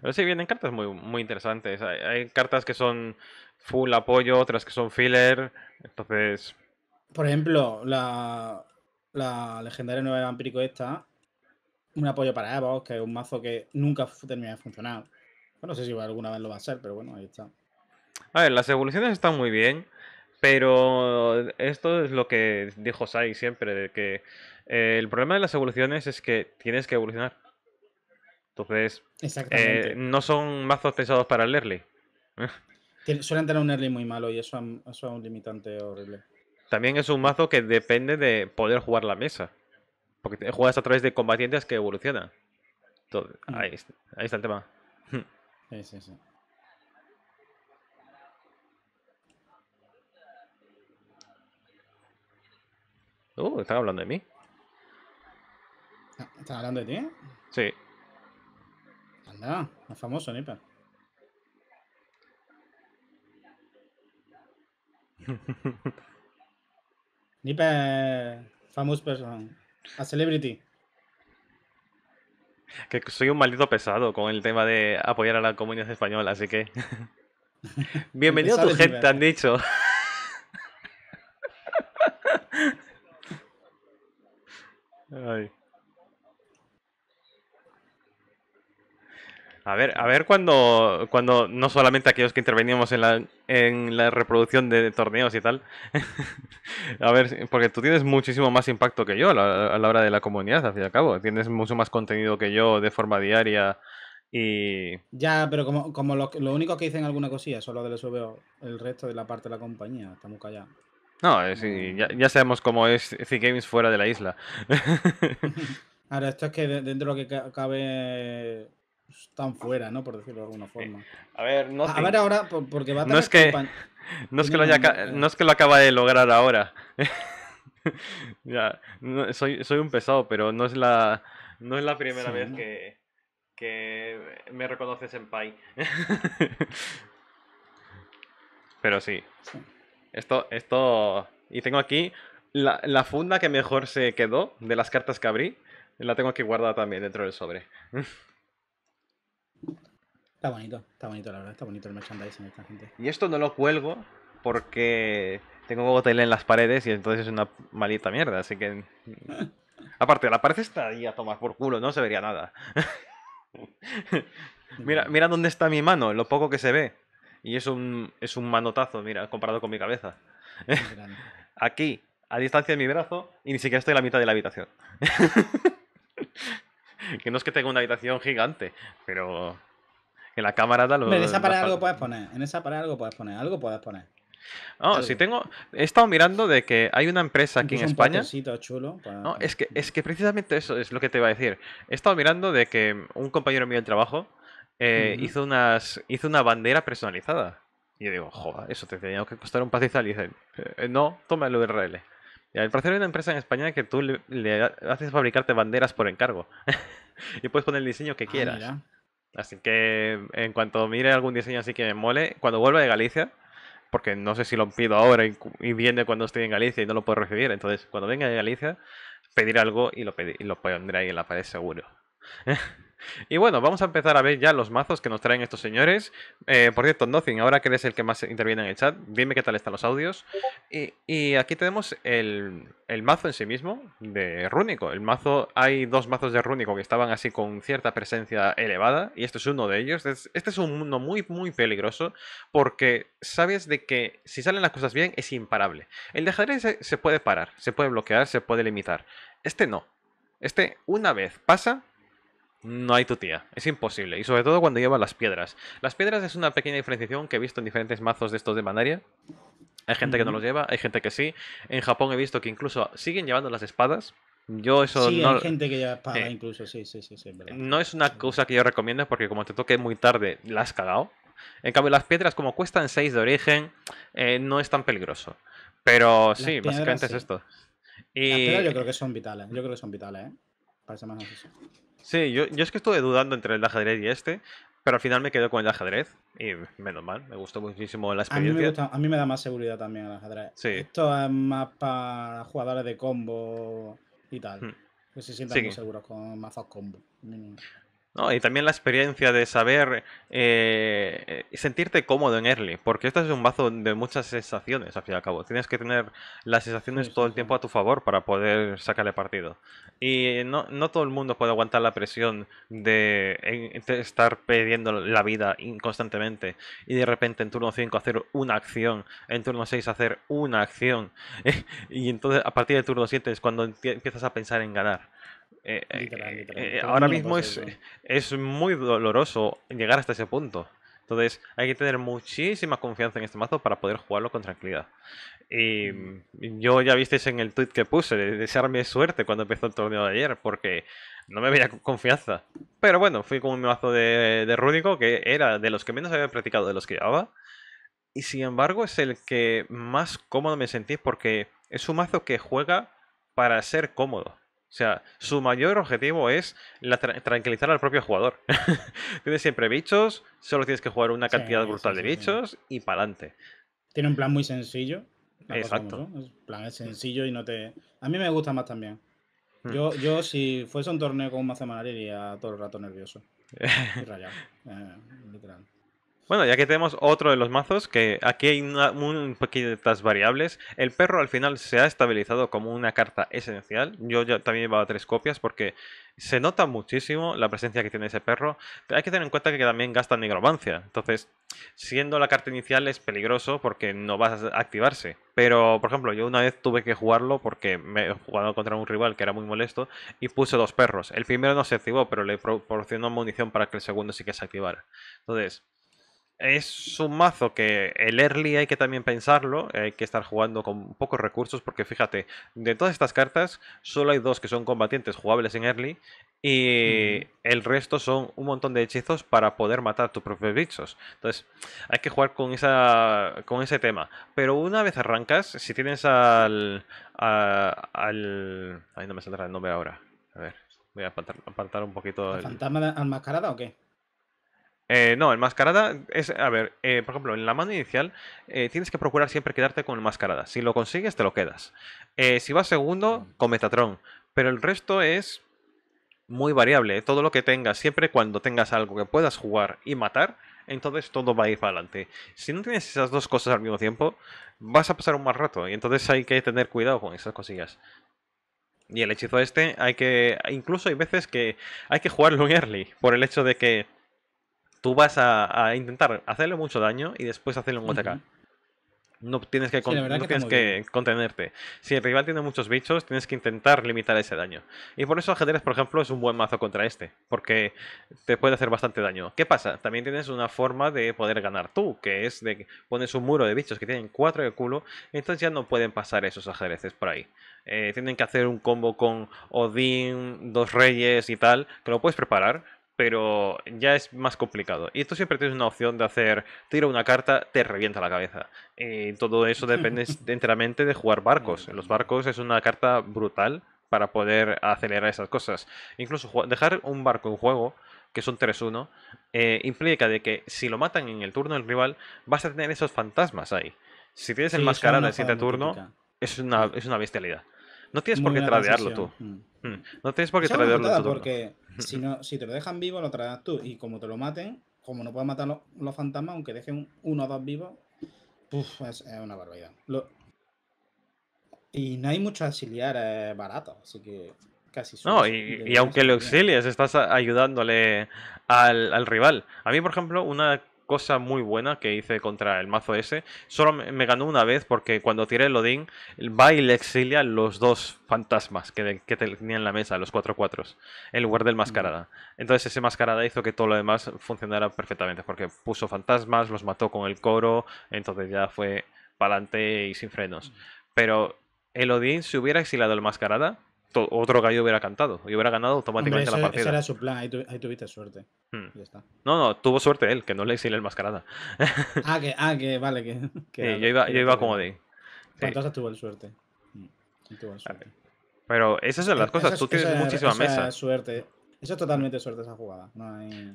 Pero sí, vienen cartas muy, muy interesantes. Hay, cartas que son full apoyo, otras que son filler. Entonces. Por ejemplo, la, la legendaria nueva de vampírico esta. Un apoyo para Evo que es un mazo que nunca termina de funcionar. no sé si alguna vez lo va a ser, pero bueno, ahí está. A ver, las evoluciones están muy bien. Pero esto es lo que dijo Sai siempre, de que eh, el problema de las evoluciones es que tienes que evolucionar entonces, eh, no son mazos pensados para el early. Suelen tener un early muy malo y eso, es un limitante horrible. También es un mazo que depende de poder jugar la mesa. Porque juegas a través de combatientes que evolucionan. Mm. ahí, está, el tema. Sí, sí, sí. Uh, están hablando de mí. Ah, ¿Están hablando de ti? Sí. Ah, es famoso, Nipa. Nipa, famoso person, a celebrity. Que soy un maldito pesado con el tema de apoyar a la comunidad española, así que. Bienvenido a tu gente, han dicho. Ay. A ver, a ver cuando, cuando no solamente aquellos que intervenimos en la, en la reproducción de torneos y tal. a ver, porque tú tienes muchísimo más impacto que yo a la, hora de la comunidad, al fin cabo. Tienes mucho más contenido que yo de forma diaria. Y... Ya, pero como, como lo, único que dicen alguna cosilla son de del SBO, el resto de la parte de la compañía, estamos callados. No, eh, ya, ya, sabemos cómo es C Games fuera de la isla. Ahora, esto es que dentro de lo que cabe están fuera, ¿no? Por decirlo de alguna eh, forma. A ver, no A ver ahora, porque va a no es que no es que, lo acaba de lograr ahora. ya, soy, un pesado, pero no es la, no es la primera vez que, que me reconoces en Pai. pero sí. Esto, esto. Y tengo aquí la, la, funda que mejor se quedó de las cartas que abrí. La tengo aquí guardada también dentro del sobre. Está bonito, está bonito, la verdad, está bonito el merchandising en esta gente. Y esto no lo cuelgo porque tengo hotel en las paredes y entonces es una maldita mierda, así que. Mm. Aparte, la pared está ahí a tomar por culo, no se vería nada. mira, mira dónde está mi mano, lo poco que se ve. Y es un, es un manotazo, mira, comparado con mi cabeza. Aquí, a distancia de mi brazo, y ni siquiera estoy a la mitad de la habitación. que no es que tenga una habitación gigante, pero la cámara da En esa pared algo puedes poner. En esa pared algo puedes poner. Algo puedes poner. No, si tengo. He estado mirando de que hay una empresa aquí en España. No, es que, es que precisamente eso es lo que te iba a decir. He estado mirando de que un compañero mío de trabajo eh, hizo, unas, hizo una bandera personalizada. Y yo digo, joder, eso te tenía que costar un pastizal. Y dice, eh, no, toma el URL. Y al parecer hay una empresa en España que tú le, haces fabricarte banderas por encargo. y puedes poner el diseño que ah, quieras. Así que en cuanto mire algún diseño así que me mole, cuando vuelva de Galicia, porque no sé si lo pido ahora y, viene cuando estoy en Galicia y no lo puedo recibir, entonces cuando venga de Galicia, pedir algo y lo, pedir, y lo pondré ahí en la pared seguro. Y bueno, vamos a empezar a ver ya los mazos que nos traen estos señores. Eh, por cierto, Nothing, ahora que eres el que más interviene en el chat, dime qué tal están los audios. Y, aquí tenemos el, mazo en sí mismo de Rúnico. El mazo, hay dos mazos de Rúnico que estaban así con cierta presencia elevada, y este es uno de ellos. Este es un mundo muy, muy peligroso, porque sabes de que si salen las cosas bien, es imparable. El de se puede parar, se puede bloquear, se puede limitar. Este no. Este, una vez pasa, no hay tu tía, es imposible, y sobre todo cuando lleva las piedras. Las piedras es una pequeña diferenciación que he visto en diferentes mazos de estos de Manaria. Hay gente que no los lleva, hay gente que sí. En Japón he visto que incluso siguen llevando las espadas. Yo eso sí, hay gente que lleva espadas incluso, sí, sí, sí, No es una cosa que yo recomiendo porque como te toque muy tarde, la has cagado. En cambio, las piedras como cuestan 6 de origen, eh, no es tan peligroso. Pero sí, básicamente es esto. Y... yo creo que son vitales, yo creo que son vitales, ¿eh? Para Sí, yo, yo es que estuve dudando entre el ajedrez y este, pero al final me quedo con el ajedrez y menos mal, me gustó muchísimo la experiencia. A mí me, da más seguridad también el ajedrez. Esto es más para jugadores de combo y tal, hmm. que se sientan muy seguros con mazos combo y también la experiencia de saber eh, sentirte cómodo en early, porque esto es un bazo de muchas sensaciones, al fin y al cabo. Tienes que tener las sensaciones todo el tiempo a tu favor para poder sacarle partido. Y no, todo el mundo puede aguantar la presión de, estar perdiendo la vida constantemente y de repente en turno 5 hacer una acción, en turno 6 hacer una acción. y entonces a partir del turno 7 es cuando empiezas a pensar en ganar. Eh, eh, eh, ahora mismo es, muy doloroso llegar hasta ese punto. Entonces hay que tener muchísima confianza en este mazo para poder jugarlo con tranquilidad. Y mm. yo ya visteis en el tweet que puse de desearme suerte cuando empezó el torneo de ayer, porque no me veía con confianza. Pero bueno, fui con un mazo de, de Rúdico, que era de los que menos había practicado de los que llevaba. Y sin embargo es el que más cómodo me sentí porque es un mazo que juega para ser cómodo. O sea, su mayor objetivo es tranquilizar al propio jugador. tienes siempre bichos, solo tienes que jugar una cantidad brutal de bichos y para adelante. Tiene un plan muy sencillo. Exacto. El plan es sencillo y no te. A mí me gusta más también. Hmm. Yo, yo si fuese un torneo con un mazo iría todo el rato nervioso. Y rayado. Eh, literal. Bueno, ya que tenemos otro de los mazos, que aquí hay un estas variables. El perro al final se ha estabilizado como una carta esencial. Yo ya también llevaba tres copias porque se nota muchísimo la presencia que tiene ese perro. Pero Hay que tener en cuenta que también gasta nigromancia. Entonces, siendo la carta inicial es peligroso porque no va a activarse. Pero, por ejemplo, yo una vez tuve que jugarlo porque me he jugado contra un rival que era muy molesto y puse dos perros. El primero no se activó, pero le proporcionó munición para que el segundo sí que se activara. Entonces es un mazo que el early hay que también pensarlo, hay que estar jugando con pocos recursos, porque fíjate, de todas estas cartas, solo hay dos que son combatientes jugables en early, y el resto son un montón de hechizos para poder matar a tus propios bichos. Entonces, hay que jugar con, esa, con ese tema. Pero una vez arrancas, si tienes al. al. Ay, no me saldrá el nombre ahora. A ver, voy a apartar, un poquito. ¿El, fantasma de enmascarada o qué? Eh, no, mascarada es, a ver, eh, por ejemplo, en la mano inicial eh, tienes que procurar siempre quedarte con el mascarada Si lo consigues, te lo quedas. Eh, si vas segundo, mm. con Metatron. Pero el resto es muy variable. Todo lo que tengas, siempre cuando tengas algo que puedas jugar y matar, entonces todo va a ir para adelante. Si no tienes esas dos cosas al mismo tiempo, vas a pasar un mal rato. Y entonces hay que tener cuidado con esas cosillas. Y el hechizo este, hay que. Incluso hay veces que hay que jugarlo en early. Por el hecho de que tú vas a, intentar hacerle mucho daño y después hacerle un ataque. No tienes, que, contenerte. Si el rival tiene muchos bichos, tienes que intentar limitar ese daño. Y por eso ajedrez, por ejemplo, es un buen mazo contra este, porque te puede hacer bastante daño. ¿Qué pasa? También tienes una forma de poder ganar tú, que es de pones un muro de bichos que tienen cuatro de culo, entonces ya no pueden pasar esos ajedrezes por ahí. Eh, tienen que hacer un combo con Odín, dos reyes y tal, que lo puedes preparar, pero ya es más complicado. Y esto siempre tienes una opción de hacer, tira una carta, te revienta la cabeza. Y eh, todo eso depende enteramente de jugar barcos. Los barcos es una carta brutal para poder acelerar esas cosas. Incluso dejar un barco en juego, que son 3-1, eh, implica de que si lo matan en el turno del rival, vas a tener esos fantasmas ahí. Si tienes el más mascarada en el siguiente turno, es una, es una, bestialidad. No tienes por qué tradearlo tú. Mm. Mm. No tienes por qué tradearlo tú. Porque... Si, te lo dejan vivo, lo traerás tú. Y como te lo maten, como no puedes matar los, fantasmas, aunque dejen uno o dos vivos, es, una barbaridad. Y no hay mucho auxiliar barato. así que casi No, y, aunque lo auxilies, estás ayudándole al, al rival. A mí, por ejemplo, una cosa muy buena que hice contra el mazo ese. Solo me ganó una vez porque cuando tiré el Odín, va y le exilia los dos fantasmas que, tenía en la mesa, los 4-4, en lugar del mascarada. Entonces ese mascarada hizo que todo lo demás funcionara perfectamente porque puso fantasmas, los mató con el coro, entonces ya fue para adelante y sin frenos. Mm. Pero el Odín, si hubiera exilado el mascarada, otro gallo hubiera cantado y hubiera ganado automáticamente la partida. Ese era su plan, ahí, tuviste suerte. Hmm. Ya está. No, no, tuvo suerte él, que no le hice el mascarada. ah, que, ah, que vale, que. yo iba, yo iba como de. Fantasas pues tuvo el suerte. Hmm, pero esas son las cosas, tú tienes muchísima mesa. suerte. Eso es totalmente suerte esa jugada. No hay...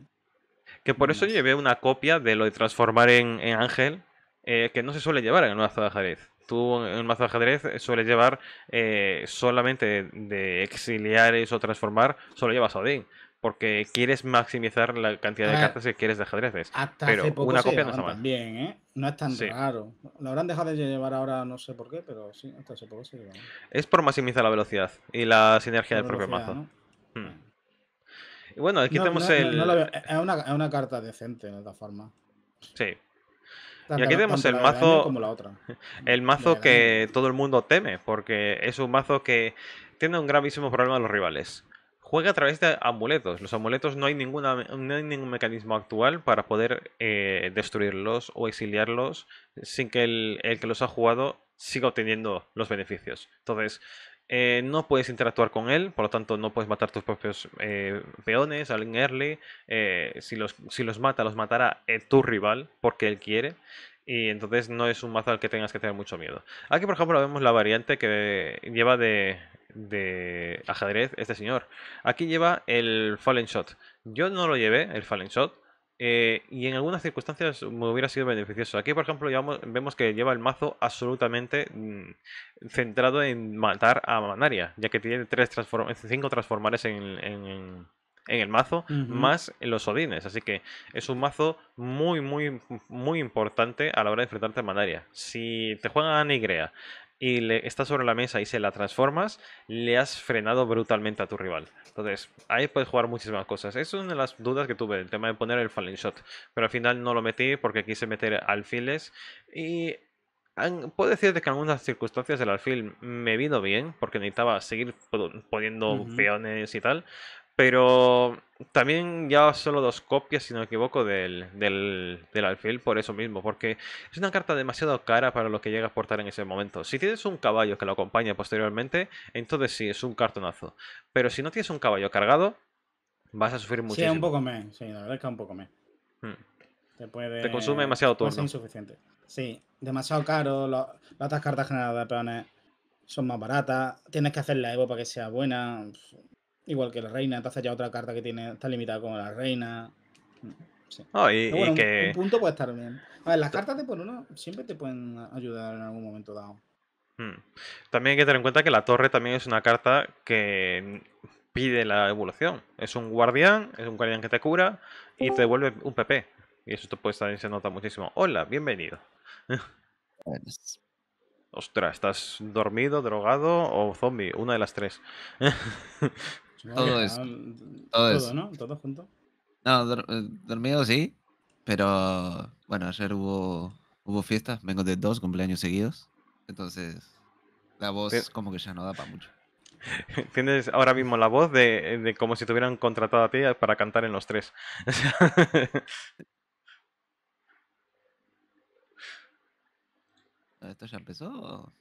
Que por eso llevé una copia de lo de transformar en, en ángel, eh, que no se suele llevar en una zona de Jerez Tú en un mazo de ajedrez eh, sueles llevar eh, solamente de exiliares o transformar, solo llevas a Odín. Porque quieres maximizar la cantidad de cartas que quieres de ajedrezes. Hasta pero una copia no está ¿eh? No es tan raro. Lo habrán dejado de llevar ahora, no sé por qué, pero sí, hasta hace poco se Es por maximizar la velocidad y la sinergia del propio mazo. Hmm. Y bueno, aquí tenemos el. Es, una, carta decente, de esta forma. Sí, y aquí tenemos el mazo. El mazo que todo el mundo teme, porque es un mazo que tiene un gravísimo problema a los rivales. Juega a través de amuletos. Los amuletos no hay, ninguna, no hay ningún mecanismo actual para poder eh, destruirlos o exiliarlos sin que el, el que los ha jugado siga obteniendo los beneficios. Entonces, eh, no puedes interactuar con él, por lo tanto no puedes matar tus propios eh, peones, alguien early. Eh, si, los, si los mata, los matará tu rival porque él quiere. Y entonces no es un mazo al que tengas que tener mucho miedo. Aquí, por ejemplo, vemos la variante que lleva de, de ajedrez este señor. Aquí lleva el Fallen Shot. Yo no lo llevé, el Fallen Shot, eh, y en algunas circunstancias me hubiera sido beneficioso. Aquí, por ejemplo, vemos que lleva el mazo absolutamente mm, centrado en matar a Manaria, ya que tiene tres transform cinco transformares en, el mazo, más los Odines. Así que es un mazo muy, muy, muy importante a la hora de enfrentarte a Manaria. Si te juegan a Nigrea, y le, está sobre la mesa y se la transformas, le has frenado brutalmente a tu rival. Entonces, ahí puedes jugar muchísimas cosas. es una de las dudas que tuve, el tema de poner el Falling Shot. Pero al final no lo metí porque quise meter alfiles y Puedo decirte que en algunas circunstancias el alfil me vino bien, porque necesitaba seguir poniendo peones y tal, pero también ya solo dos copias, si no me equivoco, del, del, del, alfil por eso mismo, porque es una carta demasiado cara para lo que llega a portar en ese momento. Si tienes un caballo que lo acompaña posteriormente, entonces sí, es un cartonazo. Pero si no tienes un caballo cargado, vas a sufrir muchísimo. Sí, un poco menos, sí, la verdad es que un poco menos. Mm. Te, puede... Te consume demasiado turno. Es insuficiente. Sí, demasiado caro, las otras cartas generadas de peones son más baratas, tienes que hacer la Evo para que sea buena. Igual que la reina, entonces ya otra carta que tiene está limitada como la reina. Mm, sí. y, que... un, punto puede estar bien. A ver, las cartas de por uno siempre te pueden ayudar en algún momento dado. Hmm. También hay que tener en cuenta que la torre también es una carta que pide la evolución. Es un guardián, es un guardián que te cura y te devuelve un PP. Y eso te puede estar se nota muchísimo. Hola, bienvenido. Ostras, ¿estás dormido, drogado o zombie? Una de las tres. Todo eso. Todo, ¿no? Todo junto. No, eh, dormido sí, pero bueno, ayer hubo, hubo fiestas, vengo de dos cumpleaños seguidos, entonces la voz como que ya no da para mucho. Tienes ahora mismo la voz de, de como si te hubieran contratado a ti para cantar en los tres. ¿Esto ya empezó? ¿O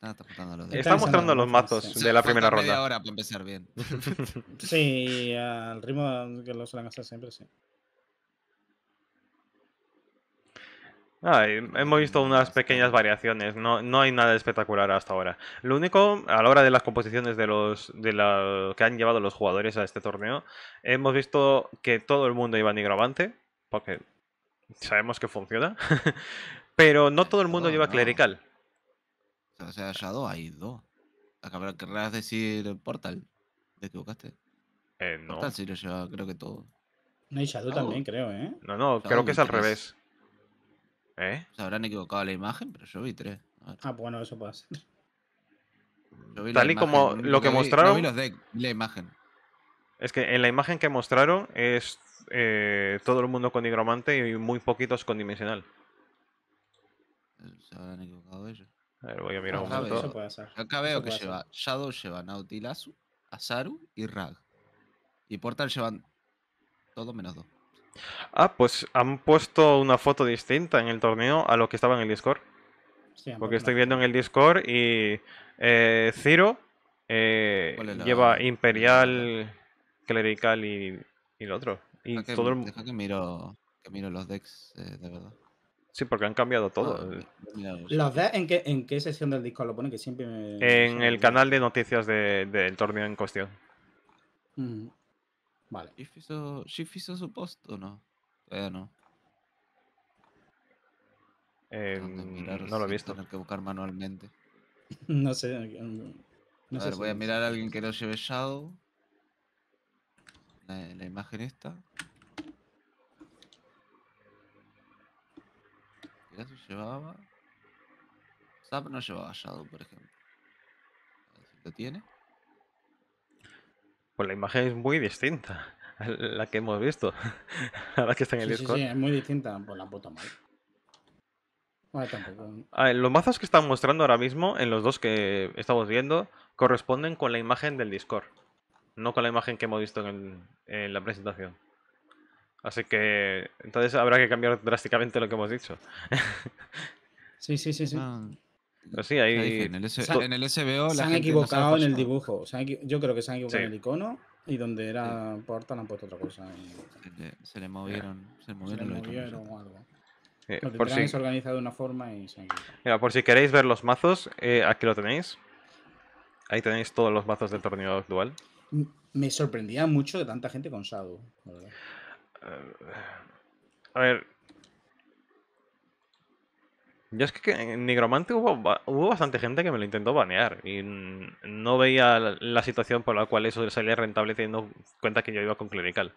está mostrando los mazos de la primera ronda. ahora para empezar bien. sí, al ritmo que lo suelen hacer siempre, sí. Ah, hemos visto unas pequeñas variaciones, no, no, hay nada espectacular hasta ahora. Lo único, a la hora de las composiciones de los de la, que han llevado los jugadores a este torneo, hemos visto que todo el mundo iba nigromante, porque sabemos que funciona, pero no todo el mundo lleva clerical. O sea, Shadow hay dos. Acá querrás decir Portal. ¿Te equivocaste? Eh, no. Portal sí lo lleva, creo que todo. No, hay Shadow, también, creo, ¿eh? No, no, creo que es al revés. ¿Eh? Se habrán equivocado la imagen, pero yo vi tres. Ah, bueno, eso puede ser. Tal y como lo que, mostraron. no vi los la imagen. Es que en la imagen que mostraron es eh, todo el mundo con nigromante y muy poquitos con dimensional. Se habrán equivocado ellos voy a mirar Acá un veo, veo que lleva Shadow, lleva Nautilasu, Azaru y Rag. Y Portal llevan todo menos dos. Ah, pues han puesto una foto distinta en el torneo a lo que estaba en el Discord. Porque estoy viendo en el Discord y eh, Ciro eh, lleva Imperial, Clerical y, el otro. deja que, miro, que los decks eh, de verdad. Sí, porque han cambiado todo. Eh. en, qué, en sección del disco lo pone? Que siempre En el canal de noticias del torneo en cuestión. Mm. Vale. Shift hizo, su post o no? no. Em, no lo he visto. que buscar manualmente. no sé. a ver, voy a mirar a alguien que no lleve Shadow. La, la imagen esta. llevaba. Zap no por ejemplo. tiene. Pues la imagen es muy distinta a la que hemos visto. La que está en el Discord. Sí, sí, es muy distinta por pues la puta ah, los mazos que están mostrando ahora mismo, en los dos que estamos viendo, corresponden con la imagen del Discord. No con la imagen que hemos visto en la presentación. Así que entonces habrá que cambiar drásticamente lo que hemos dicho. sí, sí, sí, sí. Pero sí, ahí... en, el SBO se han equivocado en el dibujo. yo creo que se han equivocado en el icono y donde era portal han puesto otra cosa. Se, le, se, le, movieron, se le movieron, o algo. Eh, lo por si... organizado de una forma y se han Mira, por si queréis ver los mazos, eh, aquí lo tenéis. Ahí tenéis todos los mazos del torneo actual. Me sorprendía mucho de tanta gente con Sadu La a ver. Yo es que en Nigromante hubo, bastante gente que me lo intentó banear y no veía la, situación por la cual eso salía rentable teniendo cuenta que yo iba con Clerical.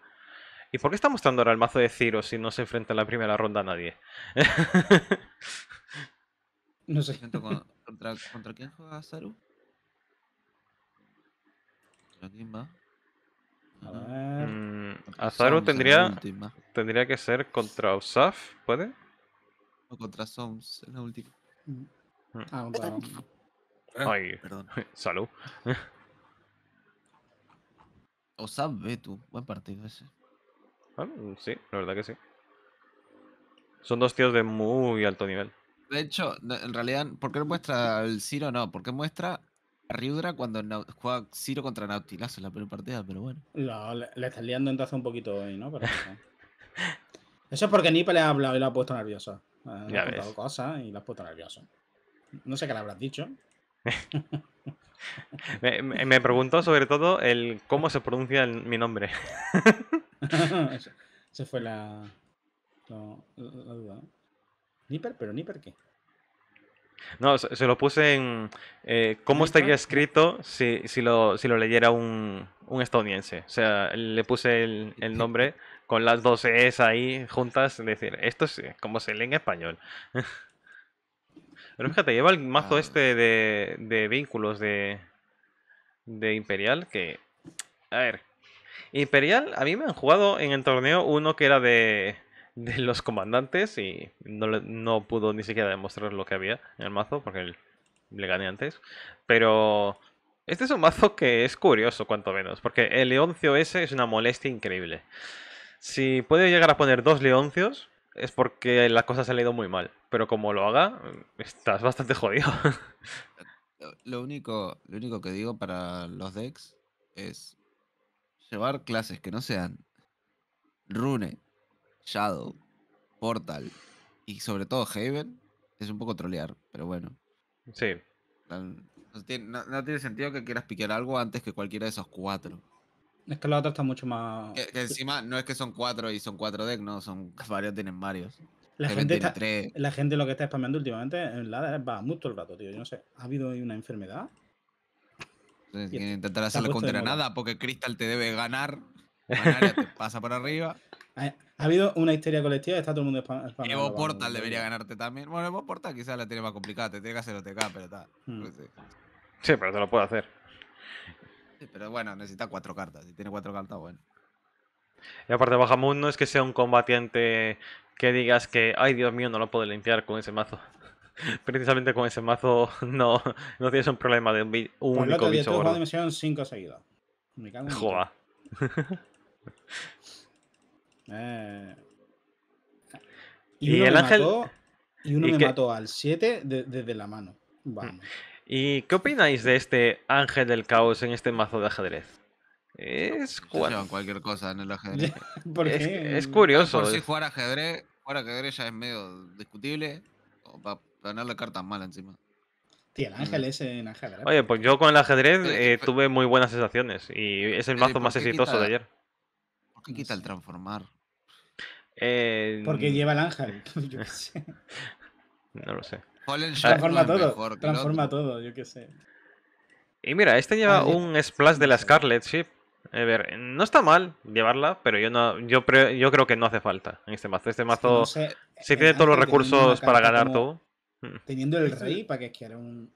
¿Y por qué está mostrando ahora el mazo de Ciro si no se enfrenta en la primera ronda a nadie? no sé. ¿Contra, contra, contra quién juega Saru? ¿Contra quién va? A mm, tendría, tendría que ser contra Osaf, ¿puede? O contra Soms, en la última. Ah, Ay, ah, ah, eh, perdón. Salud. Osaf ve tú, buen partido ese. Ah, sí, la verdad que sí. Son dos tíos de muy alto nivel. De hecho, en realidad, ¿por qué muestra el Ciro? No, porque muestra riudra cuando juega Ciro contra Nautilazo en la primera partida, pero bueno. No, le, está estás liando entonces un poquito hoy, ¿no? eso. es porque Nipa le ha hablado y lo ha puesto nervioso. Le ha contado cosas y lo ha puesto nervioso. No sé qué le habrás dicho. me, preguntó sobre todo el cómo se pronuncia mi nombre. Se fue la, Niper, duda. ¿Nipper? ¿Pero Nipper qué? No, se, lo puse en eh, cómo estaría escrito si, si, lo, leyera un, un estadounidense. O sea, le puse el, nombre con las dos E's ahí juntas, Es decir, esto es como se lee en español. Pero fíjate, lleva el mazo ah. este de, de vínculos de, de Imperial que... A ver, Imperial, a mí me han jugado en el torneo uno que era de, de los comandantes y no, no, pudo ni siquiera demostrar lo que había en el mazo porque le gané antes. Pero este es un mazo que es curioso cuanto menos, porque el Leoncio ese es una molestia increíble. Si puede llegar a poner dos Leoncios es porque la cosa se ha ido muy mal, pero como lo haga estás bastante jodido. Lo único, lo único que digo para los decks es llevar clases que no sean rune, Shadow, Portal y sobre todo Haven es un poco trolear, pero bueno. Sí. No tiene, sentido que quieras piquear algo antes que cualquiera de esos cuatro. Es que la otra está mucho más. Que, encima no es que son cuatro y son cuatro decks, no, son varios, tienen varios. La gente, lo que está spameando últimamente en la va mucho el rato, tío. Yo no sé. ¿Ha habido una enfermedad? que intentar hacerle contra nada porque Crystal te debe ganar. te pasa por arriba. Ha habido una historia colectiva, está todo el mundo español. Evo Portal debería ganarte también. Bueno, Evo Portal quizás la tiene más complicada, te tiene que hacer OTK, pero hmm. está. Pues sí. pero te lo puedo hacer. pero bueno, necesita cuatro cartas. Si tiene cuatro cartas, bueno. Y aparte, Moon no es que sea un combatiente que digas que, ay Dios mío, no lo puedo limpiar con ese mazo. Precisamente con ese mazo no, tienes un problema de un, un pues único dimensión 5 seguidas. Me cago Eh. Y, el me ángel. Mató, y uno me mató al 7 desde la mano. ¿Y qué opináis de este ángel del caos en este mazo de ajedrez? Es cualquier cosa en el es, curioso. Por si jugar ajedrez, jugar ajedrez ya es medio discutible. O para ponerle cartas malas encima. Tío, el ángel es en ajedrez. Oye, pues yo con el ajedrez eh, tuve muy buenas sensaciones. Y es el mazo más exitoso de ayer. ¿Por qué quita el transformar? Porque lleva el ángel. Yo No lo sé. Ah, transforma todo, transforma todo, yo qué sé. Y mira, este lleva ah, un splash de la Scarlet, sí. A ver, no está mal llevarla, pero yo no, yo, creo que no hace falta en este mazo. Este mazo tiene todos los recursos para ganar todo. Mm. Teniendo el este rey, ¿para que quiera un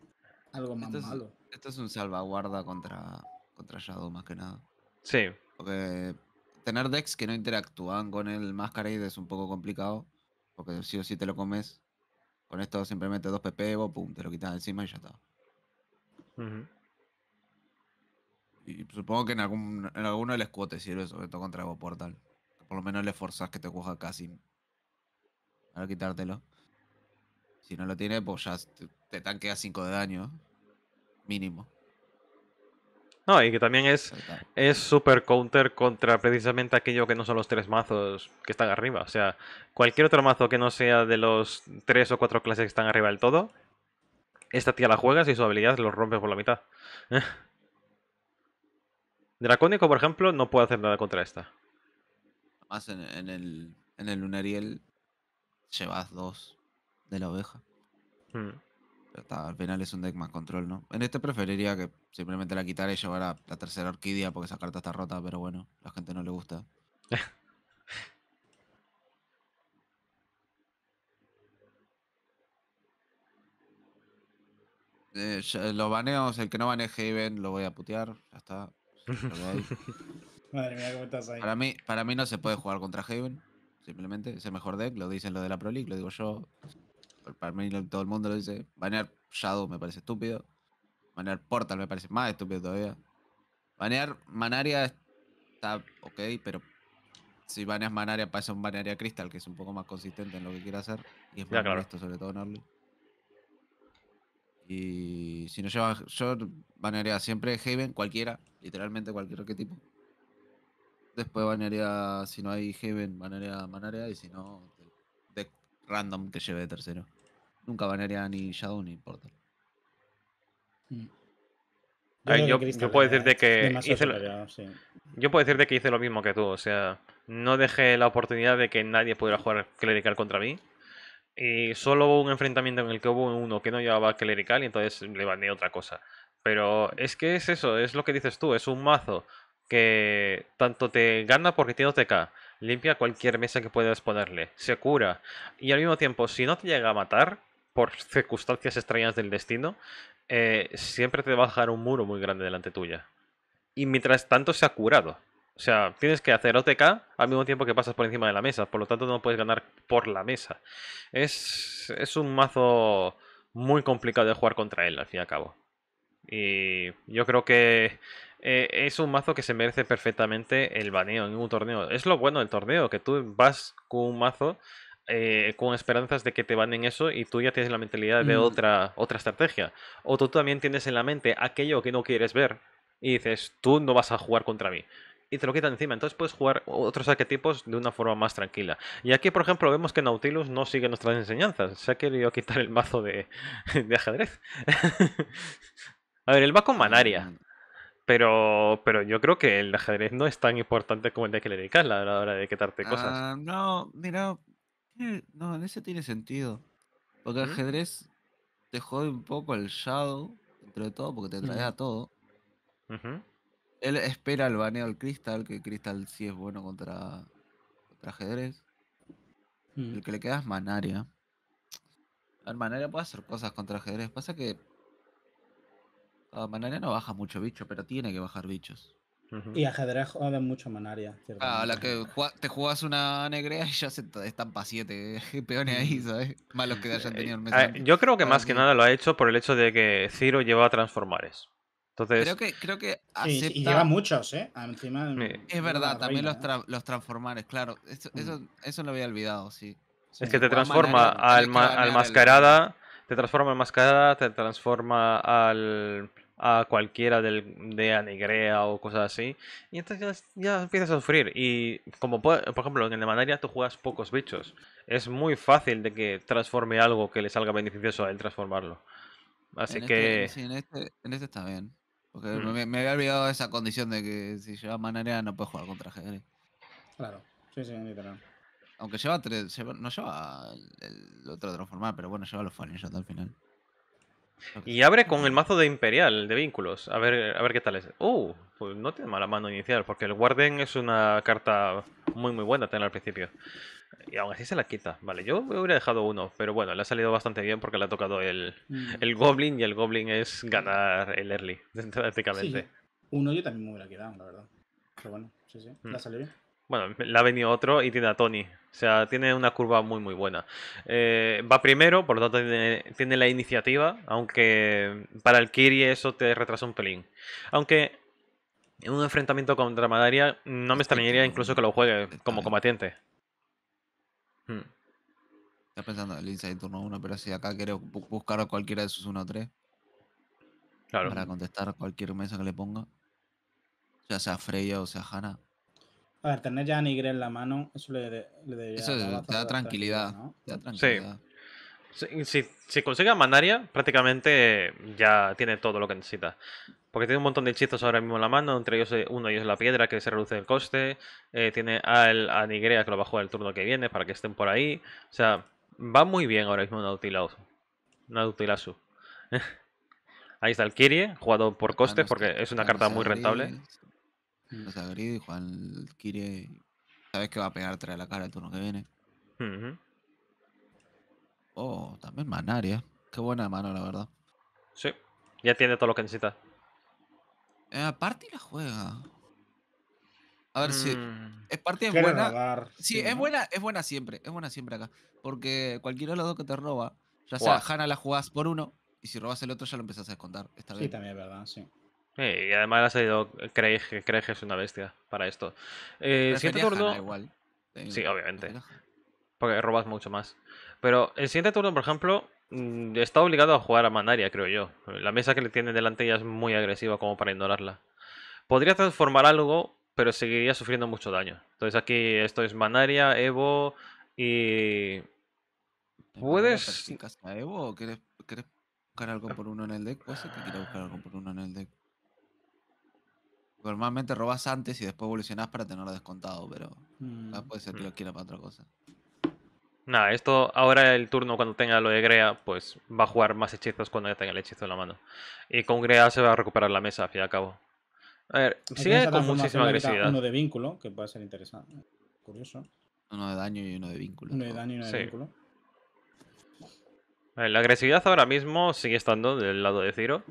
algo más este malo? Esto es un salvaguarda contra, contra Shadow más que nada. Sí. Porque tener decks que no interactúan con el Masquerade es un poco complicado, porque si o si te lo comes. Con esto simplemente dos PP, pum, te lo quitas encima y ya está. Y supongo que en, algún, en alguno del escudo sirve, sobre todo contra Evo Portal. Por lo menos le forzas que te coja casi para quitártelo. Si no lo tiene, pues ya te, te tanquea 5 de daño. Mínimo. No, y que también es, es super counter contra precisamente aquello que no son los tres mazos que están arriba. O sea, cualquier otro mazo que no sea de los tres o cuatro clases que están arriba del todo, esta tía la juegas y su habilidad lo rompe por la mitad. Dracónico, por ejemplo, no puede hacer nada contra esta. Más en, en el, en el Lunariel llevas dos de la oveja. Hmm al final es un deck más control, ¿no? En este preferiría que simplemente la quitara y llevara la tercera orquídea porque esa carta está rota, pero bueno, a la gente no le gusta. Eh, los baneos, el que no banee Haven lo voy a putear, ya está. Madre mía, ¿cómo estás ahí? Para mí, para mí no se puede jugar contra Haven, simplemente. Es el mejor deck, lo dicen lo de la Pro League, lo digo yo para mí todo el mundo lo dice. Banear Shadow me parece estúpido. Banear Portal me parece más estúpido todavía. Banear Manaria está ok, pero si baneas Manaria pasa un Banearia Crystal, que es un poco más consistente en lo que quiere hacer. Y es muy claro. esto, sobre todo en early. Y si no llevas, yo banearía siempre Haven, cualquiera, literalmente cualquier que tipo. Después banearía, si no hay Haven, banearía Manaria y si no, Deck random que lleve de tercero. Nunca banearía ni Shadow ni Portal. Mm. Yo, puedo decirte que hice lo, yo puedo decirte que hice lo mismo que tú, o sea, no dejé la oportunidad de que nadie pudiera jugar clerical contra mí. Y solo hubo un enfrentamiento en el que hubo uno que no llevaba clerical y entonces le baneé otra cosa. Pero es que es eso, es lo que dices tú, es un mazo que tanto te gana porque tiene OTK, limpia cualquier mesa que puedas ponerle, se cura y al mismo tiempo si no te llega a matar, por circunstancias extrañas del destino, eh, siempre te va a dejar un muro muy grande delante tuya. Y mientras tanto se ha curado. O sea, tienes que hacer OTK al mismo tiempo que pasas por encima de la mesa. Por lo tanto, no puedes ganar por la mesa. Es, es un mazo muy complicado de jugar contra él, al fin y al cabo. Y yo creo que eh, es un mazo que se merece perfectamente el baneo en un torneo. Es lo bueno del torneo, que tú vas con un mazo eh, con esperanzas de que te en eso y tú ya tienes la mentalidad de mm. otra, otra estrategia. O tú también tienes en la mente aquello que no quieres ver y dices, tú no vas a jugar contra mí. Y te lo quitan encima, entonces puedes jugar otros arquetipos de una forma más tranquila. Y aquí, por ejemplo, vemos que Nautilus no sigue nuestras enseñanzas. Se ha querido quitar el mazo de, ajedrez. a ver, él va con Manaria. Mm. Pero, pero yo creo que el ajedrez no es tan importante como el de que le dedicas a la hora de quitarte cosas. Ah, no, mira, no, en ese tiene sentido. Porque el ajedrez te jode un poco el Shadow, dentro de todo, porque te trae a todo. Él espera el baneo al cristal que cristal sí es bueno contra, contra ajedrez. Mm. El que le queda es Manaria. Manaria puede hacer cosas contra ajedrez. Pasa que. Ah, Manaria no baja mucho bicho, pero tiene que bajar bichos. Y ajedrez juega mucho Manaria, Ah, la que te juegas una negrea y ya se estampa siete eh, peones ahí, mm. ¿sabes? malos que eh, hayan tenido el eh, mes. yo creo que más que nada lo ha hecho por el hecho de que Ciro lleva transformares. Entonces... Creo que, creo que y, lleva muchos, ¿eh? es verdad, también los, los, transformares, claro. Mm. Eso, eso, lo había olvidado, sí. Es que te transforma al, mascarada, te transforma al mascarada, te transforma al a cualquiera del, de Anigrea o cosas así. Y entonces ya, empiezas a sufrir. Y como por ejemplo en el Manaria tú juegas pocos bichos. Es muy fácil de que transforme algo que le salga beneficioso a él transformarlo. Así este, que... sí, este, en este, está bien. Porque mm. me, había olvidado esa condición de que si lleva Manaria no puedes jugar contra Gris. Claro, sí, sí, literal. Aunque lleva tres, no lleva el, otro otro transformar, pero bueno, lleva los anillos al final. Y abre con el mazo de Imperial, de vínculos. A ver, a ver qué tal es. Uh, pues no tiene mala mano inicial, porque el Warden es una carta muy muy buena tener al principio. Y aún así se la quita. Vale, yo hubiera dejado uno, pero bueno, le ha salido bastante bien porque le ha tocado el, mm. Goblin y el Goblin es ganar el early, prácticamente. Sí. Uno yo también me hubiera quedado, la verdad. Pero bueno, sí, sí, la mm. salido bien. Bueno, le ha venido otro y tiene a Tony. O sea, tiene una curva muy, muy buena. Eh, va primero, por lo tanto tiene, la iniciativa, aunque para el Kiri eso te retrasa un pelín. Aunque en un enfrentamiento contra Madaria no me extrañaría incluso que lo juegue como combatiente. Hmm. Está pensando el Inside turno 1, pero si acá quiero buscar a cualquiera de sus 1-3 claro. para contestar cualquier mesa que le ponga, ya sea Freya o sea Hanna. A ver, tener ya a Nigre en la mano, eso le, le, eso da tranquilidad, Sí. Si, consigue a Manaria, prácticamente ya tiene todo lo que necesita. Porque tiene un montón de hechizos ahora mismo en la mano, entre ellos eh, uno de es la piedra que se reduce el coste, eh, tiene a, el, a Nigrea que lo va a jugar el turno que viene para que estén por ahí. O sea, va muy bien ahora mismo Nautilasu. Nautilasu. ahí está el Kirie, jugado por coste porque es una carta muy rentable. Mm. Los agrido y Juan quiere. Sabes que va a pegar Trae la cara el turno que viene. Oh, también Manaria. Qué buena mano, la verdad. Sí, ya tiene todo lo que necesita. Eh, aparte la juega. A ver si. Mm. Es parte es buena. sí, es buena, es buena siempre. Es buena siempre acá. Porque cualquiera de los dos que te roba, ya sea Hanna la jugás por uno, y si robas el otro ya lo empezás a descontar. sí, también es verdad, sí y además ha salido Craig, que es una bestia para esto. Eh, siguiente turno. Eh, sí, obviamente. Porque robas mucho más. Pero el siguiente turno, por ejemplo, mm, está obligado a jugar a Manaria, creo yo. La mesa que le tiene delante ya es muy agresiva como para ignorarla. Podría transformar algo, pero seguiría sufriendo mucho daño. Entonces aquí esto es manaria Evo y... ¿Puedes...? quieres, buscar algo por uno en el deck? puedes que buscar algo por uno en el deck? Normalmente robas antes y después evolucionas para tenerlo descontado, pero mm. puede ser que mm. lo quiera para otra cosa. Nada, esto ahora el turno cuando tenga lo de Grea, pues va a jugar más hechizos cuando ya tenga el hechizo en la mano. Y con Grea se va a recuperar la mesa, al fin y cabo. A ver, sigue con muchísima agresividad. Uno de vínculo, que puede ser interesante. Curioso. Uno de daño y uno de vínculo. Uno de daño y uno de vínculo. la agresividad ahora mismo sigue estando del lado de Ciro.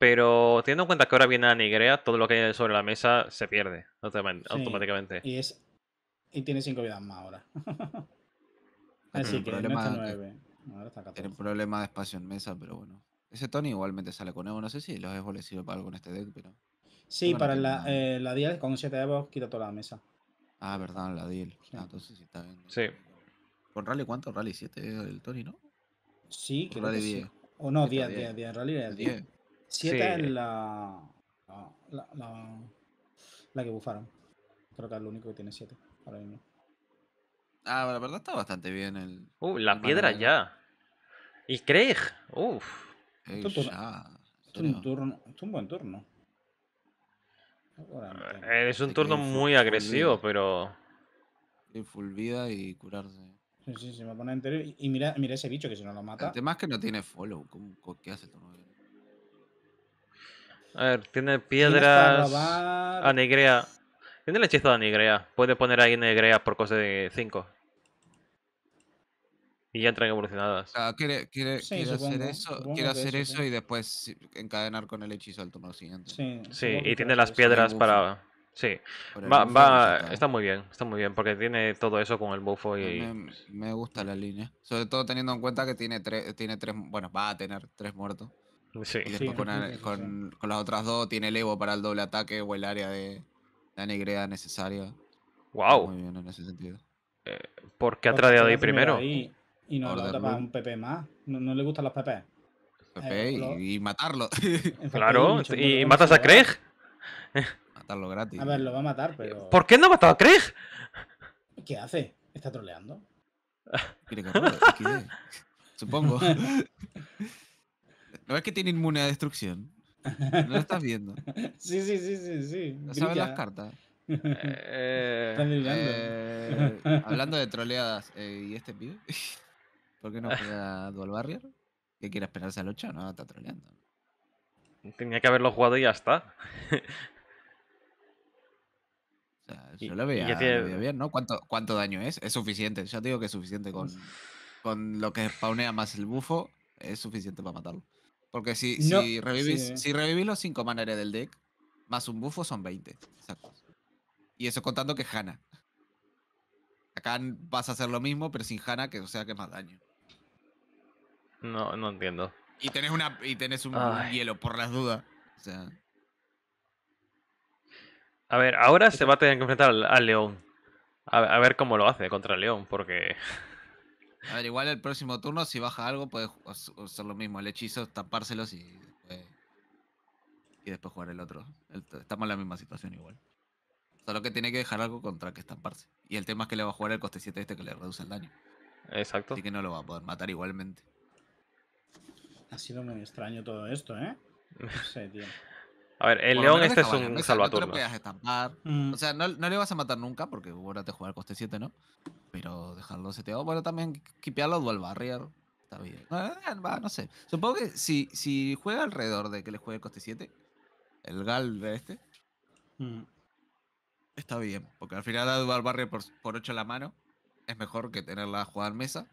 Pero teniendo en cuenta que ahora viene la nigrea, todo lo que hay sobre la mesa se pierde automáticamente. y, tiene 5 vidas más ahora. Así que no este Ahora está 14. Tiene un problema de espacio en mesa, pero bueno. Ese Tony igualmente sale con Evo. No sé si los Evo le sirve para algo en este deck, pero. Sí, para la, eh, con 7 Evo quita toda la mesa. Ah, verdad, la deal. Sí. Ah, entonces sí está bien. Sí. ¿Con Rally cuánto? Rally 7 el Tony, ¿no? Sí, creo que rally O no, 10, 10, 10. Rally era el 10. 7 es la la, la, la, que bufaron. Creo que es lo único que tiene 7 ahora mismo. Ah, la verdad está bastante bien el. Uh, la piedra ya. Y Craig, uff. es, un turno, es un buen turno. Eh, es un turno muy agresivo, pero. Y full y curarse. Sí, sí, se me pone entero. Y mira, mira ese bicho que si no lo mata. El tema es que no tiene follow. ¿Cómo, ¿Qué hace el turno? A ver, tiene piedras. A negrea. Tiene el hechizo de negrea. Puede poner ahí negrea por coste de 5. Y ya entran evolucionadas. Ah, quiere, hacer eso, hacer eso, y después encadenar con el hechizo al turno siguiente. Sí, y tiene las piedras para. Sí, está. muy bien, está muy bien, porque tiene todo eso con el bufo y... Me, gusta la línea, sobre todo teniendo en cuenta que tiene, tres, tiene tres, bueno, va a tener tres muertos. Y después con, las otras dos tiene el Evo para el doble ataque o el área de, la negrea necesaria. Wow. Muy bien en ese sentido. Eh, ¿Por qué ha tradeado ahí primero? y no le gusta un PP más. No, le gustan los PP. Eh, y, matarlo. claro, y, matas a Craig. Matarlo gratis. A ver, lo va a matar, pero. ¿Por qué no ha matado a Craig? ¿Qué hace? ¿Está troleando? Supongo. No es que tiene inmune a destrucción. No lo estás viendo. Sí, sí, sí, sí, sí. No sabes las cartas. Eh, eh, hablando de troleadas, eh, ¿y este pibe? ¿Por qué no juega Dual Barrier? Que quiere esperarse al 8? No, está troleando. Tenía que haberlo jugado y ya está. yo lo, veía, bien, ¿no? ¿Cuánto, daño es? Es suficiente, ya te digo que es suficiente con, con lo que spawnea más el bufo, es suficiente para matarlo. Porque si, revivís, si los 5 manares del deck, más un bufo son 20. Y eso contando que Hanna. Acá vas a hacer lo mismo, pero sin Hanna, que o sea que más daño. No, no entiendo. Y tenés una y un, hielo por las dudas. sea. A ver, ahora se va a tener que enfrentar al, León. a, ver cómo lo hace contra el León, porque A ver, igual el próximo turno, si baja algo, puede hacer lo mismo. El hechizo, tapárselos y. y después jugar el otro. estamos en la misma situación igual. Solo que tiene que dejar algo contra que estamparse. Y el tema es que le va a jugar el coste 7 este que le reduce el daño. Exacto. Así que no lo va a poder matar igualmente. Ha sido muy extraño todo esto, ¿eh? No sé, tío. A ver, el león este es un salvaturno. estampar. Mm. O sea, no, le vas a matar nunca porque ahora te jugar coste 7, ¿no? Pero dejarlo seteado, bueno, también kipearlo dual barrier. Está bien. Ah, no, sé. Supongo que si, si juega alrededor de que le juegue coste 7, el Gal de este, mm. está bien. Porque al final la dual barrier por, por 8 a la mano es mejor que tenerla jugada en mesa.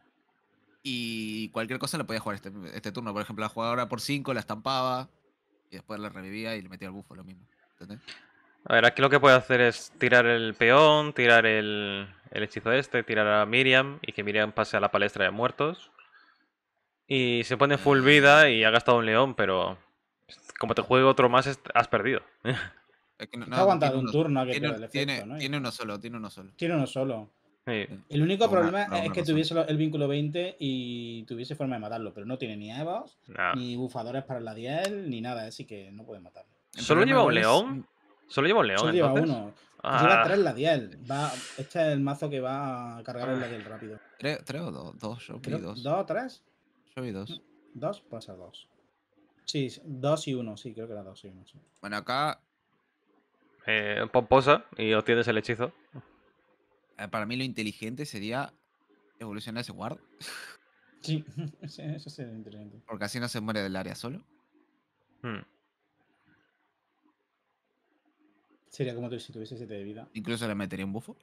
Y cualquier cosa la podía jugar este, este turno. Por ejemplo, la jugadora por 5, la estampaba y después la revivía y le metía al bufo lo mismo. A ver, aquí lo que puede hacer es tirar el peón, tirar el, hechizo este, tirar a Miriam y que Miriam pase a la palestra de muertos. Y se pone full eh. vida y ha gastado un león, pero como te juegue otro más, has perdido. Es que aguantado un turno. tiene, uno solo, tiene uno solo. Tiene uno solo. El único problema es que tuviese el vínculo 20 y tuviese forma de matarlo, pero no tiene ni evas, ni bufadores para la diel, ni nada, así que no puede matarlo. ¿Solo lleva un león? Solo lleva un león. Solo lleva uno. Pues lleva ah. tres la diel. este es el mazo que va a cargar ah. el ladiel rápido. ¿Tres, o dos? Dos, dos. ¿Dos tres? Yo vi dos. Mm, ¿Dos? Puede ser dos. Sí, dos y uno, sí, creo que era dos y uno. Bueno, acá. Eh, pomposa y obtienes el hechizo. Eh, para mí lo inteligente sería evolucionar ese guard. Sí, eso sería inteligente. Porque así no se muere del área solo. Hmm. Sería como tú si tuviese 7 de vida. Incluso le metería un bufo.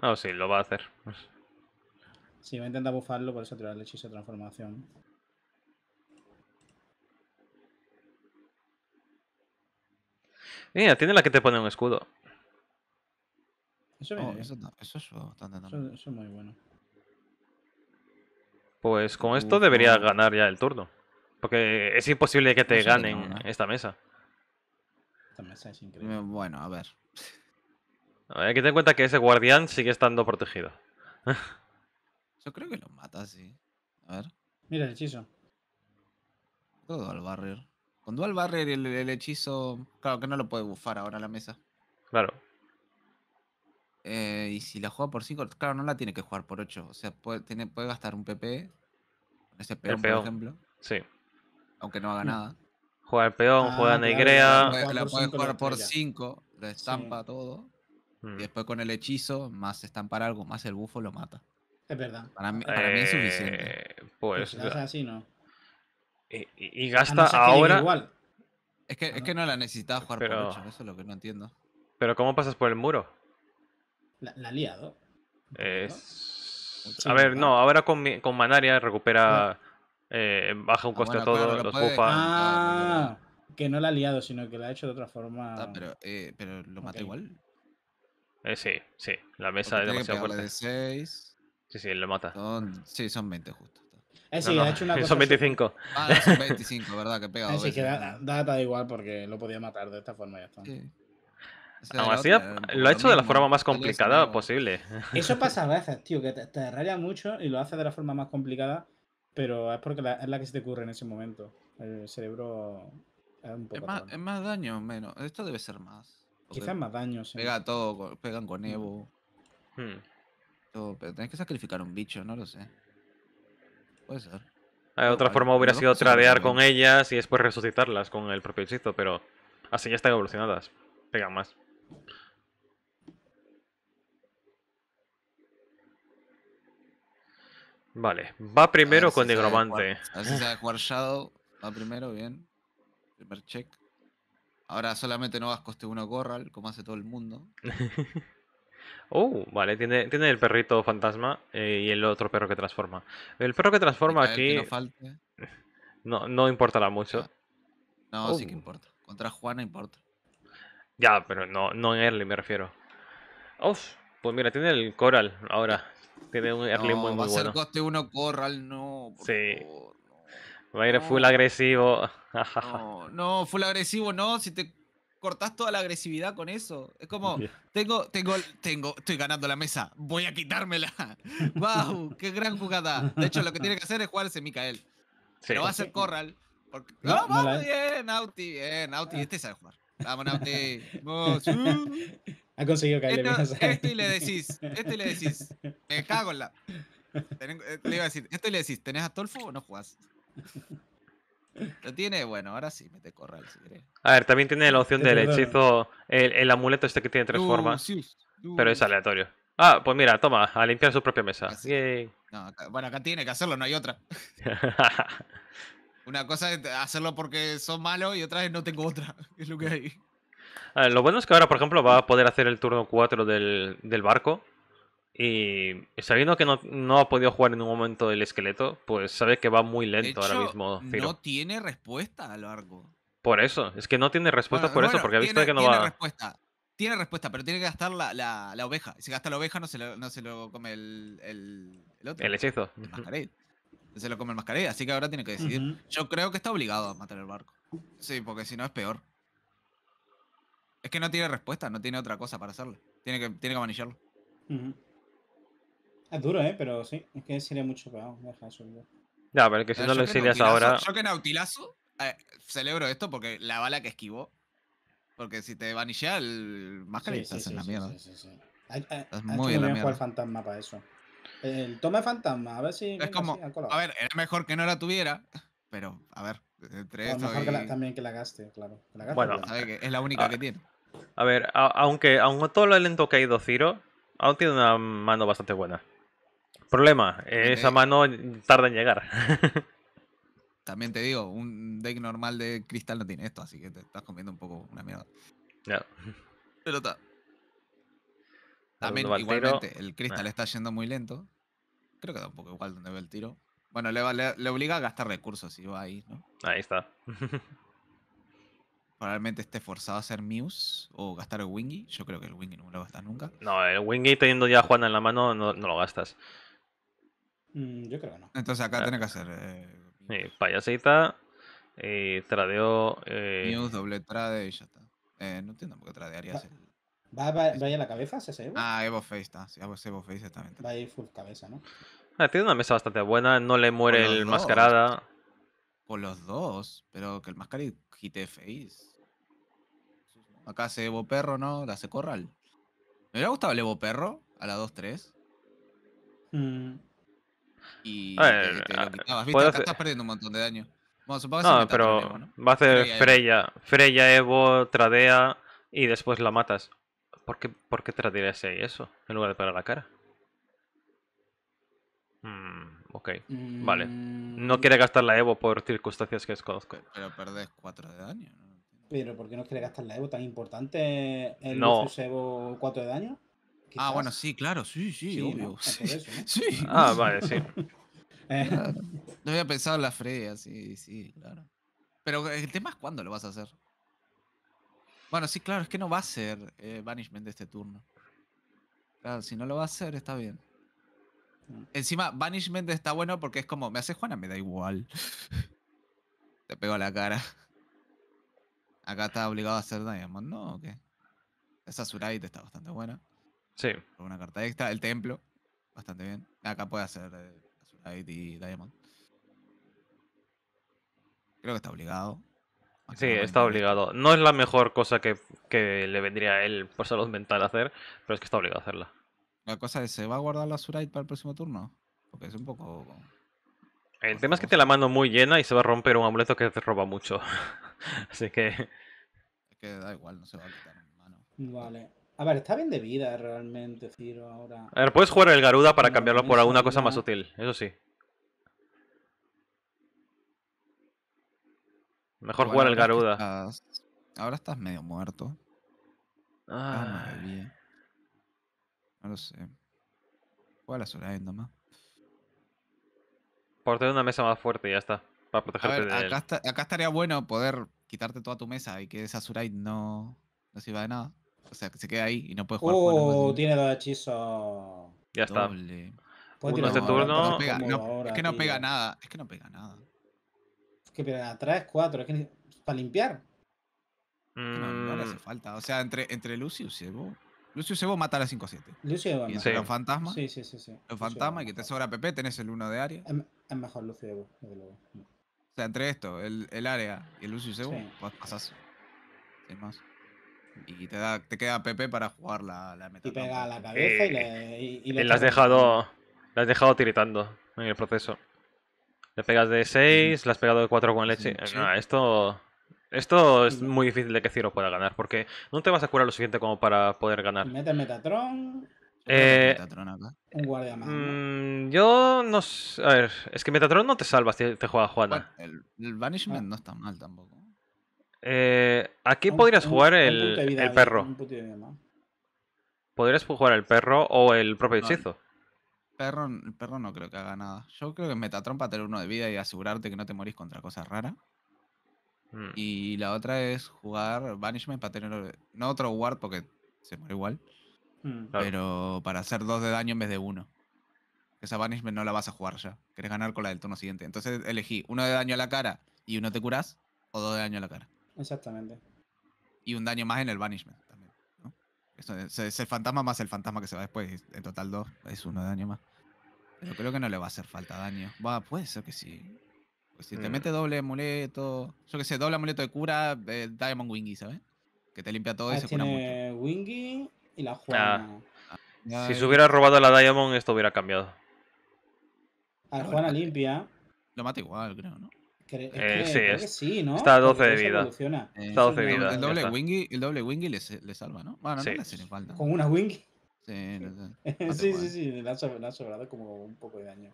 No, sí, lo va a hacer. Si va a intentar bufarlo, por eso tirar el hechizo de transformación. Mira, tiene la que te pone un escudo. Oh, eso, es muy bueno. Pues con esto debería ganar ya el turno. Porque es imposible que te ganen ¿eh? esta mesa. Esta mesa es increíble. Eh, bueno, a ver. hay que tener en cuenta que ese guardián sigue estando protegido. Yo creo que lo mata, sí. A ver. Mira el hechizo. Todo al barrer. Con Dual Barrier el, el hechizo. Claro que no lo puede bufar ahora la mesa. Claro. Eh, y si la juega por 5, claro, no la tiene que jugar por 8. O sea, puede, tiene, puede gastar un PP, e, ese peón, por e ejemplo. Sí. Aunque no haga mm. nada. Juega el peón, ah, juega negrea. la puede jugar por 5, la estampa todo. Y mm. después con el hechizo, más estampar algo, más el bufo lo mata. Es verdad. Para mí, es suficiente. Eh, pues. así, ¿no? Y, gasta ahora. Es que, no. es que no la necesitaba jugar por 8, eso es lo que no entiendo. Pero ¿cómo pasas por el muro? La, ha liado. Es... a ver, no, ahora con, con Manaria recupera. Eh, baja un ah, coste todo a todos, los Ah, ah que no la ha liado, sino que la ha hecho de otra forma. Ah, pero, eh, pero lo mata igual. Eh, sí, sí, la mesa de es demasiado fuerte. De 6. Sí, sí, lo mata. Sí, son 20 justo. Eh, sí, Ha hecho una cosa son 25. Ah, son 25, ¿verdad? Que pega. Eh, sí, que da, igual porque lo podía matar de esta forma ya está. Este Aún así, eh, lo ha hecho de la forma más complicada posible. Eso pasa a veces, tío, que te, raya mucho y lo haces de la forma más complicada, pero es porque es la que se te ocurre en ese momento. El cerebro es más, es más daño, menos. Esto debe ser más. Quizás más daño, sí. Pega todo, pegan con mm. Evo. Hmm. pero tenés que sacrificar un bicho, no lo sé. Puede ser. otra forma hubiera sido tradear con ellas y después resucitarlas con el propio hechizo, pero así ya están evolucionadas. Pegan más. Vale, va primero con Negromante. Así se va Va primero, bien. Primer check. Ahora solamente no vas coste uno Corral, como hace todo el mundo. oh, vale, tiene, tiene el perrito fantasma eh, y el otro perro que transforma. El perro que transforma aquí. no, no, importará mucho. Ah. No, oh. sí que importa. Contra Juana importa. Ya, pero no, no en early me refiero. Uff pues mira, tiene el Coral ahora. Tiene un Erling no, muy, muy va a ser coste uno Coral, no. sí. va a ir full agresivo. No, no, full agresivo no. Si te cortás toda la agresividad con eso. Es como, tengo, tengo, tengo, estoy ganando la mesa, voy a quitármela. ¡Wow! ¡Qué gran jugada! De hecho, lo que tiene que hacer es jugarse Micael. Sí, Pero va a ser Corral. No, ¡Ah, vamos, eh. bien, Nauti, bien, Nauti, este sabe jugar. Vamos, Nauti. Vamos. Uh. Ha conseguido caerle bien a Esto y le decís, esto le decís, me cago en la... Le iba a decir, esto y le decís, ¿tenés Tolfo o no jugás? Lo tiene, bueno, ahora sí, mete corral A ver, también tiene la opción del hechizo, el, amuleto este que tiene tres formas. pero es aleatorio. Ah, pues mira, toma, a limpiar su propia mesa. bueno, acá tiene que hacerlo, no hay otra. Una cosa es hacerlo porque son malos y otra es no tengo otra. Es lo que hay. Eh, lo bueno es que ahora, por ejemplo, va a poder hacer el turno 4 del, del barco. Y sabiendo que no, ha podido jugar en un momento el esqueleto, pues sabe que va muy lento ahora mismo. No tiene respuesta al barco. Por eso, es que no tiene respuesta por eso, porque ha visto que no va. Respuesta. Tiene respuesta, pero tiene que gastar la, la, la oveja. Si gasta la oveja, no se lo, come el, otro. El hechizo. El se lo come el mascarade, así que ahora tiene que decidir. Yo creo que está obligado a matar el barco. Sí, porque si no es peor. Es que no tiene respuesta, no tiene otra cosa para hacerlo. Tiene que, tiene que manillarlo. Es duro, ¿eh? Pero sí, es que sería mucho peor. Deja de Ya, pero que si no lo enseñas ahora. Yo que Nautilazo eh, celebro esto porque la bala que esquivó. Porque si te vanillea el máscara sí, estás la mierda. Es muy bien la fantasma para eso. El toma fantasma, a ver si. Es como. a ver, era mejor que no la tuviera, pero a ver. Entre esto mejor y... que la, también que la gaste, claro. la gaste, bueno, que es la única que tiene. A ver, aunque todo lo lento que ha ido Ciro, aún tiene una mano bastante buena. Problema, esa mano tarda en llegar. También te digo, un deck normal de cristal no tiene esto, así que te estás comiendo un poco una mierda. Ya. Pero También, igualmente, el, cristal ah. está yendo muy lento. Creo que da un poco igual donde ve el tiro. Bueno, le, le obliga a gastar recursos si va ahí, ¿no? Ahí está probablemente esté forzado a hacer Muse o gastar el Wingy. Yo creo que el Wingy no lo gastas nunca. No, el Wingy teniendo ya a Juana en la mano no, no lo gastas. Mm, yo creo que no. Entonces acá ah. tiene que hacer. Eh, sí, payasita, eh, tradeo. Eh... Muse, doble trade y ya está. Eh, no entiendo por qué tradearías. ¿Va, el... va, a la cabeza ese Evo? Ah, Evo Face está. Sí, Evo Face está. Va ahí full cabeza, ¿no? Ah, tiene una mesa bastante buena, no le muere el mascarada. Por los dos, pero que el mascarada quite face. Acá hace Evo Perro, ¿no? La hace Corral. Me hubiera gustado el Evo Perro a la 2-3. Mm. Y a ver, te, lo ah, quitabas. estás perdiendo un montón de daño. Bueno, no, pero ¿no? va a hacer Freya, Freya, Evo, Tradea y después la matas. ¿Por qué, por qué tradeas ahí eso en lugar de para la cara? Mm, ok, vale. No mm. quiere gastar la Evo por circunstancias que desconozco. Pero perdes 4 de daño, ¿no? Pero ¿por qué no quiere gastar la Evo tan importante en no. Evo 4 de daño? Ah, bueno, sí, claro, sí, sí, obvio. sí. Ah, vale, sí. Eh. No había pensado en la Freya, sí, sí, claro. Pero el tema es cuándo lo vas a hacer. Bueno, sí, claro, es que no va a ser eh, Banishment de este turno. Claro, si no lo va a hacer, está bien. Mm. Encima, Banishment está bueno porque es como, me hace Juana, me da igual. Te pego a la cara acá está obligado a hacer Diamond, ¿no? qué? Esa Surite está bastante buena. Sí. una carta extra. El templo, bastante bien. Acá puede hacer eh, y Diamond. Creo que está obligado. Sí, está obligado. No es la mejor cosa que, le vendría a él por salud mental hacer, pero es que está obligado a hacerla. La cosa es, ¿se va a guardar la Surite para el próximo turno? Porque es un poco... El tema es que te la mando muy llena y se va a romper un amuleto que te roba mucho. Así que que da igual, no se va a quitar, en mano. Vale. A ver, está bien de vida realmente, Ciro, ahora. A ver, puedes jugar el Garuda para cambiarlo por alguna cosa más útil, eso sí. Mejor jugar el Garuda. Ahora estás medio muerto. Ah, bien. No lo sé. Juega la Sorain nomás. Por tener una mesa más fuerte y ya está. Para protegerte de acá él. acá estaría bueno poder quitarte toda tu mesa y que esa Surai no, no sirva de nada. O sea, que se queda ahí y no puedes jugar. Uh, tiene dos hechizos. Ya está. Doble. Uno turno. No pega, es que no pega nada. Es que no pega nada. Es que pega tres, cuatro… Es que para limpiar. Mm. No, no, le hace falta. O sea, entre, entre Lucius y Evo. Lucius Evo mata a la 5-7. Lucius Evo. Y entre los fantasmas. Sí, sí, sí. Los fantasmas y que te sobra PP, tenés el 1 de área. Es, es mejor Lucius Evo, desde luego. O sea, entre esto, el, área y el Lucio y pasas. Sin más. Y te, da, queda PP para jugar la, la meta. Y pega la cabeza y le. Y, le eh, la has dejado, has dejado tiritando en el proceso. Le pegas de 6, le has pegado de 4 con leche. Eh, esto. Esto es muy difícil de que Ciro pueda ganar, porque no te vas a curar lo siguiente como para poder ganar. Mete Metatron. Eh, un guardia mm, yo no sé. A ver, es que Metatron no te salva Si te juega Juana. El, el banishment no está mal tampoco. Eh, aquí podrías jugar el, perro. Podrías jugar el perro o el propio hechizo. El perro, el perro no creo que haga nada. Yo creo que Metatron para tener uno de vida y asegurarte que no te morís contra cosas raras. Hmm. Y la otra es jugar Banishment para tener. No otro Guard porque se muere igual. Mm. Pero para hacer dos de daño en vez de uno. Esa Banishment no la vas a jugar ya. Quieres ganar con la del turno siguiente. Entonces elegí uno de daño a la cara y uno te curas o dos de daño a la cara. Exactamente. Y un daño más en el Banishment también. es, el fantasma más el fantasma que se va después. En total dos, es uno de daño más. Pero creo que no le va a hacer falta daño. Va, puede ser que sí. Pues si te mm. mete doble amuleto. Yo que sé, doble amuleto de cura, eh, Diamond Wingy, ¿sabes? Que te limpia todo y ah, se cura mucho. Wingy, y la Juana. Ah, si se hubiera robado la Diamond, esto hubiera cambiado. A Juana limpia. Lo mata igual, creo, ¿no? Eh, sí, es. que sí, ¿no? Está a 12 de vida. Eh, está a 12 de vida. El, doble wingy, el doble wingy le, salva, ¿no? Bueno, no le hace falta. Con una wingy. Sí, no sí, sí, sí, le ha, sobrado, como un poco de daño.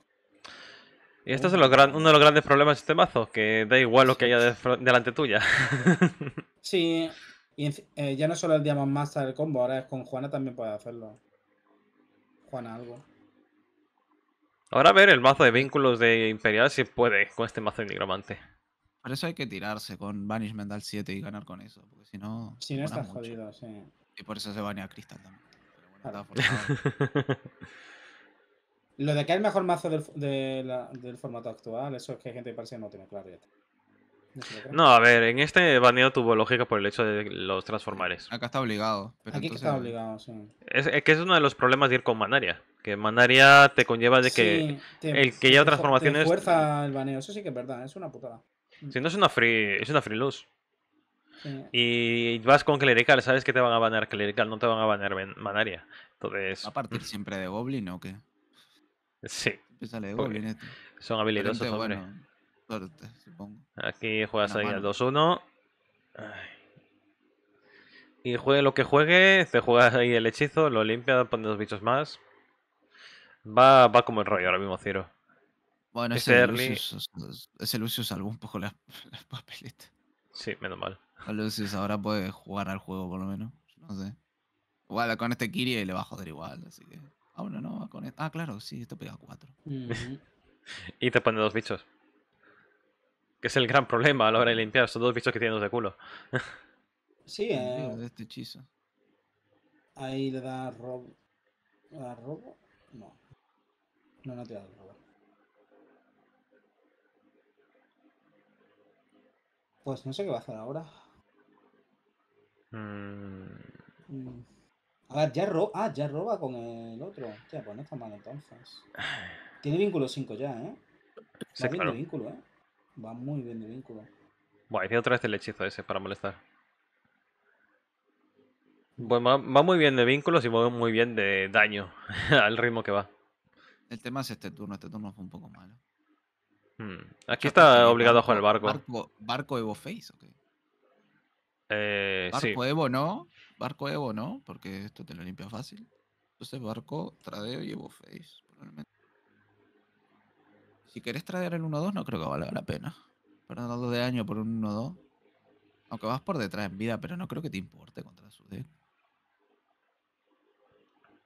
Y este es uno de los grandes problemas de este mazo, que da igual lo que haya delante tuya. sí, y eh, ya no solo el Diamond Master del combo, ahora es con Juana también puede hacerlo. Juana algo. Ahora a ver el mazo de vínculos de Imperial si puede con este mazo de nigromante. Por eso hay que tirarse con Banishment al 7 y ganar con eso, porque si no. Si no estás jodido, sí. Y por eso se banea Cristal también. Pero bueno, Lo de que es el mejor mazo del, formato actual, eso es que hay gente que parece que no tiene claridad no, a ver, en este baneo tuvo lógica por el hecho de los transformares. Acá está obligado. Aquí está obligado, sí. Es, que es uno de los problemas de ir con Manaria. Que Manaria te conlleva de que el que lleva transformaciones. fuerza el baneo, eso sí que es verdad, es una putada. Si no es una free, es una free luz. Y vas con Clerical, sabes que te van a banear Clerical, no te van a banear Manaria. Entonces. ¿Va a partir siempre de Goblin o qué? Sí. Son habilidosos, Ah, aquí juegas ahí al 2-1. Y juegue lo que juegue, te juegas ahí el hechizo, lo limpia, pone dos bichos más. Va, como el rollo ahora mismo, Ciro. Bueno, ese, Lucius, ese salvó un poco las, papelitas Sí, menos mal. Lucius ahora puede jugar al juego, por lo menos. No sé. Igual con este Kiri le va a joder igual, así que. Ah, bueno, no, con este. Ah, claro, sí, esto pega 4. y te pone dos bichos. Que es el gran problema a la hora de limpiar. Son dos bichos que tienen dos de culo. Sí, eh. De este hechizo. Ahí le da robo. ¿Le da robo? No. No, no te da robo. Pues no sé qué va a hacer ahora. Mm. Mm. A ver, ya roba. Ah, ya roba con el otro. Hostia, pues no está mal entonces. Tiene vínculo 5 ya, ¿eh? Va sí, vínculo, ¿eh? Va muy bien de vínculo. Bueno, hice otra vez el hechizo ese para molestar. Bueno, va, muy bien de vínculos y va muy bien de daño al ritmo que va. El tema es este turno, este turno fue un poco malo. Hmm, aquí está obligado a jugar el barco. ¿Barco, Evo Face ¿ok? Eh, barco Evo no. Barco Evo no, porque esto te lo limpia fácil. Entonces barco, tradeo y Evo Face, probablemente. Si querés traer el 1-2, no creo que valga la pena. Perdón de daño por un 1-2. Aunque vas por detrás en vida, pero no creo que te importe contra su deck.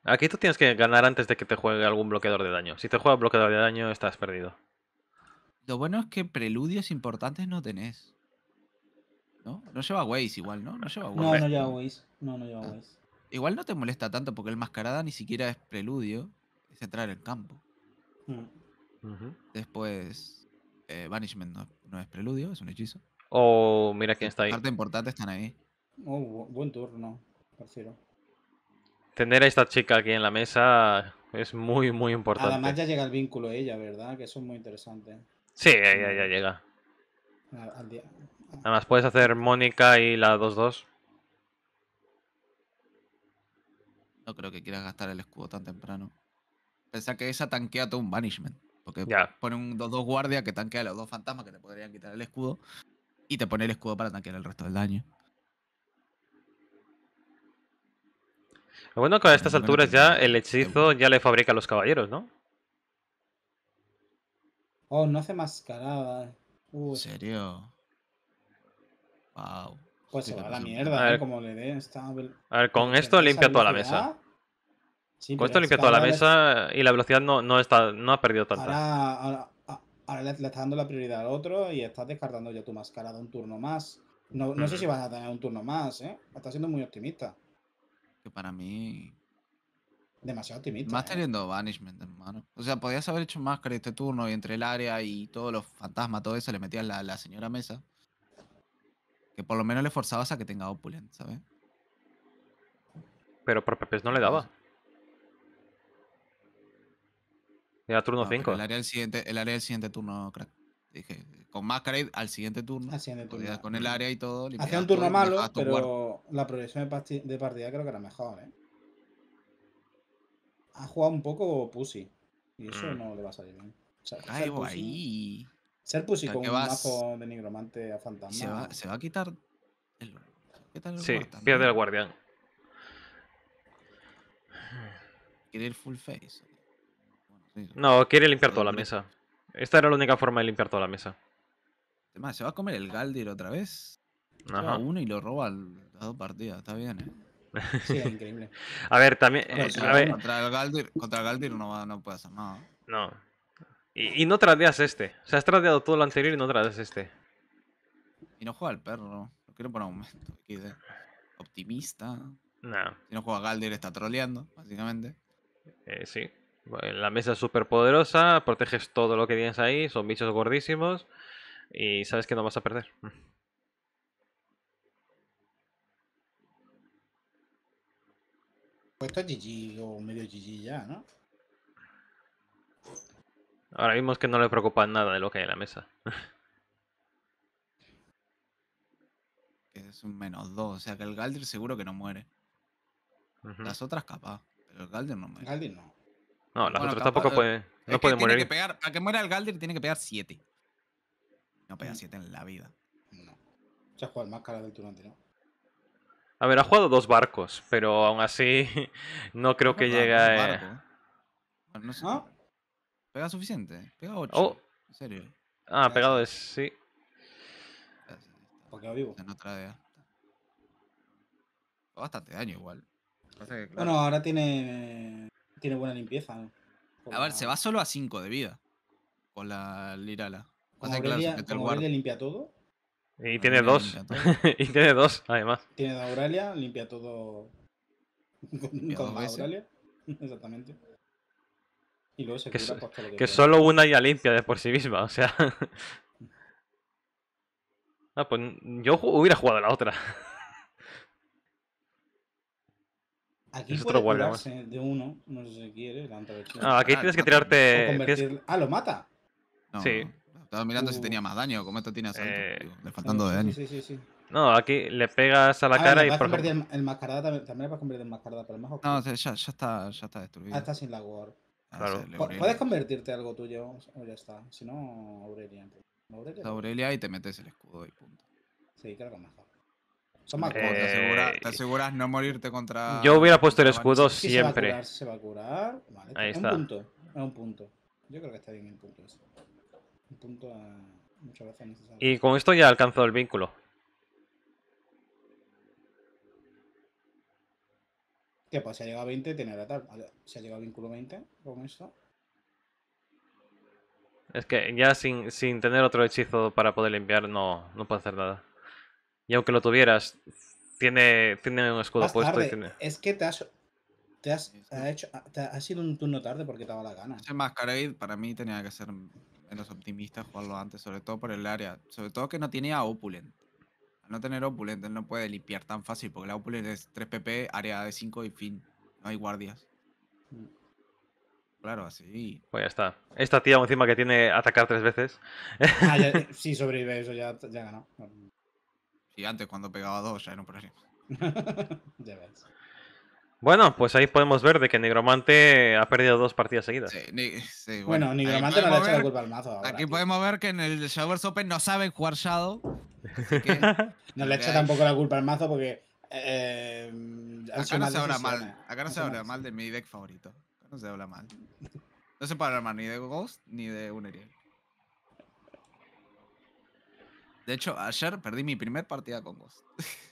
Aquí tú tienes que ganar antes de que te juegue algún bloqueador de daño. Si te juega bloqueador de daño, estás perdido. Lo bueno es que preludios importantes no tenés. ¿No? No lleva Waze igual, ¿no? No lleva Waze. No, no lleva Waze. No, no lleva ah. Waze. Igual no te molesta tanto porque el mascarada ni siquiera es preludio. Es entrar en campo. Mm. Después, eh, Banishment no, es preludio, es un hechizo. Oh, mira quién está ahí. Parte importante están ahí. Oh, buen turno, parcero. Tener a esta chica aquí en la mesa es muy, muy importante. Además ya llega el vínculo ella, ¿verdad? Que eso es muy interesante. Sí, ya, llega. Además puedes hacer Mónica y la 2-2. No creo que quieras gastar el escudo tan temprano. pensa que esa tanquea todo un banishment. Que yeah. ponen dos guardias que tanquean a los dos fantasmas que te podrían quitar el escudo. Y te pone el escudo para tanquear el resto del daño. Bueno, que a estas alturas ya el hechizo ya le fabrica a los caballeros, ¿no? Oh, no hace mascarada. Uy. ¿En serio? Pues se va a la mierda, ¿eh? como le den. Esta... A ver, con esto limpia toda la mesa. Sí, Con esto toda la mesa y la velocidad no, está, no ha perdido tanta. Ahora, le, estás dando la prioridad al otro y estás descartando ya tu máscara de un turno más. No, sé mm. si vas a tener un turno más, ¿eh? Estás siendo muy optimista. Que para mí. Demasiado optimista. Más ¿eh? teniendo Banishment, hermano. O sea, podías haber hecho máscara este turno y entre el área y todos los fantasmas, todo eso, le metías la, señora mesa. Que por lo menos le forzabas a que tenga opulent, ¿sabes? Pero por Pepes no le daba. turno 5. el, área del siguiente, el área siguiente turno, crack. Dije, con más al Al siguiente turno. Con el área y todo. Hacía un turno malo, pero la progresión de, partida creo que era mejor, ¿eh? Ha jugado un poco pussy. Y eso mm. no le va a salir bien. ser, pussy, con un mazo de nigromante a fantasma. Se va, a quitar el. ¿Qué sí, pierde el guardián. Quiere ir full face. No, quiere limpiar toda la mesa. Esta era la única forma de limpiar toda la mesa. Además, ¿se va a comer el Galdir otra vez? Ajá. uno y lo roba las dos partidas. Está bien, ¿eh? Sí, es increíble. a ver, también. Eh, a ver. Contra, el Galdir, contra no, va, no puede hacer nada. No. Y, no tradeas este. O sea, has tradeado todo lo anterior y no tradeas este. Y no juega el perro. Lo quiero poner un momento. Optimista. No. Si no juega Galdir, está troleando, básicamente. Eh, sí. La mesa es súper poderosa, proteges todo lo que tienes ahí, son bichos gordísimos y sabes que no vas a perder. Puesto GG o medio GG ya, ¿no? Ahora vimos que no le preocupan nada de lo que hay en la mesa. Es un menos 2, o sea que el Galdir seguro que no muere. Las otras capaz, pero el Galdir no muere. No, las otras tampoco eh, pueden. No pueden morir. Que pegar, a que muera el Galdir tiene que pegar 7. No pega 7 mm. en la vida. No. Se ha jugado más cara del Turante, ¿no? A ver, ha jugado dos barcos, pero aún así no creo que no, llegue a. No sé. ¿Ah? Pega suficiente. Pega 8. Oh. En serio. Ah, ha pegado es. Sí. Porque vivo. En otra de Bastante daño igual. Que, claro. Bueno, ahora tiene tiene buena limpieza. A ver, se va solo a 5 de vida con la Lirala. Como Aurelia, limpia todo. Y ah, tiene 2 dos. y tiene dos, además. Tiene de Aurelia, limpia todo con, Aurelia. Exactamente. Y luego se que, pues, que, que solo una ya limpia de por sí misma, o sea. Mm. ah, pues yo hubiera jugado la otra. Aquí es de uno, no sé si quiere. La no, aquí tienes que ah, tirarte. Ah, lo mata. sí. Estaba mirando si uh. tenía más daño. Como esto tiene asalto. Eh, le faltando de daño. Sí, sí, sí. No, aquí le pegas a la ah, cara y por ejemplo... El, mascarada también, también le vas a convertir en mascarada, pero mejor. No, ya, ya, está, ya está destruido. Ah, está sin la war. Ah, claro. Puedes convertirte en algo tuyo o ya está. Si no, Aurelia. Aurelia. Aurelia y te metes el escudo y punto. Sí, creo que es mejor. Son más ¿Te, eh, aseguras no morirte contra. Yo hubiera puesto el escudo siempre. Se va a curar, Vale, Ahí está. Un punto, un punto. Yo creo que está bien punto punto a... Eh, muchas veces necesario. Y con esto ya alcanzó el vínculo. Que pues si ha llegado a 20, tiene la tal. Si ha llegado a vínculo 20, con esto. Es que ya sin, sin tener otro hechizo para poder limpiar, no, no puedo hacer nada. Y aunque lo tuvieras, tiene, tiene un escudo puesto. Es que te has, te has, hecho, te sido un turno tarde porque te daba la gana. Ese Masquerade para mí tenía que ser menos optimista jugarlo antes, sobre todo por el área. Sobre todo que no tiene a Opulent. Al no tener Opulent, él no puede limpiar tan fácil porque la Opulent es 3 PP, área de 5 y fin. No hay guardias. Mm. Claro, así. Pues ya está. Esta tía encima que tiene atacar tres veces. Ah, sí, sobrevive, eso ya ganó. Y antes cuando pegaba dos ya era un problema. ya ves. Bueno, pues ahí podemos ver de que Negromante ha perdido dos partidas seguidas. bueno. Negromante no le echa la culpa al mazo. aquí podemos ver que en el Shower's Open no saben jugar Shadow. Que... no le echa tampoco la culpa al mazo porque. Eh, acá, no se habla mal, acá no se habla mal de mi deck favorito. no se habla mal. No se puede hablar mal ni de Ghost ni de Uneriel. De hecho, ayer perdí mi primer partida con vos.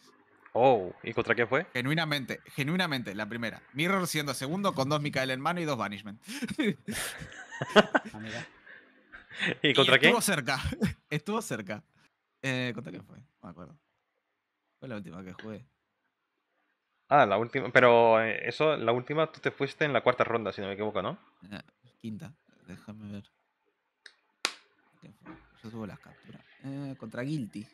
Oh, ¿y contra quién fue? Genuinamente, genuinamente, la primera. Mirror siendo segundo con dos Mikael en mano y dos Banishment. Ah, ¿Y contra qué? Estuvo cerca. Estuvo eh, cerca. ¿Contra quién fue? No me acuerdo. Fue la última que jugué. Ah, la última. Pero eh, eso, la última tú te fuiste en la cuarta ronda, si no me equivoco, ¿no? Eh, quinta. Déjame ver. Yo tuve las capturas. Eh, contra Guilty.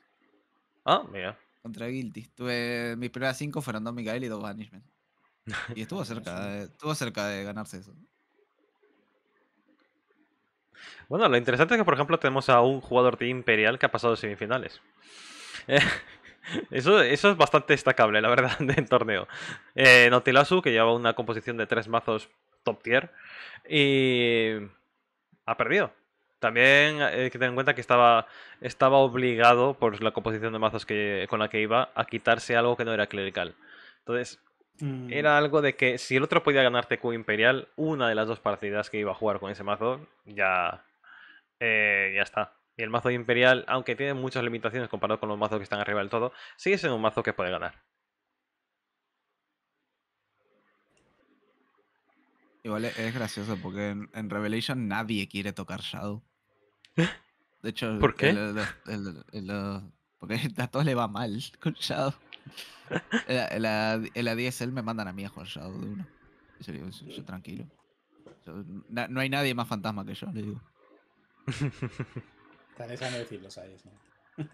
Ah, mira. Contra Guilty. Tuve, mis primeras cinco fueron dos Miguel y dos Banishment. Y estuvo cerca, estuvo cerca de ganarse eso. Bueno, lo interesante es que, por ejemplo, tenemos a un jugador de Imperial que ha pasado semifinales. eso, eso es bastante destacable, la verdad, del torneo. Eh, Nautilasu, que lleva una composición de tres mazos top tier, y ha perdido. También hay eh, que tener en cuenta que estaba, estaba obligado, por la composición de mazos que, con la que iba, a quitarse algo que no era clerical. Entonces, mm. era algo de que si el otro podía ganarte Q Imperial, una de las dos partidas que iba a jugar con ese mazo, ya, eh, ya está. Y el mazo Imperial, aunque tiene muchas limitaciones comparado con los mazos que están arriba del todo, sigue siendo un mazo que puede ganar. Igual e, es gracioso porque en, Revelation nadie quiere tocar Shadow. De hecho, ¿por qué? porque a todos le va mal con Shadow. En la 10 me mandan a mí a jugar Shadow de uno. Yo, tranquilo. no hay nadie más fantasma que yo, le digo. no decirlo, ¿no?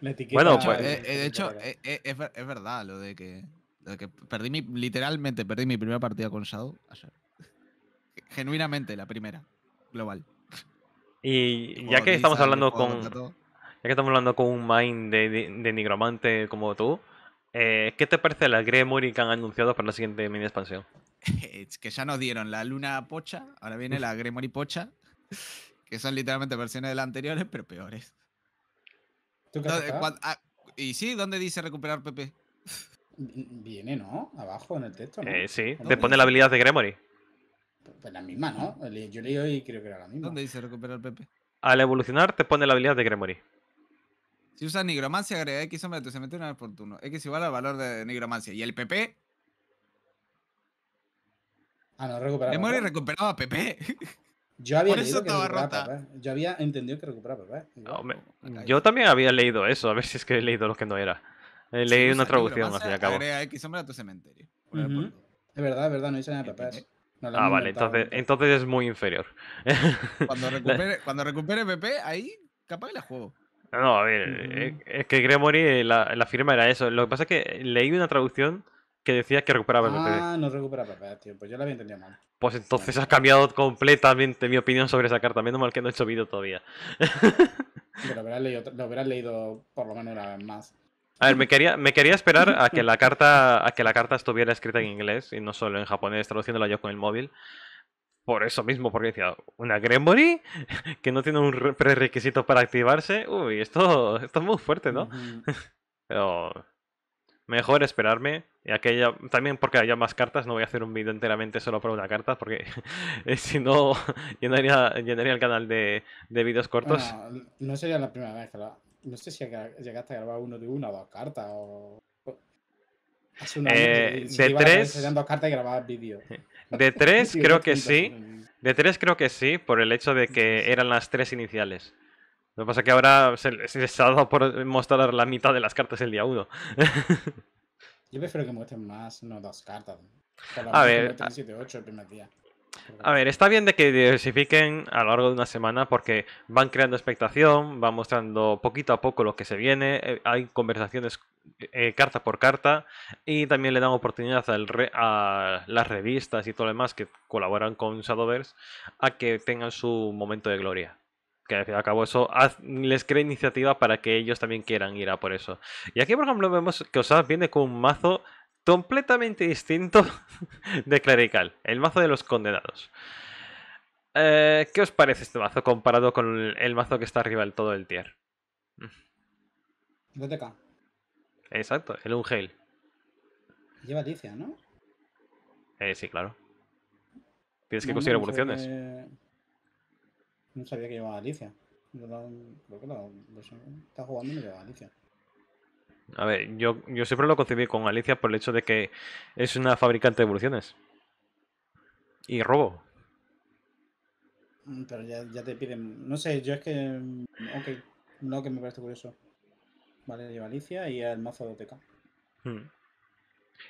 La etiqueta, bueno, De, hecho, es verdad lo de que que perdí mi, literalmente perdí mi primera partida con Shadow ayer. Genuinamente, la primera. Global. Y, ya que estamos hablando con. Ya que estamos hablando con un mind de, de, nigromante como tú, eh, ¿qué te parece la Gremory que han anunciado para la siguiente mini expansión? es que ya nos dieron la luna pocha, ahora viene la Gremory pocha, que son literalmente versiones de las anteriores, pero peores. Ah, y sí, ¿dónde dice recuperar PP? Viene, ¿no? Abajo en el texto. ¿no? Eh, sí, te pone pues, la habilidad de Gremory. Pues la misma, ¿no? Yo leí hoy y creo que era la misma. ¿Dónde dice recuperar PP? Al evolucionar te pone la habilidad de Gremory. Si usas nigromancia, agrega X hombre, te se mete una vez por turno. X igual al valor de nigromancia. ¿Y el PP? Ah, no, recuperaba. Gremory recuperaba PP. Yo había eso estaba rota. Yo había entendido que recuperaba PP. Yo también había leído eso, a ver si es que he leído lo que no era. Leí una traducción al fin y La X hombre a tu cementerio. Es verdad, es verdad, no hice nada de No ah, vale, entonces, entonces es muy inferior. Cuando recupere, cuando recupere PP, ahí capaz que la juego. No, a ver, eh, es que Gremory, eh, la, la, firma era eso. Lo que pasa es que leí una traducción que decía que recuperaba PP. Ah, no recupera PP, tío. Pues yo la había entendido mal. Pues entonces has cambiado completamente mi opinión sobre esa carta. Menos mal que no he hecho vídeo todavía. Pero lo habrás leído, lo habrás leído por lo menos una vez más. A ver, me quería, esperar a que la carta, a que la carta estuviera escrita en inglés y no solo en japonés, traduciéndola yo con el móvil. Por eso mismo, porque decía, una Gremory que no tiene un prerequisito para activarse. Uy, esto, esto es muy fuerte, ¿no? Pero mejor esperarme. Y también porque haya más cartas, no voy a hacer un vídeo enteramente solo por una carta, porque eh, si no, llenaría, el canal de, de vídeos cortos. no sería la primera vez que no sé si llegaste a grabar uno de una o dos cartas o... Hace eh, de tres... Dos cartas y grababas vídeo. De tres creo que sí. De tres creo que sí, por el hecho de que eran las tres iniciales. Lo que pasa es que ahora se les ha dado por mostrar la mitad de las cartas el día uno Yo prefiero que muestren más, no dos cartas. A ver. A ver, está bien de que diversifiquen a lo largo de una semana porque van creando expectación, van mostrando poquito a poco lo que se viene, eh, hay conversaciones eh, carta por carta y también le dan oportunidad a las revistas y todo lo demás que colaboran con Shadowverse a que tengan su momento de gloria. Que al fin y al cabo eso les crea iniciativa para que ellos también quieran ir a por eso. Y aquí, por ejemplo, vemos que Osas viene con un mazo completamente distinto de Clerical, el mazo de los condenados. Eh, ¿Qué os parece este mazo comparado con el, mazo que está arriba del todo del tier? BTK. Exacto, el Unhail. Lleva alicia, ¿no? Eh, sí, claro. Tienes que conseguir evoluciones. No sabía que llevaba Alicia. Está jugando y no Alicia. A ver, yo, siempre lo concebí con Alicia por el hecho de que es una fabricante de evoluciones. Y robo. Mm, pero ya, te piden. No sé, yo es que. Mm, ok, no que me parece curioso. Vale, lleva Alicia y el mazo de OTK. Hmm.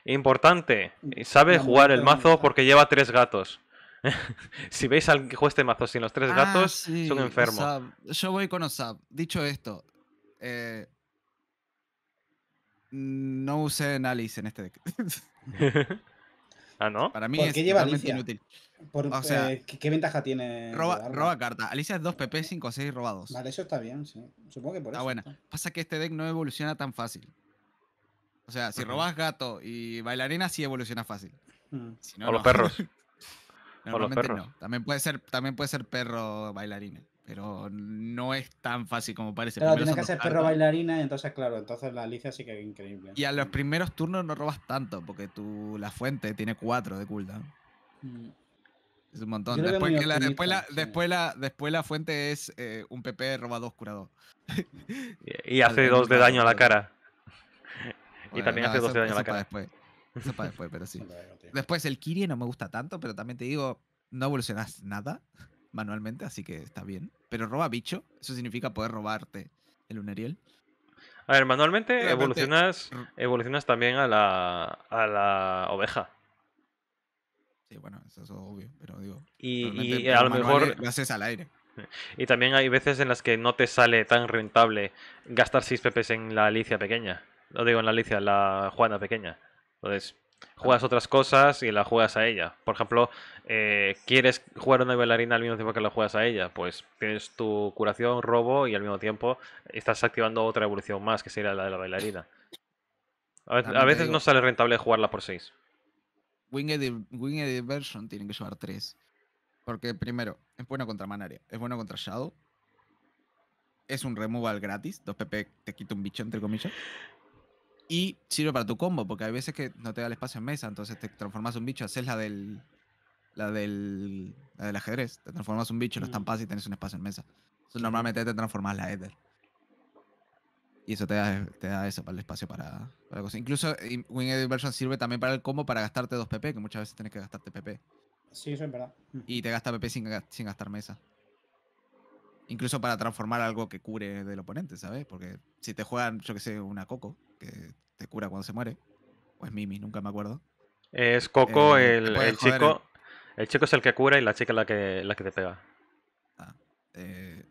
Importante, mm. sabe jugar el mazo porque lleva tres gatos. si veis al que juega este mazo sin los tres ah, gatos, son enfermos. Yo voy con Osab. Dicho esto, eh, no usé Alice en este deck. ah, ¿no? Para mí es qué inútil. o eh, sea, ¿qué, ventaja tiene? Roba, roba, carta. Alicia es 2 PP, 5, 6 robados. Vale, eso está bien, sí. Supongo que por eso. Ah, bueno. Pasa que este deck no evoluciona tan fácil. O sea, si robas gato y bailarina, sí evoluciona fácil. Mm. o, Los perros. Normalmente los También puede ser, también puede ser perro bailarina pero no es tan fácil como parece. Claro, tienes que hacer perro bailarina y entonces, claro, entonces la Alicia sí que es increíble. Y a los primeros turnos no robas tanto, porque tú, la fuente tiene cuatro de cooldown. Mm. Es un montón. Después, la, después, después, la, fuente es eh, un PP roba dos curados y, hace dos de daño a la cara. y también hace dos de daño a la cara. Para después. Eso para después, pero sí. Después el Kiri no me gusta tanto, pero también te digo, no evolucionas nada manualmente, así que está bien. Pero roba bicho, eso significa poder robarte el Uneriel? A ver, manualmente evolucionas, evolucionas también a la, oveja. Sí, bueno, eso es obvio, pero digo. Y, a lo mejor. Lo haces al aire. Y también hay veces en las que no te sale tan rentable gastar 6 pepes en la Alicia pequeña. Lo digo en la Alicia, la Juana pequeña. Entonces, juegas otras cosas y la juegas a ella. Por ejemplo, eh, quieres jugar una bailarina al mismo tiempo que la juegas a ella, pues tienes tu curación, robo y al mismo tiempo estás activando otra evolución más, que sería la de la bailarina. A, veces no sale rentable jugarla por 6. Winged, Winged Version tienen que llevar 3. Porque primero, es bueno contra Manaria, es bueno contra Shadow. Es un removal gratis, 2 PP te quita un bicho, entre comillas. Y sirve para tu combo, porque hay veces que no te da el espacio en mesa, entonces te transformas un bicho, haces la del. La del. ajedrez. Te transformas un bicho, lo estampas y tenés un espacio en mesa. Entonces, normalmente te transformas la Ether. Y eso te da, te da eso para el espacio para, para cosas. Incluso eh, Winged Version sirve también para el combo para gastarte 2 PP, que muchas veces tenés que gastarte PP. Sí, eso es verdad. Y te gasta PP sin gastar mesa. Incluso para transformar algo que cure del oponente, ¿sabes? Porque si te juegan, yo que sé, una Coco, que te cura cuando se muere, o es Mimi, nunca me acuerdo. Es Coco, eh, el, chico. El... chico es el que cura y la chica es la que, la que te pega. Ah, eh,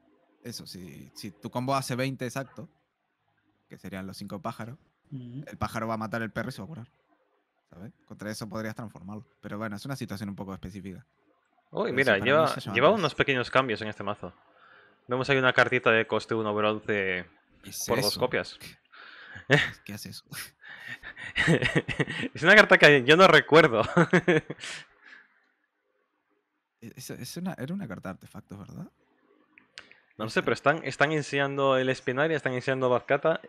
eso, si, si tu combo hace 20 exacto, que serían los 5 pájaros, el pájaro va a matar el perro y se va a curar. ¿Sabes? Contra eso podrías transformarlo. Pero bueno, es una situación un poco específica. Uy, mira, lleva, lleva unos pequeños cambios en este mazo. Vemos ahí una cartita de coste 1 bronce por dos copias. ¿Qué haces es una carta que yo no recuerdo. E-, era una carta de artefactos, ¿verdad? No sé, pero están, están enseñando el Espinaria, están enseñando Vazcata.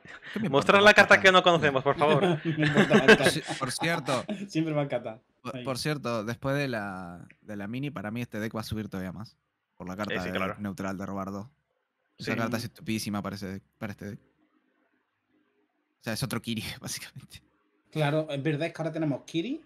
Mostrar la carta que no conocemos, por favor. por cierto. Siempre Por, cierto, después de la, de la mini, para mí este deck va a subir todavía más. Por la carta neutral de Robardo. Esa carta es estupidísima para, este deck. O sea, es otro Kiri, básicamente. Claro, en verdad es que ahora tenemos Kiri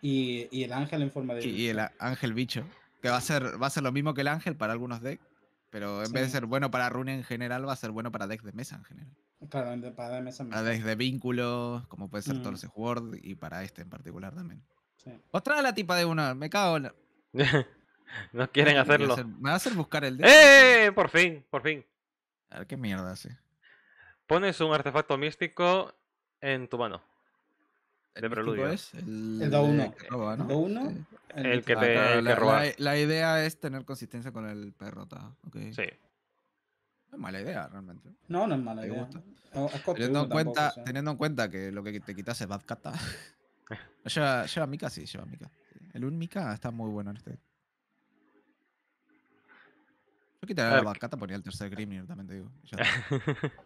y, el ángel en forma de. Y el ángel bicho. Que va a, ser, va a ser lo mismo que el ángel para algunos decks. Pero en vez de ser bueno para rune en general, va a ser bueno para decks de mesa en general. Claro, para de mesa decks de vínculos, como puede ser mm. Ward. y para este en particular también. Sí. Otra la tipa de una me cago en. No quieren hacerlo. me va a hacer buscar el dedo. ¡Eh! Por fin, por fin. A ver qué mierda hace. Pones un artefacto místico en tu mano. De preludio. Es el, el da uno. Ah, el que uno, el, que te, roba. La, idea es tener consistencia con el perro. Okay. Sí. No es mala idea, realmente. No, no es mala idea. teniendo, en cuenta, teniendo en cuenta que lo que te quitas es Bad Kata. lleva, lleva Mika, sí, lleva Mika. El un Mika está muy bueno en este. Yo quitaría la barcata, ponía el tercer Grimnir, también te digo.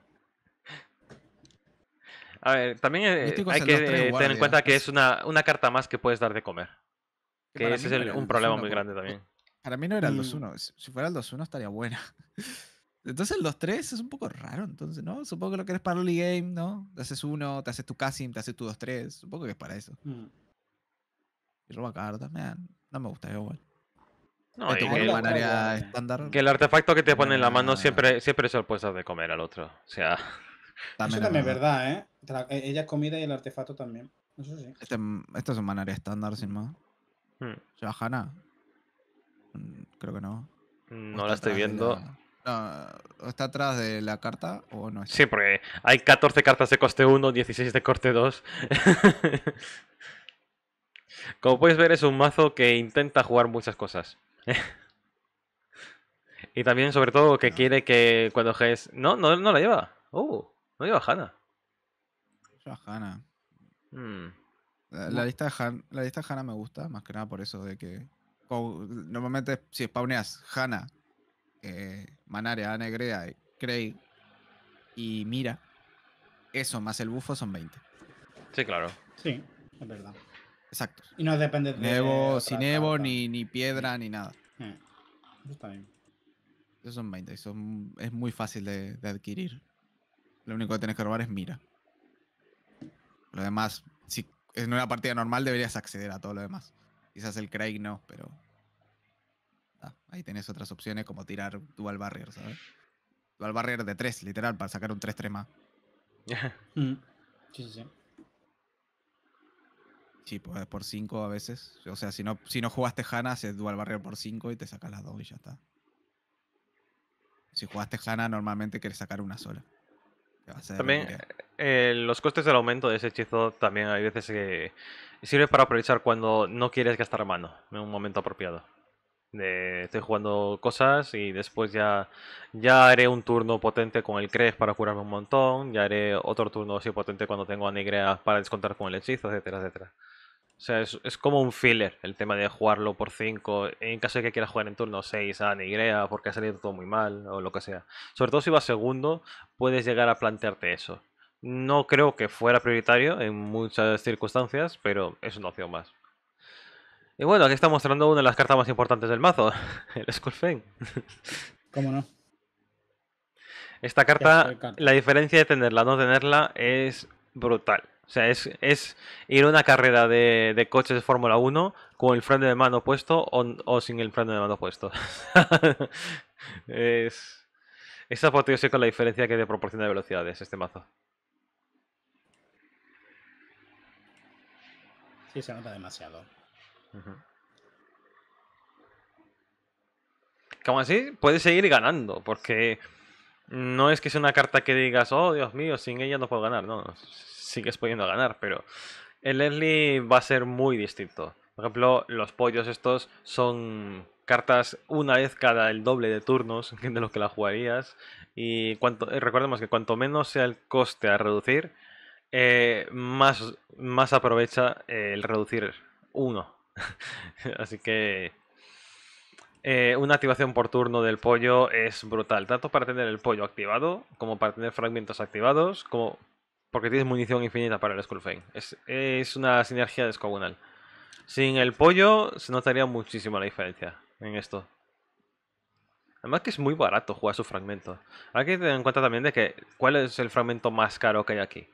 A ver, también eh, hay que eh, tener en cuenta que pues. es una, una, carta más que puedes dar de comer. Que, ese es un problema muy grande pues. también. Para mí no era el 2-1. Si fuera el 2-1 estaría buena. Entonces el 2-3 es un poco raro, entonces, ¿no? Supongo que lo querés para early game, ¿no? Te haces uno, te haces tu Casim, te haces tu 2-3. Supongo que es para eso. Mm. Y roba cartas, man. No me gusta igual. No, que, que el artefacto que te pone en la mano siempre, siempre puesto de comer al otro. O sea. También Eso es verdad, ¿eh? ¿eh? ella es comida y el artefacto también. Eso sí. Este, esto es un manaria estándar, sin más. Hmm. Hanna? Mm, creo que no. No la estoy viendo. ¿Está atrás de la carta o no? Sí, porque hay 14 cartas de coste 1, 16 de corte 2. Como puedes ver, es un mazo que intenta jugar muchas cosas. y también, sobre todo, que ah. quiere que cuando Gs. No, no, no la lleva. Oh, no lleva a Hannah. Lleva a Hannah. Hmm. La, lista de la lista de Hannah me gusta, más que nada por eso de que. normalmente, si spawneas Hanna eh, Manaria Manare, Ana Craig y Mira, eso más el bufo son 20. Sí, claro. Sí, es verdad. Exacto. Y no depende de. sin Evo, ni, ni piedra, ni nada. eso está bien. Eso son 20 es muy fácil de, adquirir. Lo único que tienes que robar es mira. Lo demás, si es una partida normal deberías acceder a todo lo demás. Quizás el Craig no, pero. ahí tenés otras opciones como tirar Dual Barrier, ¿sabes? Dual Barrier de 3, literal, para sacar un 3-3 más. Mm. Sí, sí, sí. Sí, pues eh, por 5 a veces. O sea, si no, si no jugaste Hanna, haces Dual Barrier por 5 y te sacas las dos y ya está. Si jugaste Hanna, normalmente quieres sacar una sola. También eh, los costes del aumento de ese hechizo también hay veces que sirve para aprovechar cuando no quieres gastar mano en un momento apropiado. De, estoy jugando cosas y después ya, ya haré un turno potente con el Cres para curarme un montón, ya haré otro turno así potente cuando tengo a para descontar con el hechizo, etcétera, etcétera. O sea, es, como un filler el tema de jugarlo por 5, en caso de que quieras jugar en turno 6 a Nigrea porque ha salido todo muy mal o lo que sea. Sobre todo si vas segundo, puedes llegar a plantearte eso. No creo que fuera prioritario en muchas circunstancias, pero es una opción más. Y bueno, aquí está mostrando una de las cartas más importantes del mazo, el Skullfang. ¿Cómo no? Esta carta, la diferencia de tenerla o no tenerla es brutal. O sea, es, ir a una carrera de, coches de Fórmula 1 con el freno de mano puesto o, sin el freno de mano puesto. es, es con la diferencia que de proporciona de velocidades este mazo. Sí, se nota demasiado. cómo Como así, puedes seguir ganando, porque no es que sea una carta que digas, oh Dios mío, sin ella no puedo ganar. No, sigues pudiendo ganar, pero el early va a ser muy distinto. Por ejemplo, los pollos estos son cartas una vez cada el doble de turnos de los que la jugarías. Y cuanto, eh, recordemos que cuanto menos sea el coste a reducir, eh, más, más aprovecha el reducir uno. Así que eh, una activación por turno del pollo es brutal, tanto para tener el pollo activado, como para tener fragmentos activados, como porque tienes munición infinita para el Skullfane. Es, una sinergia descomunal. Sin el pollo se notaría muchísimo la diferencia en esto. Además que es muy barato jugar su fragmento. Hay que tener en cuenta también de que cuál es el fragmento más caro que hay aquí.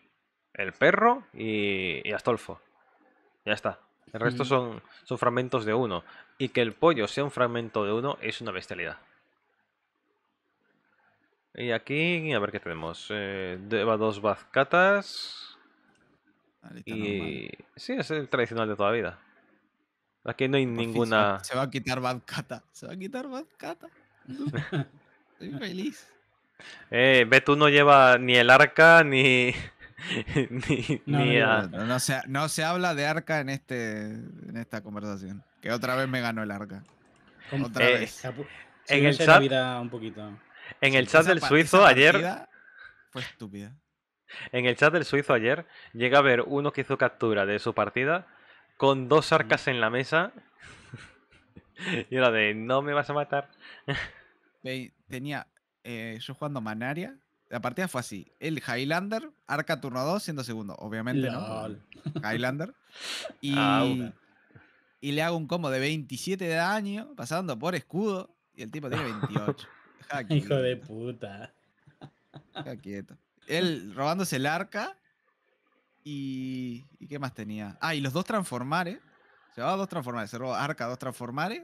El perro y Astolfo. Ya está. El resto mm. son, son fragmentos de uno. Y que el pollo sea un fragmento de uno es una bestialidad. Y aquí, a ver qué tenemos. Eh, lleva dos bazcatas. y. Sí, es el tradicional de toda la vida. Aquí no hay ninguna. Se va, a quitar bazcata. Se va a quitar bazcata. Estoy feliz. Eh, Betu no lleva ni el arca ni. no, se, habla de arca en, este, en esta conversación. Que otra vez me ganó el arca. Em, otra eh, vez. En el chat, un poquito. En el chat del suizo ayer. Fue estúpida. En el chat del suizo ayer llega a ver uno que hizo captura de su partida con dos arcas en la mesa. y era de no me vas a matar. Tenía. Eh, yo jugando Manaria la partida fue así. El Highlander arca turno 2 siendo segundo. Obviamente, ¿no? Highlander. Y, y le hago un combo de 27 de daño, pasando por escudo. Y el tipo tiene 28. Hijo de puta. Él robándose el arca. Y, y, qué más tenía? Ah, y los dos transformares. Llevaba dos Transformare Se robó arca, dos transformares.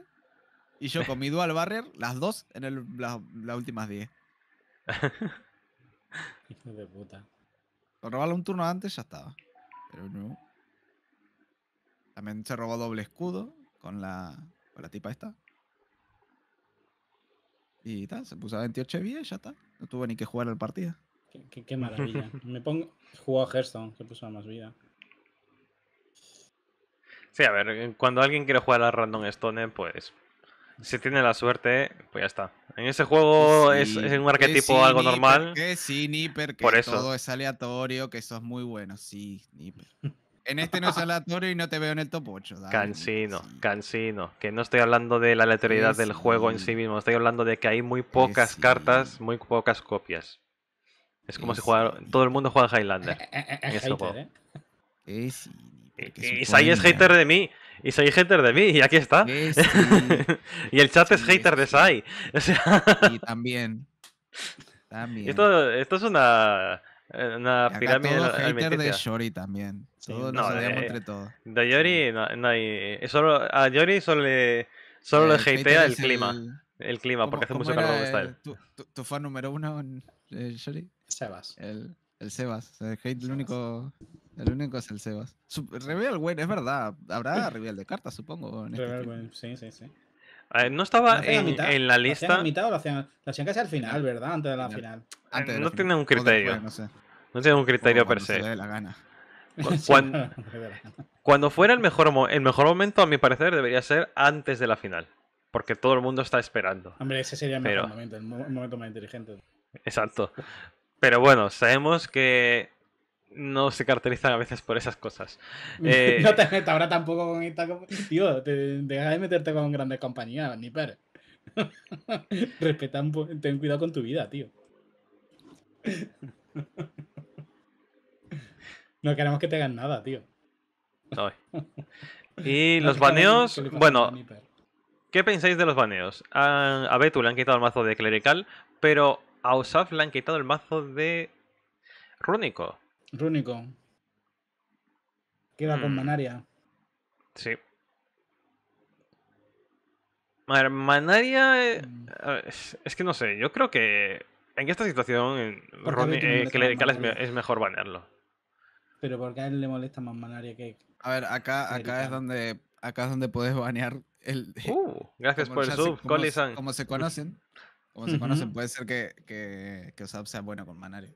Y yo con mi dual barrier, las dos en el, las últimas 10. Hijo de puta. Lo un turno antes ya estaba. Pero no. También se robó doble escudo con la, con la tipa esta. Y tal, se puso a 28 de vida y ya está. No tuvo ni que jugar el partido. Qué, maravilla. Me pongo. Jugó a Hearthstone, que puso más vida. Sí, a ver, cuando alguien quiere jugar a Random Stone, pues. Si tiene la suerte, pues ya está. En ese juego es, un arquetipo algo normal. Que sí, Nipper, que todo es aleatorio, que eso es muy bueno. Sí, Nipper. En este no es aleatorio y no te veo en el top 8. cansino, cansino. Que no estoy hablando de la aleatoriedad del juego en sí mismo. Estoy hablando de que hay muy pocas cartas, muy pocas copias. Es como si jugara. Todo el mundo juega Highlander. en este juego. Es, y es hater de mí y soy hater de mí, y aquí está. y el chat es hater de Sai. O sea... Y también. también. Esto, esto es una, eh, una pirámide todo hater de Shori también. Todos nos no, de, entre todos. De Yori no, hay. Eh, solo, a Yori solo le, solo le hatea el clima. El, clima, porque hace mucho calor donde está él. ¿Tu, tu, fan número uno, en, eh, Sebas. El... El Sebas. El el único. El único es el Sebas. Reveal, Wayne, es verdad. Habrá reveal de cartas, supongo. este sí, sí, sí. no estaba en, la lista. ¿Lo hacían mitad lo hacían, casi al final, ¿verdad? Antes de la final. no tiene un criterio. no, sé. tiene un criterio per se. se la gana. Cuando, fuera el mejor, el mejor momento, a mi parecer, debería ser antes de la final. Porque todo el mundo está esperando. Hombre, ese sería el mejor momento, el momento más inteligente. Exacto. Pero bueno, sabemos que no se caracterizan a veces por esas cosas. no eh, te metas ahora tampoco con esta. Tío, te, dejas de meterte con grandes compañías, ni per. Respeta, ten cuidado con tu vida, tío. no queremos que te hagan nada, tío. Y los baneos. Bueno, ¿qué pensáis de los baneos? A, a Betu le han quitado el mazo de clerical, pero a Osaf le han quitado el mazo de Rúnico. Rúnico. Queda con mm. Manaria. Sí. Manaria. Eh, mm. es que no sé, yo creo que en esta situación eh, es, mejor banearlo. Pero porque a él le molesta más Manaria que. A ver, acá, acá es donde acá es donde puedes banear el. Uh, gracias por el sub, Colisan. Como se conocen. Como se conoce conocen, puede ser que, que, que sea bueno con Manario.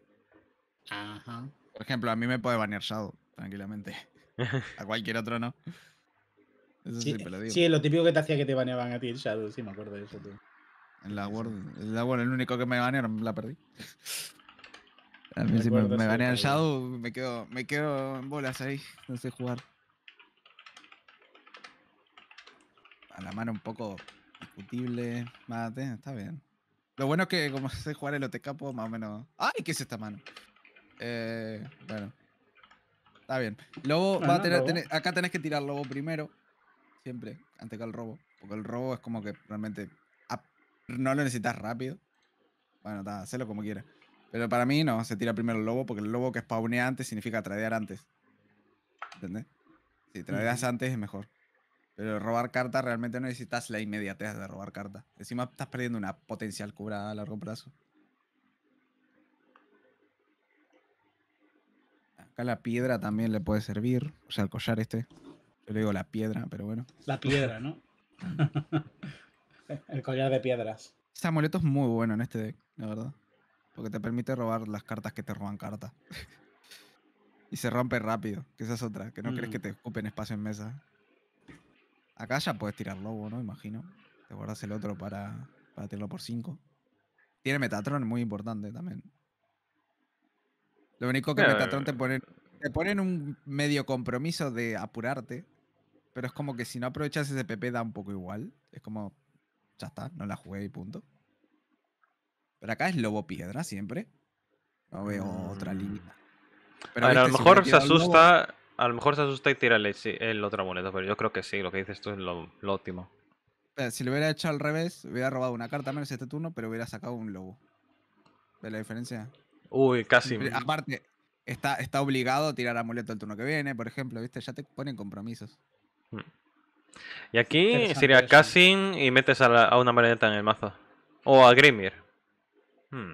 Ajá. Por ejemplo, a mí me puede banear Shadow, tranquilamente. a cualquier otro no. Eso sí, lo digo. Sí, lo típico que te hacía que te baneaban a ti el Shadow, sí, me acuerdo de eso, tú. En la World, en la World, el único que me banearon, la perdí. si me, me banean Shadow, me quedo, me quedo en bolas ahí, no sé jugar. A la mano un poco discutible, mate, está bien. Lo bueno es que como sé jugar el Otecapo, más o menos. ¡Ay! ¿Qué es esta mano? Eh, bueno. Está bien. Lobo ah, Acá tenés que tirar lobo primero. Siempre. Antes que el robo. Porque el robo es como que realmente. No lo necesitas rápido. Bueno, está, como quieras. Pero para mí no, se tira primero el lobo, porque el lobo que spawnea antes significa tradear antes. ¿Entendés? Si tradeas antes es mejor. Pero robar carta realmente no necesitas la inmediatez de robar cartas. Encima estás perdiendo una potencial curada a largo plazo. Acá la piedra también le puede servir. O sea, el collar este. Yo le digo la piedra, pero bueno. La piedra, ¿no? el collar de piedras. Este amuleto es muy bueno en este deck, la verdad. Porque te permite robar las cartas que te roban cartas. y se rompe rápido, que esa es otra, que no crees mm. que te ocupen espacio en mesa. Acá ya puedes tirar lobo, ¿no? Imagino. Te guardas el otro para, tirarlo por 5. Tiene Metatron, muy importante también. Lo único que Metatron te eh, pone, eh. te pone en un medio compromiso de apurarte. Pero es como que si no aprovechas ese PP da un poco igual. Es como, ya está, no la jugué y punto. Pero acá es lobo piedra siempre. No veo otra mm. línea. Pero a lo mejor se asusta. A lo mejor se asusta y tira el, otro amuleto, pero yo creo que sí, lo que dices tú es lo, óptimo. Si lo hubiera hecho al revés, hubiera robado una carta menos este turno, pero hubiera sacado un lobo. ¿Ves la diferencia? Uy, casi. Aparte, está, está obligado a tirar amuleto el turno que viene, por ejemplo, ¿viste? Ya te ponen compromisos. Mm. Y aquí sería Cassin y metes a, una marioneta en el mazo. O a Grimir. Hmm.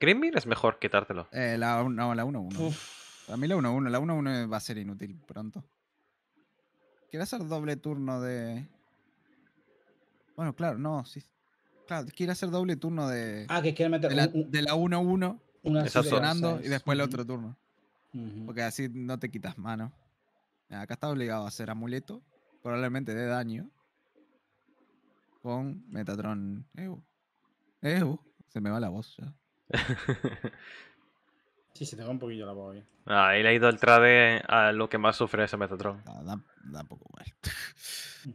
Grimir es mejor quitártelo. Eh, la 1-1. No, la para mí la 1-1, la 1-1 va a ser inútil pronto. Quiero hacer doble turno de. Bueno, claro, no, sí. Claro, quiere hacer doble turno de. Ah, que quiere meter. De la 1-1. sonando y después el otro turno. Porque así no te quitas mano. Acá está obligado a hacer amuleto. Probablemente de daño. Con Metatron Evo. Evo. Se me va la voz ya. Sí, se te va un poquillo la voz Ah, y le ha ido el trade a lo que más sufre ese Metatron. Ah, da, da, poco mal. Mm.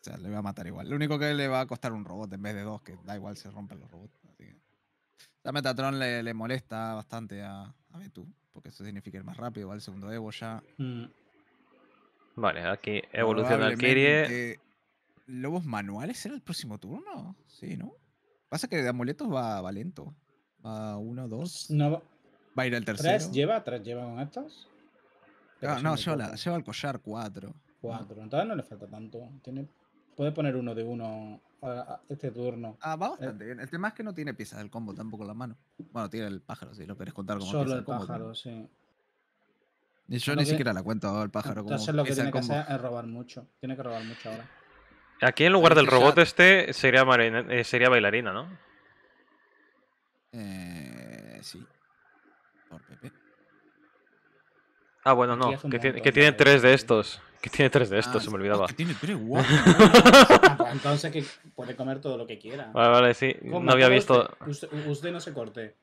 o sea, le va a matar igual. Lo único que le va a costar un robot en vez de dos, que da igual se rompen los robots. Así La Metatron le, molesta bastante a, a Betu, porque eso significa ir más rápido, va segundo Evo ya. Mm. Vale, aquí evoluciona Kirie ¿Lobos manuales era el próximo turno? Sí, ¿no? Pasa que de amuletos va, va lento. Uh, uno, dos. No, va a ir el tercero. ¿Tres lleva? ¿Tres lleva con estos? no, lleva, la, lleva, el collar cuatro. Cuatro. Entonces no le falta tanto. Tiene, puede poner uno de uno este turno. Ah, va eh, bastante bien. El tema es que no tiene piezas del combo tampoco en la mano. Bueno, tiene el pájaro, si lo querés contar como Solo el pájaro, sí. yo ni siquiera la cuento al pájaro. Entonces como lo que tiene que hacer es robar mucho. Tiene que robar mucho ahora. Aquí en lugar del robot este sería, marina, eh, sería bailarina, ¿no? Eh, sí. Por Pepe. Ah, bueno, no. Que, tiene, que tres de estos. Que tiene tres de ah, estos, se me olvidaba. Que tiene tres, Entonces que puede comer todo lo que quiera. Vale, vale, sí. No había visto. Usted, no se corte.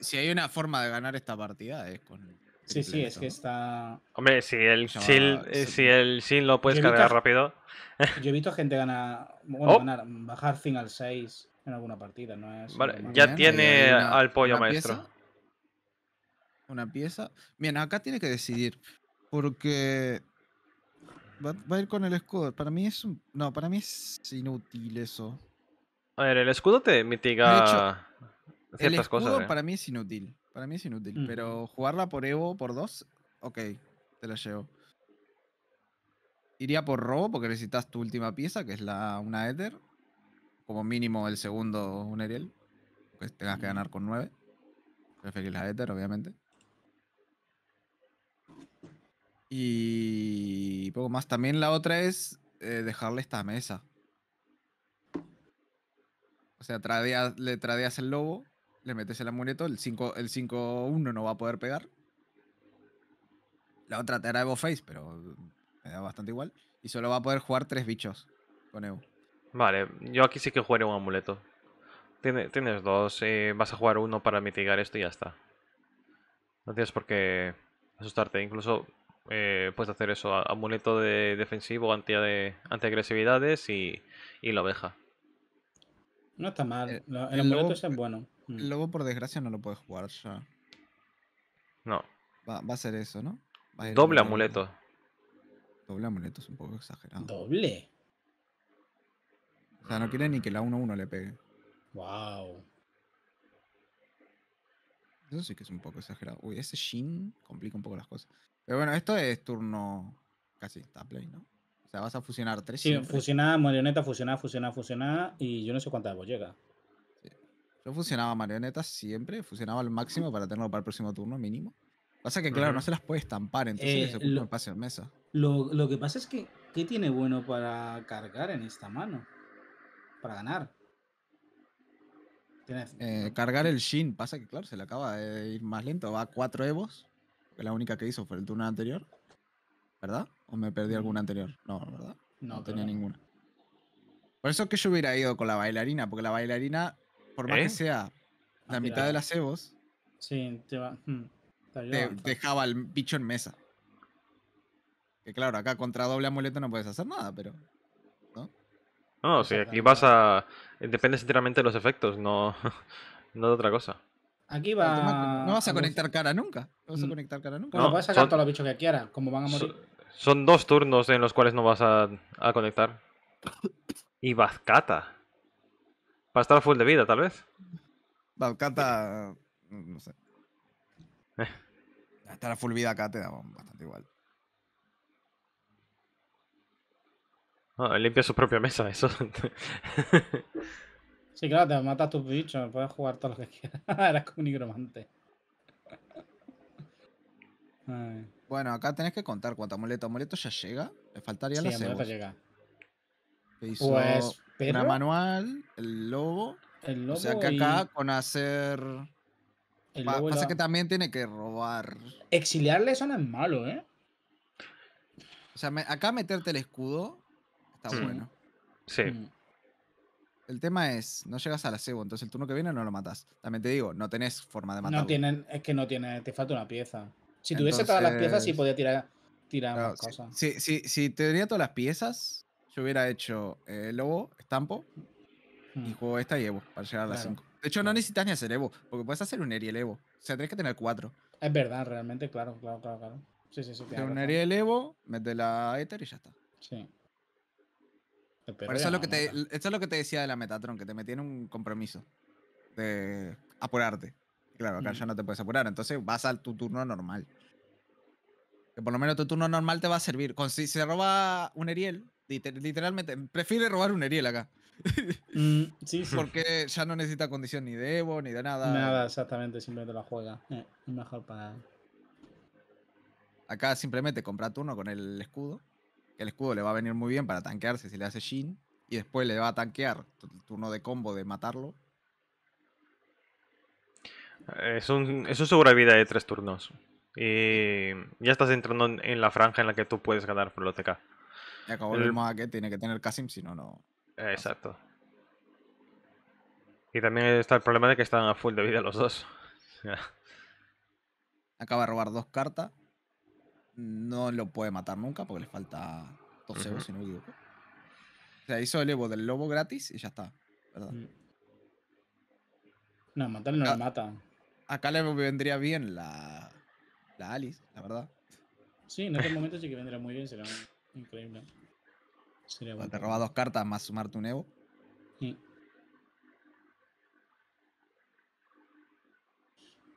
Si, hay una forma de ganar esta partida es con. sí, sí, es que está. Hombre, si el Sin si el lo puedes cargar rápido. Yo he visto gente ganar, bueno, oh. bajar fin al 6 en alguna partida. No es vale, ya tiene al pollo maestro. una pieza. Bien, acá tiene que decidir. Porque va, a ir con el escudo. Para mí es No, para mí es inútil eso. A ver, el escudo te mitiga Ciertas ciertas el escudo ¿eh? Para mí es inútil. Para mí es inútil. Mm. Pero jugarla por Evo por dos, ok, te la llevo. Iría por robo porque necesitas tu última pieza, que es la una Ether como mínimo el segundo un Ariel, que pues tengas que ganar con 9. preferir la Ether, obviamente. Y poco más. También la otra es eh, dejarle esta mesa. O sea, le tradeas el lobo, le metes el amuleto, el 5-1 el no va a poder pegar. La otra te hará Evo Face, pero mm, me da bastante igual. Y solo va a poder jugar tres bichos con Evo. Vale, yo aquí sí que jugaré un amuleto. Tienes, dos, eh, vas a jugar uno para mitigar esto y ya está. No tienes por qué asustarte, incluso eh, puedes hacer eso, amuleto de defensivo, anti, de, antiagresividades y, y la oveja. No está mal, eh, el, amuleto es bueno. Luego, mm. por desgracia, no lo puedes jugar ya. No. Va, a ser eso, ¿no? Doble amuleto. Doble amuleto es un poco exagerado. ¿Doble? O sea, no quiere ni que la 1-1 le pegue. Wow. Eso sí que es un poco exagerado. Uy, ese Shin complica un poco las cosas. Pero bueno, esto es turno casi está play, ¿no? O sea, vas a fusionar tres. Sí, fusionaba fusionada, marioneta, fusionada, fusionada, fusionada. Y yo no sé cuántas vos llega. Yo fusionaba marioneta siempre, fusionaba al máximo para tenerlo para el próximo turno mínimo. Pasa que, claro, no se las puede estampar, entonces eh, se un espacio en mesa. Lo, lo, que pasa es que, ¿qué tiene bueno para cargar en esta mano? para ganar. Eh, cargar el Shin, pasa que claro, se le acaba de ir más lento, va a cuatro Evos, que la única que hizo fue el turno anterior, ¿verdad? ¿O me perdí alguna mm. anterior? No, ¿verdad? No, tenía ninguna. Por eso que yo hubiera ido con la bailarina, porque la bailarina, por más que ¿Eh? sea ah, la mitad de las Evos, sí, te, va. Hmm, dejaba el bicho en mesa. Que claro, acá contra doble amuleto no puedes hacer nada, pero... No, sí, aquí vas a... Depende enteramente de los efectos, no, no de otra cosa. Aquí va... No vas a conectar cara nunca. No vas a mm. conectar cara nunca. No, vas a sacar son... todos los bichos que quiera, como van a morir. Son dos turnos en los cuales no vas a, conectar. Y Va Para estar full de vida, tal vez. Bazcata, No sé. a eh. Estar a full vida acá te da bastante igual. Oh, limpia su propia mesa, eso. sí, claro, te matas tus bichos, puedes jugar todo lo que quieras. Eras como un nigromante. bueno, acá tenés que contar cuánto amuleto. ¿Amuleto ya llega? Le faltaría sí, la segunda. llega. pues, una manual, el lobo. El lobo o sea que acá con hacer... El lobo pasa que también tiene que robar. Exiliarle eso no es malo, ¿eh? O sea, acá meterte el escudo Mm. bueno. Sí. Mm. El tema es, no llegas a la cebo, entonces el turno que viene no lo matas. También te digo, no tenés forma de matar No tienen, es que no tiene, te falta una pieza. Si tuviese todas las piezas, sí podía tirar, tirar más cosas. Si, si, si, todas las piezas, yo hubiera hecho el eh, lobo, estampo y mm. juego esta y Evo para llegar a las 5. De hecho, no necesitas ni hacer Evo, porque puedes hacer un el Evo. O sea, tenés que tener 4. Es verdad, realmente, claro, claro, claro, claro. Sí, sí, sí. un Evo, mete la Ether y ya está. Sí eso es lo que te, esto es lo que te decía de la Metatron, que te en un compromiso de apurarte. Claro, acá mm. ya no te puedes apurar, entonces vas a tu turno normal. Que por lo menos tu turno normal te va a servir. si se roba un Eriel, literalmente, prefiere robar un Eriel acá. Mm, sí, Porque ya no necesita condición ni de Evo, ni de nada. Nada, exactamente, simplemente la juega. Eh, mejor para. Acá simplemente compra turno con el escudo el escudo le va a venir muy bien para tanquearse si le hace Shin. Y después le va a tanquear el turno de combo de matarlo. Eh, es un, es de vida de tres turnos. Y ya estás entrando en la franja en la que tú puedes ganar por lo TK. Y el... a que tiene que tener Kasim, si no, no. Exacto. Y también está el problema de que están a full de vida los dos. acaba de robar dos cartas no lo puede matar nunca porque le falta dos euros, uh no O sea, hizo el Evo del lobo gratis y ya está, ¿verdad? Mm. No, matarle no la ah. mata. Acá le vendría bien la, la Alice, la verdad. Sí, en este momento sí que vendría muy bien, será increíble. Sería bueno. Te roba dos cartas más sumarte un Evo. Sí.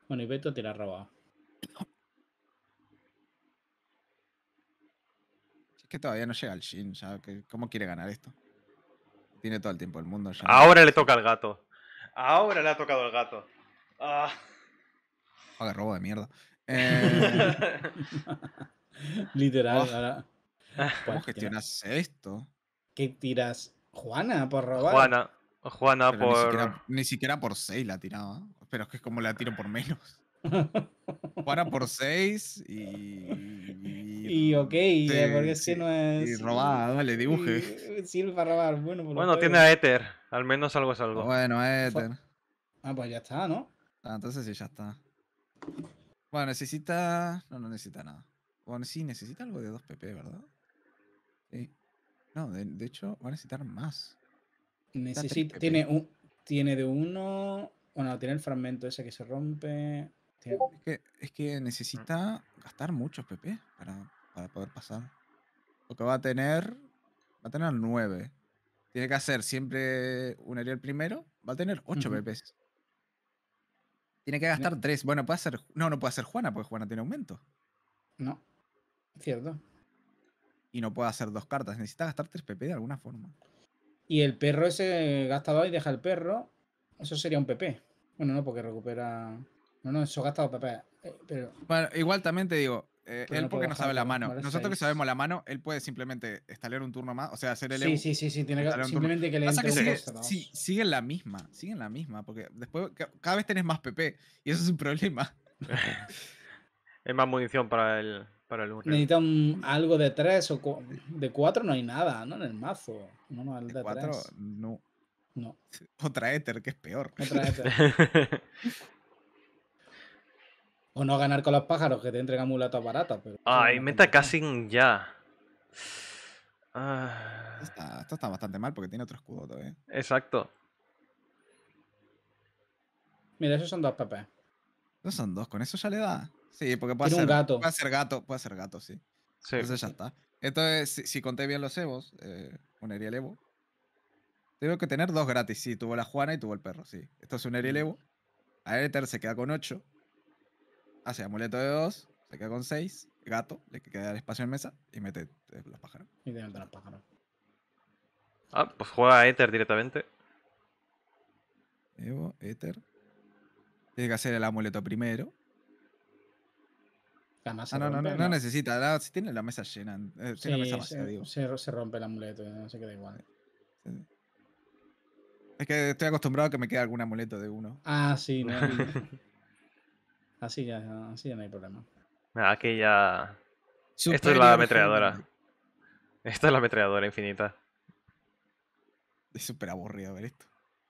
Bueno, y Beto te la ha robado que todavía no llega al Shin, ¿Cómo quiere ganar esto? Tiene todo el tiempo el mundo. Ahora le toca al gato. Ahora le ha tocado al gato. Ah. robo de mierda. Eh, Literal, oh. ahora. ¿Cómo gestionas esto? ¿Qué tiras? ¿Juana por robar? Juana. Juana por. Ni siquiera, por 6 la tiraba. Pero es que es como la tiro por menos. Para por 6 y. Y, ok, porque si no es. Y robada, dale, dibuje. Sirve para robar, bueno. Pues bueno, tiene a Ether, al menos algo es algo. Bueno, Ether. Ah, pues ya está, ¿no? Ah, entonces sí, ya está. Bueno, necesita. No, no necesita nada. Bueno, sí, necesita algo de 2PP, ¿verdad? Sí. No, de, de hecho, va a necesitar más. Necesita. Tiene, un, tiene de uno. Bueno, tiene el fragmento ese que se rompe. Es, que, es que mm. necesita gastar muchos PP para, poder pasar. Porque va a tener. Va a tener 9. Tiene que hacer siempre un Ariel primero. Va a tener 8 PP. Tiene que gastar 3. Bueno, puede hacer. No, no puede hacer Juana, porque Juana tiene aumento. No. Cierto. Y no puede hacer dos cartas. Necesita gastar 3 PP de alguna forma. Y el perro ese gastado y deja el perro. Eso sería un PP. Bueno, no, porque recupera. No, no, eso gastado pp eh, pero... Bueno, igual también te digo, eh, él porque no sabe la mano. Nosotros que sabemos la mano, él puede simplemente estalear un turno más, o sea, hacer el. Sí, sí, sí, sí, tiene simplemente que le Pasa que sigue, sí, la misma, siguen la misma, porque después cada vez tenés más PP y eso es un problema. es más munición para el para el Necesita un, algo de 3 o de 4 no hay nada, ¿no? En el mazo. No, no, el de 4 no. No. Otra éter, que es peor. Otra éter. O no ganar con los pájaros, que te un mulatas baratas. Pero... Ah, y meta ya. Esto, está, bastante mal porque tiene otro escudo todavía. Exacto. Mira, esos son dos PP. No son dos, con eso ya le da. Sí, porque puede ser gato. Puede ser gato, puede ser gato, sí. Eso ya está. Entonces, si, si conté bien los ebos, eh, uniría evo. Tengo que tener dos gratis, sí. Tuvo la Juana y tuvo el perro, sí. Esto es un mm. Evo. A Ether se queda con ocho hace amuleto de 2, se queda con 6, gato, le queda el espacio en mesa y mete eh, los pájaros. Y mete las pájaros. Ah, pues juega a Ether directamente. Evo, Ether. Tiene que hacer el amuleto primero. La masa ah, no, no, no, no, necesita. si tiene la mesa llena. Eh, la mesa se, rompe el amuleto, no eh, se queda igual. Es que estoy acostumbrado a que me quede algún amuleto de uno. Ah, sí, no. Así ya, así no hay problema. aquí ya. Esto es la ametralladora. Esta es la ametralladora infinita. Es súper aburrido ver esto.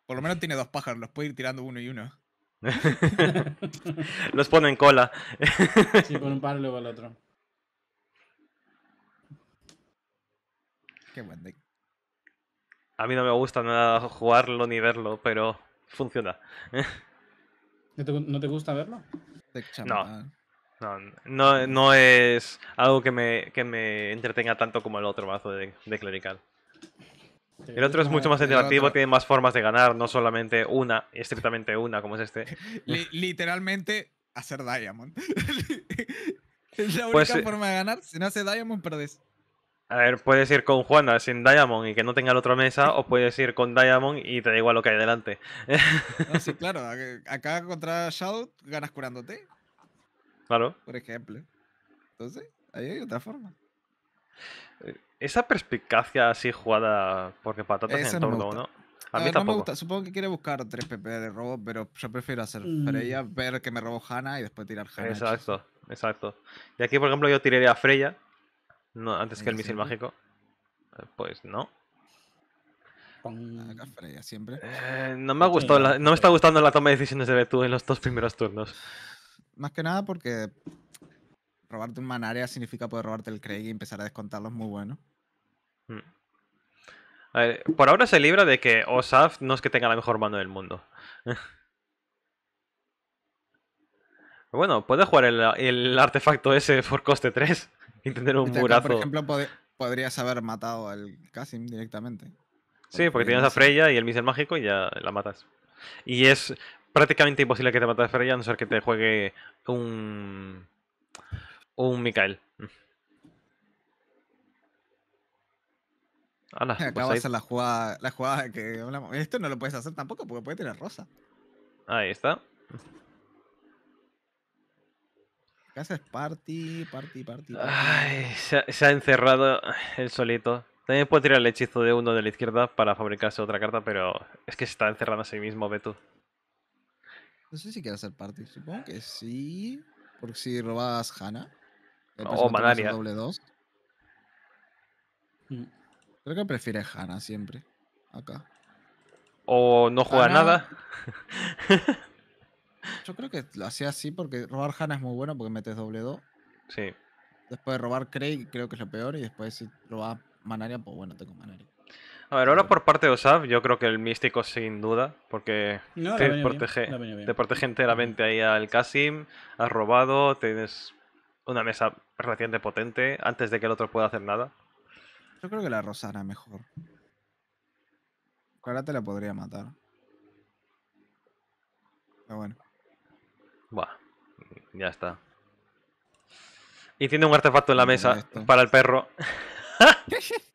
Por lo menos tiene dos pájaros, los puede ir tirando uno y uno. los pone en cola. sí, con un par luego el otro. Qué buen deck. A mí no me gusta nada jugarlo ni verlo, pero funciona. ¿No te, gusta verlo? No, no, es algo que me, me, entretenga tanto como el otro mazo de, clerical. El otro es mucho más interactivo, tiene más formas de ganar, no solamente una, estrictamente una, como es este. literalmente, hacer Diamond. es la pues, única eh, forma de ganar. Si no hace Diamond, perdés. A ver, puedes ir con Juana sin Diamond y que no tenga la otra mesa, o puedes ir con Diamond y te da igual lo que hay delante. sí, claro. Acá contra Shadow ganas curándote. Claro. Por ejemplo. Entonces, ahí hay otra forma. Eh, esa perspicacia así jugada porque patatas en el torno, ¿no? A mí Supongo que quiere buscar 3 PP de robo, pero yo prefiero hacer mm. Freya, ver que me robó Hanna y después tirar Hanna. Exacto, exacto. Y aquí, por ejemplo, yo tiraría a Freya antes que el misil mágico. Eh, pues no. siempre. Eh, no me ha gustado, no me está gustando la toma de decisiones de Betu en los dos primeros turnos. Más que nada porque robarte un manárea significa poder robarte el Craig y empezar a descontarlo muy bueno. Mm. por ahora se libra de que Osaf no es que tenga la mejor mano del mundo. bueno, puede jugar el, el artefacto ese por coste 3. Intentar un por ejemplo, podrías haber matado al Casim directamente. sí, porque tienes a Freya y el misil mágico y ya la matas. Y es prácticamente imposible que te mate a Freya a no ser que te juegue un. un Mikael. Mm. Acabas pues la jugada, la jugada que hablamos. Esto no lo puedes hacer tampoco porque puede tener rosa. Ahí está casa es party, party, party. Ay, se ha, encerrado El solito. También puede tirar el hechizo de uno de la izquierda para fabricarse otra carta, pero es que se está encerrando a sí mismo, Beto. No sé si quiere hacer party, supongo que sí. Porque si robas Hana. O Manaria. Hmm. Creo que prefiere Hana siempre. Acá. O no juega nada. Yo creo que lo hacía así porque robar Hanna es muy bueno porque metes doble 2. Sí. Después de robar Craig creo que es lo peor y después si robas Manaria, pues bueno, tengo Manaria. A ver, ahora por parte de Osav, yo creo que el místico sin duda, porque te, protege, te protege enteramente ahí al Kasim, has robado, tienes una mesa relativamente potente antes de que el otro pueda hacer nada. Yo creo que la Rosana mejor. Ahora te la podría matar. Pero bueno. Buah, ya está. Y tiene un artefacto en la mesa para el perro.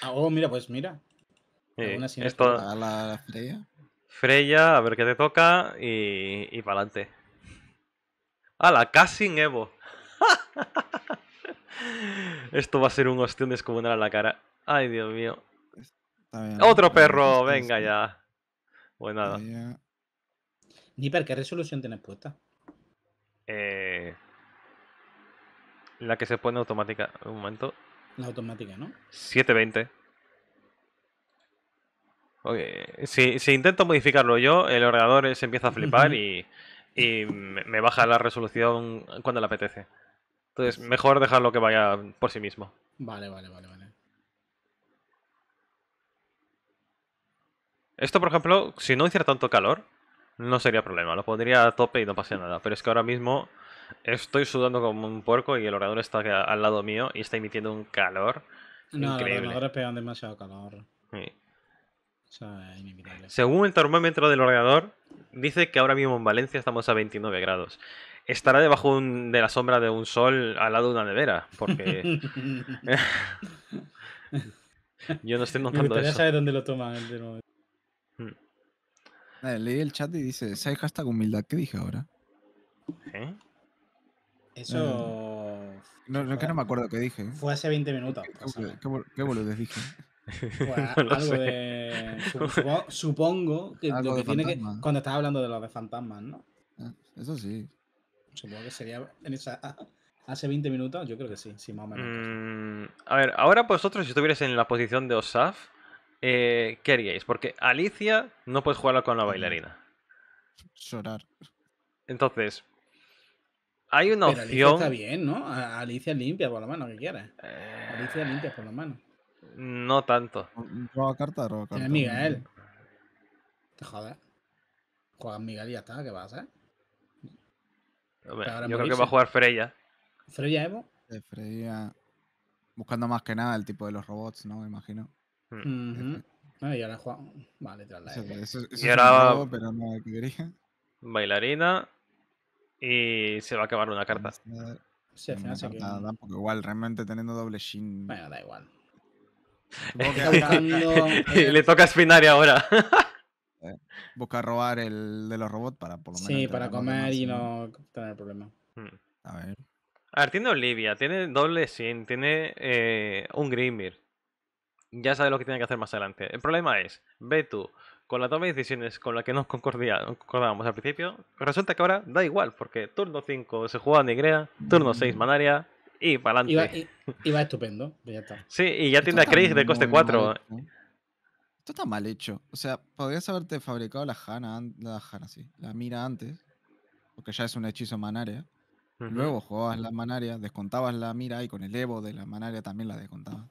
Ah, oh, mira, pues mira. esto... A la Freya. Freya, a ver qué te toca y, y para adelante. ¡Hala! Casi en Evo. Esto va a ser un ostión descomunal a la cara. Ay, Dios mío. Otro perro, venga ya. Bueno, pues nada. Dipper, ¿qué resolución tienes puesta? Eh, la que se pone automática. Un momento. La automática, ¿no? 720. Si, si, intento modificarlo yo, el ordenador se empieza a flipar y, me baja la resolución cuando le apetece. Entonces, mejor dejarlo que vaya por sí mismo. Vale, vale, vale, vale. Esto, por ejemplo, si no hiciera tanto calor, no sería problema. Lo pondría a tope y no pase nada. Pero es que ahora mismo estoy sudando como un puerco y el orador está al lado mío y está emitiendo un calor no, increíble. Los ordenadores pegan demasiado calor. Según el termómetro del ordenador, dice que ahora mismo en Valencia estamos a 29 grados. Estará debajo de la sombra de un sol al lado de una nevera, porque... Yo no estoy notando dónde lo toma el eh, leí el chat y dice, se hasta hashtag humildad, ¿qué dije ahora? Eso... Eh, no, es que no me acuerdo qué dije. Fue hace 20 minutos. ¿Qué, qué, dije? Supongo, que, lo que tiene que. Cuando estás hablando de los de fantasmas, ¿no? Eh, eso sí. Supongo que sería en esa. Ah, hace 20 minutos, yo creo que sí, sí, más o menos. Mm, a ver, ahora vosotros, pues si estuvierais en la posición de Osaf, eh, ¿qué haríais? Porque Alicia no puedes jugarla con la bailarina. Llorar. Entonces, hay una opción. Alicia está bien, ¿no? Alicia limpia por la mano que quiera. Eh, Alicia limpia por la mano. No tanto. Roba carta, roba carta. Miguel. Te jodas. Juegas Miguel y ya está, ¿qué vas, yo creo que va a jugar Freya. ¿Freya Evo? Eh, Freya. Buscando más que nada el tipo de los robots, ¿no? Me imagino. Mm, ah, y ahora Juan. Vale, tras la y ahora. bailarina. Y se va a acabar una carta. Sí, se porque igual, realmente teniendo doble shin. Bueno, da igual. Le toca Spinari ahora. busca robar el de los robots para por lo menos. Sí, para comer y no tener problema. Mm. A ver. A ver, tiene Olivia, tiene doble Shin tiene eh, un Grimir ya sabe lo que tiene que hacer más adelante. El problema es, ve tú, con la toma de decisiones con la que nos concordábamos al principio, resulta que ahora da igual, porque turno 5 se jugaba Nigrea, turno 6 mm. Manaria y para adelante. Y, va estupendo, pues ya está. Sí, y ya tiene a de coste 4. ¿eh? Esto está mal hecho. O sea, podrías haberte fabricado la Hanna, la Hanna, sí, la Mira antes, porque ya es un hechizo Manaria. Luego jugabas la Manaria, descontabas la Mira y con el Evo de la Manaria también la descontabas.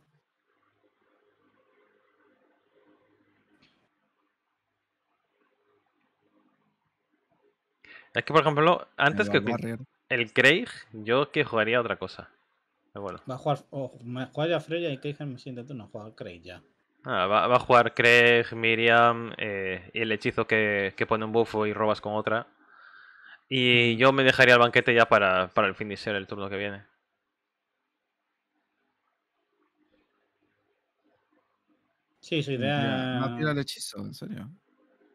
Es que, por ejemplo, antes que el Craig, yo que jugaría otra cosa. bueno. Va a jugar, me juega Freya y Craig en mi siguiente turno, juega Craig ya. Ah, va, va, a jugar Craig, Miriam, eh, y el hechizo que, que, pone un buffo y robas con otra. Y mm. yo me dejaría el banquete ya para, para el finisher el turno que viene. Sí, su idea. No el hechizo, en serio.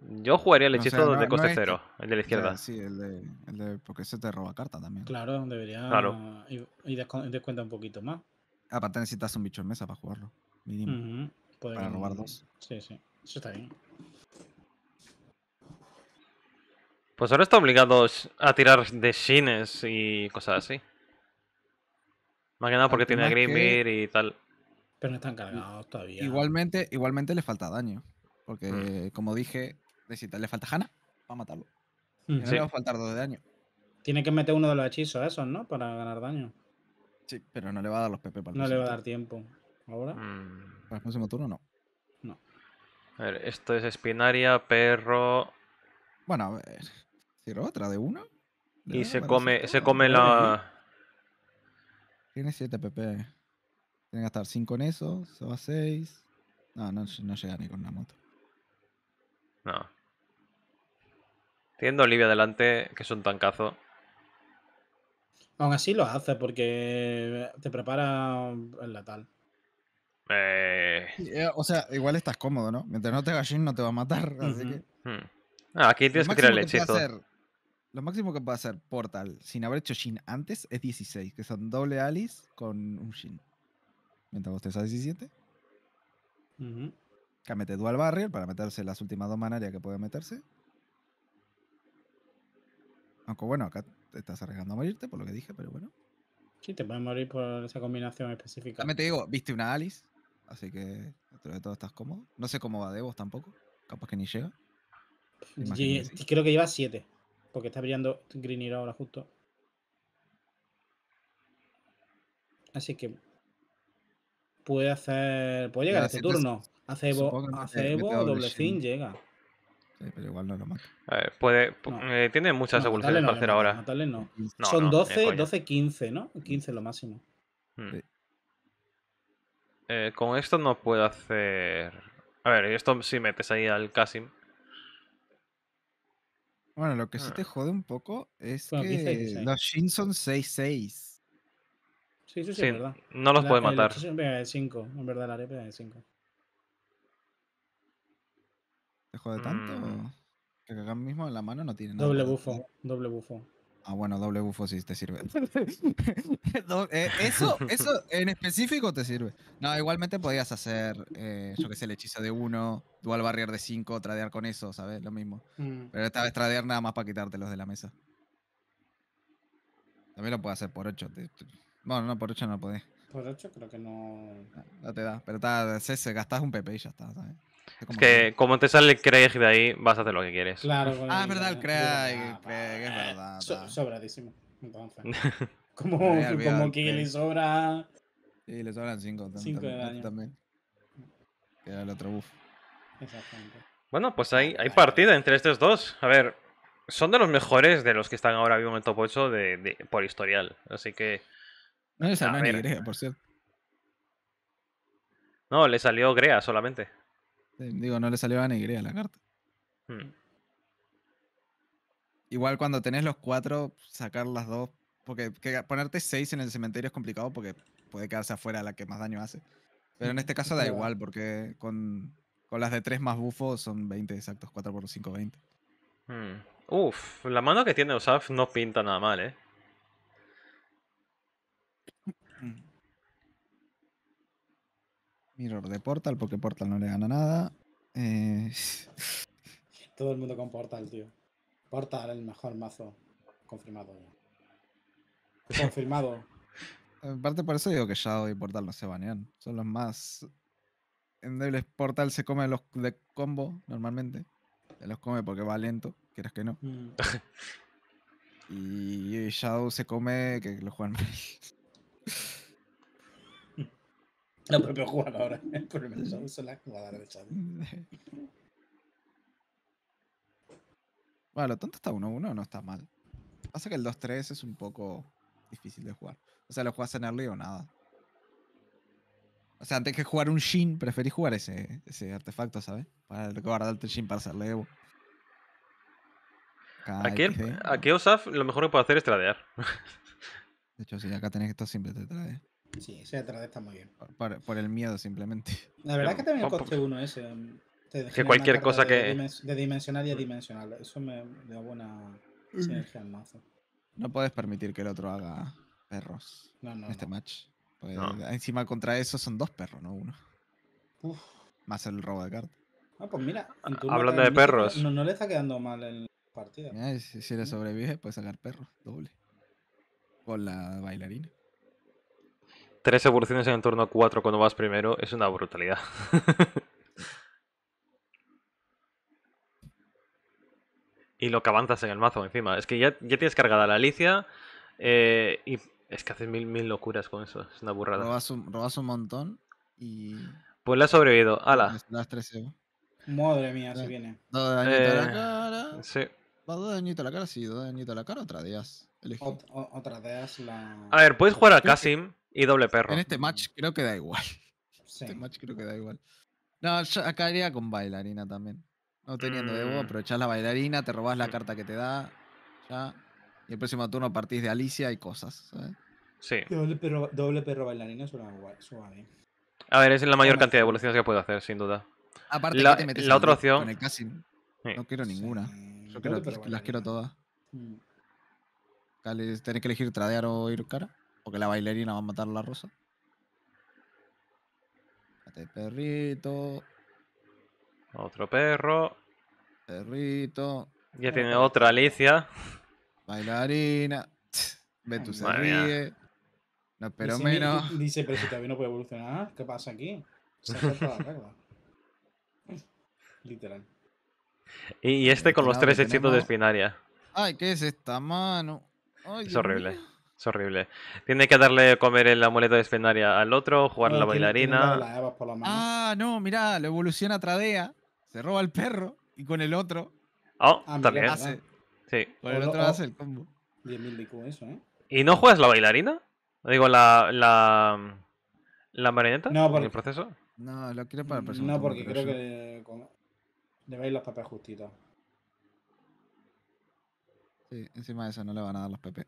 Yo jugaría el hechizo de coste cero, el de la izquierda. sí, el de, Porque ese te roba carta también. Claro, debería. Y, descuenta un poquito más. Aparte, necesitas un bicho en mesa para jugarlo. Mínimo. Para robar dos. Sí, sí. Eso está bien. Pues ahora está obligado a tirar de shines y cosas así. Más que nada porque tiene a que... y tal. Pero no están cargados todavía. Igualmente, igualmente le falta daño. Porque, mm. como dije, Necesita, le falta Hanna a matarlo. Sí. Mm, no le va a faltar dos de daño. Tiene que meter uno de los hechizos esos, ¿no? Para ganar daño. Sí, pero no le va a dar los PP para No le va a dar tiempo. ¿Ahora? Mm. ¿Para el próximo turno no? No. A ver, esto es Espinaria, perro. Bueno, a ver. ¿Cierro otra de uno? Y se come, se come la. Tiene siete PP. Tiene que gastar cinco en eso, se va a seis. No, no, no llega ni con la moto. No. Teniendo Olivia delante, que es un tancazo. Aún así lo hace porque te prepara el la eh, eh... O sea, igual estás cómodo, ¿no? Mientras no te Shin no te va a matar. Hmm. aquí tienes que tirar el hechizo. lo máximo que puede hacer Portal sin haber hecho Shin antes es 16, que son doble Alice con un Shin. Mientras vos te a 17. Que mete Dual Barrier para meterse las últimas dos manarias que puede meterse. Aunque bueno, acá te estás arriesgando a morirte por lo que dije, pero bueno. Sí, te puedes morir por esa combinación específica. También te digo, viste una Alice, así que dentro de todo estás cómodo. No sé cómo va Devos tampoco, capaz que ni llega. Creo que lleva 7, porque está brillando Green ahora justo. Así que puede hacer. Puede llegar este turno. Hace Evo, hace Evo doble fin llega pero igual no lo mata. A ver, puede, eh, tiene muchas evoluciones para hacer ahora. Son 12, 12, 15, ¿no? 15 lo máximo. Hmm. Eh, con esto no puedo hacer. A ver, esto si metes ahí al Casim. Bueno, lo que sí hmm. te jode un poco es que los Shin son 6-6. Sí, sí, sí es verdad. No los puede matar. un 5, en verdad, la pega de 5. Te de tanto? Mm. Que acá mismo en la mano no tiene nada. Doble bufo, doble bufo. Ah, bueno, doble bufo sí te sirve. Eh, eso, eso en específico te sirve. No, igualmente podías hacer, eh, yo que sé, el hechizo de uno, dual barrier de 5, tradear con eso, ¿sabes? Lo mismo. Mm. Pero esta vez tradear nada más para quitártelos de la mesa. También lo puedes hacer por ocho. Bueno, no, por ocho no podés. Por 8 creo que no. No, te da, pero está, gastas un PP y ya está, ¿sabes? Es que como te sale Craig de ahí, vas a hacer lo que quieres. Claro, Ah, pues, es verdad, el Craig, Craig, es verdad. sobradísimo. Entonces. como, como que le sobra. Sí, le sobran 5 también. de daño. También. el otro buff. Exactamente. Bueno, pues hay, hay partida entre estos dos. A ver, son de los mejores de los que están ahora mismo en el top 8 de, por historial. Así que. No le salió ni Grea, por cierto. No, le salió Grea solamente. Eh, digo, no le salió a Negri a la carta. Hmm. Igual cuando tenés los cuatro, sacar las dos. Porque ponerte seis en el cementerio es complicado porque puede quedarse afuera la que más daño hace. Pero en este caso da igual, porque con, las de tres más bufos son 20 exactos, 4 por 5, 20. Hmm. Uf, la mano que tiene Osaf no pinta nada mal, ¿eh? Mm. Mirror de Portal, porque Portal no le gana nada. Eh, Todo el mundo con Portal, tío. Portal, el mejor mazo. Confirmado Confirmado. en parte por eso digo que Shadow y Portal no se banean. Son los más endebles. Portal se come los de combo normalmente. Se los come porque va lento, quieras que no. Mm. y Shadow se come que lo juegan los propios jugadores. El problema de son las de Bueno, lo tonto está 1-1, no está mal. Pasa que el 2-3 es un poco difícil de jugar. O sea, lo juegas en early o nada. O sea, antes que jugar un Shin, preferís jugar ese, artefacto, ¿sabes? Para guardarte el Shin para hacerle Evo. Aquí, Osaf lo mejor que puedo hacer es tradear. De hecho, si acá tenés esto siempre te tradea. Sí, ese detrás está muy bien. Por, el miedo, simplemente. La verdad es que también coste uno ese. Um, que cualquier cosa que. De, dimensional y adimensional. Eso me da buena sinergia al mazo. No puedes permitir que el otro haga perros en este match. encima contra eso son dos perros, no uno. Más el robo de cartas. Ah, pues mira. Hablando de perros. No, le está quedando mal el partido. si, si le sobrevive, puede sacar perros, doble. Con la bailarina tres evoluciones en el turno 4 cuando vas primero es una brutalidad. y lo que avanzas en el mazo encima. Es que ya, ya tienes cargada la Alicia eh, y es que haces mil, mil locuras con eso. Es una burrada. Robas un, montón y... Pues la ha sobrevivido. ala. Las 13. Madre mía, se eh, viene. Dos dañitos a la eh, cara. Sí. dos dañitos a la cara, sí. Dos dañitos a la cara, otra días otra la. A ver, puedes jugar al Casim y doble perro. En este match creo que da igual. Este match creo que da igual. No, yo acá iría con bailarina también. No teniendo debo, vos, mm. aprovechás la bailarina, te robas la mm. carta que te da. Ya. Y el próximo turno partís de Alicia y cosas, ¿sabes? Sí. Doble perro, bailarina suena suave. A ver, es la mayor cantidad de evoluciones que puedo hacer, sin duda. Aparte, la, te metes la otra opción. el No quiero ninguna. las quiero todas. Mm. Cali, este, que elegir tradear o ir cara. Porque la bailarina va a matar la rosa. Mate perrito. Otro perro. Perrito. Ya tiene otra Alicia. Bailarina. tú, se ríe. No pero menos. Dice, pero si todavía no puede evolucionar, ¿qué pasa aquí? Literal. Y, este, este con los tres hechizos de espinaria. Ay, ¿qué es esta mano? es horrible. Es horrible. Tiene que darle a comer el amuleto de Espenaria al otro, jugar la bailarina. Ah, no, mira, la evoluciona Tradea, se roba el perro y con el otro. Oh, ah, también. sí. Con el otro hace el combo. 10.000 de eso, ¿eh? ¿Y no juegas la bailarina? Digo, la. la. la marioneta no, porque... en el proceso. No, lo quiero para el mm, proceso. No, porque creo que. le veis los papeles justitos. Sí, encima de eso no le van a dar los PP.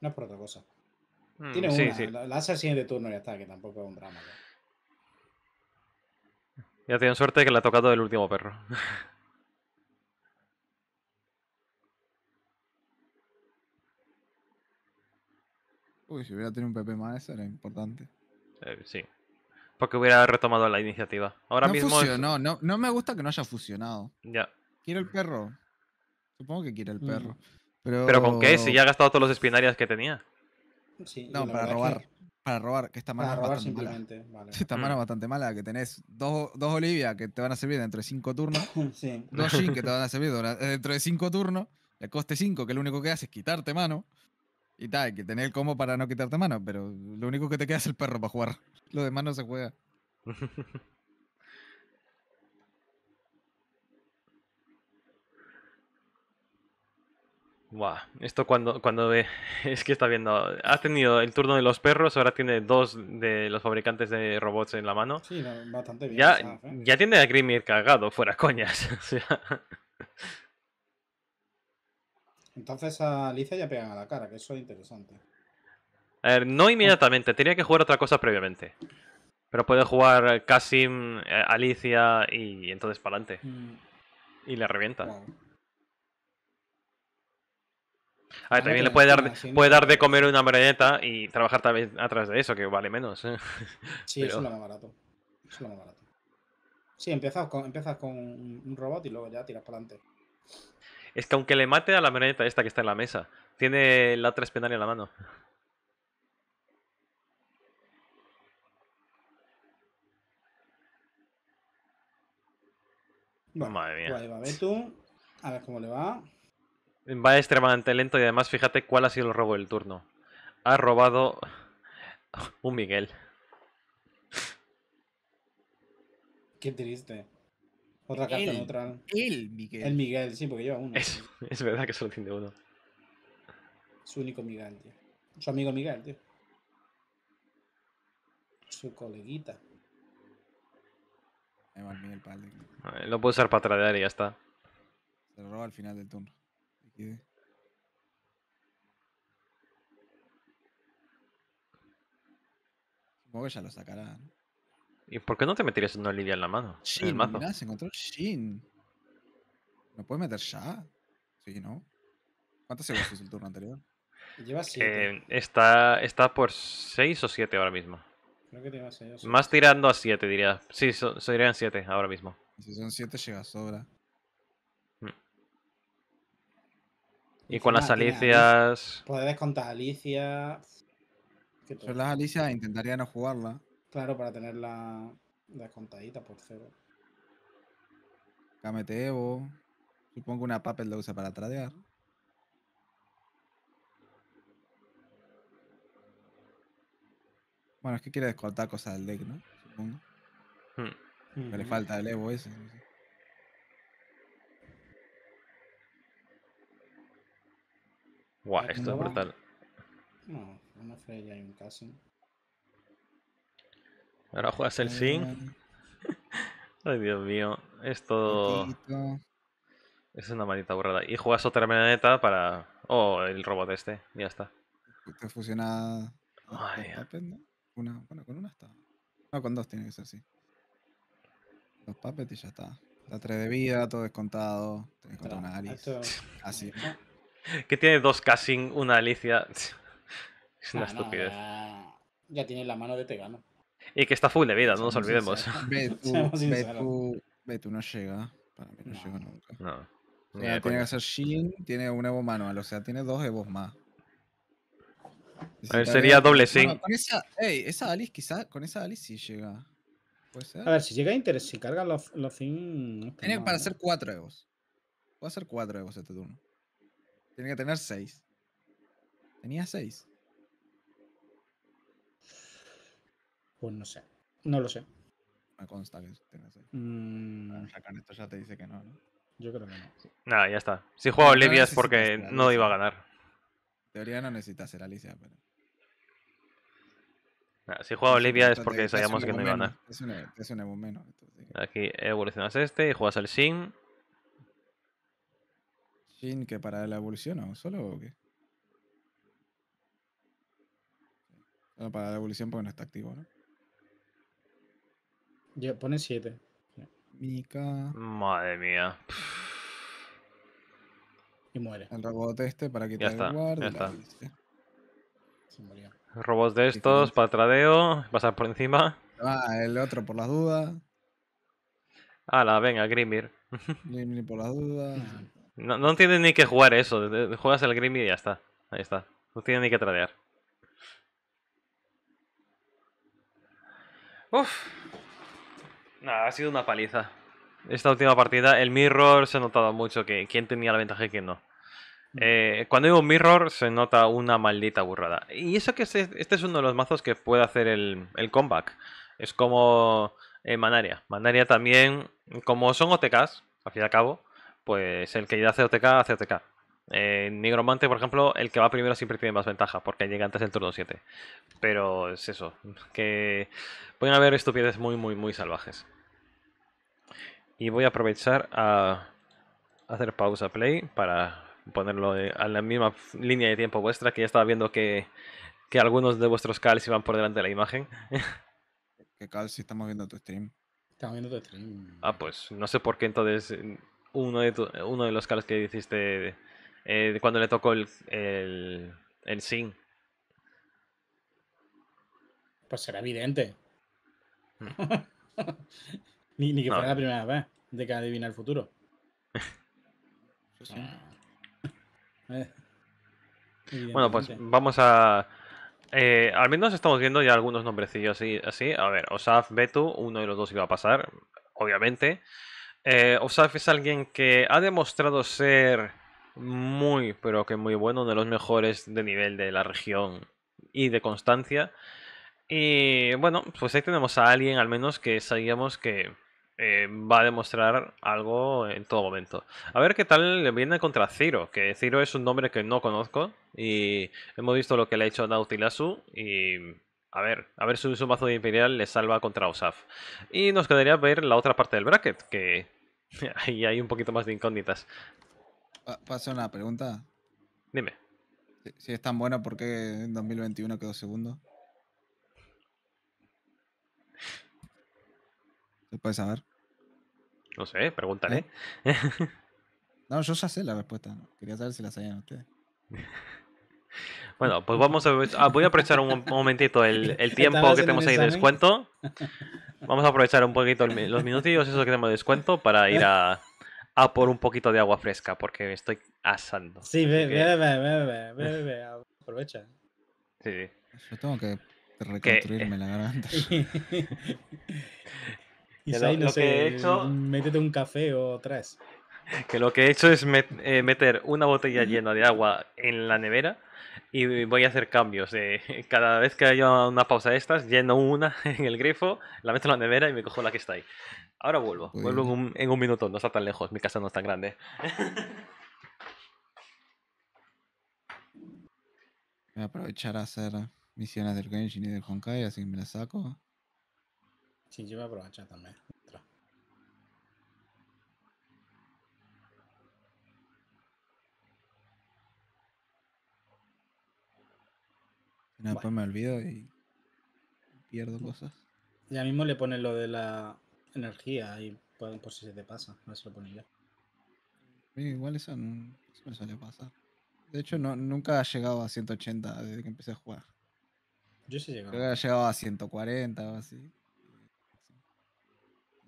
No es por otra cosa. Mm, Tiene sí, una, la, hace el siguiente turno y ya está, que tampoco es un drama. Ya, tienen suerte que le ha tocado el último perro. Uy, si hubiera tenido un PP más, eso era importante. Eh, sí. Porque hubiera retomado la iniciativa. Ahora mismo. no, no me gusta que no haya fusionado. Ya. Quiero el perro. Supongo que quiere el mm. perro. Pero... ¿Pero con qué? Si ya ha gastado todos los espinarias que tenía. no, para robar. Para robar, que esta mano es bastante mala. Esta es bastante mala, que tenés dos, dos Olivia que te van a servir dentro de cinco turnos, dos Jin que te van a servir eh, dentro de cinco turnos, le coste cinco, que lo único que haces es quitarte mano, y tal, que tener el combo para no quitarte mano, pero lo único que te queda es el perro para jugar. Lo demás no se juega. Buah, esto cuando, cuando es que está viendo, ha tenido el turno de los perros, ahora tiene dos de los fabricantes de robots en la mano. Sí, bastante bien. ¿eh? Ya, tiene a Grimir cagado, fuera coñas. Entonces a Alicia ya pegan a la cara, que eso es interesante. A ver, no inmediatamente, tenía que jugar otra cosa previamente. Pero puede jugar Kasim, eh, Alicia y entonces para adelante. Mm. Y le revienta. A ver, también le puede dar, puede dar de comer una marioneta y trabajar también atrás de eso, que vale menos. ¿eh? Sí, eso es lo más barato. Sí, empiezas con, un robot y luego ya tiras para adelante. Es que aunque le mate a la marioneta esta que está en la mesa, tiene la otra en la mano. Pues ahí va Betu. A ver cómo le va. Va extremadamente lento y además fíjate cuál ha sido el robo del turno. Ha robado un Miguel. Qué triste. Otra carta el, El Miguel. El Miguel, sí, porque lleva uno. Es, verdad que solo tiene uno. Su único Miguel, tío. Su amigo Miguel, tío. Su coleguita. Miguel Padre. Lo puedo usar para tradear y ya está. Se lo roba al final del turno. Supongo que ya lo sacará, ¿Y por qué no te meterías una Lidia en la mano? se encontró Shin. ¿Lo puedes meter ya? Sí, ¿no? ¿Cuántas segundos es el turno anterior? Lleva 7. Eh, está, por 6 o 7 ahora mismo. Creo que lleva 6 Más tirando a 7, diría. Sí, so, dirían 7 ahora mismo. Si son 7, llega sobra. Y con las ah, alicias. Poder descontar alicias. Son las alicias, intentaría no jugarla. Claro, para tenerla descontadita por cero. Cámete Evo. Supongo que una papel la usa para tradear. Bueno, es que quiere descontar cosas del deck, ¿no? Supongo. Hmm. le falta el Evo ese. Guau, esto es brutal. No, una Freya y un caso. Ahora juegas el eh, Sin. Ay, Dios mío. Esto. Es una maldita burrada. Y juegas otra meneta para. Oh, el robot este. Ya está. Te fusiona. Ay, ¿no? una, bueno, con una está. No, con dos tiene que ser sí. Dos puppets y ya está. La 3 de vida, todo descontado. Tenés que contar una garita. Así que tiene dos casing, una Alicia. Es una estupidez. ya, tiene la mano de Tegano. Y que está full de vida, no nos olvidemos. Betu, Betu, Betu no llega. Para mí no, llega nunca. Eh, tiene que ser Shin, tiene un Evo manual, o sea, tiene dos Evos más. a ver, sería doble sin. Con esa, esa Alice quizá, con esa Alice sí llega. ¿Puede ser? A ver, si llega a interés, si carga los, fin. Tiene para ¿eh? hacer cuatro Evos. Puede hacer cuatro Evos este turno. Tiene que tener 6? Tenía 6? Pues no sé. No lo sé. Me consta que tiene seis. Mm. Sacan esto ya te dice que no, ¿no? Yo creo que no. Nada, ya está. Si juega Olivia es porque no iba a ganar. En teoría no necesita ser Alicia, pero. Nah, si juega Olivia es porque sabíamos que no iba a ganar. Es un, es menos. Aquí evolucionas este y juegas al Sim que para la evolución o solo o qué? para la evolución porque no está activo, ¿no? Ya, pone 7. mica Madre mía. Y muere. El robot este para quitar ya el guardia. está. Robots de estos, para tradeo, pasar por encima. Ah, el otro por las dudas. la venga, Grimir. Grimir por las dudas. No, no tienes ni que jugar eso. Juegas el Grimmy y ya está. Ahí está. No tiene ni que tradear. Uf. ha sido una paliza. Esta última partida, el mirror se ha notado mucho que quién tenía la ventaja y quién no. Mm. Eh, cuando cuando un mirror se nota una maldita burrada. Y eso que este, es uno de los mazos que puede hacer el, comeback. Es como eh, Manaria. Manaria también, como son OTKs, al fin y al cabo, pues el que ya a OTK, hace OTK. Eh, Nigromante, por ejemplo, el que va primero siempre tiene más ventaja porque llega antes del turno 7. Pero es eso, que pueden haber estupideces muy, muy, muy salvajes. Y voy a aprovechar a hacer pausa play para ponerlo a la misma línea de tiempo vuestra, que ya estaba viendo que, que algunos de vuestros cals iban por delante de la imagen. ¿Qué cal si estamos viendo tu stream? Estamos viendo tu stream. Ah, pues no sé por qué entonces uno de, eh, uno de los caras que hiciste eh, cuando le tocó el, el, el sin. Pues será evidente. ni, que fuera la primera vez de que adivina el futuro. Pues eh, bueno, pues vamos a. al menos estamos viendo ya algunos nombrecillos así. así. A ver, Osaf, Betu, uno de los dos iba a pasar, obviamente. Eh, Osaf es alguien que ha demostrado ser muy, pero que muy bueno, uno de los mejores de nivel de la región y de constancia. Y bueno, pues ahí tenemos a alguien al menos que sabíamos que eh, va a demostrar algo en todo momento. A ver qué tal le viene contra Ciro, que Ciro es un nombre que no conozco y hemos visto lo que le ha hecho Nautilasu y a ver, a ver si su mazo de Imperial le salva contra Osaf. Y nos quedaría ver la otra parte del bracket, que ahí hay un poquito más de incógnitas. Pasa una pregunta. Dime. Si es tan buena, ¿por qué en 2021 quedó segundo? ¿Se puede saber? No sé, pregúntale. ¿Eh? no, yo ya sé la respuesta. Quería saber si la sabían ustedes. Bueno, pues vamos a, voy a aprovechar un momentito el, el tiempo que tenemos ahí de descuento. Vamos a aprovechar un poquito los minutillos, esos que tenemos de descuento, para ir a, a, por un poquito de agua fresca, porque me estoy asando. Sí, ve, ve, ve, ve, ve. aprovecha. Sí, Yo tengo que reconstruirme la garganta. y lo, no sé, que métete un café o tres que lo que he hecho es eh, meter una botella llena de agua en la nevera y voy a hacer cambios. cada vez que haya una pausa de estas, lleno una en el grifo, la meto en la nevera y me cojo la que está ahí. Ahora vuelvo, vuelvo en un, minuto, no está tan lejos, mi casa no es tan grande. Voy a aprovechar a hacer misiones del Genshin y del Honkai, así que me las saco. Sí, yo voy a también. Después pues, me olvido y pierdo mm. cosas. Ya mismo le pones lo de la energía y pues, por si se te pasa. no se lo pones ya. igual eso eso me suele pasar. De hecho, nunca ha llegado a 180 desde que empecé a jugar. Yo sí he llegado. Creo que ha llegado a 140 o así.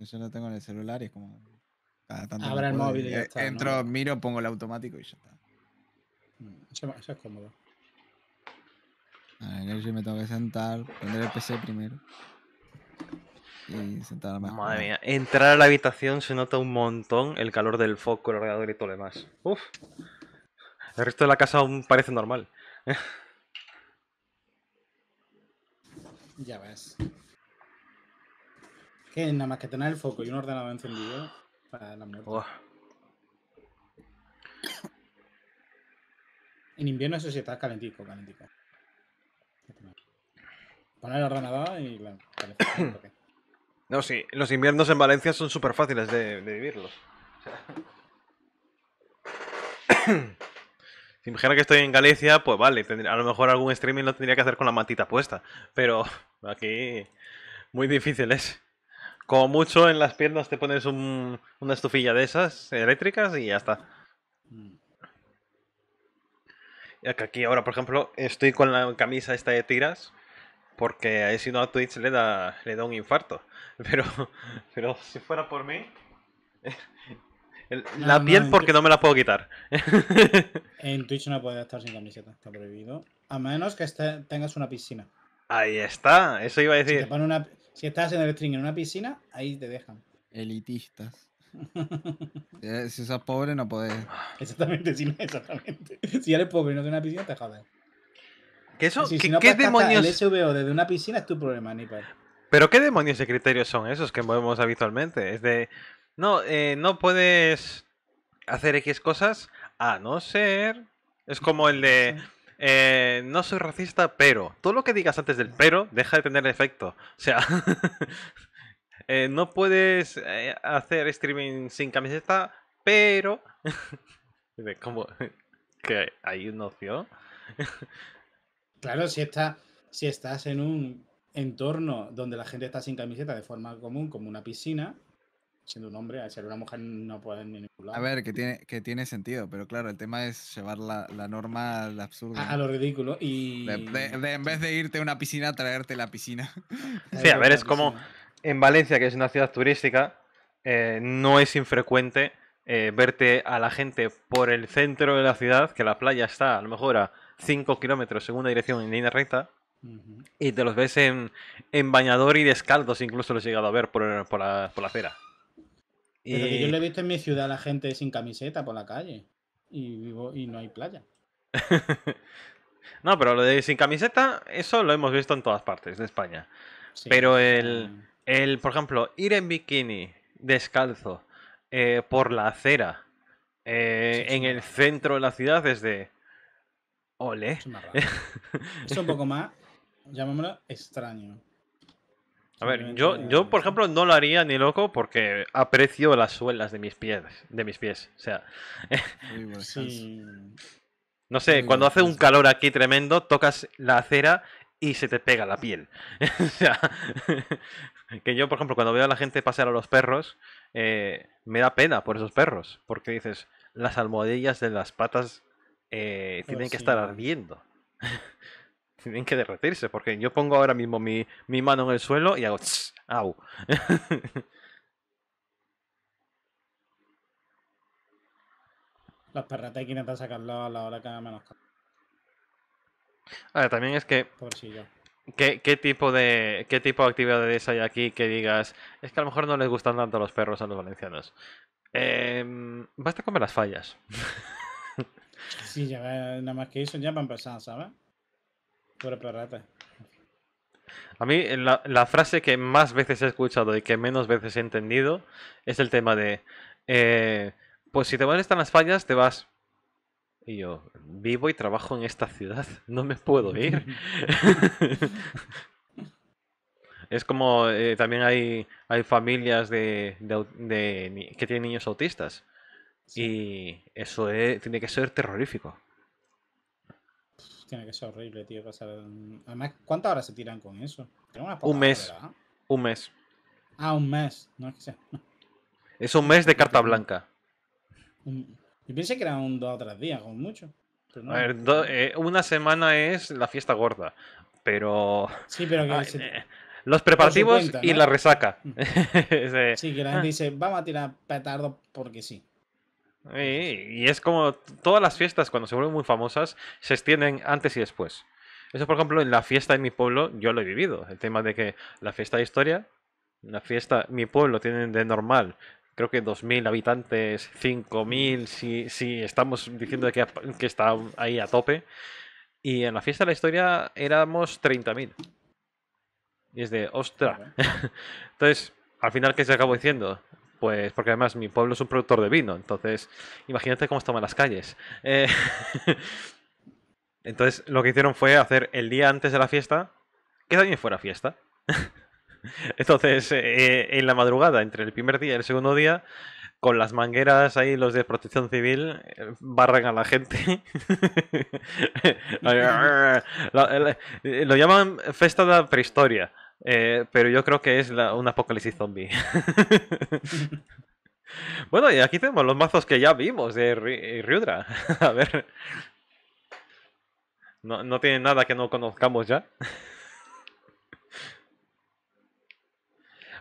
Yo lo tengo en el celular y es como. Cada tanto Abra el móvil y eh, Entro, miro, pongo el automático y ya está. Mm, eso es cómodo. A ver, yo me tengo que sentar, poner el PC primero. Y sentarme. Madre mía, entrar a la habitación se nota un montón el calor del foco, el ordenador y todo lo demás. Uf. El resto de la casa aún parece normal. Ya ves. Que nada más que tener el foco y un ordenador encendido para la mierda. En invierno eso sí está calentico, calentico. Poner la granada y la... No, sí, los inviernos en Valencia son súper fáciles de, vivirlos. si imagino que estoy en Galicia, pues vale, a lo mejor algún streaming lo tendría que hacer con la mantita puesta. Pero aquí, muy difícil es. Como mucho en las piernas te pones una estufilla de esas eléctricas y ya está. Mm. Aquí ahora, por ejemplo, estoy con la camisa esta de tiras porque ahí si no a Twitch le da, le da un infarto. Pero, pero si fuera por mí, ah, la piel porque no me la puedo quitar. en Twitch no puedes estar sin camiseta, está prohibido. A menos que tengas una piscina. Ahí está, eso iba a decir. Si, estás en el string en una piscina, ahí te dejan. Elitistas. Eh, si eres pobre no puedes. Exactamente, si exactamente. Si eres pobre y no tienes una piscina, te jodas. ¿Qué demonios? desde una piscina es tu problema, Pero ¿qué demonios de criterios son esos que vemos habitualmente? Es de, no, eh, no puedes hacer X cosas a no ser... Es mm, como el de... Eh, no soy racista, pero. Todo lo que digas antes del pero deja de tener efecto. O sea, eh, no puedes hacer streaming sin camiseta, pero. cómo que hay una opción. Claro, si, si estás en un entorno donde la gente está sin camiseta de forma común, como una piscina, siendo un hombre, al ser una mujer no pueden manipular. A ver, que tiene, que tiene sentido, pero claro, el tema es llevar la, norma al absurdo. A, lo ridículo y... en vez de irte a una piscina, traerte la piscina. Sí, a ver, es como en Valencia, que es una ciudad turística, eh, no es infrecuente eh, verte a la gente por el centro de la ciudad, que la playa está a lo mejor a 5 kilómetros en una dirección en línea recta. Y te los ves en, bañador y descalzos, incluso los he llegado a ver por, la, por acera. Pero yo lo he visto en mi ciudad a la gente sin camiseta por la calle. Y vivo y no hay playa. no, pero lo de sin camiseta, eso lo hemos visto en todas partes de España. pero el, el, por ejemplo, ir en bikini, descalzo, eh, por la acera, eh, en el centro de la ciudad, desde Ole. Es un poco más, llamémoslo extraño. A ver, yo, yo por ejemplo no lo haría ni loco porque aprecio las suelas de mis pies, de mis pies, o sea. No sé, cuando hace un calor aquí tremendo, tocas la acera y se te pega la piel. o sea, que yo por ejemplo cuando veo a la gente pasear a los perros, eh, me da pena por esos perros, porque dices, las almohadillas de las patas eh, oh, tienen que estar ardiendo. tienen que derretirse, porque yo pongo ahora mismo mi, mi mano en el suelo y hago au. Las perras te intentan sacarlo a la hora que menos. Ahora, también es que. ¿Qué, ¿Qué, tipo de, ¿Qué tipo de actividades hay aquí que digas? Es que a lo mejor no les gustan tanto los perros a los valencianos. Em, basta con ver las fallas. Sí, ya nada más que eso, ya para empezar, ¿sabes? Pura perrata. A mí eh, la, frase que más veces he escuchado y que menos veces he entendido es el tema de, eh, pues si te van molestan las fallas, te vas. Y yo, vivo y trabajo en esta ciudad, no me puedo ir. es como, eh, también hay, hay familias que tienen niños autistas. Y eso tiene que ser terrorífico. Tiene que ser horrible, tío. Además, ¿cuántas horas se tiran con eso? Un mes. un mes. Ah, un mes. es un mes de carta blanca. Yo pensé que eran dos o tres días, con mucho. A ver, eh, una semana es la fiesta gorda, pero... Sí, pero que... Eh, los preparativos y la resaca. Mm. Sí, que la gente dice, vamos a tirar petardo porque sí. Y, es como todas las fiestas cuando se vuelven muy famosas se extienden antes y después. Eso, por ejemplo, en la fiesta de mi pueblo yo lo he vivido. El tema de que la fiesta de historia, la fiesta, mi pueblo tienen de normal, creo que 2.000 habitantes, 5.000, si, si estamos diciendo que, que está ahí a tope. Y en la fiesta de la historia éramos 30.000. Y es de, ostra. Entonces, al final, ¿qué se acabó diciendo? pues porque además mi pueblo es un productor de vino, entonces imagínate cómo estaban las calles. Eh, entonces lo que hicieron fue hacer el día antes de la fiesta, que también fuera fiesta. entonces eh, en la madrugada, entre el primer día y el segundo día, con las mangueras ahí los de protección civil eh, barran a la gente. lo, llaman festa de la prehistoria. Eh, pero yo creo que es un apocalipsis zombie. bueno, y aquí tenemos los mazos que ya vimos de eh, Ryudra. A ver. No, no tiene nada que no conozcamos ya.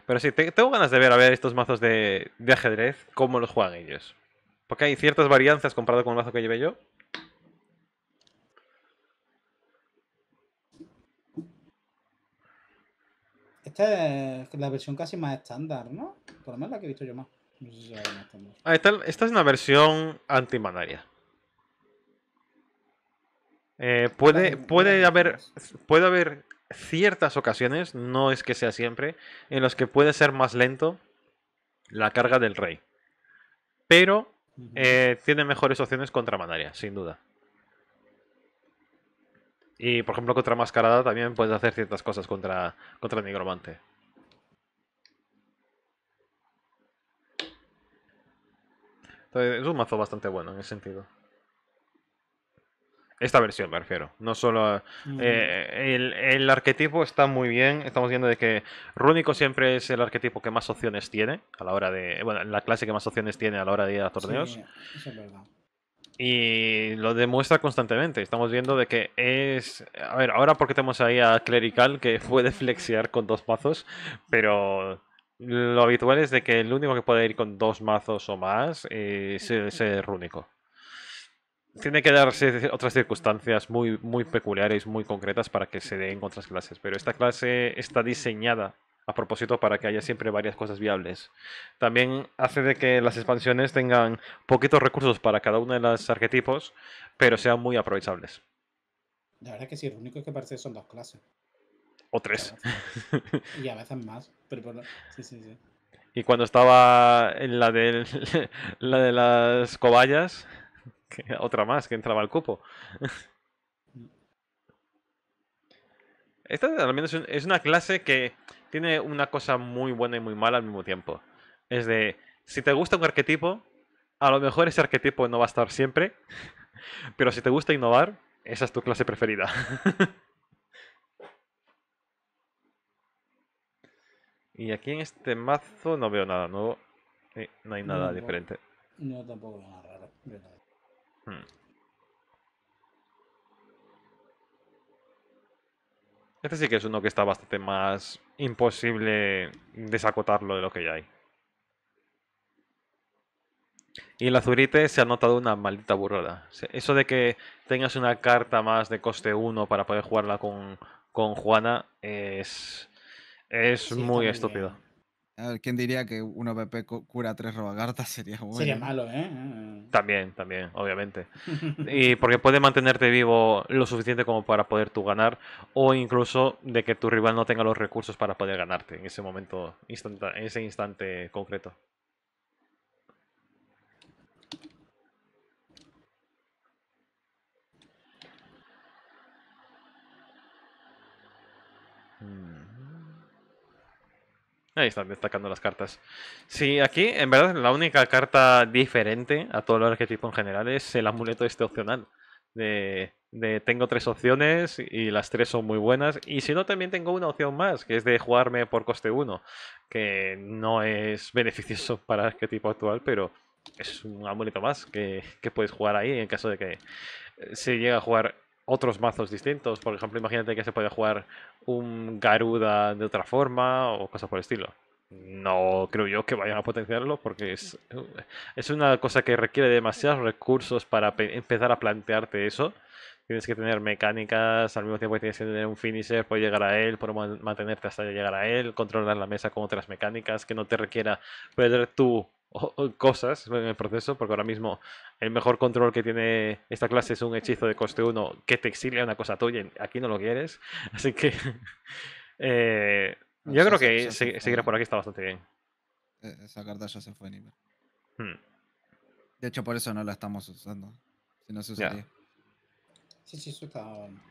Pero sí, tengo ganas de ver a ver estos mazos de, de ajedrez, cómo los juegan ellos. Porque hay ciertas varianzas comparado con el mazo que llevé yo. la versión casi más estándar, ¿no? Por lo menos la que he visto yo más. Ah, esta, es una versión antimanaria. Eh, puede, puede, haber, puede haber ciertas ocasiones, no es que sea siempre, en las que puede ser más lento la carga del rey. Pero eh, tiene mejores opciones contra Manaria, sin duda. Y por ejemplo, contra Mascarada también puedes hacer ciertas cosas contra, contra el Nigromante. es un mazo bastante bueno en ese sentido. Esta versión me refiero. No solo eh, el, el, arquetipo está muy bien. Estamos viendo de que Rúnico siempre es el arquetipo que más opciones tiene a la hora de. Bueno, la clase que más opciones tiene a la hora de ir a torneos. Sí, y lo demuestra constantemente. Estamos viendo de que es... A ver, ahora porque tenemos ahí a Clerical que puede flexear con dos mazos, pero lo habitual es de que el único que puede ir con dos mazos o más es, el rúnico. Tiene que darse otras circunstancias muy, muy peculiares, muy concretas para que se den otras clases, pero esta clase está diseñada a propósito para que haya siempre varias cosas viables. También hace de que las expansiones tengan poquitos recursos para cada uno de los arquetipos, pero sean muy aprovechables. La verdad es que sí, lo único que parece son dos clases. O tres. Y a veces más, pero sí, sí, sí. Y cuando estaba en la de, la de las cobayas, otra más que entraba al cupo. Mm. Esta también menos es, una clase que tiene una cosa muy buena y muy mala al mismo tiempo. Es de, si te gusta un arquetipo, a lo mejor ese arquetipo no va a estar siempre, pero si te gusta innovar, esa es tu clase preferida. y aquí en este mazo no veo nada nuevo. Eh, no hay nada diferente. No, tampoco nada raro. Hmm. Este sí que es uno que está bastante más imposible desacotarlo de lo que ya hay. Y en la Zurite se ha notado una maldita burrada. Eso de que tengas una carta más de coste 1 para poder jugarla con, Juana es, es muy estúpido. A ah, ver, ¿quién diría que un PP cura tres robagartas? Sería bueno. Sería malo, ¿eh? Ah, ah, también, también, obviamente. y porque puede mantenerte vivo lo suficiente como para poder tú ganar, o incluso de que tu rival no tenga los recursos para poder ganarte en ese momento, en ese instante concreto. Hmm. Ahí están destacando las cartas. Sí, aquí en verdad la única carta diferente a todo el arquetipo en general es el amuleto este opcional. De, tengo tres opciones y las tres son muy buenas. Y si no, también tengo una opción más, que es de jugarme por coste 1, que no es beneficioso para el arquetipo actual, pero es un amuleto más que, que puedes jugar ahí en caso de que eh, se llegue a jugar otros mazos distintos. Por ejemplo, imagínate que se puede jugar un Garuda de otra forma o cosas por el estilo. No creo yo que vayan a potenciarlo porque es, es una cosa que requiere demasiados recursos para empezar a plantearte eso tienes que tener mecánicas, al mismo tiempo tienes que tener un finisher, puedes llegar a él, por mantenerte hasta llegar a él, controlar la mesa con otras mecánicas, que no te requiera perder tú cosas en el proceso, porque ahora mismo el mejor control que tiene esta clase es un hechizo de coste 1 que te exilia una cosa tuya y aquí no lo quieres. Así que eh, yo creo que seguir por aquí está bastante bien. E, esa carta ya se fue hmm. De hecho, por eso no la estamos usando. Si no se usaría. Sí,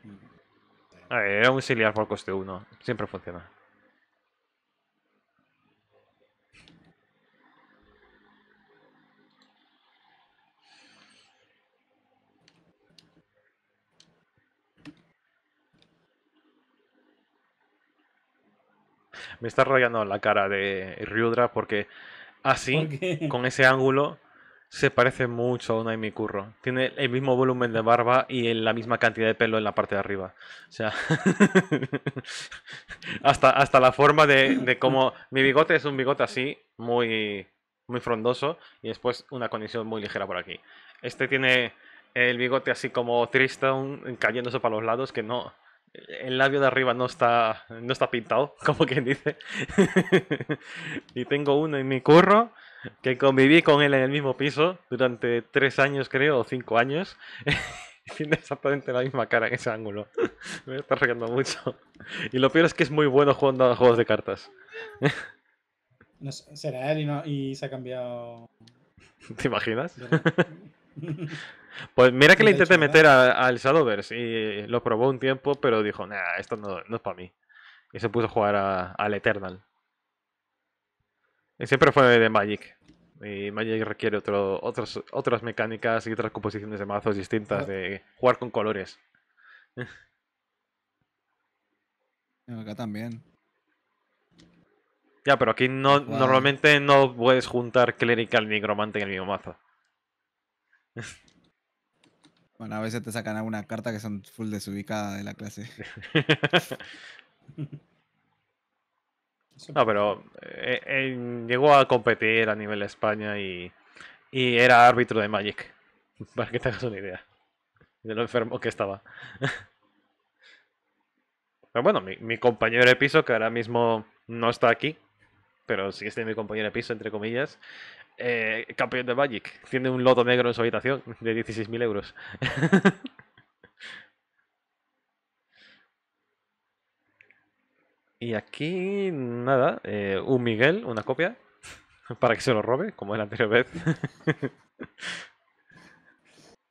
mm. era un auxiliar por coste 1. Siempre funciona. Me está rayando la cara de Ryudra porque así, con ese ángulo, se parece mucho a mi Curro. Tiene el mismo volumen de barba y la misma cantidad de pelo en la parte de arriba. O sea, hasta, hasta la forma de, cómo... Mi bigote es un bigote así, muy, muy frondoso, y después una condición muy ligera por aquí. Este tiene el bigote así como triste, cayéndose para los lados, que no... El labio de arriba no está, no está pintado, como quien dice. y tengo uno en mi curro que conviví con él en el mismo piso durante tres años, creo, o cinco años. Tiene exactamente la misma cara en ese ángulo. Me está riendo mucho. Y lo peor es que es muy bueno jugando a juegos de cartas. será él y, se ha cambiado. ¿Te imaginas? pues mira que le intenté meter al Shadowverse y lo probó un tiempo, pero dijo, nah, esto no, es para mí. Y se puso a jugar al Eternal. Eh, siempre fue de Magic. Y Magic requiere otro, otros, otras mecánicas y otras composiciones de mazos distintas, ah. de jugar con colores. Acá también. Ya, pero aquí no, normalmente no puedes juntar clerical ni en el mismo mazo. Bueno, a veces te sacan alguna carta que son full desubicada de la clase. No, pero eh, llegó a competir a nivel España y, y, era árbitro de Magic. Para que tengas una idea de lo enfermo que estaba. Pero bueno, mi, compañero de piso, que ahora mismo no está aquí, pero sí es de mi compañero de piso, entre comillas, eh, campeón de Magic. Tiene un loto negro en su habitación de 16.000 euros. Y aquí, nada, eh, un Miguel, una copia, para que se lo robe, como la anterior vez.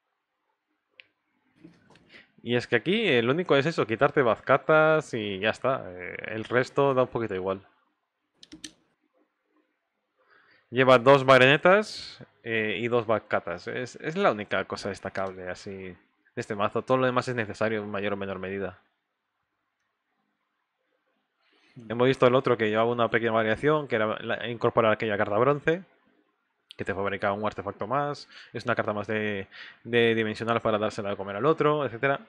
y es que aquí el único es eso, quitarte bazcatas y ya está. Eh, el resto da un poquito igual. Lleva dos barenetas eh, y dos bazcatas. Es, es la única cosa destacable así de este mazo. Todo lo demás es necesario en mayor o menor medida. Hemos visto el otro que llevaba una pequeña variación, que era incorporar aquella carta bronce, que te fabrica un artefacto más, es una carta más de, dimensional para dársela de comer al otro, etcétera.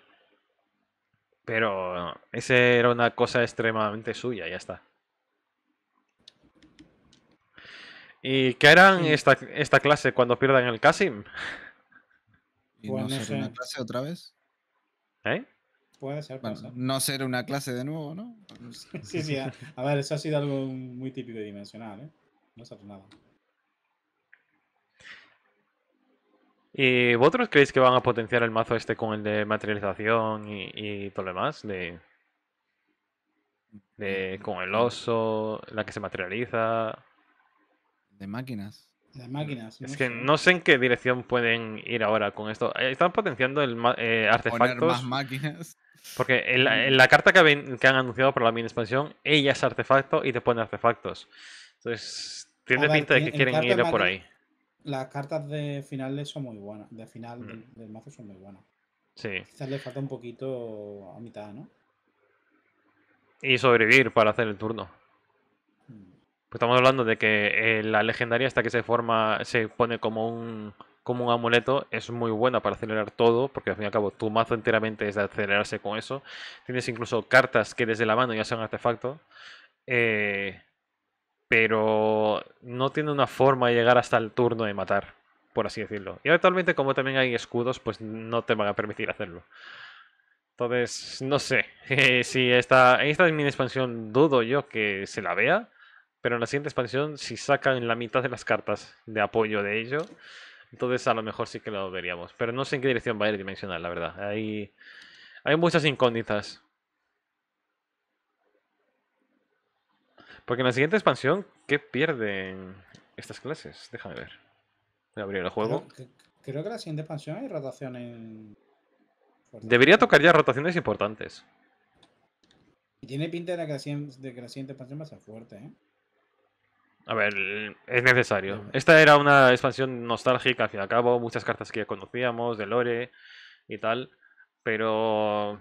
Pero no, ese era una cosa extremadamente suya, ya está. ¿Y qué harán esta, clase cuando pierdan el Casim? ¿Y una clase otra vez? ¿Eh? Puede ser, No ser una clase de nuevo, ¿no? sí, sí. Ah, a, ver, eso ha sido algo muy típico y dimensional, ¿eh? No es nada. ¿Y vosotros creéis que van a potenciar el mazo este con el de materialización y, y todo lo demás? De, con el oso, la que se materializa. De máquinas. Las máquinas. es que no sé en qué dirección pueden ir ahora con esto. Eh, están potenciando el eh, artefactos. máquinas. Porque en la, carta que, han anunciado para la mini expansión, ella es artefacto y te pone artefactos. Entonces, tiene pinta de que quieren ir por ahí. Las cartas de finales son muy buenas. De final mm. del, mazo son muy buenas. Sí. Quizás le falta un poquito a mitad, ¿no? Y sobrevivir para hacer el turno. Pues estamos hablando de que eh, la legendaria hasta que se forma, se pone como un, como un amuleto, es muy buena para acelerar todo, porque al fin y al cabo tu mazo enteramente es de acelerarse con eso. Tienes incluso cartas que desde la mano ya son artefactos. Eh, pero no tiene una forma de llegar hasta el turno de matar, por así decirlo. Y actualmente como también hay escudos, pues no te van a permitir hacerlo. Entonces, no sé, eh, si esta, esta mini expansión dudo yo que se la vea, pero en la siguiente expansión, si sacan la mitad de las cartas de apoyo de ello, entonces a lo mejor sí que lo veríamos. Pero no sé en qué dirección va a ir dimensional, la verdad. Hay, hay muchas incógnitas. Porque en la siguiente expansión, ¿qué pierden estas clases? Déjame ver. Voy a abrir el juego. Creo que, la siguiente expansión hay rotaciones. Debería tocar ya rotaciones importantes. Y tiene pinta de que la siguiente expansión va a ser fuerte, ¿eh? A ver, es necesario. Esta era una expansión nostálgica, al fin y al cabo, muchas cartas que ya conocíamos, de Lore y tal, pero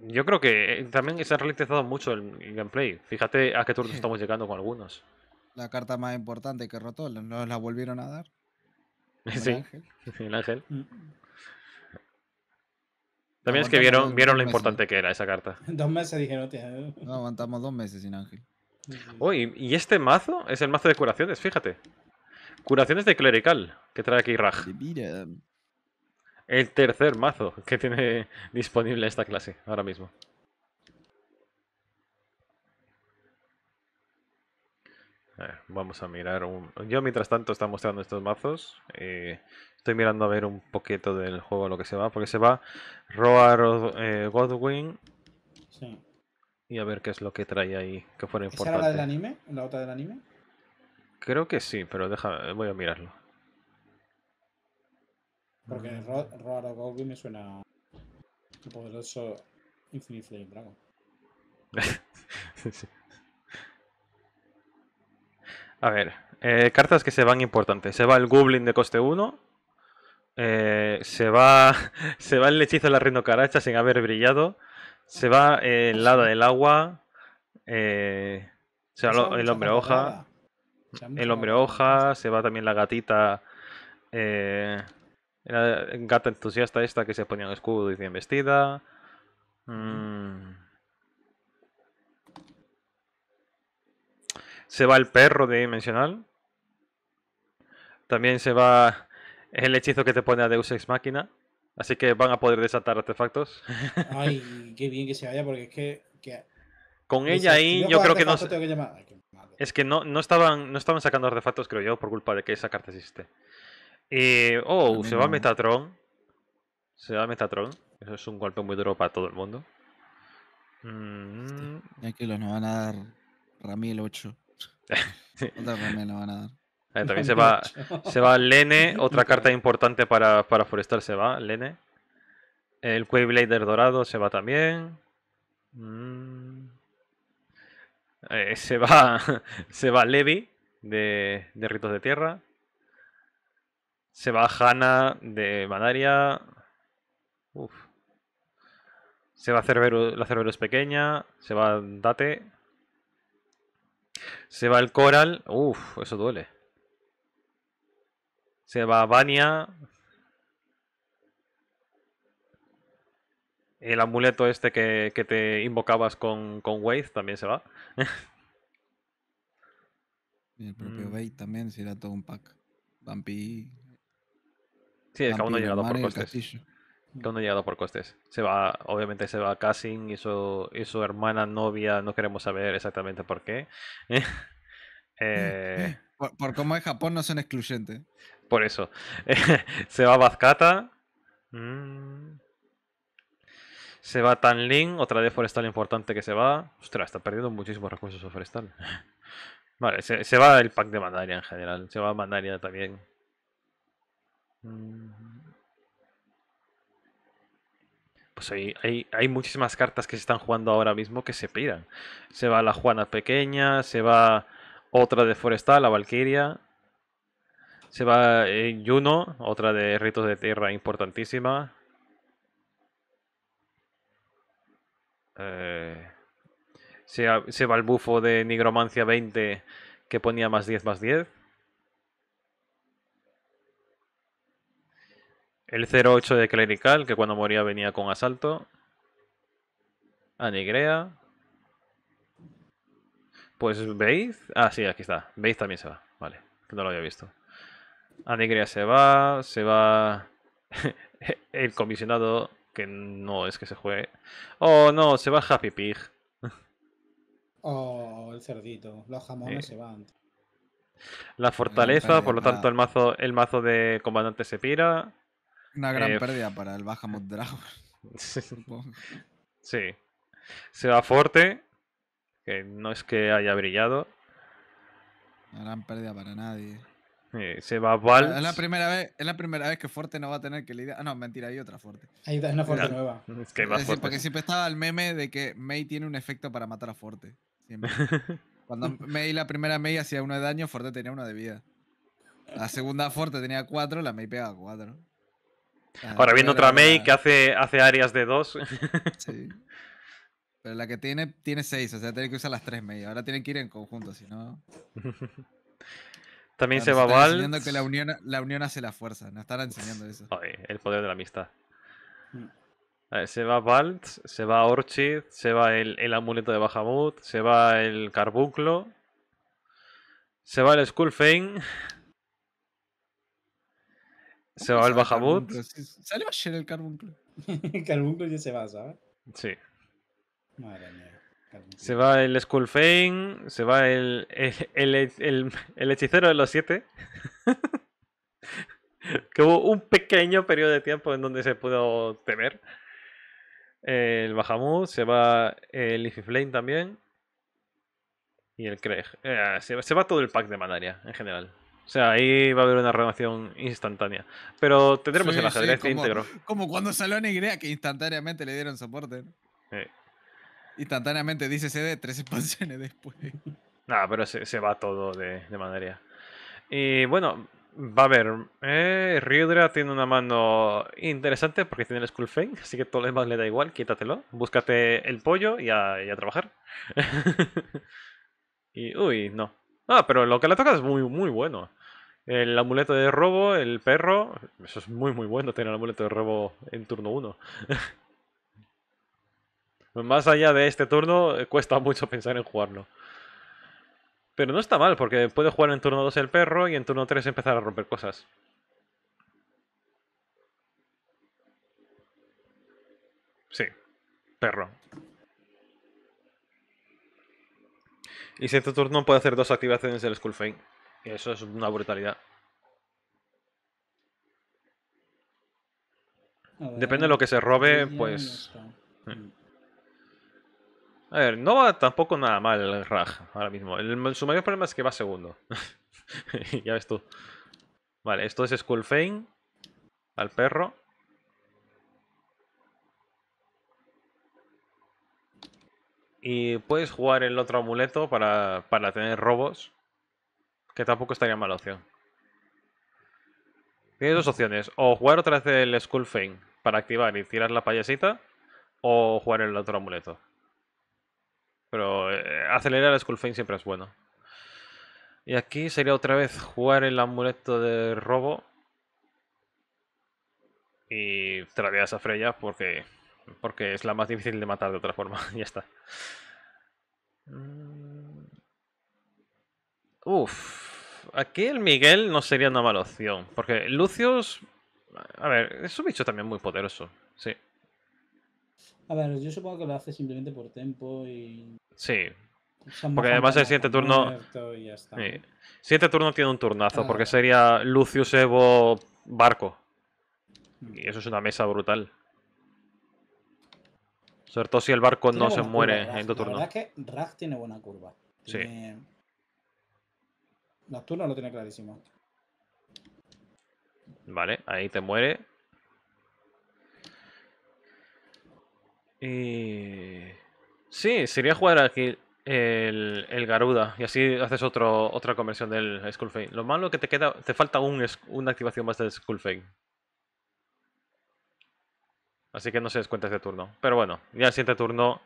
yo creo que eh, también se ha realizado mucho el, gameplay. Fíjate a qué turno estamos llegando con algunos. La carta más importante que rotó, ¿No la volvieron a dar. sí, ángel. el ángel. Mm. También es que vieron, vieron lo importante que era esa carta. Dos meses dijeron, no, eh". No, aguantamos dos meses sin ángel. Oh, y, este mazo es el mazo de curaciones, fíjate. Curaciones de clerical, que trae aquí Raj. El tercer mazo que tiene disponible esta clase ahora mismo. vamos a mirar un... Yo mientras tanto está mostrando estos mazos. Eh, estoy mirando a ver un poquito del juego lo que se va. Porque se va Roar eh, Godwin. Sí y a ver qué es lo que trae ahí que fuera importante. ¿Esa era la del anime? ¿La otra del anime? Creo que sí, pero deja, voy a mirarlo. Porque en mm. Roar me suena poderoso Infinite Flame Dragon. A ver, eh, cartas que se van importantes. Se va el Goblin de coste 1. Eh, se va se va el hechizo de la Rinocaracha sin haber brillado. Se va eh, el lado del agua. Eh, se va el hombre hoja. El hombre hoja. Se va también la gatita. Eh, la gata entusiasta esta que se ponía un escudo y bien vestida. Mm. Se va el perro de dimensional. También se va el hechizo que te pone a Deus Ex Máquina. Así que van a poder desatar artefactos. Ay, qué bien que se vaya, porque es que. Con ella ahí, yo creo que no. es que no, estaban, no estaban sacando artefactos, creo yo, por culpa de que esa carta existe. Eh, oh, se va Metatron. Se va Metatron. Eso es un golpe muy duro para todo el mundo. Este, mm. Aquí lo nos van a dar Ramiel 8. Otra nos van a dar también se va, se va Lene, otra carta importante para, para Forestar se va, Lene. El Quayblader dorado se va también. Mm. Eh, se va se va Levi de, Ritos de Tierra. Se va Hanna de Manaria. Se va Cerberus, la Cerberus pequeña. Se va Date. Se va el Coral. Uf, eso duele. Se va a El amuleto este que, te invocabas con, con también se va. el propio mm. también también será todo un pack. Vampi. Sí, es que no ha llegado por costes. ha llegado por costes. Se va, obviamente se va Cassin y su, y su hermana novia. No queremos saber exactamente por qué. Eh, por, por, cómo es Japón no son excluyentes. Por eso. se va Vazcata. Mm. Se va Tanlin, otra de forestal importante que se va. Ostras, está perdiendo muchísimos recursos de forestal. vale, se, va el pack de Mandaria en general. Se va Mandaria también. Mm. Pues hay, muchísimas cartas que se están jugando ahora mismo que se piran. Se va la Juana Pequeña, se va otra de Forestal, la Valkyria. Se va Yuno, eh, Juno, otra de ritos de tierra importantísima. Eh, se, va el bufo de Nigromancia 20 que ponía más 10 más 10. El 08 de Clerical, que cuando moría venía con asalto. Anigrea. Pues veis Ah, sí, aquí está. veis también se va. Vale, que no lo había visto. Anegria se va, se va el comisionado, que no es que se juegue. Oh, no, se va Happy Pig. Oh, el cerdito. Los jamones se van. La fortaleza, por lo tanto, el mazo, el mazo de comandante se pira. Una gran eh, pérdida para el Bajamot Dragon. sí. sí. Se va fuerte que no es que haya brillado. Una gran pérdida para nadie. Eh, se va a Es la, primera vez, es la primera vez que Forte no va a tener que lidiar. Ah, no, mentira, hay otra Forte. Hay una Forte nueva. Es porque siempre estaba el meme de que May tiene un efecto para matar a Forte. Siempre. Cuando May, la primera May hacía uno de daño, Forte tenía uno de vida. La segunda Forte tenía cuatro, la May pega cuatro. Ahora viene otra May que hace, hace áreas de dos. Sí. Pero la que tiene, tiene seis, o sea, tiene que usar las tres May. Ahora tienen que ir en conjunto, si no. También se va Val. enseñando que la unión, la unión hace la fuerza. Nos están enseñando eso. el poder de la amistad. Mm. se va Valt, se va Orchid, se va el, el amuleto de Bahamut, se va el carbunclo, se va el Skullfane, se va el Bahamut. Sale ayer el carbunclo. el carbunclo ya se va, ¿sabes? Sí. Madre mía. Se va el Skullfane, se va el, el, hechicero de los siete. que hubo un pequeño periodo de tiempo en donde se pudo temer. El Bahamut, se va el Flame también. Y el Craig. Eh, se, va todo el pack de Manaria en general. O sea, ahí va a haber una relación instantánea. Pero tendremos el ajedrez como, íntegro. Como cuando salió Negrea que instantáneamente le dieron soporte. Sí Instantáneamente dice CD tres expansiones después. Nada, pero se, se, va todo de, de manera. Y bueno, va a ver. Eh, Ryudra tiene una mano interesante porque tiene el Skullfang así que todo lo le da igual, quítatelo. Búscate el pollo y a, a trabajar. y uy, no. Ah, pero lo que le toca es muy, muy bueno. El amuleto de robo, el perro. Eso es muy, muy bueno tener el amuleto de robo en turno 1. Más allá de este turno, eh, cuesta mucho pensar en jugarlo. Pero no está mal, porque puede jugar en turno 2 el perro y en turno 3 empezar a romper cosas. Sí, perro. Y si este turno puede hacer dos activaciones del Skull Eso es una brutalidad. Depende de lo que se robe, pues... A ver, no va tampoco nada mal el Raj ahora mismo. El, su mayor problema es que va segundo. ya ves tú. Vale, esto es Fane. Al perro. Y puedes jugar el otro amuleto para, para tener robos. Que tampoco estaría mala opción. Tienes dos opciones. O jugar otra vez el Skullfane para activar y tirar la payasita. O jugar el otro amuleto. Pero eh, acelerar el Skullfane siempre es bueno. Y aquí sería otra vez jugar el amuleto de robo. Y traer a Freya porque, porque es la más difícil de matar de otra forma. ya está. Mm. Uf. Aquí el Miguel no sería una mala opción. Porque Lucius... A ver, es un bicho también muy poderoso. Sí. A ver, yo supongo que lo hace simplemente por tempo y. Sí. Porque además el siguiente turno. Y Siguiente turno tiene un turnazo, ah. porque sería Lucius Evo Barco. Mm. Y eso es una mesa brutal. Sobre todo si el barco no se muere en tu turno. La verdad es que Rag tiene buena curva. Sí. Sí. Nocturno lo tiene clarísimo. Vale, ahí te muere. Y... Eh, sí, sería jugar aquí el, Garuda y así haces otro, otra conversión del Skullfang. Lo malo es que te queda, te falta una activación más del Skullfang. Así que no se descuenta este turno. Pero bueno, ya el siguiente turno,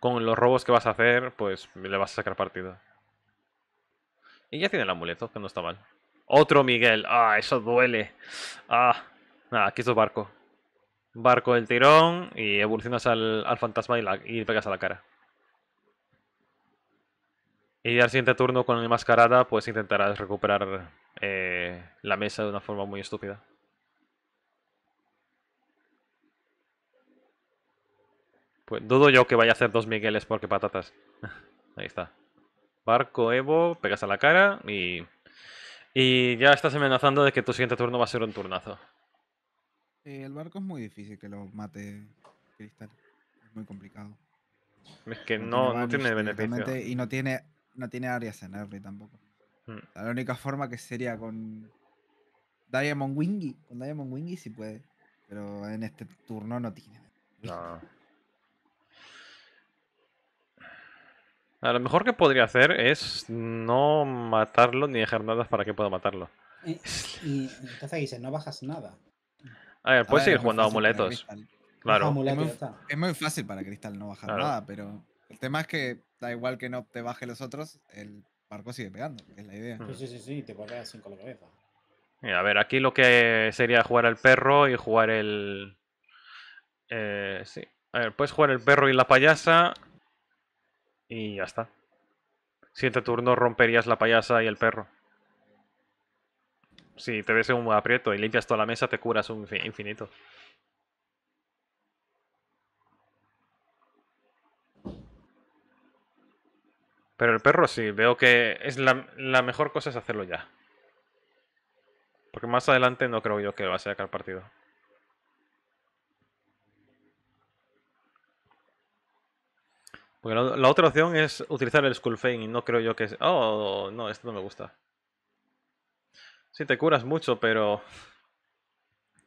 con los robos que vas a hacer, pues le vas a sacar partido. Y ya tiene el amuleto, que no está mal. Otro Miguel. Ah, eso duele. Ah, ah aquí es barco. Barco del tirón y evolucionas al, fantasma y, la, pegas a la cara. Y al siguiente turno con el mascarada pues intentarás recuperar eh, la mesa de una forma muy estúpida. Pues dudo yo que vaya a hacer dos Migueles porque patatas. Ahí está. Barco, Evo, pegas a la cara y... Y ya estás amenazando de que tu siguiente turno va a ser un turnazo. Eh, el barco es muy difícil que lo mate Cristal. Es muy complicado. Es que no, tiene, eh, beneficio. Y no tiene, no tiene áreas en early tampoco. Mm. La única forma que sería con Diamond Wingy. Con Diamond Wingy sí puede. Pero en este turno no tiene. No. A lo mejor que podría hacer es no matarlo ni dejar nada para que pueda matarlo. Y, y entonces dice, no bajas nada. A ver, puedes seguir jugando amuletos. Claro. es, muy, fácil para Cristal no bajar nada, pero el tema es que da igual que no te baje los otros, el barco sigue pegando, es la idea. Sí, sí, sí, sí te así 5 la cabeza. a ver, aquí lo que sería jugar al perro y jugar el. Eh, sí. A ver, puedes jugar el perro y la payasa. Y ya está. Siete turno romperías la payasa y el perro si te ves en un aprieto y limpias toda la mesa, te curas un infinito. Pero el perro sí, veo que es la, mejor cosa es hacerlo ya. Porque más adelante no creo yo que va a sacar partido. Porque la, otra opción es utilizar el Skull Fane y no creo yo que... Oh, no, esto no me gusta. Sí, te curas mucho, pero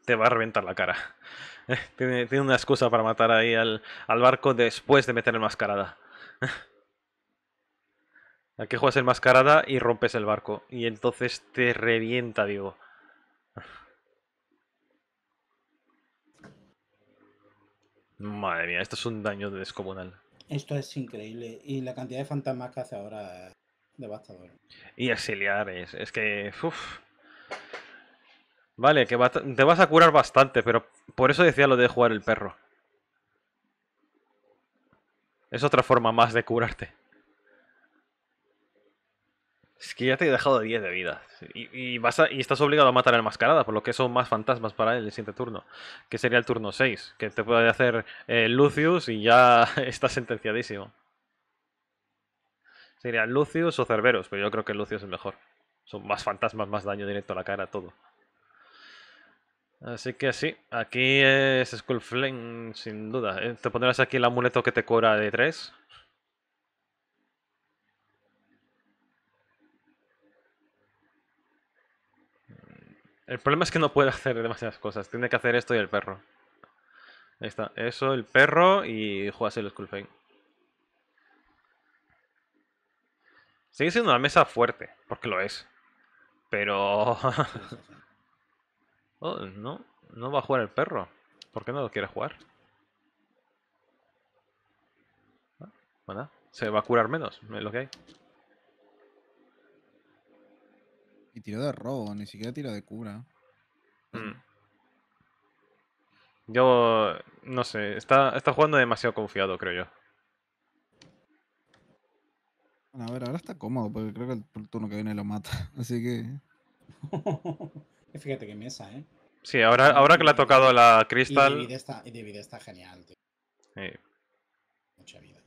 te va a reventar la cara. Eh, tiene, una excusa para matar ahí al, barco después de meter mascarada. Aquí juegas el enmascarada y rompes el barco. Y entonces te revienta, digo. Madre mía, esto es un daño descomunal. Esto es increíble. Y la cantidad de fantasmas que hace ahora es devastador. Y auxiliares, Es que. Vale, que te vas a curar bastante, pero por eso decía lo de jugar el perro. Es otra forma más de curarte. Es que ya te he dejado 10 de vida. Y, vas y estás obligado a matar al mascarada, por lo que son más fantasmas para el siguiente turno. Que sería el turno 6, que te puede hacer eh, Lucius y ya estás sentenciadísimo. Sería Lucius o Cerberus, pero yo creo que Lucius es mejor. Son más fantasmas, más daño directo a la cara, todo. Así que sí, aquí es Skull sin duda. Eh, te pondrás aquí el amuleto que te cura de 3. El problema es que no puede hacer demasiadas cosas. Tiene que hacer esto y el perro. Ahí está. Eso, el perro y juegas el Skull Flame. Sigue siendo una mesa fuerte, porque lo es. Pero... Oh, no, no va a jugar el perro. ¿Por qué no lo quiere jugar? Ah, bueno, se va a curar menos, es lo que hay. Y tiro de robo, ni siquiera tira de cura. Mm. Yo no sé, está, está jugando demasiado confiado, creo yo. a ver, ahora está cómodo, porque creo que el turno que viene lo mata. Así que. Eh, fíjate qué mesa, ¿eh? Sí, ahora, ahora que le ha tocado la cristal. Y vida está, genial, tío. Sí. Mucha vida.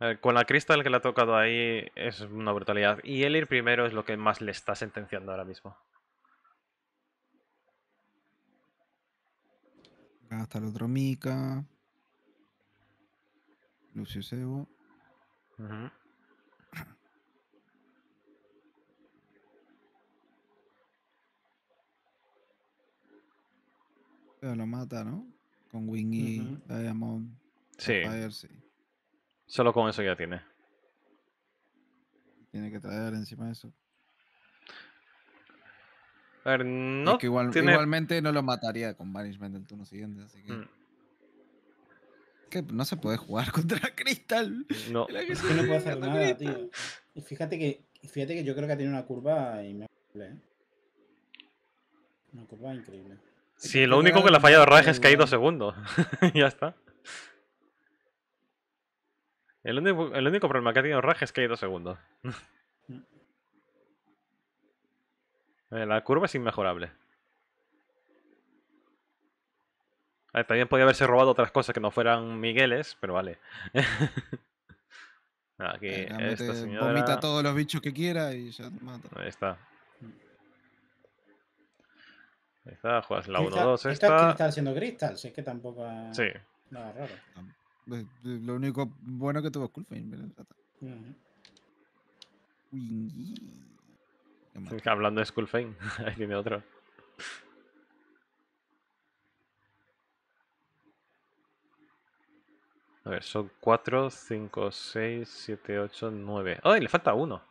Eh, con la cristal que le ha tocado ahí es una brutalidad. Y el ir primero es lo que más le está sentenciando ahora mismo. Hasta el otro Mika. Lucio Pero lo mata, ¿no? Con Wingy, y Diamond. Sí. Solo con eso ya tiene. Tiene que traer encima de eso. A ver, no. Igualmente no lo mataría con Banishment el turno siguiente, así mm. que. no se puede jugar contra Crystal. No. Es que no puede hacer nada, tío. Y fíjate que, fíjate que yo creo que tiene una curva increíble, ¿eh? Una curva increíble. Sí, lo único que le ha fallado Raj es que ha ido segundo. ya está. El único, el único, problema que ha tenido Raj es que segundo. Eh, la curva es inmejorable. Ah, también podía haberse robado otras cosas que no fueran Migueles, pero vale. Aquí, Vomita todos los bichos que quiera y ya mata. Ahí está. Está, juegas la 1-2 esta. está haciendo cristal si es que tampoco. Ha... Sí. Nada raro. Eh, eh, lo único bueno que tuvo es Coolfane, Hablando de Skullfane, ahí tiene otro. A ver, son 4, 5, 6, 7, 8, 9. ¡Ay! Le falta uno.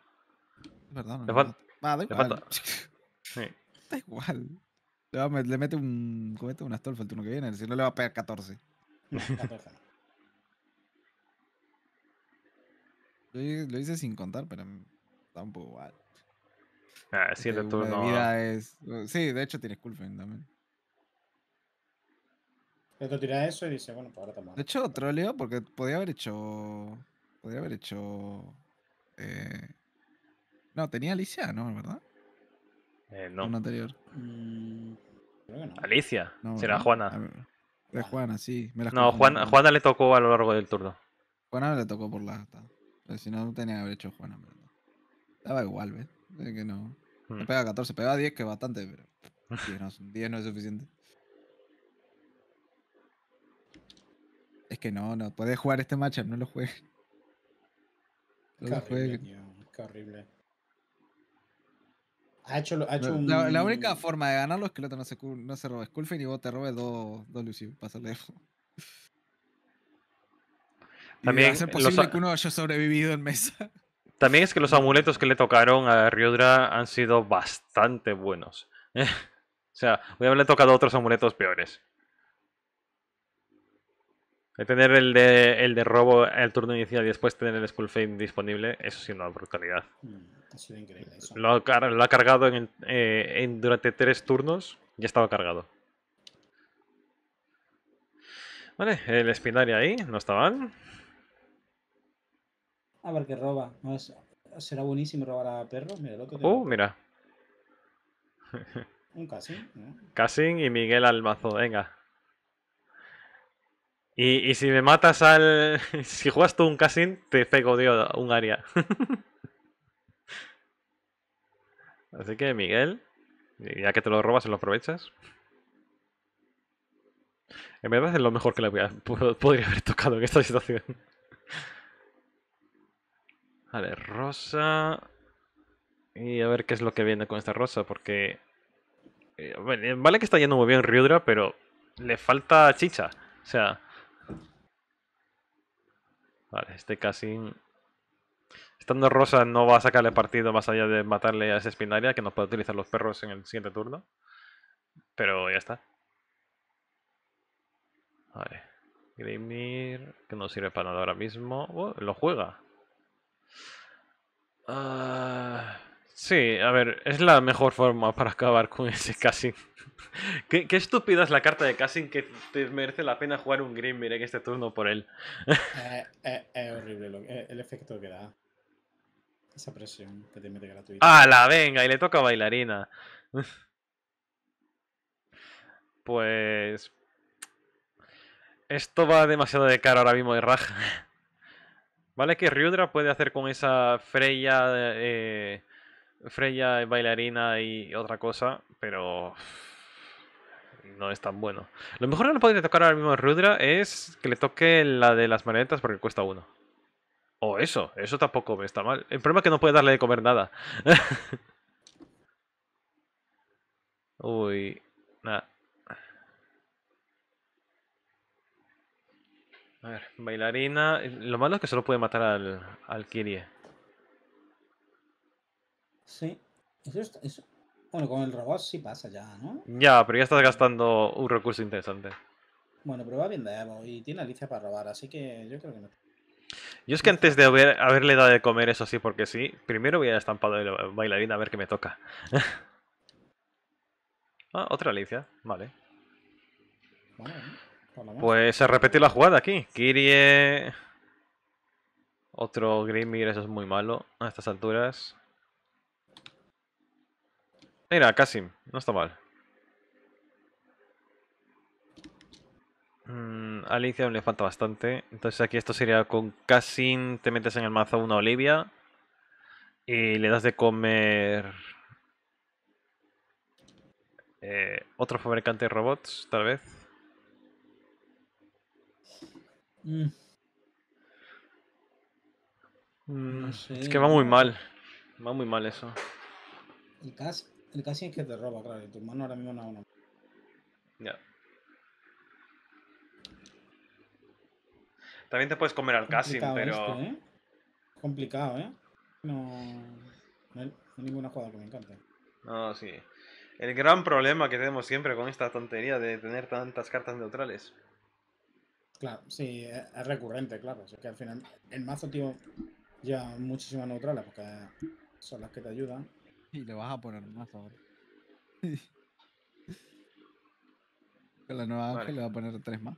Perdón, le, falta ah, Le falta... sí. Da igual. Le, mete un comete un Astolfo el turno que viene, si no le va a pegar 14. 14. lo hice sin contar, pero tampoco igual. Ah, siete eh, turnos. Vida es... Eh, sí, de hecho tienes culpa también. esto tira eso y dice bueno, pues ahora toma. De hecho, troleo porque podía haber hecho. Podría haber hecho. Eh... No, tenía Alicia, ¿no? ¿Verdad? Eh, no. anterior. Mm, Alicia. será Juana. Es Juana, sí. Me no, Juana, le tocó a lo largo del turno. Juana le tocó por la si no, no tenía que haber hecho Juana. Pero Daba igual, ¿ves? Es que no. Mm. pega 14, pega 10, que bastante, pero 10 no, 10 no es suficiente. Es que no, no puedes jugar este matchup, no lo juegues. No lo juegues. juegue. qué horrible la, única forma de ganarlo es que el otro no se, no se robe y vos te robes dos, dos para salir. También posible que uno haya sobrevivido en mesa. También es que los amuletos que le tocaron a Ryudra han sido bastante buenos. o sea, voy a haberle tocado otros amuletos peores. De tener el de, el de robo el turno inicial y después tener el Skullfane disponible, eso sí una brutalidad. Mm. Lo ha, cargado eh, en, durante tres turnos. Ya estaba cargado. Vale, el Spinari ahí, no estaban A ver qué roba. Será buenísimo robar a perros Mira lo Uh, mira. Un Cassin. ¿no? y Miguel al mazo, venga. Y, si me matas al. si juegas tú un Casin, te pego, de un área. Así que, Miguel, ya que te lo robas, lo aprovechas. En verdad es lo mejor que le podría haber tocado en esta situación. Vale, rosa. Y a ver qué es lo que viene con esta rosa, porque... Eh, vale que está yendo muy bien Ryudra, pero le falta chicha. O sea... Vale, este casi... Rosa no va a sacarle partido más allá de matarle a esa espinaria que nos puede utilizar los perros en el siguiente turno. Pero ya está. Grimir, que no sirve para nada ahora mismo. Oh, lo juega. Ah, sí, a ver, es la mejor forma para acabar con ese Cassin. ¿Qué, estúpida es la carta de Cassin que te merece la pena jugar un Grimir en este turno por él. Eh, eh, es horrible eh, el efecto que da. Esa presión que te mete gratuita. la venga! Y le toca bailarina. pues... Esto va demasiado de cara ahora mismo de raja. ¿Vale? Que Ryudra puede hacer con esa Freya... Eh, Freya bailarina y otra cosa, pero no es tan bueno. Lo mejor que no puede tocar ahora mismo a Rudra es que le toque la de las marionetas porque cuesta uno. O eso, eso tampoco me está mal. El problema es que no puede darle de comer nada. Uy, nada. A ver, bailarina. Lo malo es que solo puede matar al, al Kirie. Sí. Eso, Bueno, con el robot sí pasa ya, ¿no? Ya, pero ya estás gastando un recurso interesante. Bueno, pero va bien de y tiene Alicia para robar, así que yo creo que no. Yo es que antes de haber, haberle dado de comer, eso sí, porque sí, primero voy a estampado el bailarina a ver qué me toca. ah, otra Alicia, vale. Eh, pues se repetido la jugada aquí. Kirie... Otro Grimir, eso es muy malo a estas alturas. Mira, Kasim, no está mal. Mm, Alicia aún le falta bastante. Entonces aquí esto sería con Cassin te metes en el mazo una Olivia y le das de comer eh, otro fabricante de robots, tal vez. Mm. Mm, es que va muy mal. Va muy mal eso. El Cassin es que te roba, claro. tu mano ahora mismo no. Ya. También te puedes comer al Cassim, pero. Este, ¿eh? Complicado, ¿eh? No... no ninguna jugada que me encante. No, sí. El gran problema que tenemos siempre con esta tontería de tener tantas cartas neutrales. Claro, sí, es recurrente, claro. Es que al final el mazo, tío, ya muchísimas neutrales porque son las que te ayudan. Y le vas a poner mazo ahora. Con la nueva Ángel le va a poner tres más.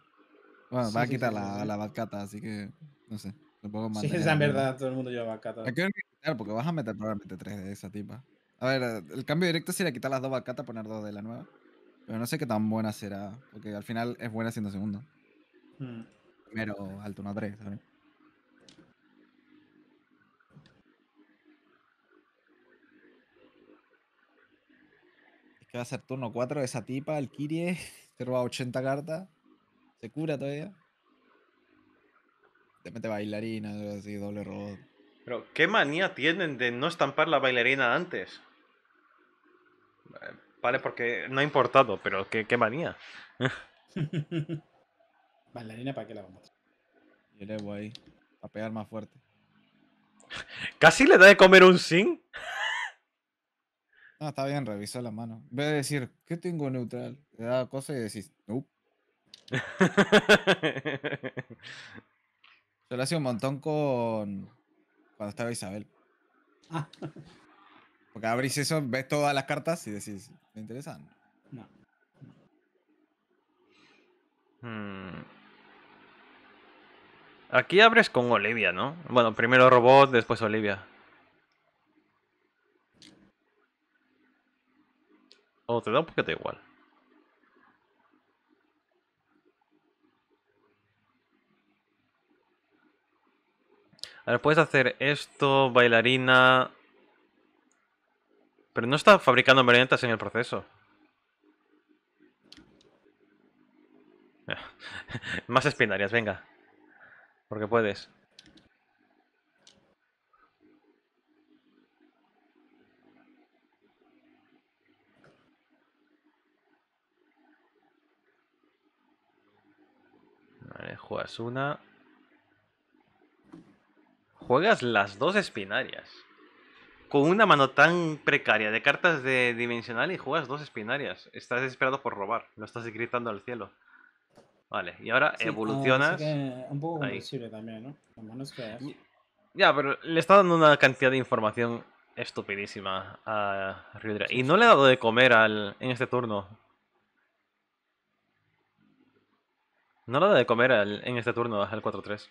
Bueno, va a quitar la, la Batcata, así que no sé. Tampoco sí, esa en verdad, todo el mundo lleva Batcata. La quiero quitar porque vas a meter probablemente tres de esa tipa. A ver, el cambio directo sería quitar las dos y poner dos de la nueva. Pero no sé qué tan buena será, porque al final es buena siendo segundo. Hmm. Primero, alto, una 3. ¿sabes? que va a ser turno 4 de esa tipa, el Kirie, se roba 80 cartas. Te cura todavía? Te mete bailarina, así, doble robot. Pero, ¿qué manía tienen de no estampar la bailarina antes? Eh, vale, porque no ha importado, pero qué, manía. bailarina, ¿para qué la vamos Y le voy ahí, a pegar más fuerte. Casi le da de comer un zinc. No, está bien, revisó la mano. En a decir, ¿qué tengo neutral? Le da cosa y decís, nope. Yo lo hacía un montón con. cuando estaba Isabel. Ah. Porque abrís eso, ves todas las cartas y decís, ¿me interesan? No. Hmm. Aquí abres con Olivia, ¿no? Bueno, primero robot, después Olivia. O te da un poquito igual. Ahora puedes hacer esto, bailarina... Pero no está fabricando meriendas en el proceso. Más espinarias, venga. Porque puedes. Vale, juegas una juegas las dos espinarias. Con una mano tan precaria de cartas de dimensional y juegas dos espinarias. Estás desesperado por robar. Lo estás gritando al cielo. Vale, y ahora evolucionas. un poco también, ¿no? Ya, pero le está dando una cantidad de información estupidísima a Ryudra. Y no le ha dado de comer en este turno. No le ha dado de comer en este turno al 4-3.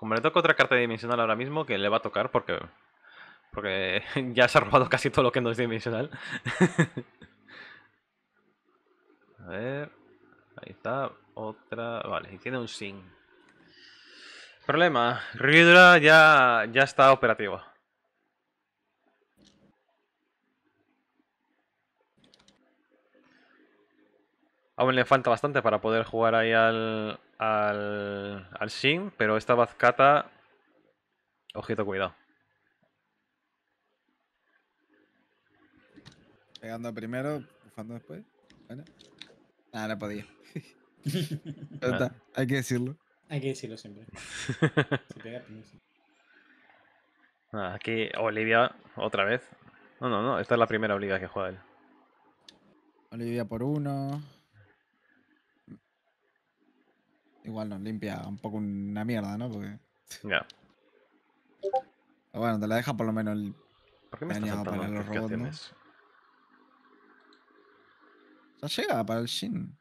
Como le toca otra carta dimensional ahora mismo, que le va a tocar porque. Porque ya se ha robado casi todo lo que no es dimensional. a ver. Ahí está. Otra. Vale, y tiene un sin. Problema. Ridra ya, ya está operativo. Aún le falta bastante para poder jugar ahí al, al, al pero esta bazcata Ojito, cuidado. Pegando primero, bufando después. Bueno. Nada, ah, no podía. hay que decirlo. Hay que decirlo siempre. pega ah, Aquí Olivia otra vez. No, no, no. Esta es la primera obliga que juega él. Olivia por uno. Igual nos limpia un poco una mierda, ¿no? Porque... Ya. bueno, te la deja por lo menos el... ¿Por qué me está para los robots, Ya llega para el Shin.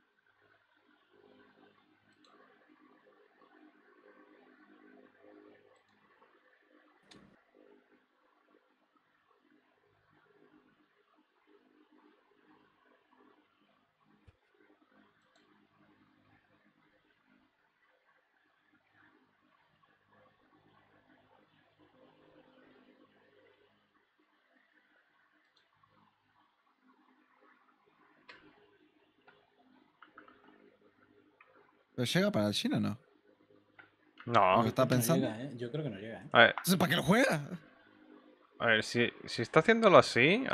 ¿Pero llega para el China no? No. estaba pensando? No ¿eh? Yo creo que no llega. ¿eh? ¿para qué lo juega? A ver, si, si está haciéndolo así.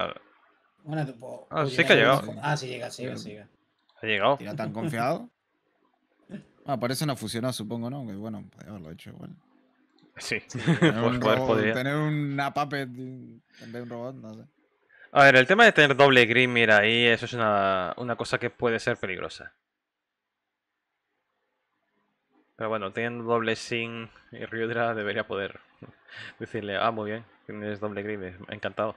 Bueno, tú, ah, sí que ha llegado. Ah, sí llega, sí llega, Ha llegado. ¿Tira tan confiado? ah, por eso no funcionó, supongo, ¿no? que bueno, lo haberlo hecho igual. Sí. tener, un tener una puppet en de un robot, no sé. A ver, el tema de tener doble grimir ahí, eso es una, una cosa que puede ser peligrosa. Pero bueno, teniendo doble sin y eh, Ryudra debería poder decirle, ah, muy bien, tienes doble grime, eh, encantado.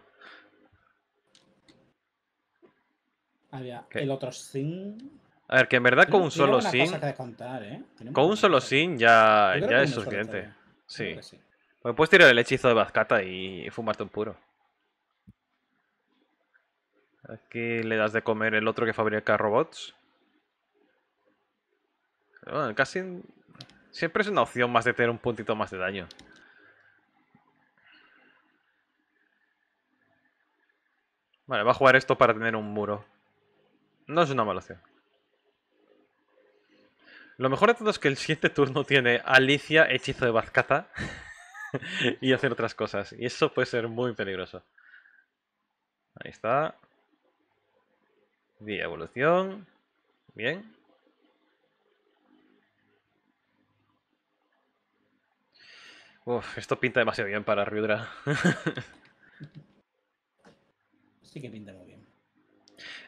Había ah, el otro sin. A ver, que en verdad con un solo sin. Con un solo sin ya, ya es suficiente. Sí. Pues puedes tirar el hechizo de Bazcata y fumarte un puro. Aquí le das de comer el otro que fabrica robots. Bueno, ah, casi Siempre es una opción más de tener un puntito más de daño. Vale, va a jugar esto para tener un muro. No es una mala opción. Lo mejor de todo es que el siguiente turno tiene Alicia, hechizo de Bazcata y hacer otras cosas. Y eso puede ser muy peligroso. Ahí está. de evolución. Bien. Uf, esto pinta demasiado bien para Ryudra. sí que pinta muy bien.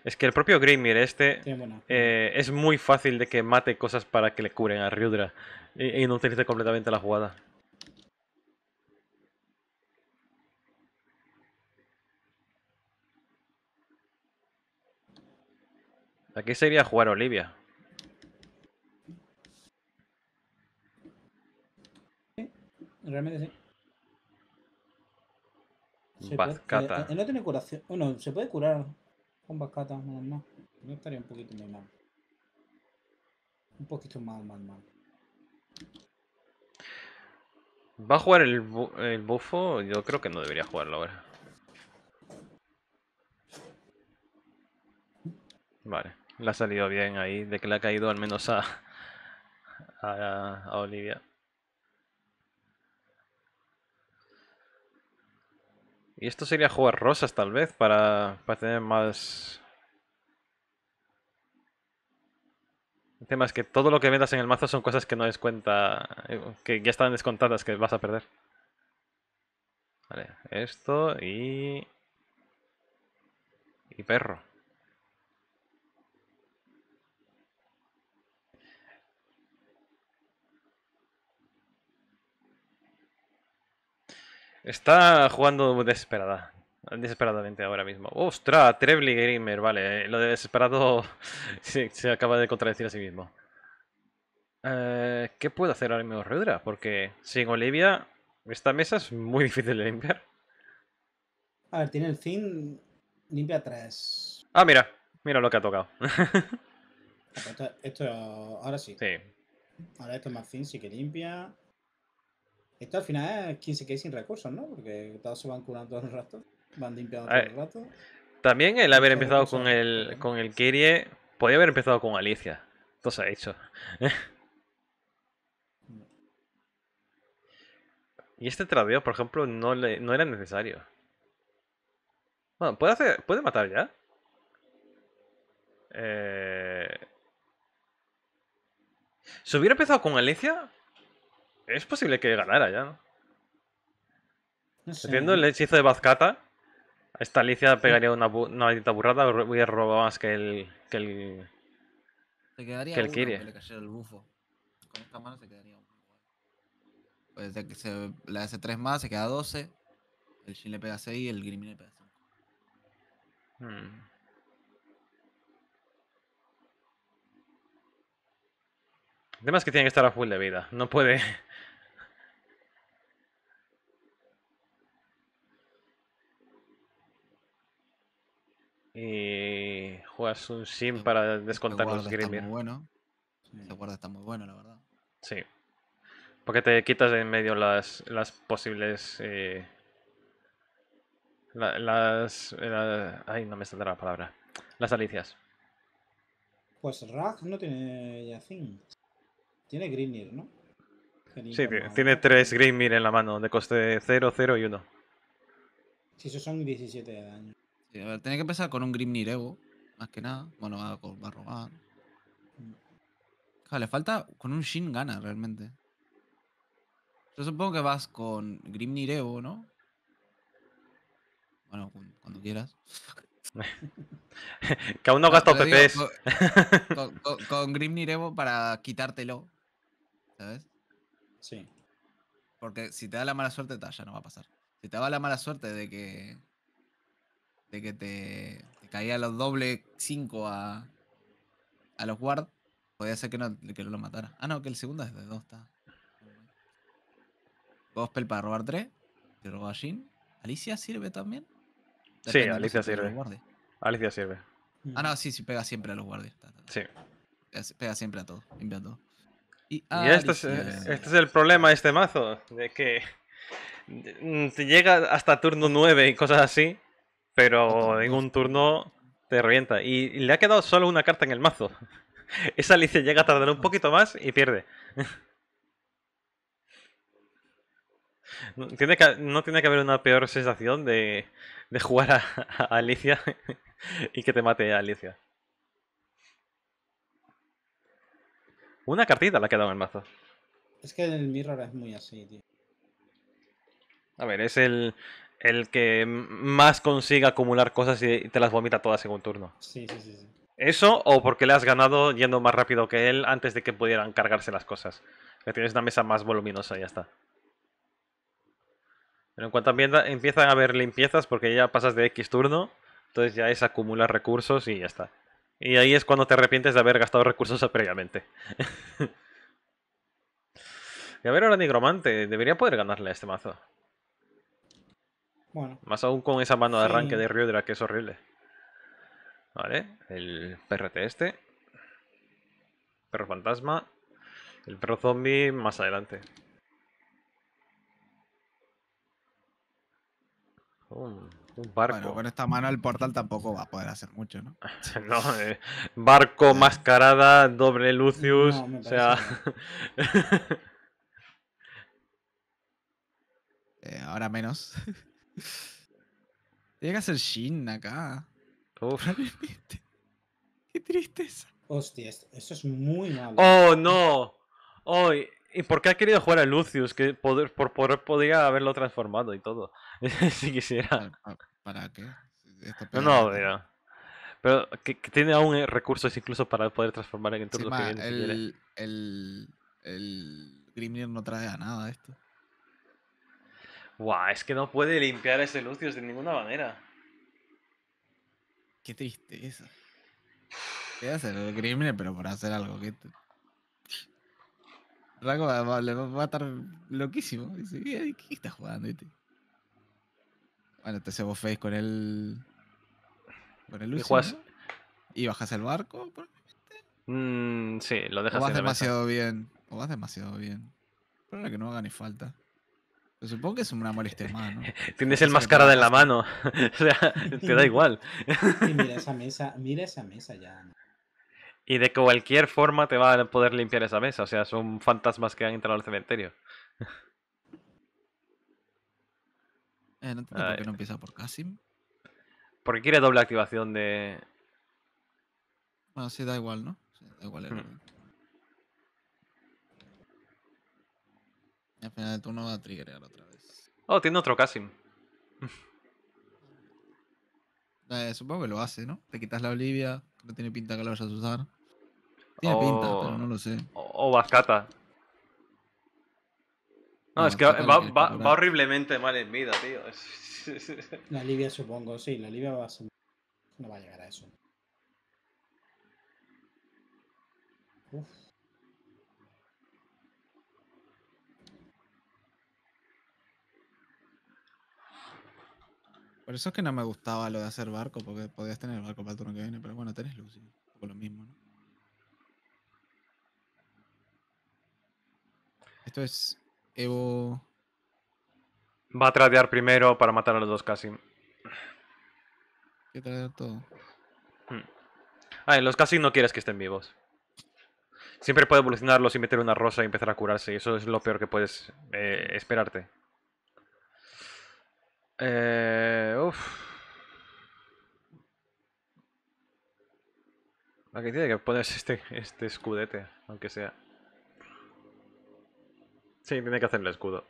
Es que el propio Grimir este eh, es muy fácil de que mate cosas para que le curen a Ryudra y, no utilice completamente la jugada. Aquí sería jugar Olivia. realmente sí. Eh, eh, no tiene curación. Bueno, se puede curar con Bascata, menos mal. no estaría un poquito muy mal. Un poquito mal, mal, mal. ¿Va a jugar el, el bufo? Yo creo que no debería jugarlo ahora. Vale, le ha salido bien ahí, de que le ha caído al menos a, a Olivia. Y esto sería jugar rosas tal vez para, tener más... El tema es que todo lo que vendas en el mazo son cosas que no cuenta, eh, que ya están descontadas, que vas a perder. Vale, esto y... Y perro. Está jugando desesperada. Desesperadamente ahora mismo. ¡Ostras! Treble Gamer, vale. Lo de desesperado se acaba de contradecir a sí mismo. Eh, ¿Qué puedo hacer ahora mismo, Rudra? Porque sin Olivia, esta mesa es muy difícil de limpiar. A ver, tiene el fin. Limpia 3. Ah, mira. Mira lo que ha tocado. Ah, pues esto, ahora sí. Sí. Ahora esto es más fin sí que limpia. Esto al final es quien se quede sin recursos, ¿no? Porque todos se van curando todo el rato, van limpiando todo el rato. También el haber empezado con el, con el Kirie, Podría haber empezado con Alicia. Esto se ha hecho. y este tradeo, por ejemplo, no, no era necesario. Bueno, ¿puede, hacer, ¿puede matar ya? Eh, si hubiera empezado con Alicia, es posible que ganara ya, ¿no? no sé. Entiendo ¿eh? el hechizo de Bazcata. esta Alicia pegaría una, una maldita burrada. Hubiera robado más que el. que el. Se el Kirie. Que le bufo. Con esta mano se quedaría un Pues de que se le hace 3 más, se queda 12. El Shin le pega 6 y el Grimine le pega 5. Hmm. El tema es que tiene que estar a full de vida. No puede. y eh, juegas un sim para descontar los Grimir. está Muy bueno. guarda está muy bueno, la verdad. Sí. Porque te quitas de en medio las, posibles. Eh, las, Ay, no me saldrá la palabra. Las alicias. Pues Rag no tiene Yacin. Tiene Grimir, ¿no? sí, tiene, tres Grimir en la mano, de coste 0, 0 y 1. Sí, esos son 17 de daño. Sí, tenía que empezar con un Grimnir Evo, más que nada. Bueno, va, a robar. le falta con un Shin gana realmente. Yo supongo que vas con Grimnir Evo, ¿no? Bueno, cuando quieras. que aún no gasto PPs. con, Grimnir Evo para quitártelo. ¿Sabes? Sí. Porque si te da la mala suerte, ya no va a pasar. Si te da la mala suerte de que de que te, caía los doble 5 a, los guard, podía ser que no, que lo matara. Ah, no, que el segundo es de 2, está. Gospel para robar 3, robo a Jin. ¿Alicia sirve también? sí, Alicia sirve. Alicia mm. sirve. Ah, no, sí, sí, pega siempre a los guardias. Sí. Pega, siempre a todo, limpia a todo. Y, este, es, este, es, el problema de este mazo, de que te llega hasta turno 9 y cosas así, pero en un turno te revienta. Y le ha quedado solo una carta en el mazo. Esa Alicia llega a tardar un poquito más y pierde. Tiene que, no tiene que haber una peor sensación de, de jugar a, Alicia y que te mate a Alicia. Una cartita le ha quedado en el mazo. Es que el mirror es muy así, tío. A ver, es el, el que más consiga acumular cosas y te las vomita todas en un turno. Sí, sí, sí, sí. Eso o porque le has ganado yendo más rápido que él antes de que pudieran cargarse las cosas. Que tienes una mesa más voluminosa y ya está. Pero en cuanto empiezan a haber limpiezas, porque ya pasas de X turno, entonces ya es acumular recursos y ya está. Y ahí es cuando te arrepientes de haber gastado recursos previamente. y a ver ahora Nigromante, debería poder ganarle a este mazo. Más aún con esa mano de arranque de Ryodra que es horrible. Vale, el PRT este. Perro fantasma. El perro zombie más adelante. Un, barco. Bueno, con esta mano el portal tampoco va a poder hacer mucho, ¿no? no, eh, barco, mascarada, doble Lucius. o sea. Eh, ahora menos. Tiene que ser Shin acá. Qué tristeza. Hostia, eso es muy malo. Oh, no. Oh, ¿Y por qué ha querido jugar a Lucius? Que poder, por poder podría haberlo transformado y todo. si quisiera. ¿Para qué? No, no, Pero que, tiene aún eh, recursos incluso para poder transformar en todo El, el, el Grimnir no trae a nada esto. Guau, es que no puede limpiar a ese Lucius de ninguna manera. Qué tristeza. Voy a hacer el crimen, pero por hacer algo. Que... va, va, a estar loquísimo. Dice, ¿qué, estás jugando? Este? Bueno, te sebo face con el. Con el Lucio, ¿Y, bajas el barco? Mm, sí, lo dejas o vas demasiado bien. O vas demasiado bien. Pero que no haga ni falta. Supongo que es una molestia más, ¿no? Tienes el máscara en la mano. o sea, te da igual. y mira esa mesa, mira esa mesa ya. Y de cualquier forma te va a poder limpiar esa mesa. O sea, son fantasmas que han entrado al cementerio. Eh, no entiendo por no empieza por Kasim. Porque quiere doble activación de. Bueno, sí, da igual, ¿no? da igual. El... Hmm. Al final tú turno va a triggerar otra vez. Oh, tiene otro Casim. Eh, supongo que lo hace, ¿no? Te quitas la Olivia, no tiene pinta que lo vayas a usar. Tiene oh. pinta, pero no lo sé. O oh, oh No, es que va, va horriblemente mal en vida, tío. la Olivia supongo, sí, la Olivia va a ser... no va a llegar a eso. Uf. Por eso es que no me gustaba lo de hacer barco, porque podías tener barco para el turno que viene, pero bueno, tenés luz, un lo mismo, ¿no? Esto es Evo. Va a tradear primero para matar a los dos casi Que tradear todo. Hmm. Ah, en los Casi no quieres que estén vivos. Siempre puede evolucionarlos y meter una rosa y empezar a curarse. Y eso es lo peor que puedes eh, esperarte. Eh, uf. Aquí tiene que ponerse este, este escudete, aunque sea. Sí, tiene que hacer el escudo.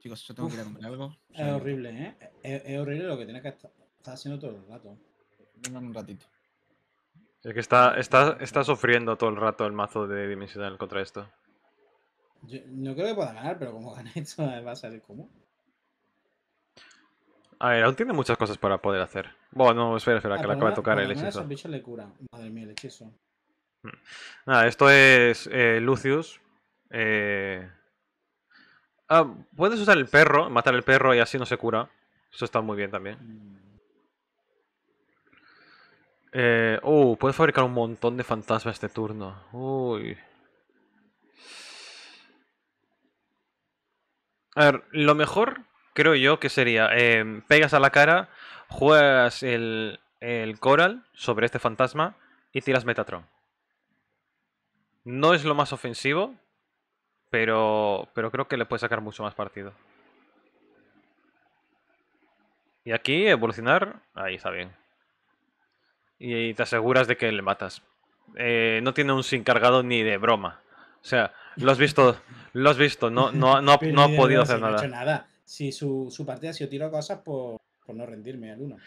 Chicos, yo tengo que ir a comprar algo. Es horrible, ¿eh? Es, horrible lo que tiene que estar, haciendo todo el rato. un ratito. Es que está, está, está sufriendo todo el rato el mazo de Dimensional contra esto. Yo no creo que pueda ganar, pero como gana esto va a salir como. A ver, aún tiene muchas cosas para poder hacer. Bueno, espera, espera, ah, que le acaba de tocar el hechizo. le Madre mía, el hechizo. Hmm. Nada, esto es eh, Lucius. Eh... Ah, puedes usar el perro, matar el perro y así no se cura. Eso está muy bien también. Mm. Eh, oh, puedes fabricar un montón de fantasmas este turno. Uy. A ver, lo mejor creo yo que sería, em, pegas a la cara, juegas el, el coral sobre este fantasma y tiras Metatron. No es lo más ofensivo, pero, pero creo que le puede sacar mucho más partido. Y aquí evolucionar, ahí está bien y te aseguras de que le matas. Eh, no tiene un sin cargado ni de broma. O sea, lo has visto, lo has visto, no, no, ha podido hacer nada. Hecho nada. Si su, su partida ha sido tiro cosas por, no rendirme al uno.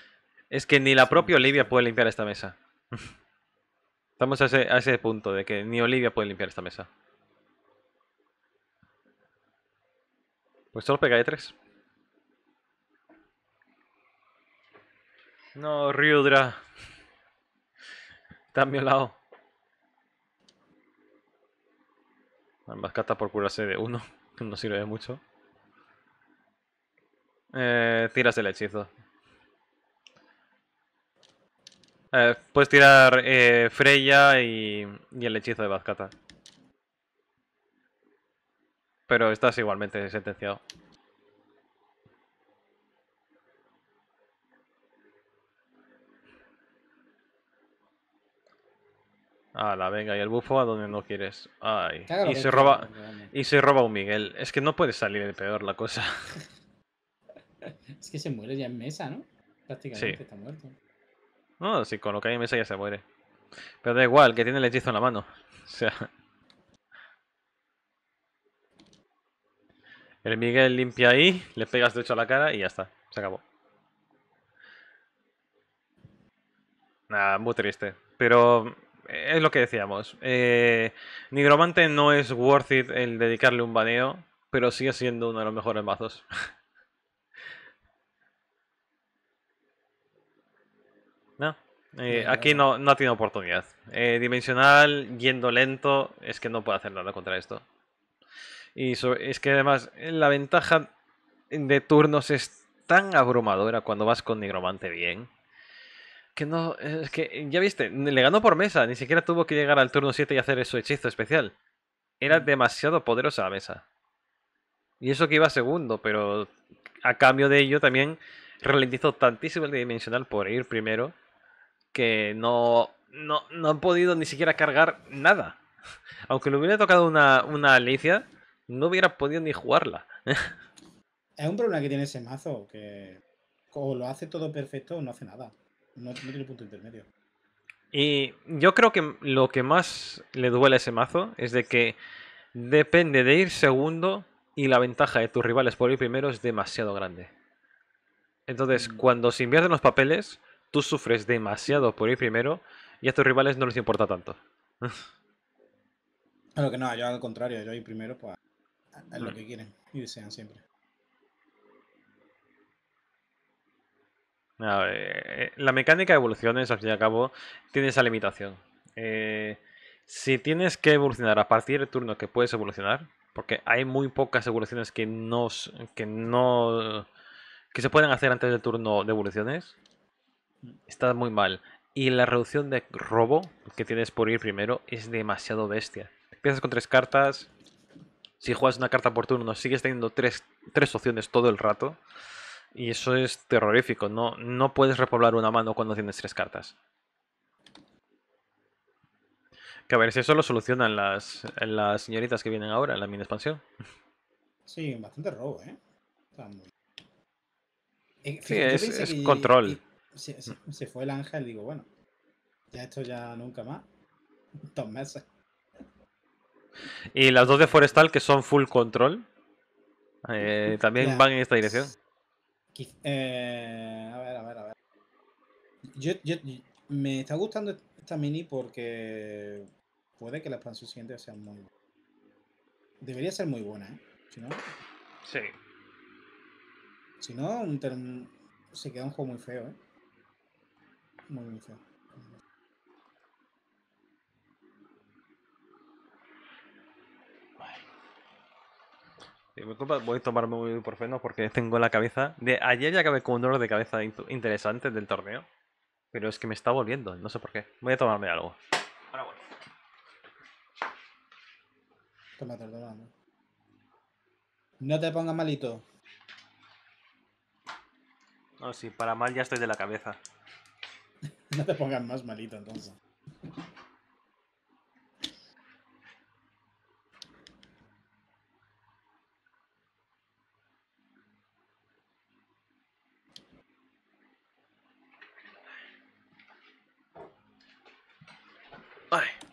Es que ni la propia Olivia puede limpiar esta mesa. Estamos a ese, punto de que ni Olivia puede limpiar esta mesa. Pues solo pega e tres 3 No, Ryudra también lado Ambas por curarse de uno, que no sirve de mucho. Eh, tiras el hechizo. Eh, puedes tirar eh, Freya y, y, el hechizo de Vazcata. Pero estás igualmente sentenciado. Ah, la venga, y el bufo a donde no quieres. Ay. y se roba. Y se roba un Miguel. Es que no puede salir de peor la cosa. es que se muere ya en mesa, ¿no? Prácticamente está muerto. No, sí, con lo que hay en mesa ya se muere. Pero da igual, que tiene el hechizo en la mano. O sea. El Miguel limpia ahí, le pegas de hecho a la cara y ya está. Se acabó. Nada, muy triste. Pero es lo que decíamos. Eh, Nigromante no es worth it el dedicarle un baneo, pero sigue siendo uno de los mejores mazos. no. Eh, aquí no, no, oportunidad. Eh, dimensional, yendo lento, es que no puede hacer nada contra esto. Y es que además la ventaja de turnos es tan abrumadora cuando vas con Nigromante bien que no. Es que, ya viste, le ganó por mesa. Ni siquiera tuvo que llegar al turno 7 y hacer su hechizo especial. Era mm. demasiado poderosa la mesa. Y eso que iba segundo, pero a cambio de ello también ralentizó tantísimo el dimensional por ir primero que no, no, han podido ni siquiera cargar nada. Aunque le hubiera tocado una, una Alicia, no hubiera podido ni jugarla. es un problema que tiene ese mazo, que o lo hace todo perfecto o no hace nada. No, tiene punto intermedio. Y yo creo que lo que más le duele a ese mazo es de que depende de ir segundo y la ventaja de tus rivales por ir primero es demasiado grande. Entonces, mm. cuando se invierten los papeles, tú sufres demasiado por ir primero y a tus rivales no les importa tanto. lo que no, yo al contrario, yo ir primero, pues lo mm. que quieren y desean siempre. Eh, eh, la mecánica de evoluciones, al fin y al cabo, tiene esa limitación. Eh, si tienes que evolucionar a partir del turno que puedes evolucionar, porque hay muy pocas evoluciones que no, que no que se pueden hacer antes del turno de evoluciones, está muy mal. Y la reducción de robo que tienes por ir primero es demasiado bestia. Empiezas con tres cartas, si juegas una carta por turno sigues teniendo tres, tres opciones todo el rato. Y eso es terrorífico. No, no puedes repoblar una mano cuando tienes tres cartas. Que a ver si eso lo solucionan las, las señoritas que vienen ahora en la mini expansión. Sí, bastante robo, ¿eh? eh sí, es, control. se, fue el ángel, digo, bueno, ya esto ya nunca más. Dos meses. Y las dos de Forestal que son full control, eh, también van en esta dirección. Eh, a ver, a ver, a ver. me está gustando esta mini porque puede que la expansión siguiente sea muy buena. Debería ser muy buena, ¿eh? Si no. Sí. Si no, se queda un juego muy feo, ¿eh? Muy, muy feo. Voy a tomarme un ibuprofeno porque tengo la cabeza. De ayer ya acabé con un dolor de cabeza interesante del torneo. Pero es que me está volviendo, no sé por qué. Voy a tomarme algo. Ahora bueno. ¿no? No te pongas malito. No, sí, para mal ya estoy de la cabeza. no te pongas más malito entonces.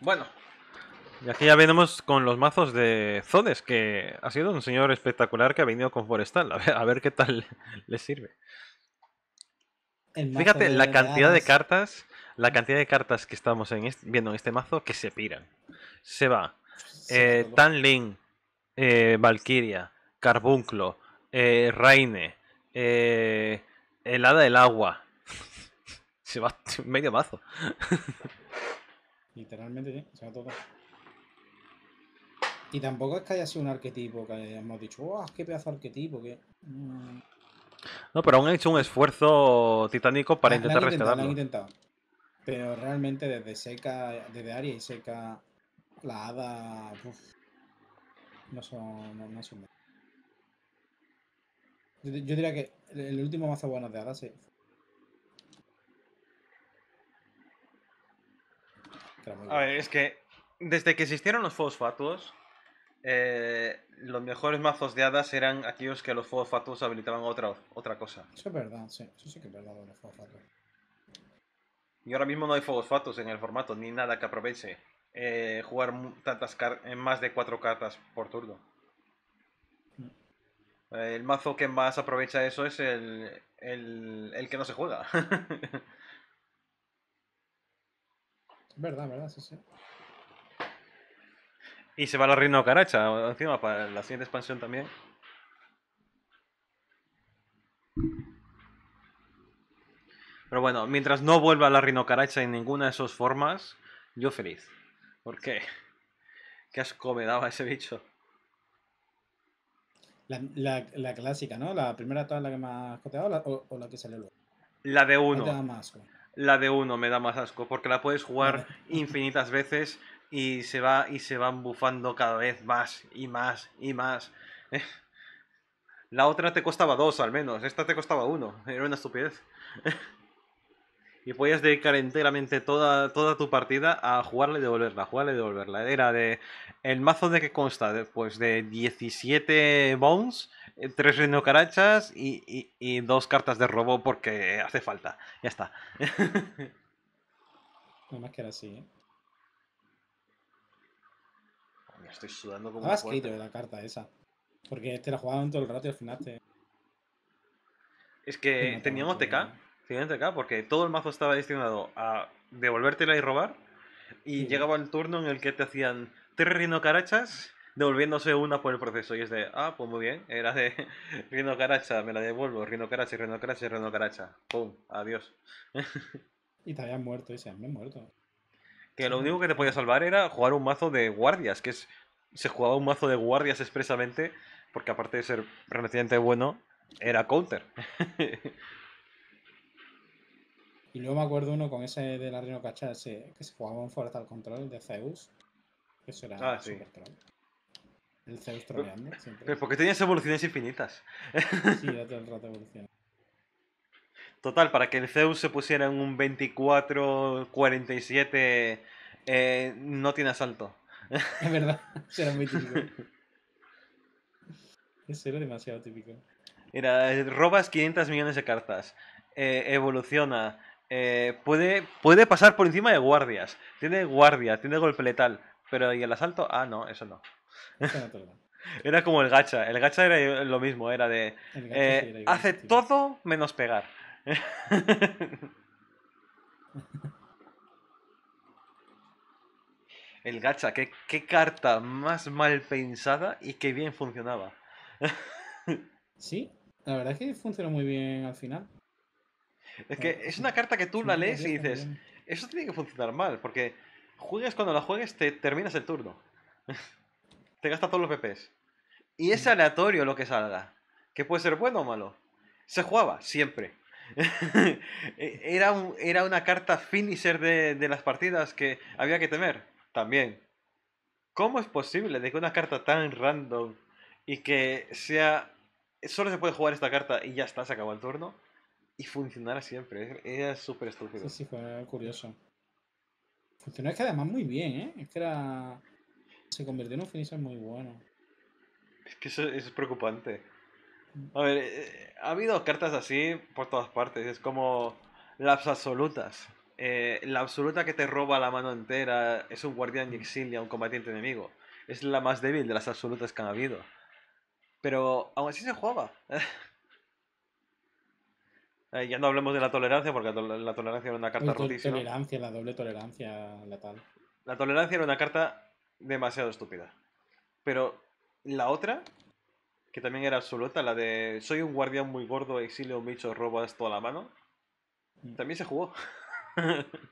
Bueno. Y aquí ya venimos con los mazos de Zodes, que ha sido un señor espectacular que ha venido con Forestal. A ver, qué tal le sirve. Fíjate, la cantidad de cartas, la cantidad de cartas que estamos viendo en este mazo que se piran. Se va. Tan eh, Tanlin, eh, Valkyria, Carbunclo, eh, eh El Helada del Agua. se va medio mazo. Literalmente, ¿sí? se ha Y tampoco es que haya sido un arquetipo que hemos dicho, ¡guau! Oh, ¡Qué pedazo de arquetipo! Que... Mm. No, pero aún han hecho un esfuerzo titánico para intentar Pero realmente desde Seca, desde Aria y Seca, la hada. no son. No, son... Yo diría que el último mazo bueno de hada Sí A ver, es que desde que existieron los fuegos fatuos, eh, los mejores mazos de hadas eran aquellos que los fuegos fatuos habilitaban otra, otra cosa. Eso es verdad, sí. Eso sí que es verdad los Fogos Y ahora mismo no hay fuegos fatuos en el formato, ni nada que aproveche eh, jugar tantas en eh, más de cuatro cartas por turno. Mm. El mazo que más aprovecha eso es el, el, el que no se juega. Verdad, verdad, sí, sí. Y se va la Reino encima para la siguiente expansión también. Pero bueno, mientras no vuelva la rinocaracha en ninguna de sus formas, yo feliz. ¿Por qué? Qué asco me daba ese bicho. La, clásica, ¿no? La primera toda la que me ha coteado o, la que sale luego. La de uno. Más, la de uno me da más asco, porque la puedes jugar infinitas veces y se va y se van bufando cada vez más y más y más. La otra te costaba dos al menos, esta te costaba uno, era una estupidez. y podías dedicar enteramente toda, toda tu partida a jugarla y devolverla, y devolverla. Era de. ¿El mazo de qué consta? Pues de 17 bones, 3 eh, rinocarachas y, y, y dos cartas de robo porque hace falta. Ya está. no más que era así, ¿eh? Me estoy sudando como. de la carta esa. Porque te la jugaban todo el rato y al final te. Es que teníamos TK Fíjate acá porque todo el mazo estaba destinado a devolvértela y robar. Y llegaba el turno en el que te hacían tres rinocarachas devolviéndose una por el proceso. Y es de, ah, pues muy bien, era de rinocaracha, me la devuelvo, rinocaracha, rinocaracha, rinocaracha. Pum, adiós. y te habían muerto ese, me he muerto. Que lo único que te podía salvar era jugar un mazo de guardias, que es. Se jugaba un mazo de guardias expresamente, porque aparte de ser relativamente bueno, era counter. Y luego me acuerdo uno con ese de la Rino Cacha que se jugaba un al Control de Zeus. Eso era ah, super troll. El Zeus troleando. siempre. tenías evoluciones infinitas? sí, todo el rato Total, para que el Zeus se pusiera en un 24-47 eh, no tiene asalto. Es verdad, será era muy típico. Eso era demasiado típico. Mira, eh, robas 500 millones de cartas. Eh, evoluciona. Eh, puede, puede pasar por encima de guardias. Tiene guardias, tiene golpe letal. Pero ¿y el asalto? Ah, no, eso no. era como el gacha. El gacha era lo mismo, era de... Eh, hace todo menos pegar. el gacha, qué, qué carta más mal pensada y qué bien funcionaba. sí, la verdad es que funcionó muy bien al final. Es que es una carta que tú la lees y dices, eso tiene que funcionar mal, porque juegues cuando la juegues, te terminas el turno. te gasta todos los PPs. Y es aleatorio lo que salga. Que puede ser bueno o malo. Se jugaba, siempre. E, era, era una carta finisher de, de, las partidas que había que temer. También. ¿Cómo es posible de que una carta tan random y que sea... Solo se puede jugar esta carta y ya está, se acabó el turno? y funcionara siempre. ¿eh? Era súper estúpido. Sí, sí, fue curioso. Funcionó es que además muy bien, ¿eh? Es que era. Se convirtió en un finisher muy bueno. Es que eso, es preocupante. Mm. A ver, eh, ha habido cartas así por todas partes. Es como las absolutas. Eh, la absoluta que te roba la mano entera es un guardián y mm. exilia un combatiente enemigo. Es la más débil de las absolutas que han habido. Pero aún así se jugaba. Eh, ya no hablemos de la tolerancia, porque la tolerancia era una carta rotísima. La tolerancia, la doble tolerancia, la tal. La tolerancia era una carta demasiado estúpida. Pero la otra, que también era absoluta, la de soy un guardián muy gordo, exilio un bicho, robo esto a la mano, mm. también se jugó.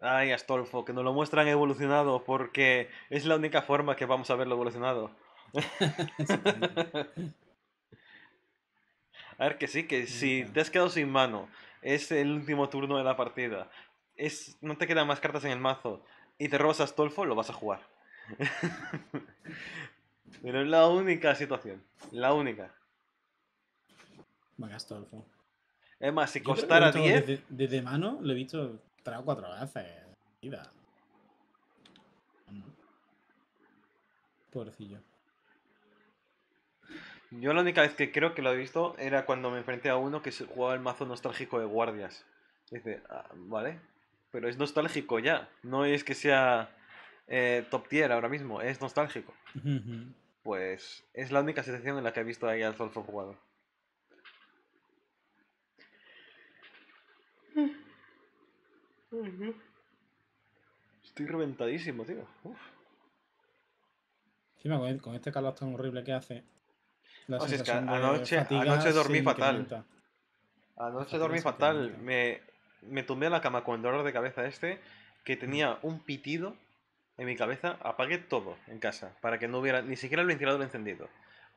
Ay, Astolfo, que nos lo muestran evolucionado porque es la única forma que vamos a verlo evolucionado. A ver que sí, que si te has quedado sin mano, es el último turno de la partida, es, no te quedan más cartas en el mazo y te robas Astolfo, lo vas a jugar. Pero es la única situación, la única. Venga, Astolfo. Es más, si costara 10... De mano lo he visto 3 o 4 veces. Pobrecillo. Yo la única vez que creo que lo he visto era cuando me enfrenté a uno que jugaba el mazo nostálgico de guardias. dice, ah, vale, pero es nostálgico ya. No es que sea eh, top tier ahora mismo, es nostálgico. Pues es la única situación en la que he visto ahí al Solfo jugado. Estoy reventadísimo, tío. Encima con, este calor tan horrible que hace, es que anoche, dormí fatal. Anoche dormí fatal. Me, me tumbé a la cama con el dolor de cabeza este, que mm. tenía un pitido en mi cabeza. Apagué todo en casa, para que no hubiera ni siquiera el ventilador encendido.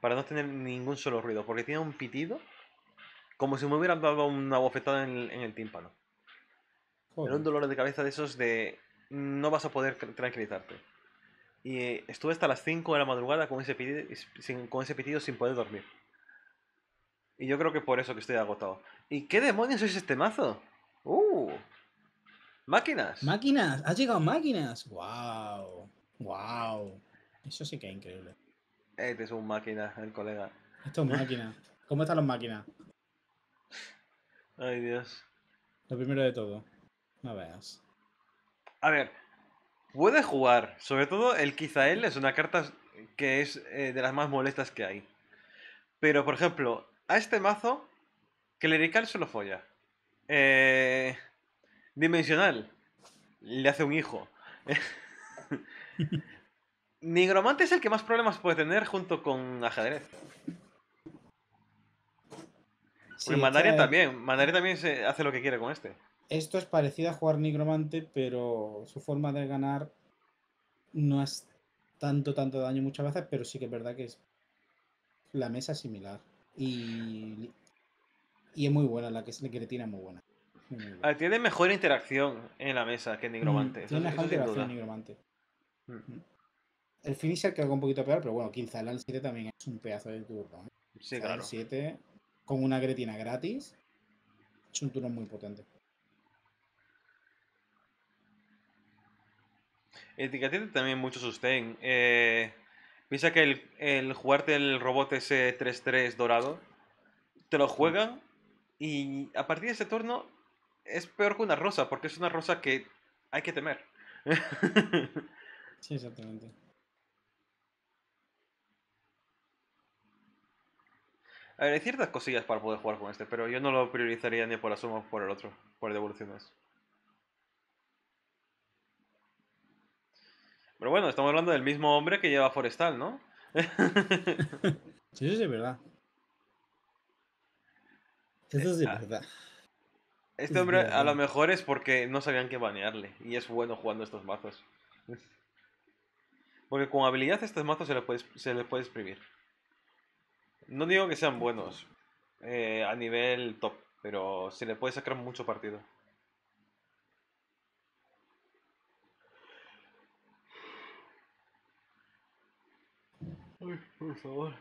Para no tener ningún solo ruido, porque tenía un pitido como si me hubieran dado una bofetada en el, tímpano. Era un dolor de cabeza de esos de no vas a poder tranquilizarte. Y eh, estuve hasta las 5 de la madrugada con ese, pitido, sin, con ese pitido sin poder dormir. Y yo creo que por eso que estoy agotado. ¿Y qué demonios es este mazo? ¡Uh! Máquinas. Máquinas, ¿Ha llegado máquinas. ¡Wow! ¡Wow! Eso sí que es increíble. Este es un máquina, el colega. Esto es máquina. ¿Cómo están las máquinas? Ay, Dios. Lo primero de todo. No veas. A ver, Puede jugar. Sobre todo el él es una carta que es eh, de las más molestas que hay. Pero, por ejemplo, a este mazo, Clerical se lo folla. Eh, dimensional, le hace un hijo. Nigromante es el que más problemas puede tener junto con ajedrez. Sí, también. Mandaria también se hace lo que quiere con este. Esto es parecido a jugar Nigromante, pero su forma de ganar no es tanto, tanto daño muchas veces, pero sí que es verdad que es la mesa similar. Y, es muy buena, la que, la gretina es muy buena. Ah, tiene mejor interacción en la mesa que Nigromante. Mm, tiene mejor interacción Nigromante. Mm. Mm. El finisher hago un poquito peor, pero bueno, Quinzalan 7 también es un pedazo de turno. 7 ¿eh? con una gretina gratis. Es un turno muy potente. Etiquetete también mucho sustain. piensa eh, que el, jugarte el robot ese 3-3 dorado, te lo juegan y a partir de ese turno es peor que una rosa, porque es una rosa que hay que temer. sí, exactamente. A ver, hay ciertas cosillas para poder jugar con este, pero yo no lo priorizaría ni por ni por el otro, por devoluciones. Pero bueno, estamos hablando del mismo hombre que lleva Forestal, ¿no? sí, sí, es verdad. Eso es de verdad. Este hombre a lo mejor es porque no sabían qué banearle. Y es bueno jugando estos mazos. Porque con habilidad estos mazos se les puede, se exprimir. No digo que sean buenos eh, a nivel top, pero se le puede sacar mucho partido. por favor.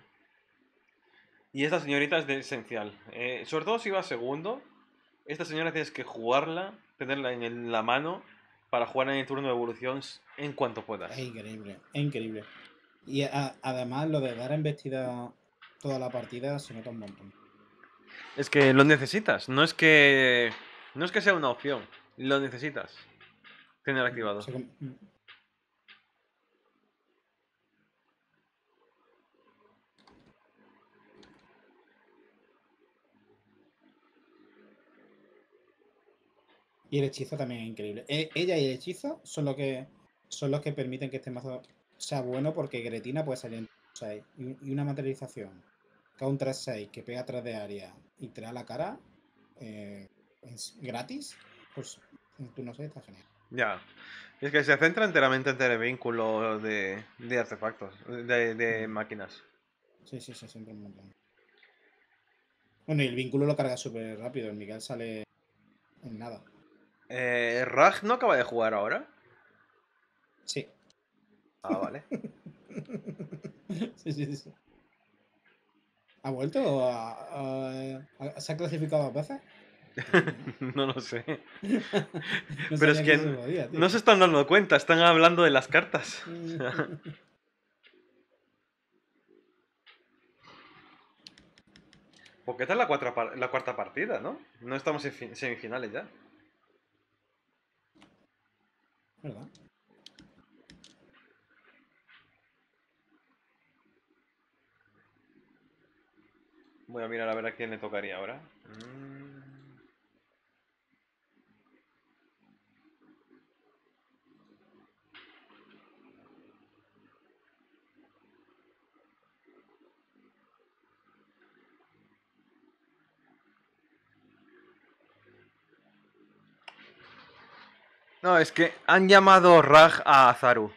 Y esta señorita es de esencial. Eh, sobre todo si va segundo, esta señora tienes que jugarla, tenerla en la mano para jugar en el turno de evolución en cuanto puedas. Es increíble, es increíble. Y además lo de dar vestida toda la partida se nota un montón. Es que lo necesitas, no es que no es que sea una opción, lo necesitas tener activado. Y el hechizo también es increíble. E, ella y el hechizo son los que son que permiten que este mazo sea bueno porque Gretina puede salir en 6 y una materialización. Counter 6 que pega atrás de área y te da la cara eh, es gratis, pues tú no sabes, está genial. Ya. Es que se centra enteramente en tener de, de artefactos, de, de máquinas. Sí, sí, sí, siempre un montón. Bueno, y el vínculo lo carga súper rápido. El Miguel sale en nada. Eh, no acaba de jugar ahora? Sí. Ah, vale. sí, sí, sí. ¿Ha vuelto? ¿A, a, se ha clasificado a veces? no lo sé. Pero es que, no se están dando cuenta, están hablando de las cartas. Porque esta es la, la cuarta partida, ¿no? No estamos en semifinales ya. Voy a mirar a ver a quién le tocaría ahora. Mm. No, es que han llamado Raj a Azaru.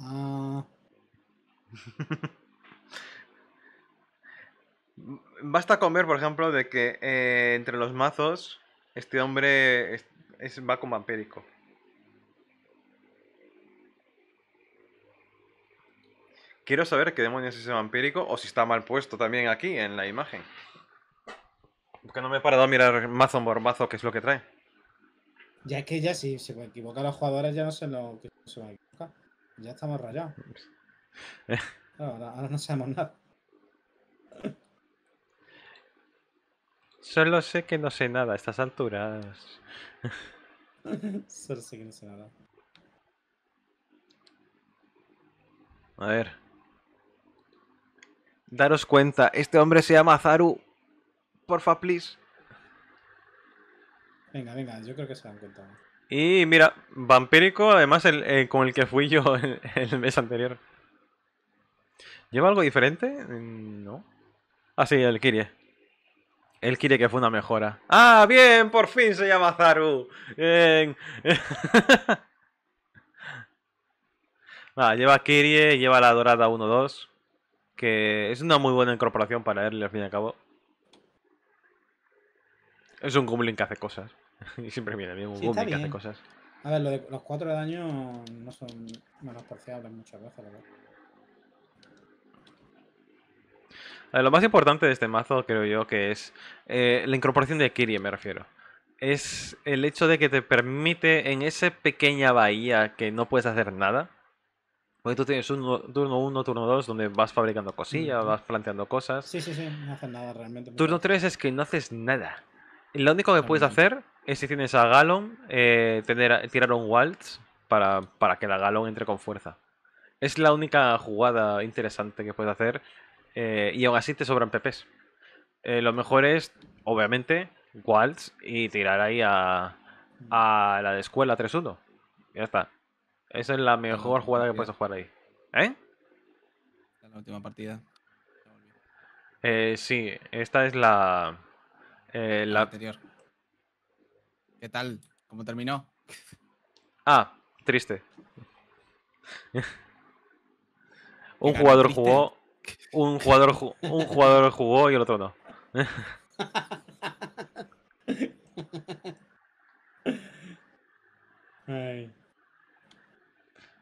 Ah. Basta con ver, por ejemplo, de que eh, entre los mazos este hombre es, va con vampírico. Quiero saber qué demonios es ese vampírico o si está mal puesto también aquí en la imagen. Porque no me he parado a mirar mazo por mazo Que es lo que trae. Ya es que ya si se equivocan los jugadores ya no sé lo que se van a equivocar. Ya estamos rayados. ahora, ahora, no sabemos nada. Solo sé que no sé nada a estas alturas. Solo sé que no sé nada. A ver. Daros cuenta, este hombre se llama Zaru. Porfa, please. Venga, venga, yo creo que se han contado. Y mira, vampírico, además eh, con el que fui yo el, mes anterior. ¿Lleva algo diferente? Mm, no. Ah, sí, el Kirie. El Kirie que fue una mejora. ¡Ah, bien! ¡Por fin se llama Zaru! Bien. lleva Kirie, lleva la dorada 1-2. Que es una muy buena incorporación para él, al fin y al cabo. Es un Goblin que hace cosas. y siempre viene bien un sí, Goblin que hace cosas. A ver, los cuatro de daño no son menospreciables muchas veces, la verdad. lo más importante de este mazo creo yo que es eh, la incorporación de Kirie, me refiero. Es el hecho de que te permite en esa pequeña bahía que no puedes hacer nada. Porque tú tienes un turno 1, turno 2, donde vas fabricando cosillas, vas planteando cosas. Sí, sí, sí, no haces nada realmente. Turno 3 es que no haces nada. Lo único que puedes hacer es si tienes a Galon, eh, tener, tirar un Waltz para, que la Galon entre con fuerza. Es la única jugada interesante que puedes hacer eh, y aún así te sobran PPs. Eh, lo mejor es, obviamente, Waltz y tirar ahí a, a la de escuela 3-1. Ya está. Esa es la mejor jugada que puedes jugar ahí. ¿Eh? La última partida. sí, esta es la, eh, la... anterior. ¿Qué tal? ¿Cómo terminó? Ah, triste. un jugador jugó, un jugador, un jugador jugó y el otro no.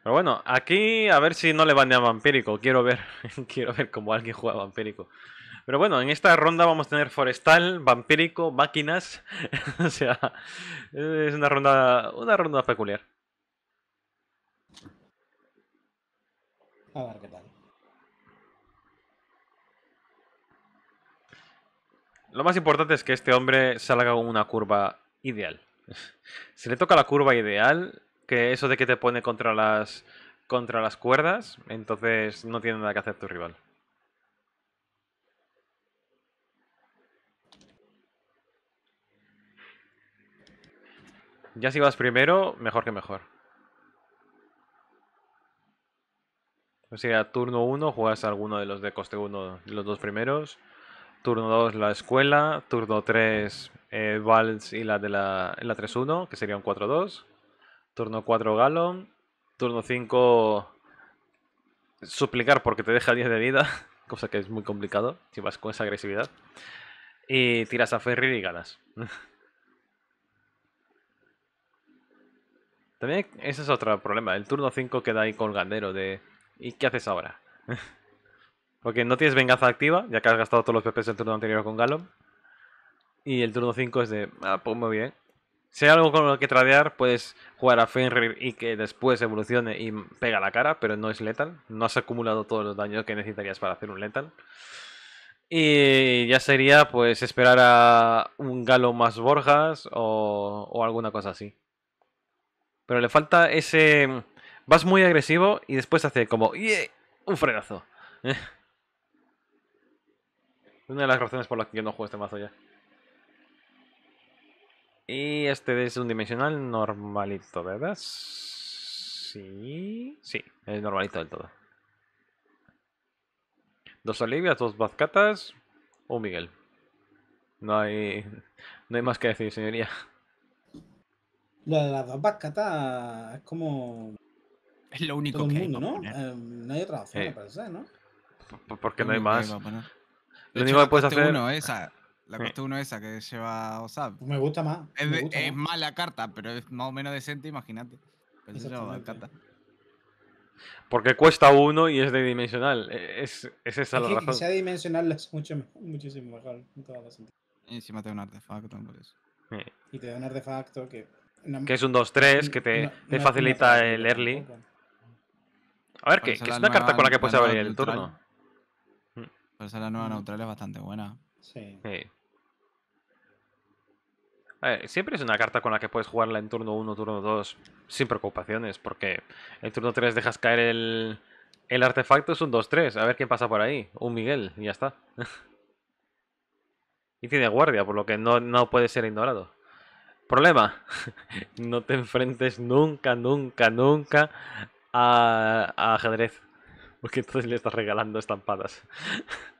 Pero bueno, aquí a ver si no le van a vampírico. Quiero ver, quiero ver cómo alguien juega vampírico. Pero bueno, en esta ronda vamos a tener forestal, vampírico, máquinas. o sea, es una ronda, una ronda peculiar. A ver qué tal. Lo más importante es que este hombre salga con una curva ideal. Si le toca la curva ideal, que eso de que te pone contra las contra las cuerdas, entonces no tiene nada que hacer tu rival. Ya si vas primero, mejor que mejor. O sea, turno 1 juegas alguno de los de coste 1, los dos primeros. Turno 2 la escuela. Turno 3 eh, Vals y la de la, la 3-1, que sería un 4-2. Turno 4 Galon. Turno 5 suplicar porque te deja 10 de vida, cosa que es muy complicado si vas con esa agresividad. Y tiras a ferrir y ganas. También ese es otro problema. El turno 5 queda ahí colgandero de... ¿Y qué haces ahora? Porque no tienes venganza activa, ya que has gastado todos los PPs del turno anterior con galo Y el turno 5 es de... Ah, pues muy bien. Si hay algo con lo que tradear, puedes jugar a Fenrir y que después evolucione y pega la cara, pero no es letal. No has acumulado todos los daños que necesitarías para hacer un letal. Y ya sería pues esperar a un Galo más Borjas o alguna cosa así. Pero le falta ese... Vas muy agresivo y después hace como... Un fregazo. Una de las razones por las que yo no juego este mazo ya. Y este es un dimensional normalito, ¿verdad? Sí. Sí, es normalito del todo. Dos Olivias, dos bazcatas. un Miguel. No hay, no hay más que decir, señoría. Lo de las dos vascatas es como. Es lo único que mundo, ¿no? Em, no hay otra opción, para ¿no? porque no hay más. Lo único que puedes hacer. Uno, esa, la coste uno esa que lleva OSAP. Pues me gusta más. Es, mala carta, pero es más o menos decente, imagínate. Porque cuesta uno y es de dimensional. E, es, es esa la que, razón. Que sea dimensional es mucho, muchísimo mejor. y encima te da un artefacto, por eso. Y te da un artefacto que que es un 2-3 que te, facilita el early. A ver, ¿qué es una carta con la que puedes abrir el turno. Pues la nueva neutral es bastante buena. Sí. sí. A ver, siempre es una carta con la que puedes jugarla en turno 1, turno 2, sin preocupaciones, porque en turno 3 dejas caer el, el artefacto, es un 2-3, a ver quién pasa por ahí, un Miguel, y ya está. y tiene guardia, por lo que no, no puede ser ignorado. Problema, no te enfrentes nunca, nunca, nunca a, a ajedrez. Porque entonces le estás regalando estampadas.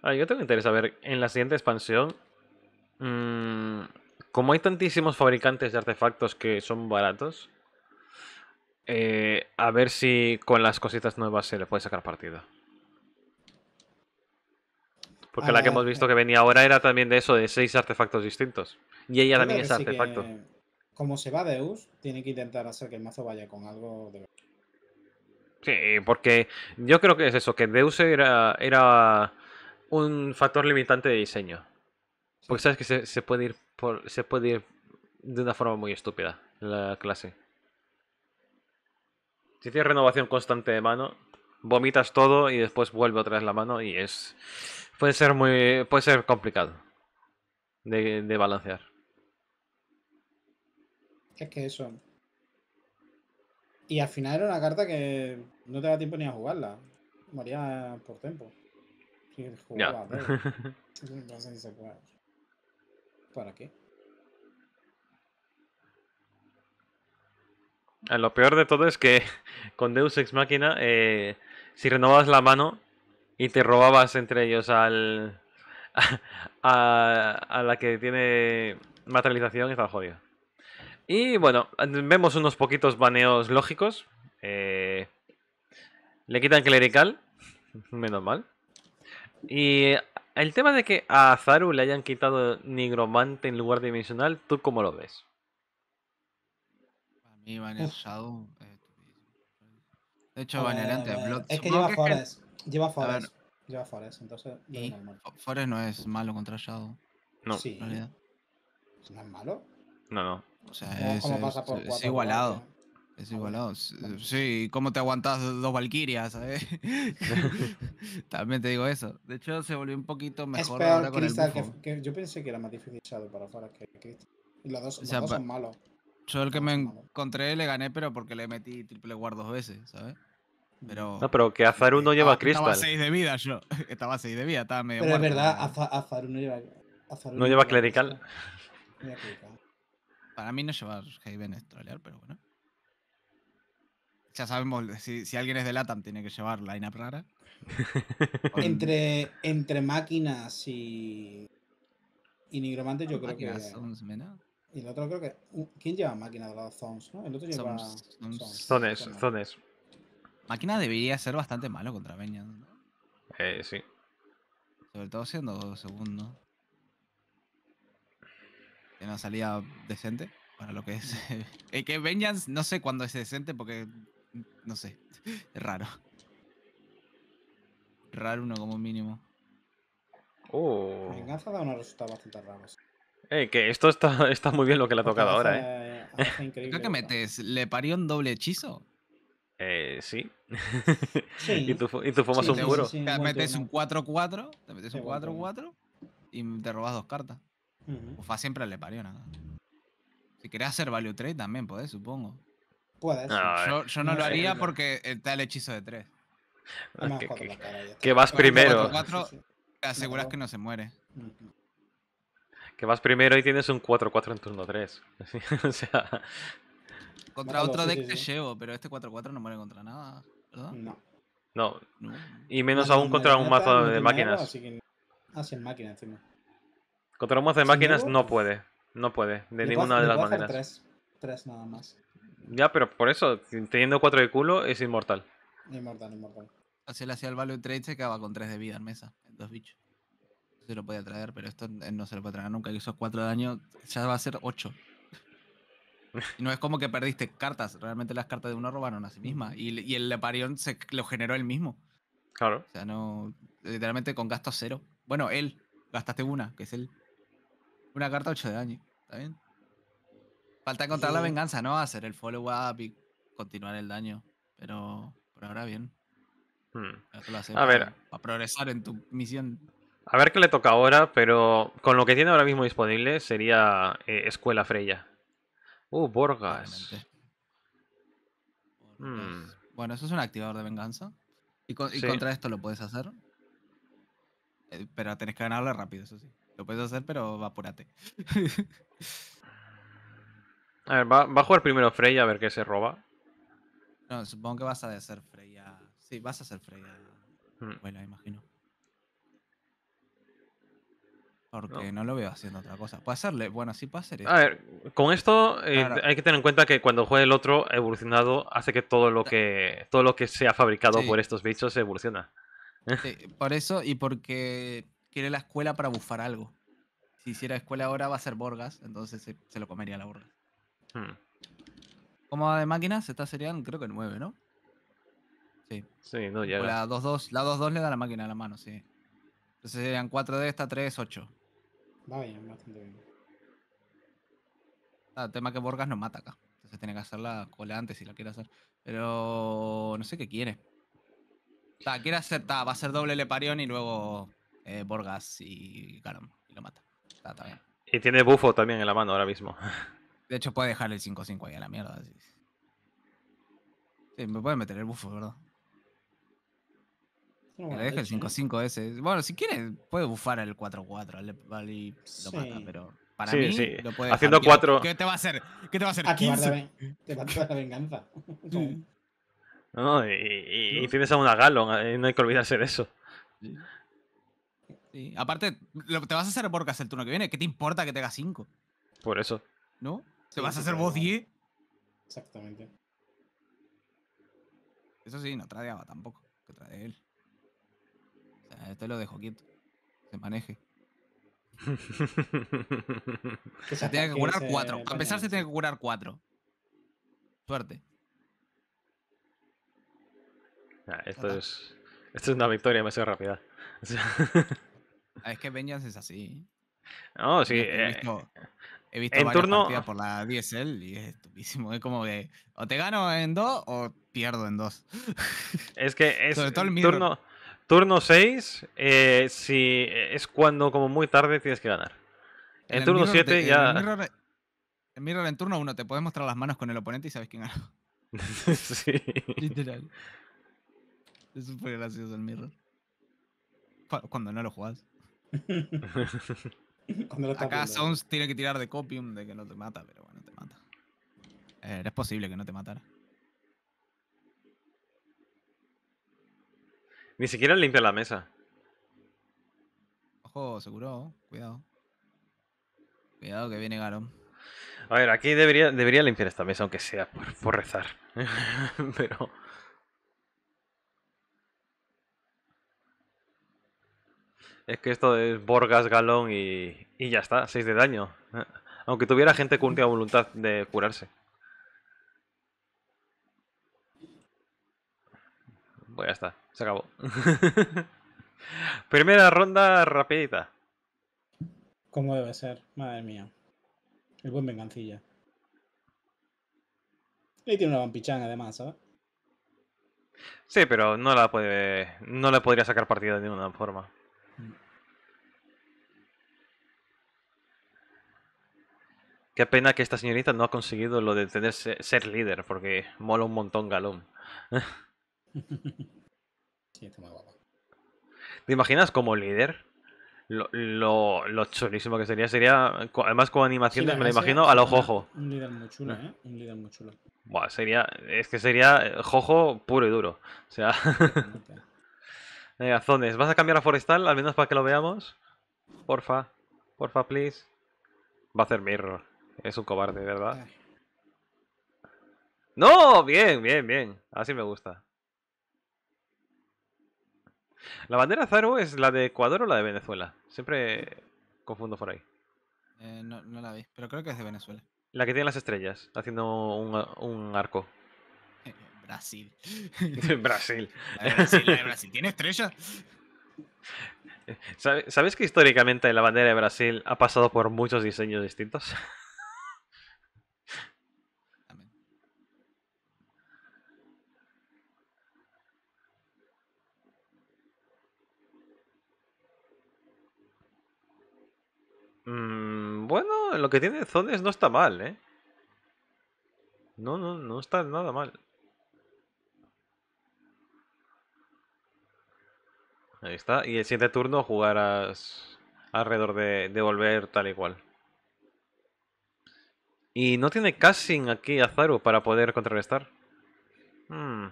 Ah, yo tengo interés a ver en la siguiente expansión. Mm, como hay tantísimos fabricantes de artefactos que son baratos, eh, a ver si con las cositas nuevas se le puede sacar partido. Porque la que ah, hemos visto eh. que venía ahora era también de eso, de seis artefactos distintos. Y ella también es artefacto. como se va Deus, tiene que intentar hacer que el mazo vaya con algo de Sí, porque yo creo que es eso, que Deus era, era un factor limitante de diseño. Porque sabes que se, puede ir por, se puede ir de una forma muy estúpida la clase. Si tienes renovación constante de mano, vomitas todo y después vuelve otra vez la mano y es Puede ser muy. Puede ser complicado de, balancear. Es que eso. Y al final era una carta que no te da tiempo ni a jugarla. Moría por tiempo. jugaba, ¿Para qué? Lo peor de todo es que con Deus Ex Machina, eh, si renovas la mano, y te robabas entre ellos al. a, la que tiene materialización y tal Y bueno, vemos unos poquitos baneos lógicos. Eh, le quitan clerical, menos mal. Y el tema de que a Zaru le hayan quitado nigromante en lugar dimensional, ¿tú cómo lo ves? A mí Shadow. Eh, de hecho, eh, Es que eso. Lleva Forest. Lleva Forest, entonces no no es malo contra Shadow. No. Sí. ¿No es malo? No, no. O sea, es, igualado. Es ah, igualado. Sí, ¿cómo te aguantas dos Valkyrias? ¿sabes? Eh? También te digo eso. De hecho, se volvió un poquito mejor. Es peor ahora con el que, que, yo pensé que era más difícil Shadow para Fores que Crystal. Y o sea, los dos son malos. Yo el que me encontré le gané, pero porque le metí triple guard dos veces, ¿sabes? Pero, no, pero que Azaru no lleva cristal. Estaba a 6 de vida yo. Estaba a 6 de vida, estaba medio. Pero es verdad, Azar Azaru no lleva. no, lleva clerical. Para mí no lleva Haven pero bueno. Ya sabemos, si, alguien es de LATAM tiene que llevar la Ina rara. entre, entre máquinas y. Y nigromante yo creo que. y el otro creo que. ¿Quién lleva máquinas de los Zones? ¿no? El otro lleva. Zones, Zones. Máquina debería ser bastante malo contra Vengeance, ¿no? Eh, sí. Sobre todo siendo segundo. Tiene una salida decente para lo que es. es que Vengeance no sé cuándo es decente porque. No sé. Es raro. Raro uno como mínimo. Oh. Venganza da unos resultados bastante raros. Eh, que esto está, muy bien lo que le ha tocado ahora, eh. Creo que metes. ¿Le parió un doble hechizo? Eh, sí. y, tú, fumas un puro. te metes un 4-4, te metes un 4-4 y te robas dos cartas. O -huh. siempre le parió nada. Si querés hacer value trade también podés, supongo. Puedes. Ah, yo, no, lo haría porque porque eh, está el hechizo de 3. Ah, que, vas primero. 4-4 te aseguras que no se muere. Que vas primero y tienes un 4-4 en turno 3. o sea. Contra ah, otro deck te llevo, pero este 4-4 no muere contra nada, ¿verdad? No. No. Y menos aún contra un mazo de máquinas. Ah, sin máquinas, encima. Contra un mazo de máquinas no puede. No puede, de ninguna de las maneras. Tres. 3 nada más. Ya, pero por eso, teniendo 4 de culo, es inmortal. Inmortal, inmortal. Así le hacía el value trade, se quedaba con 3 de vida en mesa. en Dos bichos. Se lo podía traer, pero esto no se lo puede traer nunca. Que esos 4 de daño ya va a ser 8. No es como que perdiste cartas, realmente las cartas de uno robaron a sí misma Y, y, el Leparión se lo generó él mismo. Claro. O sea, no. Literalmente con gasto cero. Bueno, él. Gastaste una, que es él. Una carta 8 de daño. ¿Está bien? Falta encontrar la venganza, ¿no? Hacer el follow-up y continuar el daño. Pero por ahora bien. Hmm. a ver. Para progresar en tu misión. A ver qué le toca ahora, pero con lo que tiene ahora mismo disponible sería eh, Escuela Freya. Uh, Borgas. Mm. Bueno, eso es un activador de venganza. Y, contra esto lo puedes hacer. Eh, pero tenés que ganarlo rápido, eso sí. Lo puedes hacer, pero apúrate. a ver, va, a jugar primero Freya a ver qué se roba. No, supongo que vas a hacer Freya. Sí, vas a hacer Freya. Mm. Bueno, imagino. Porque no. lo veo haciendo otra cosa. Puede hacerle, bueno, sí puede hacer A ver, con esto eh, hay que tener en cuenta que cuando juega el otro evolucionado hace que todo lo que todo lo que sea fabricado por estos bichos se evoluciona. Sí, por eso y porque quiere la escuela para bufar algo. Si hiciera escuela ahora va a ser Borgas, entonces se, lo comería la Borgas. Hmm. ¿Cómo va de máquinas? Esta serían creo que nueve, ¿no? Sí. Sí, no la 2-2 la 2 -2 le da la máquina a la mano, sí. Entonces serían 4 de esta, 3, 8. Va bien, bastante bien. Ah, el tema que Borgas no mata acá. Entonces tiene que hacer la cola antes si la quiere hacer. Pero no sé qué quiere. Ta, quiere hacer, va a ser doble Leparión y luego eh, Borgas y Garam y lo mata. bien. Y tiene bufo también en la mano ahora mismo. De hecho, puede dejar el 5-5 ahí a la mierda. Sí, me puede meter el bufo, ¿verdad? le deja el 5-5 ese. Bueno, si quieres, puede bufar el 4-4. Vale, lo mata, pero. Para mí, Lo puede Haciendo 4... ¿Qué te va a hacer? ¿Qué te va a hacer? 15. Ah, te va a dar la venganza. Mm. no, y, y, a una Galo, eh, No hay que olvidarse de eso. Sí. Aparte, lo, te vas a hacer Borcas el turno que viene. ¿Qué te importa que te haga 5? Por eso. ¿No? ¿Te vas a hacer vos 10? Exactamente. Eso sí, no trae Agua tampoco. Que trae él. Eh, te lo dejo quieto. Se maneje. se, tiene que curar cuatro. A pesar se tiene que curar cuatro. Suerte. Ah, esto, es, esto es una victoria demasiado rápida. Ah, es que Vengeance es así. No, sí. Eh, he visto, he varias partidas por la DSL y es estupísimo. Es como que o te gano en dos o pierdo en dos. Es que es Sobre todo el turno, Turno 6, eh, si es cuando como muy tarde tienes que ganar. En, turno 7 ya... En mirror, en turno 1 te puedes mostrar las manos con el oponente y sabes quién gana. sí. Literal. Es súper gracioso el mirror. Cuando no lo jugás. Acá Sons tiene que tirar de copium de que no te mata, pero bueno, te mata. Eh, es posible que no te matara. Ni siquiera limpia la mesa. Ojo, seguro, cuidado. Cuidado que viene Garon. A ver, aquí debería, debería limpiar esta mesa, aunque sea por, rezar. Pero. Es que esto es Borgas, Galón y, y ya está, 6 de daño. Aunque tuviera gente con última voluntad de curarse. Voy pues a está. Se acabó. Primera ronda rapidita. Como debe ser, madre mía. El buen vengancilla. Y tiene una Vampichana además, ¿sabes? Sí, pero no la puede. No la podría sacar Partida de ninguna forma. Mm. Qué pena que esta señorita no ha conseguido lo de tener ser líder, porque mola un montón Galón. ¿Te imaginas como líder? Lo, lo, chulísimo que sería, sería además con animaciones, me lo imagino, a lo Jojo. Un líder muy chulo, mm. ¿eh? Un líder muy chulo. Buah, sería, es que sería eh, Jojo puro y duro. O sea, Venga, Zones, ¿vas a cambiar a Forestal? Al menos para que lo veamos. Porfa, porfa, please. Va a hacer Mirror. Es un cobarde, ¿verdad? ¡No! Bien, bien, bien. Así me gusta. ¿La bandera Zaru es la de Ecuador o la de Venezuela? Siempre confundo por ahí. Eh, no, la vi, pero creo que es de Venezuela. La que tiene las estrellas, haciendo un, un arco. Eh, Brasil. Brasil. Brasil, Brasil. ¿Tiene estrellas? ¿Sabes que históricamente la bandera de Brasil ha pasado por muchos diseños distintos? Mm, bueno, lo que tiene Zones no está mal, ¿eh? No, no, no está nada mal. Ahí está. Y el siguiente turno jugarás alrededor de, volver tal y cual. Y no tiene casting aquí Zaru para poder contrarrestar. Hmm.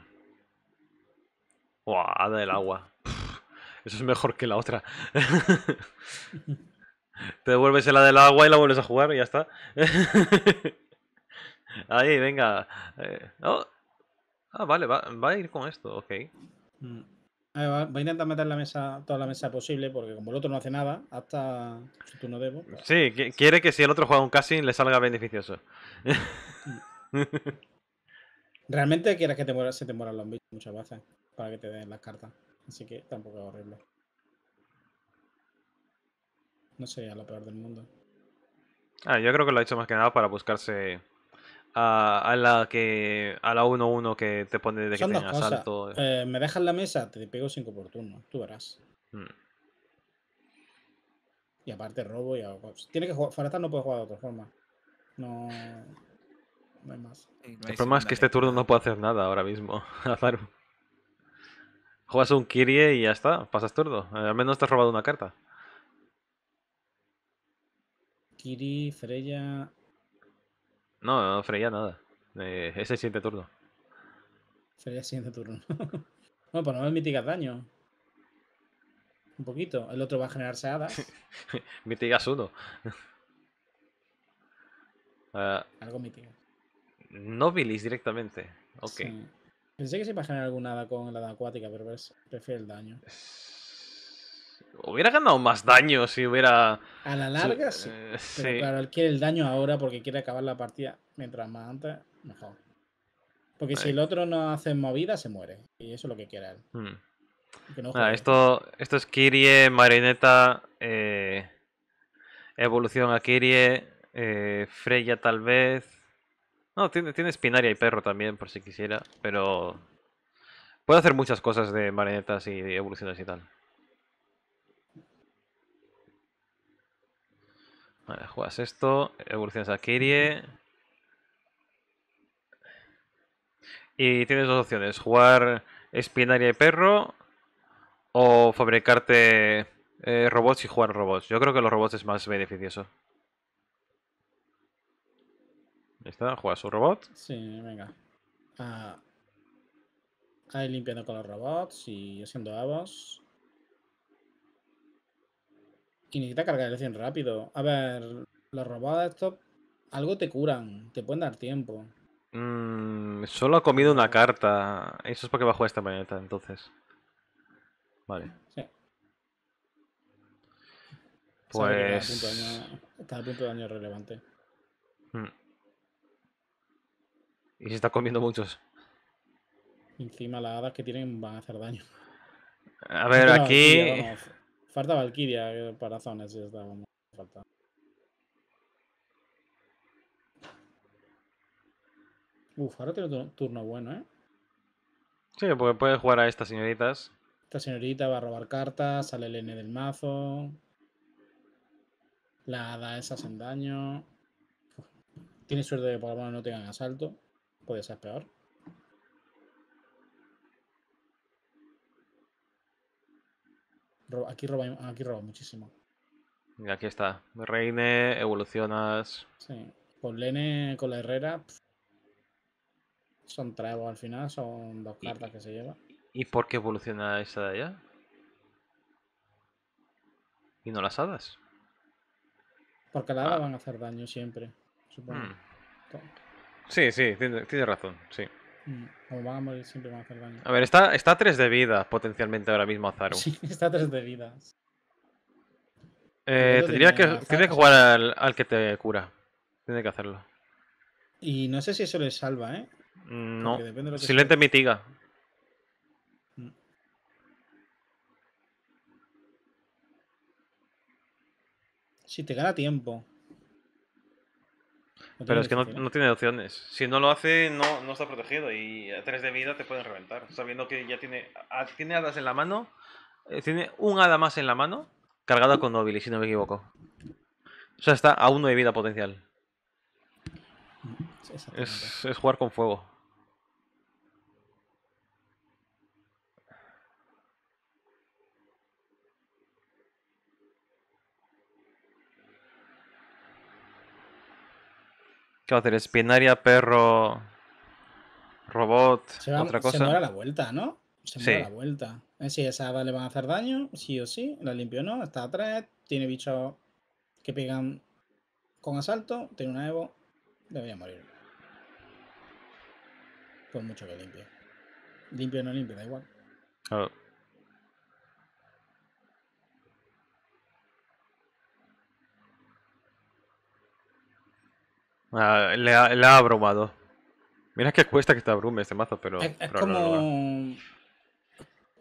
Hada del agua. eso es mejor que la otra. Te devuelves la del agua y la vuelves a jugar y ya está. Ahí, venga. Eh, oh. Ah, vale, va, a ir con esto, ok. Mm. va, voy a intentar meter la mesa, toda la mesa posible, porque como el otro no hace nada, hasta su turno debo. Pues. Sí, quiere que si el otro juega un casting le salga beneficioso. Realmente quieres que te se te mueran los bichos muchas veces para que te den las cartas. Así que tampoco es horrible no a la peor del mundo. Ah, yo creo que lo ha hecho más que nada para buscarse a, a la que a la 1-1 que te pone de que tenga asalto. Eh, me dejas la mesa, te pego 5 por turno, tú verás. Hmm. Y aparte robo y hago Tiene que jugar. no puede jugar de otra forma. No. No hay más. el problema es que este eh. turno no puede hacer nada ahora mismo, azar Juegas un Kirie y ya está, pasas turno. Eh, al menos te has robado una carta. Kiri, Freya. No, no, Freya nada. ese eh, es siguiente turno. Freya siguiente turno. bueno, por no menos mitigas daño. Un poquito. El otro va a generarse hadas. mitigas uno. Ah, Algo mitigas. No bilis directamente. Ok. Pensé que se iba a generar alguna hada con la hada acuática, pero prefiero el daño. Hubiera ganado más daño si hubiera. A la larga, sí. Eh, pero claro, él quiere el daño ahora porque quiere acabar la partida. Mientras más antes, mejor. Porque si eh. el otro no hace movida, se muere. Y eso es lo que quiere él. Hmm. Ah, esto, esto es Kirie, Marineta, eh, Evolución a Kirie, Freya tal vez. No, tiene, tiene Spinaria y Perro también, por si quisiera. Pero Puede hacer muchas cosas de marionetas y evoluciones y tal. Vale, juegas esto, evolucionas a Kirie Y tienes dos opciones, jugar espinaria y perro o fabricarte eh, robots y jugar robots. Yo creo que los robots es más beneficioso. Ahí está, ¿juegas su robot. Sí, venga. Ah, ahí limpiando con los robots y haciendo avos. Y necesita cargar el 100 rápido. A ver, los de esto algo te curan, te pueden dar tiempo. Mm, solo ha comido una carta. Eso es porque va a esta planeta, entonces. Vale. Sí. Pues. Está a punto de daño relevante. Mm. Y se está comiendo muchos. Encima las hadas que tienen van a hacer daño. A ver, aquí. Falta Valkyria eh, para zonas y está falta. Uf, ahora tiene un turno bueno, ¿eh? Sí, porque puede jugar a estas señoritas. Esta señorita va a robar cartas, sale el N del mazo. La hada esa en daño. Tiene suerte de que por lo menos no tengan asalto. Puede ser peor. aquí, roba, roba muchísimo. aquí está. Reine, evolucionas. Sí. Con Lene, con la Herrera. Son tragos al final, son dos cartas que se lleva. ¿Y por qué evoluciona esa de allá? ¿Y no las hadas? Porque las hadas ah. van a hacer daño siempre, supongo. Hmm. Sí, sí, tienes tiene razón, sí. Mm, como van a morir, siempre a hacer A ver, está, está a 3 de vida potencialmente ahora mismo Azaru. Sí, está a 3 de vida. Eh, que, jugar al, que te cura. Tiene que hacerlo. Y no sé si eso le salva, ¿eh? Mm, no. Silente mitiga. Mm. Si te gana tiempo pero es que no, tiene opciones. Si no lo hace, no, está protegido. Y a 3 de vida te pueden reventar. Sabiendo que ya tiene, ah, hadas en la mano. Eh, tiene un hada más en la mano. Cargada con Nobili, si no me equivoco. O sea, está a uno de vida potencial. es jugar con fuego. ¿Qué va a hacer? ¿Espinaria, perro, robot, otra cosa? Se muere la vuelta, ¿no? Se a la vuelta. Eh, si esa le van a hacer daño, sí o sí. La limpio no, está atrás, Tiene bichos que pegan con asalto. Tiene una Evo. Debería morir. Por mucho que limpie. Limpio o no limpio, da igual. Ah, le, ha, abrumado. Mira que cuesta que te abrume este mazo, pero. Es, como.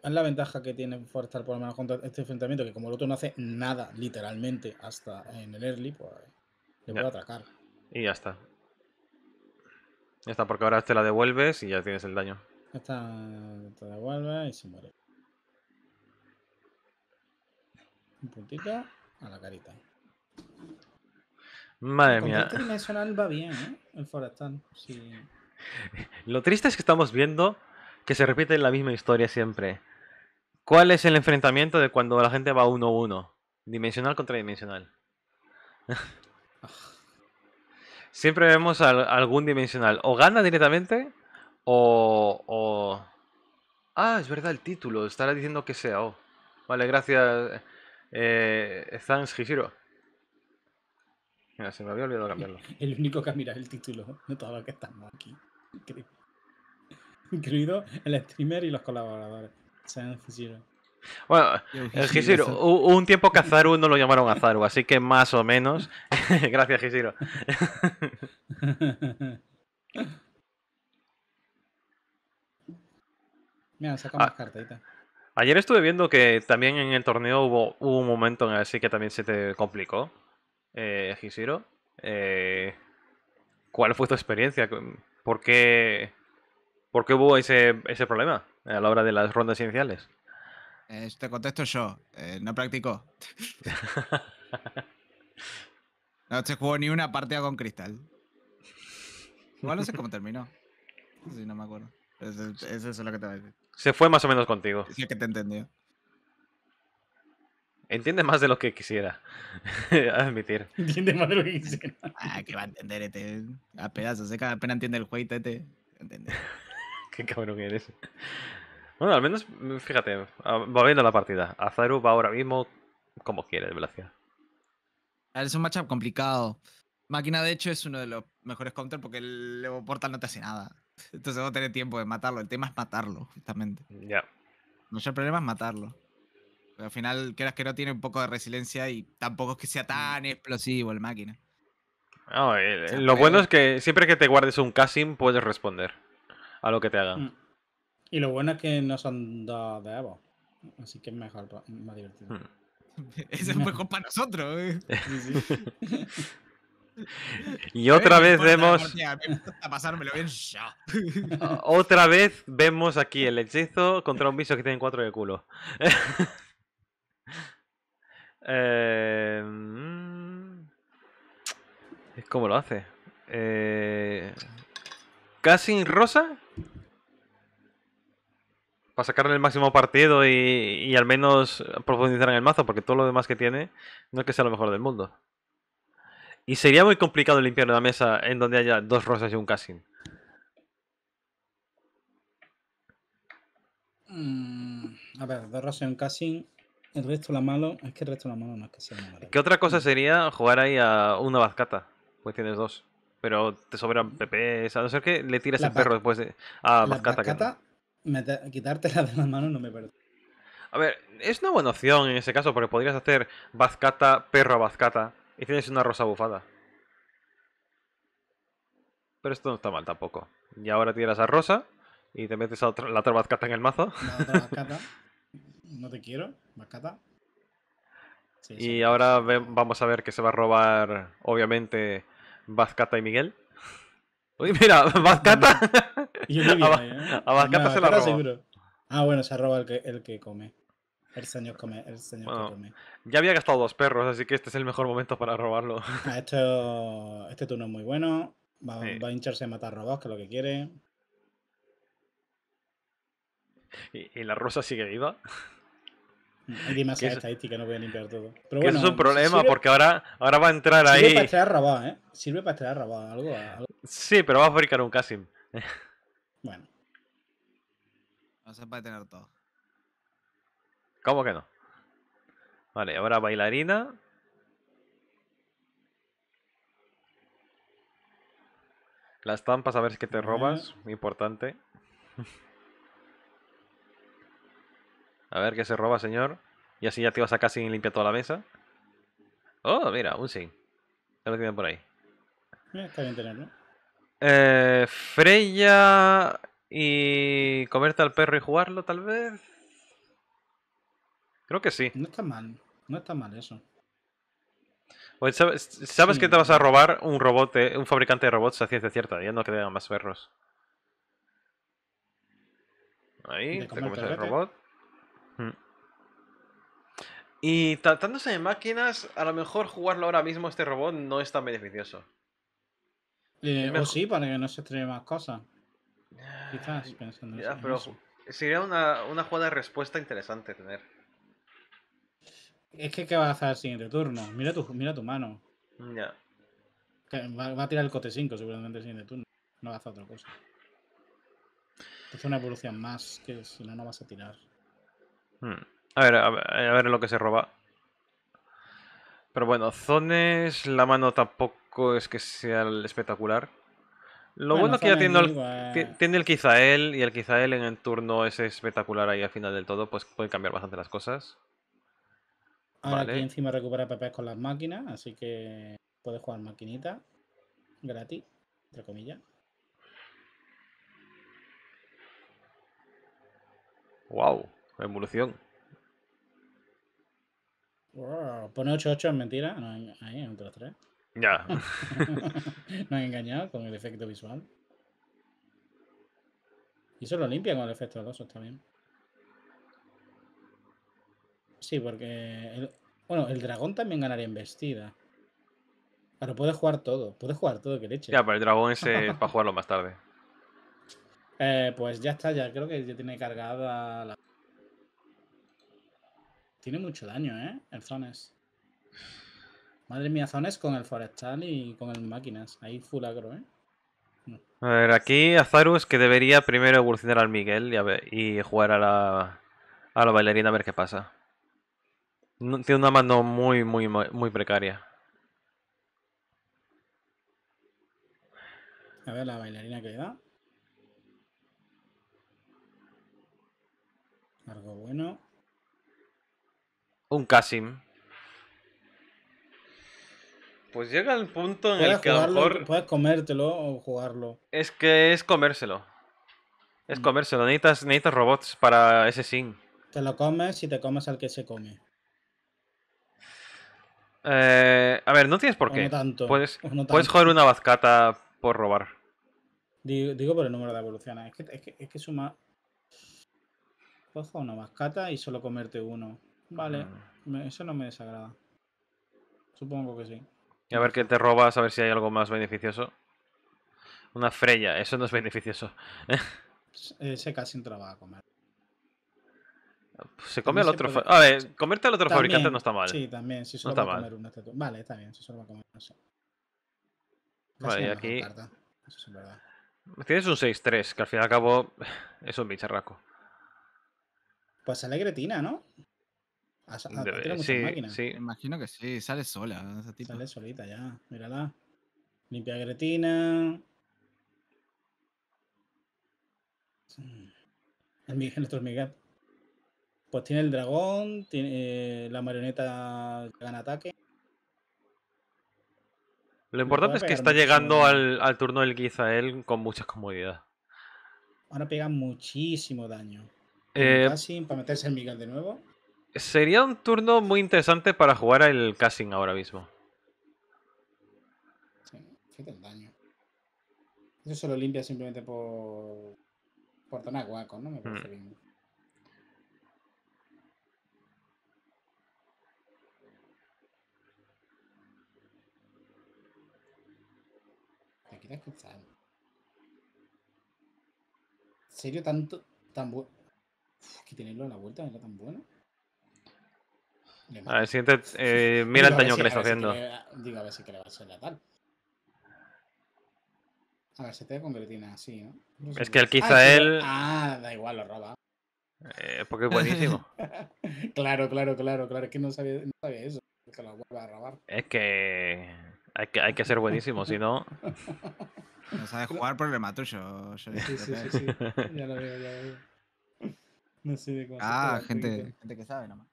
es la ventaja que tiene Forzar por lo menos contra este enfrentamiento, que como el otro no hace nada, literalmente, hasta en el early, pues le puede atracar. Y ya está. Ya está, porque ahora te la devuelves y ya tienes el daño. Esta te devuelve y se muere. Un puntito a la carita. Madre mía. va bien, ¿eh? El Lo triste es que estamos viendo que se repite la misma historia siempre. ¿Cuál es el enfrentamiento de cuando la gente va 1-1? Uno, Dimensional contra dimensional. siempre vemos algún dimensional. O gana directamente, o, Ah, es verdad el título. Estará diciendo que sea. Oh, vale, gracias. Eh, thanks, se me había olvidado cambiarlo. El único que ha mirado el título de todos los que estamos aquí. Incluido el streamer y los colaboradores. Bueno, el eh, un tiempo que Zaru no lo llamaron Zaru así que más o menos. Gracias, Giziro. Mira, saca ah. más Ayer estuve viendo que también en el torneo hubo un momento en el que también se te complicó eh, Hishiro, eh, ¿cuál fue tu experiencia? ¿Por qué, por hubo ese, ese, problema a la hora de las rondas iniciales? Eh, te contesto yo, eh, no practicó. no se jugó ni una partida con Cristal. Igual no sé cómo terminó. no me acuerdo. Eso, es lo que te voy a decir. Se fue más o menos contigo. Sí, que te entendió. Entiende más de lo que quisiera admitir. Entiende más de lo que quisiera. Ah, que va a entender, este. A pedazos, que eh, apenas entiende el juego, este. Entiende. Qué cabrón eres. Bueno, al menos, mm, fíjate, ah, va viendo la partida. Azaru va ahora mismo como quiere, velocidad Es un matchup complicado. Máquina, de hecho, es uno de los mejores counters porque el Leoportal Portal no te hace nada. Entonces no tener tiempo de matarlo. El tema es matarlo, justamente. Ya. No hay problema es matarlo. Al final, creas que no tiene un poco de resiliencia y tampoco es que sea tan mm. explosivo el máquina. No, eh, lo bueno es que siempre que te guardes un casting puedes responder a lo que te hagan. Mm. Y lo bueno es que no son de Evo. Así que es mejor, más divertido. Mm. Es es mejor para nosotros. Eh. Y otra vez vemos. Otra vez vemos aquí el hechizo contra un Viso que tiene cuatro de culo. Eh, mm. Es ¿Cómo lo hace? Eh, ¿Cassin Rosa? Para sacarle el máximo partido y, al menos profundizar en el mazo, porque todo lo demás que tiene no es que sea lo mejor del mundo. Y sería muy complicado limpiar una mesa en donde haya dos rosas y un Cassin. Mm, a ver, dos rosas y un Cassin el resto de la mano, es que el resto de la mano no es que sea malo. ¿Qué otra cosa sería jugar ahí a una bazcata? Pues tienes dos. Pero te sobran mm. PP, a no ser que le tires el perro después de. A bazcata. quitarte de la mano no me parece. A ver, es una buena opción en ese caso, porque podrías hacer bazcata, perro a bazcata, y tienes una rosa bufada. Pero esto no está mal tampoco. Y ahora tiras a rosa y te metes a la otra bazcata en el mazo. La otra No te quiero y ahora vamos a ver que se va a robar, obviamente, Vazcata y Miguel. Uy, mira, Vazcata. ¿eh? a, Vazcata se la roba. Ah, bueno, se roba el que, el que come. El señor come, señor come. Ya había gastado dos perros, así que este es el mejor momento para robarlo. Ah, este turno es muy bueno. Va, a hincharse a matar robots, que es lo que quiere. y la rosa sigue viva? Hay demasiada estadística, no voy a limpiar todo. Pero bueno, eso es un problema, porque ahora, ahora va a entrar sirve ahí. Para traer Rabá, ¿eh? Sirve para traer Rabá, algo, algo, Sí, pero va a fabricar un Casim. Bueno. No se puede tener todo. ¿Cómo que no? Vale, ahora bailarina. Las tampas a ver si que te robas, importante. A ver qué se roba, señor. Y así ya te vas a casi limpiar toda la mesa. Oh, mira, un sí. Ya lo tienen por ahí. Eh, está bien tenerlo. Eh, Freya y comerte al perro y jugarlo, tal vez. Creo que sí. No está mal, no está mal eso. Pues ¿sabes, que te vas a robar un robot, un fabricante de robots a ciencia cierta? Ya no quedan más perros. Ahí, te comes el robot. Y tratándose de máquinas, a lo mejor jugarlo ahora mismo este robot no es tan beneficioso. Eh, o sí, para que no se estrene más cosas. Quizás ah, pensando en pero eso. Sería una, una, jugada de respuesta interesante tener. Es que ¿qué vas a hacer el siguiente turno? Mira tu, mira tu mano. Mm, ya. Va, a tirar el cote 5 seguramente el siguiente turno. No va a hacer otra cosa. Es una evolución más que si no, no vas a tirar. Hmm. A ver, a ver, lo que se roba. Pero bueno, Zones, la mano tampoco es que sea el espectacular. Lo bueno, es que ya tiene el, tiene el Kizael y el él en el turno es espectacular ahí al final del todo, pues puede cambiar bastante las cosas. Ahora aquí encima recupera PP con las máquinas, así que puedes jugar maquinita gratis, entre comillas. Wow. Evolución. Pone 8-8 en mentira. ahí, entre los tres. Ya. no han engañado con el efecto visual. Y eso lo limpia con el efecto de los osos también. Sí, porque. bueno, el dragón también ganaría en vestida. Pero puede jugar todo. Puede jugar todo que leche. Ya, pero el dragón ese es para jugarlo más tarde. Eh, pues ya está, ya creo que ya tiene cargada la tiene mucho daño, ¿eh? El Zones. Madre mía, Zones con el Forestal y con el Máquinas. Ahí full agro, ¿eh? A ver, aquí Azarus que debería primero evolucionar al Miguel y, a y jugar a la, a la bailarina a ver qué pasa. tiene una mano muy, muy, muy precaria. A ver la bailarina que le da. Algo bueno. Un Casim. Pues llega el punto en el que a lo mejor. Puedes comértelo o jugarlo. Es que es comérselo. Es mm. comérselo. Necesitas, robots para ese sin. Te lo comes y te comes al que se come. Eh, a ver, no tienes por qué. No tanto, puedes, puedes joder una bazcata por robar. Digo, por el número de evoluciones. Es que, es que, es suma. una bascata y solo comerte uno. Vale, eso no me desagrada. Supongo que sí. a ver qué te robas, a ver si hay algo más beneficioso. Una freya, eso no es beneficioso. eh, se casi entraba a comer. Se come al otro. fabricante. A ver, comerte al otro fabricante no está mal. Sí, también, si solo va a comer uno. Este vale, está bien, si solo va a comer uno. Vale, y aquí. Eso es Tienes un 6-3, que al fin y al cabo es un bicharraco. Pues sale Gretina, ¿no? sí, imagino que sí, sale sola. Sale solita ya, mírala. Limpia gretina. Mm. El Miguel, nuestro Miguel. Pues tiene el dragón, tiene eh, la marioneta que gana ataque. Lo importante es que está llegando al, turno del Gizael con mucha comodidad. Ahora pega muchísimo daño. Eh, para meterse el Miguel de nuevo. Sería un turno muy interesante para jugar al casting ahora mismo. Sí, fíjate el daño. Eso se lo limpia simplemente por. por tener guaco, ¿no? Me parece mm. bien. ¿En serio tanto? tan bueno? que tenerlo en la vuelta, no ¿era tan bueno? A ver, siguiente, eh, mira el daño que le está haciendo. digo, a ver si que le va a ser letal. A ver, si te con así, ¿no? no es que el quizá ah, él. Ah, da igual, lo roba. Eh, porque es buenísimo. claro, claro, claro, claro. Es que no sabía, no sabía eso. Es que lo vuelva a robar. Es que. Hay que, hay que ser buenísimo, si no. No sabes jugar, problema tuyo. Sí, sí, sí, sí. Ya lo veo, ya lo veo. No sé de cómo. Ah, gente, gente que sabe nomás.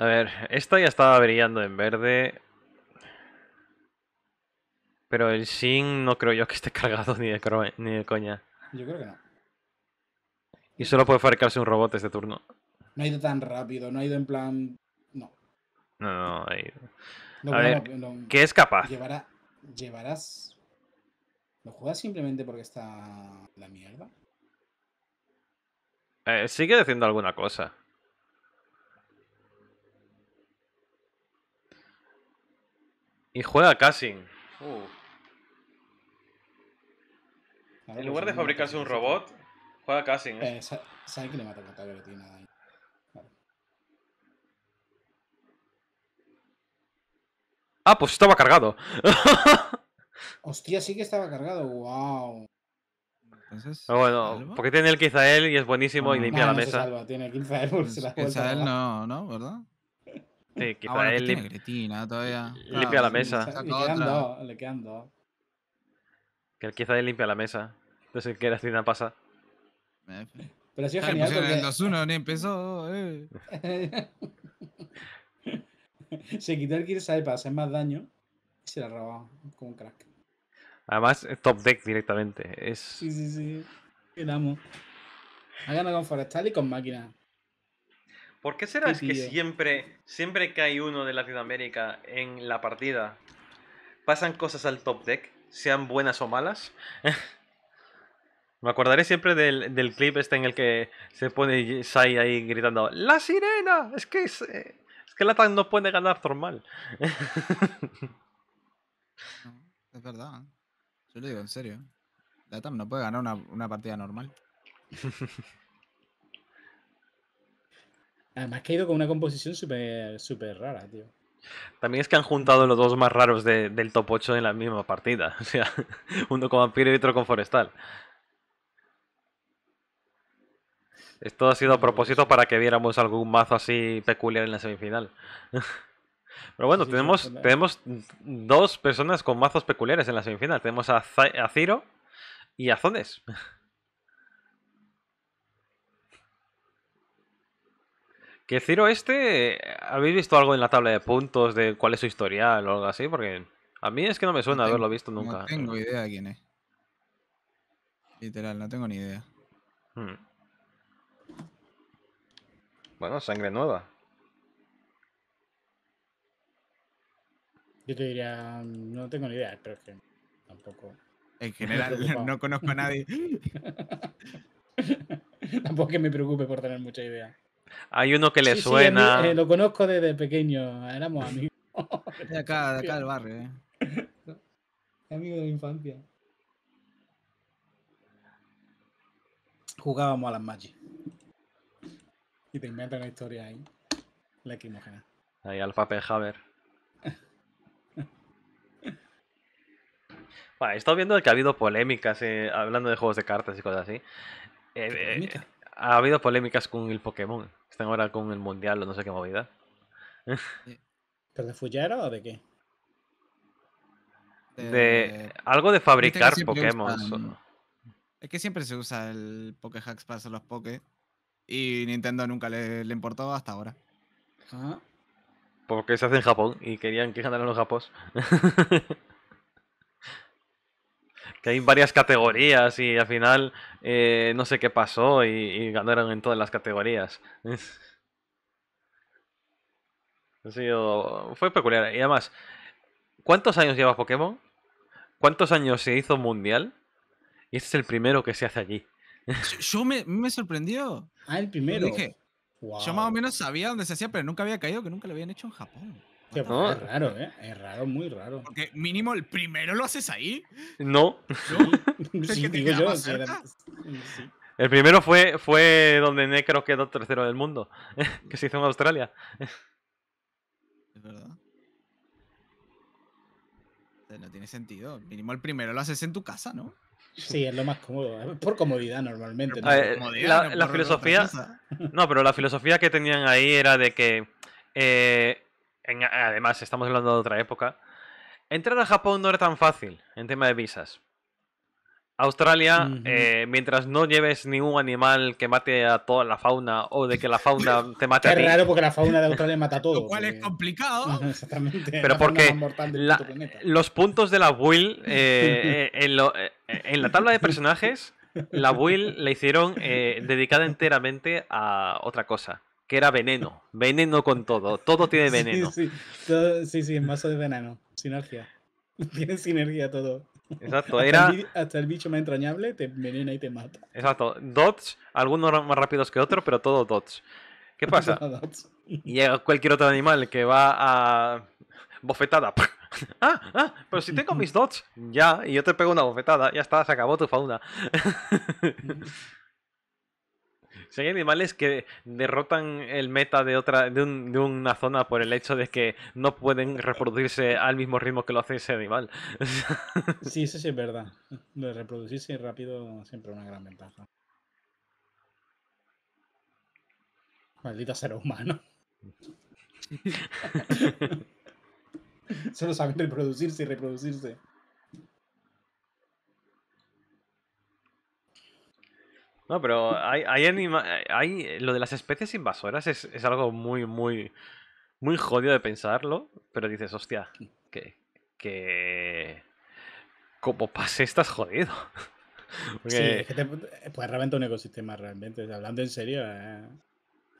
A ver, esta ya estaba brillando en verde. Pero el Sin no creo yo que esté cargado ni de, coña. Yo creo que no. Y solo puede fabricarse un robot este turno. No ha ido tan rápido, no ha ido en plan. No. No, no, ha ido. a ver, ¿qué es capaz? llevarás. ¿Lo juegas simplemente porque está la mierda? Eh, sigue diciendo alguna cosa. Y juega a Uh. en lugar de fabricarse un robot, juega a Eh, eh ¿Sabes que le mata el catálogo? Tiene ahí. Ah, pues estaba cargado. Hostia, sí que estaba cargado. Wow. Entonces, Pero bueno, porque tiene el Kizael y es buenísimo y ah, limpia no, la mesa. Se salva, tiene el Kizael, se pues la Kizael no, ¿no? ¿Verdad? Sí, que ah, para todavía. Limpia la mesa. Le, quedan dos, le quedan dos. Que quizá limpia la mesa. Entonces el que era una pasa. Pero ha sido genial. Porque... el 2-1, ni empezó. Eh. se quitó el Kirsai para hacer más daño y se la robó como un crack. Además, top deck directamente. Es... Sí, sí, sí. Quedamos. Ha ganado con Forestal y con máquina. ¿Por qué será que siempre, siempre que hay uno de Latinoamérica en la partida, pasan cosas al top deck, sean buenas o malas? Me acordaré siempre del, del, clip este en el que se pone Sai ahí gritando ¡La sirena! Es que, es, eh, que no puede ganar normal. es verdad. ¿eh? Yo lo digo en serio. ¿eh? Latam no puede ganar una, una partida normal. Además ha ido con una composición súper súper rara, tío. También es que han juntado los dos más raros del top 8 en la misma partida. O sea, uno con vampiro y otro con forestal. Esto ha sido a propósito para que viéramos algún mazo así peculiar en la semifinal. Pero bueno, tenemos, tenemos dos personas con mazos peculiares en la semifinal. Tenemos a, a Ciro y a Zones. Que Ciro este, ¿habéis visto algo en la tabla de puntos de cuál es su historial o algo así? Porque a mí es que no me suena haberlo visto nunca. No tengo idea de quién es. Literal, no tengo ni idea. Hmm. Bueno, sangre nueva. Yo te diría, no tengo ni idea, pero que tampoco. En general, no conozco a nadie. tampoco que me preocupe por tener mucha idea. Hay uno que le suena. Eh, lo conozco desde pequeño, éramos amigos. de acá, de acá del barrio, eh. Amigo de mi infancia. Jugábamos a las magic. Y te inventan una historia ahí. La Lacrimógena. Ahí, Alfa Pejaber. Bueno, he estado viendo que ha habido polémicas eh, hablando de juegos de cartas y cosas así. Eh, ha habido polémicas con el Pokémon. Están ahora con el Mundial o no sé qué movida. ¿Pero de o de qué? De, algo de fabricar Pokémon. es que siempre se usa el hacks para hacer los Poké. Y Nintendo nunca le, le importó hasta ahora. Ah. Porque se hace en Japón y querían que ganaran los japos. que hay varias categorías y al final eh, no sé qué pasó y, ganaron en todas las categorías. ha sido fue peculiar. Y además, ¿cuántos años lleva Pokémon? ¿Cuántos años se hizo Mundial? Y este es el primero que se hace allí. Yo me, me sorprendió. Ah, el primero. Yo más o menos sabía dónde se hacía, pero nunca había caído que nunca lo habían hecho en Japón. Es raro, ¿eh? Es raro, muy raro. Porque mínimo el primero lo haces ahí. No. El primero fue, fue donde Necro quedó tercero del mundo, que se hizo en Australia. Es verdad. No tiene sentido. Mínimo el primero lo haces en tu casa, ¿no? Sí, es lo más cómodo. Por comodidad normalmente. Eh, ¿no? la, filosofía. No, pero la filosofía que tenían ahí era de que eh, además estamos hablando de otra época, entrar a Japón no era tan fácil en tema de visas. Australia, eh, mientras no lleves ningún animal que mate a toda la fauna o de que la fauna te mate a ti. Es raro porque la fauna de Australia mata a todo. Lo cual es complicado. Exactamente. Pero porque los puntos de la Will eh, eh, en, en, la tabla de personajes, la Will la hicieron dedicada enteramente a otra cosa que era veneno. Veneno con todo. Todo tiene veneno. Sí, sí, todo, sí, de veneno. Sinergia. Tiene sinergia todo. Exacto, era. Hasta el, bicho más entrañable te venena y te mata. Exacto, dots, algunos más rápidos que otros, pero todo dots. ¿Qué pasa? y cualquier otro animal que va a. Bofetada. ah, ah, pero si tengo mis dots, ya, y yo te pego una bofetada, ya está, se acabó tu fauna. Si hay animales que derrotan el meta de otra de, una zona por el hecho de que no pueden reproducirse al mismo ritmo que lo hace ese animal. sí, eso sí es verdad. De reproducirse rápido siempre es una gran ventaja. Maldito ser humano. Solo saben reproducirse y reproducirse. No, pero hay, hay, lo de las especies invasoras es, algo muy, muy, muy jodido de pensarlo, pero dices, hostia, que, como pase estás jodido. Sí, es que te pues, reventar un ecosistema realmente. hablando en serio, eh,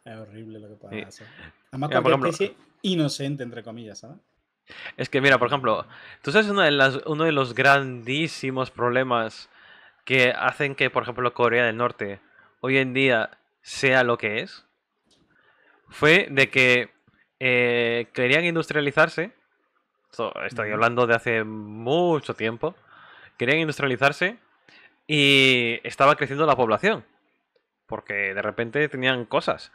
es horrible lo que puede pasar. Además, especie inocente, entre comillas, ¿sabes? Es que, mira, por ejemplo, tú sabes de, uno de los grandísimos problemas que hacen que, por ejemplo, Corea del Norte hoy en día sea lo que es, fue de que eh, querían industrializarse, estoy hablando de hace mucho tiempo, querían industrializarse y estaba creciendo la población, porque de repente tenían cosas.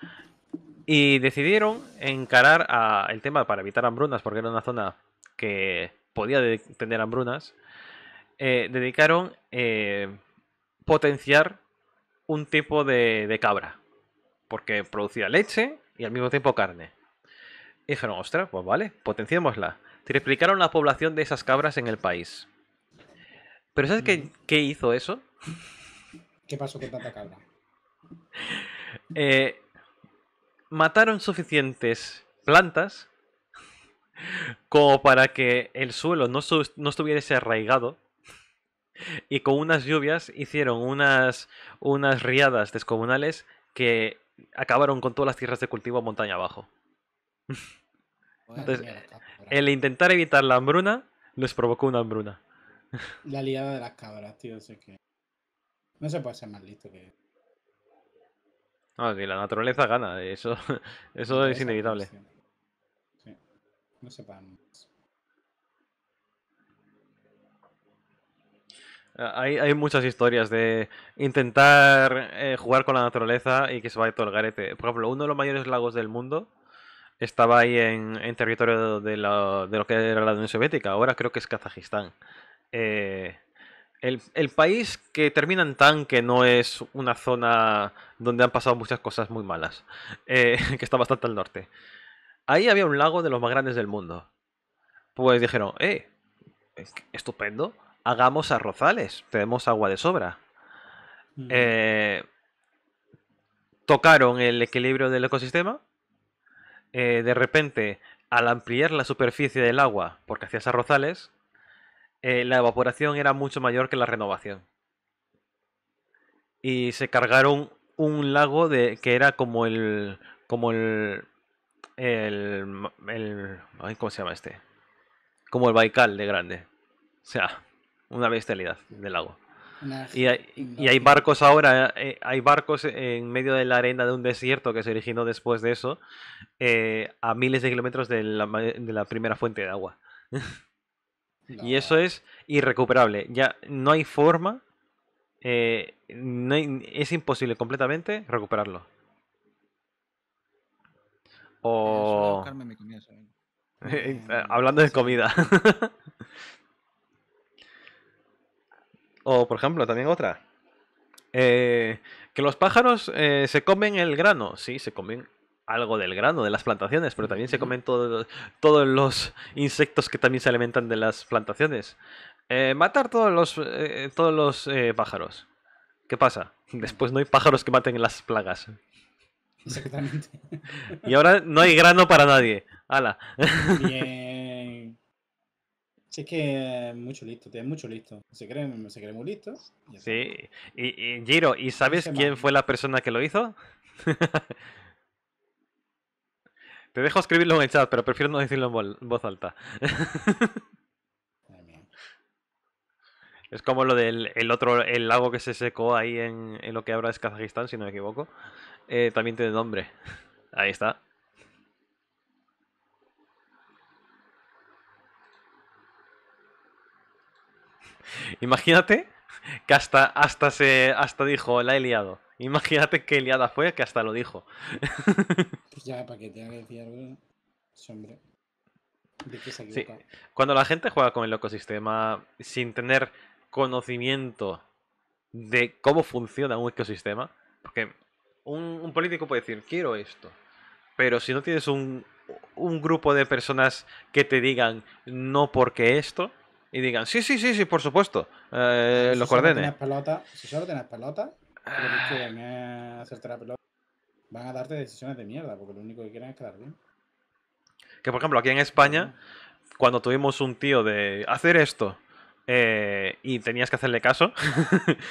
Y decidieron encarar el tema para evitar hambrunas, porque era una zona que podía tener hambrunas, eh, dedicaron eh, potenciar un tipo de, cabra, porque producía leche y al mismo tiempo carne. Y dijeron, ostras, pues vale, potenciémosla. Triplicaron la población de esas cabras en el país. Pero ¿sabes qué, mm. hizo eso? ¿Qué pasó con tanta cabra? Eh, mataron suficientes plantas como para que el suelo no, no estuviese arraigado y con unas lluvias hicieron unas, riadas descomunales que acabaron con todas las tierras de cultivo montaña abajo. el intentar evitar la hambruna les provocó una hambruna. La liada de las cabras, tío, que. No se puede ser más listo que. No, la naturaleza gana, eso, eso es inevitable. Sí. No sepan. Eh, hay, muchas historias de intentar eh, jugar con la naturaleza y que se vaya todo el garete. Por ejemplo, uno de los mayores lagos del mundo estaba ahí en, territorio de, lo que era la Unión Soviética. Ahora creo que es Kazajistán. Eh, el, país que termina en tan que no es una zona donde han pasado muchas cosas muy malas, que está bastante al norte. Ahí había un lago de los más grandes del mundo. Pues dijeron, eh, estupendo, hagamos arrozales, tenemos agua de sobra. Eh, tocaron el equilibrio del ecosistema, eh, de repente, al ampliar la superficie del agua, porque hacías arrozales, eh, la evaporación era mucho mayor que la renovación. Y se cargaron un lago de, que era como el. como el. el ¿Cómo se llama este? Como el Baikal de grande. O sea, una bestialidad del lago. Y hay, barcos ahora, eh, eh, hay barcos en medio de la arena de un desierto que se originó después de eso, eh, a miles de kilómetros de la, primera fuente de agua. Y eso es irrecuperable. Ya no hay forma, es imposible completamente recuperarlo. O... Hablando de comida. O, por ejemplo, también otra. Eh, que los pájaros eh, se comen el grano. Sí, se comen algo del grano de las plantaciones, pero también se comen todos los insectos que también se alimentan de las plantaciones. Eh, matar todos los, todos los pájaros. ¿Qué pasa? Después no hay pájaros que maten las plagas. Exactamente. Y ahora no hay grano para nadie. ¡Hala! Bien. Sí, es que es mucho listo, es mucho listo. Se creen, muy listos. sí, y, Giro, ¿y sabes quién fue la persona que lo hizo? Te dejo escribirlo en el chat, pero prefiero no decirlo en, voz alta. es como lo del otro, el lago que se secó ahí en, lo que ahora es Kazajistán, si no me equivoco. Eh, también tiene nombre. Ahí está. Imagínate que hasta, hasta, se, hasta dijo, la he liado. Imagínate qué liada fue que hasta lo dijo. Pues ya, que decir Cuando la gente juega con el ecosistema sin tener conocimiento de cómo funciona un ecosistema, porque un, político puede decir, quiero esto, pero si no tienes un grupo de personas que te digan no porque esto, y digan, sí, sí, sí, sí, por supuesto, eh, los coordenes. pelota, si solo pelota, que pelota, van a darte decisiones de mierda, porque lo único que quieren es quedar bien. Que por ejemplo, aquí en España, cuando tuvimos un tío de hacer esto eh, y tenías que hacerle caso,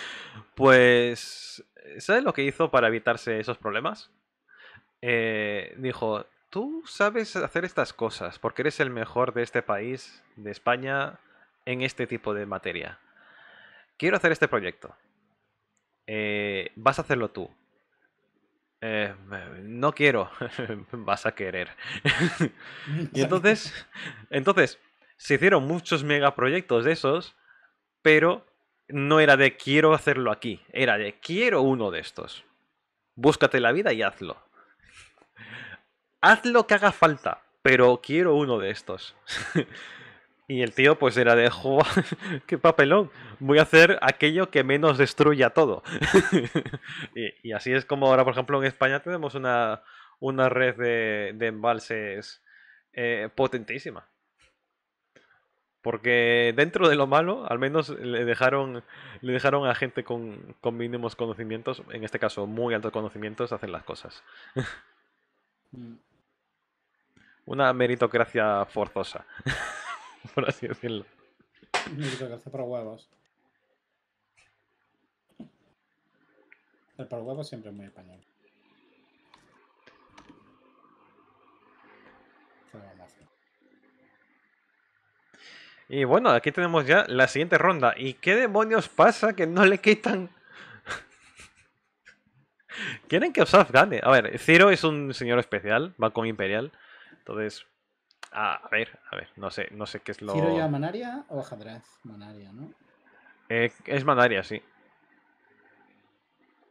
pues, ¿sabes lo que hizo para evitarse esos problemas? Eh, dijo, tú sabes hacer estas cosas porque eres el mejor de este país, de España, en este tipo de materia. Quiero hacer este proyecto. Eh, vas a hacerlo tú. Eh, no quiero. vas a querer. entonces, entonces, se hicieron muchos megaproyectos de esos, pero no era de quiero hacerlo aquí, era de quiero uno de estos. Búscate la vida y hazlo. Haz lo que haga falta, pero quiero uno de estos. Y el tío pues era de, jugar, ¡Qué papelón! Voy a hacer aquello que menos destruya todo. y, así es como ahora, por ejemplo, en España tenemos una, una red de, embalses eh, potentísima. Porque dentro de lo malo, al menos le dejaron, le dejaron a gente con, con mínimos conocimientos, en este caso muy altos conocimientos, hacer las cosas. Mm. Una meritocracia forzosa. por así decirlo. El para huevos. siempre es muy español. Y bueno, aquí tenemos ya la siguiente ronda. ¿Y qué demonios pasa que no le quitan? Quieren que Osaf gane. A ver, Ciro es un señor especial, va con Imperial. Entonces, Ah, a ver, a ver, no sé, no sé qué es lo. ¿Tiro lleva Manaria o ajedrez? Manaria, ¿no? Eh, es Manaria, sí.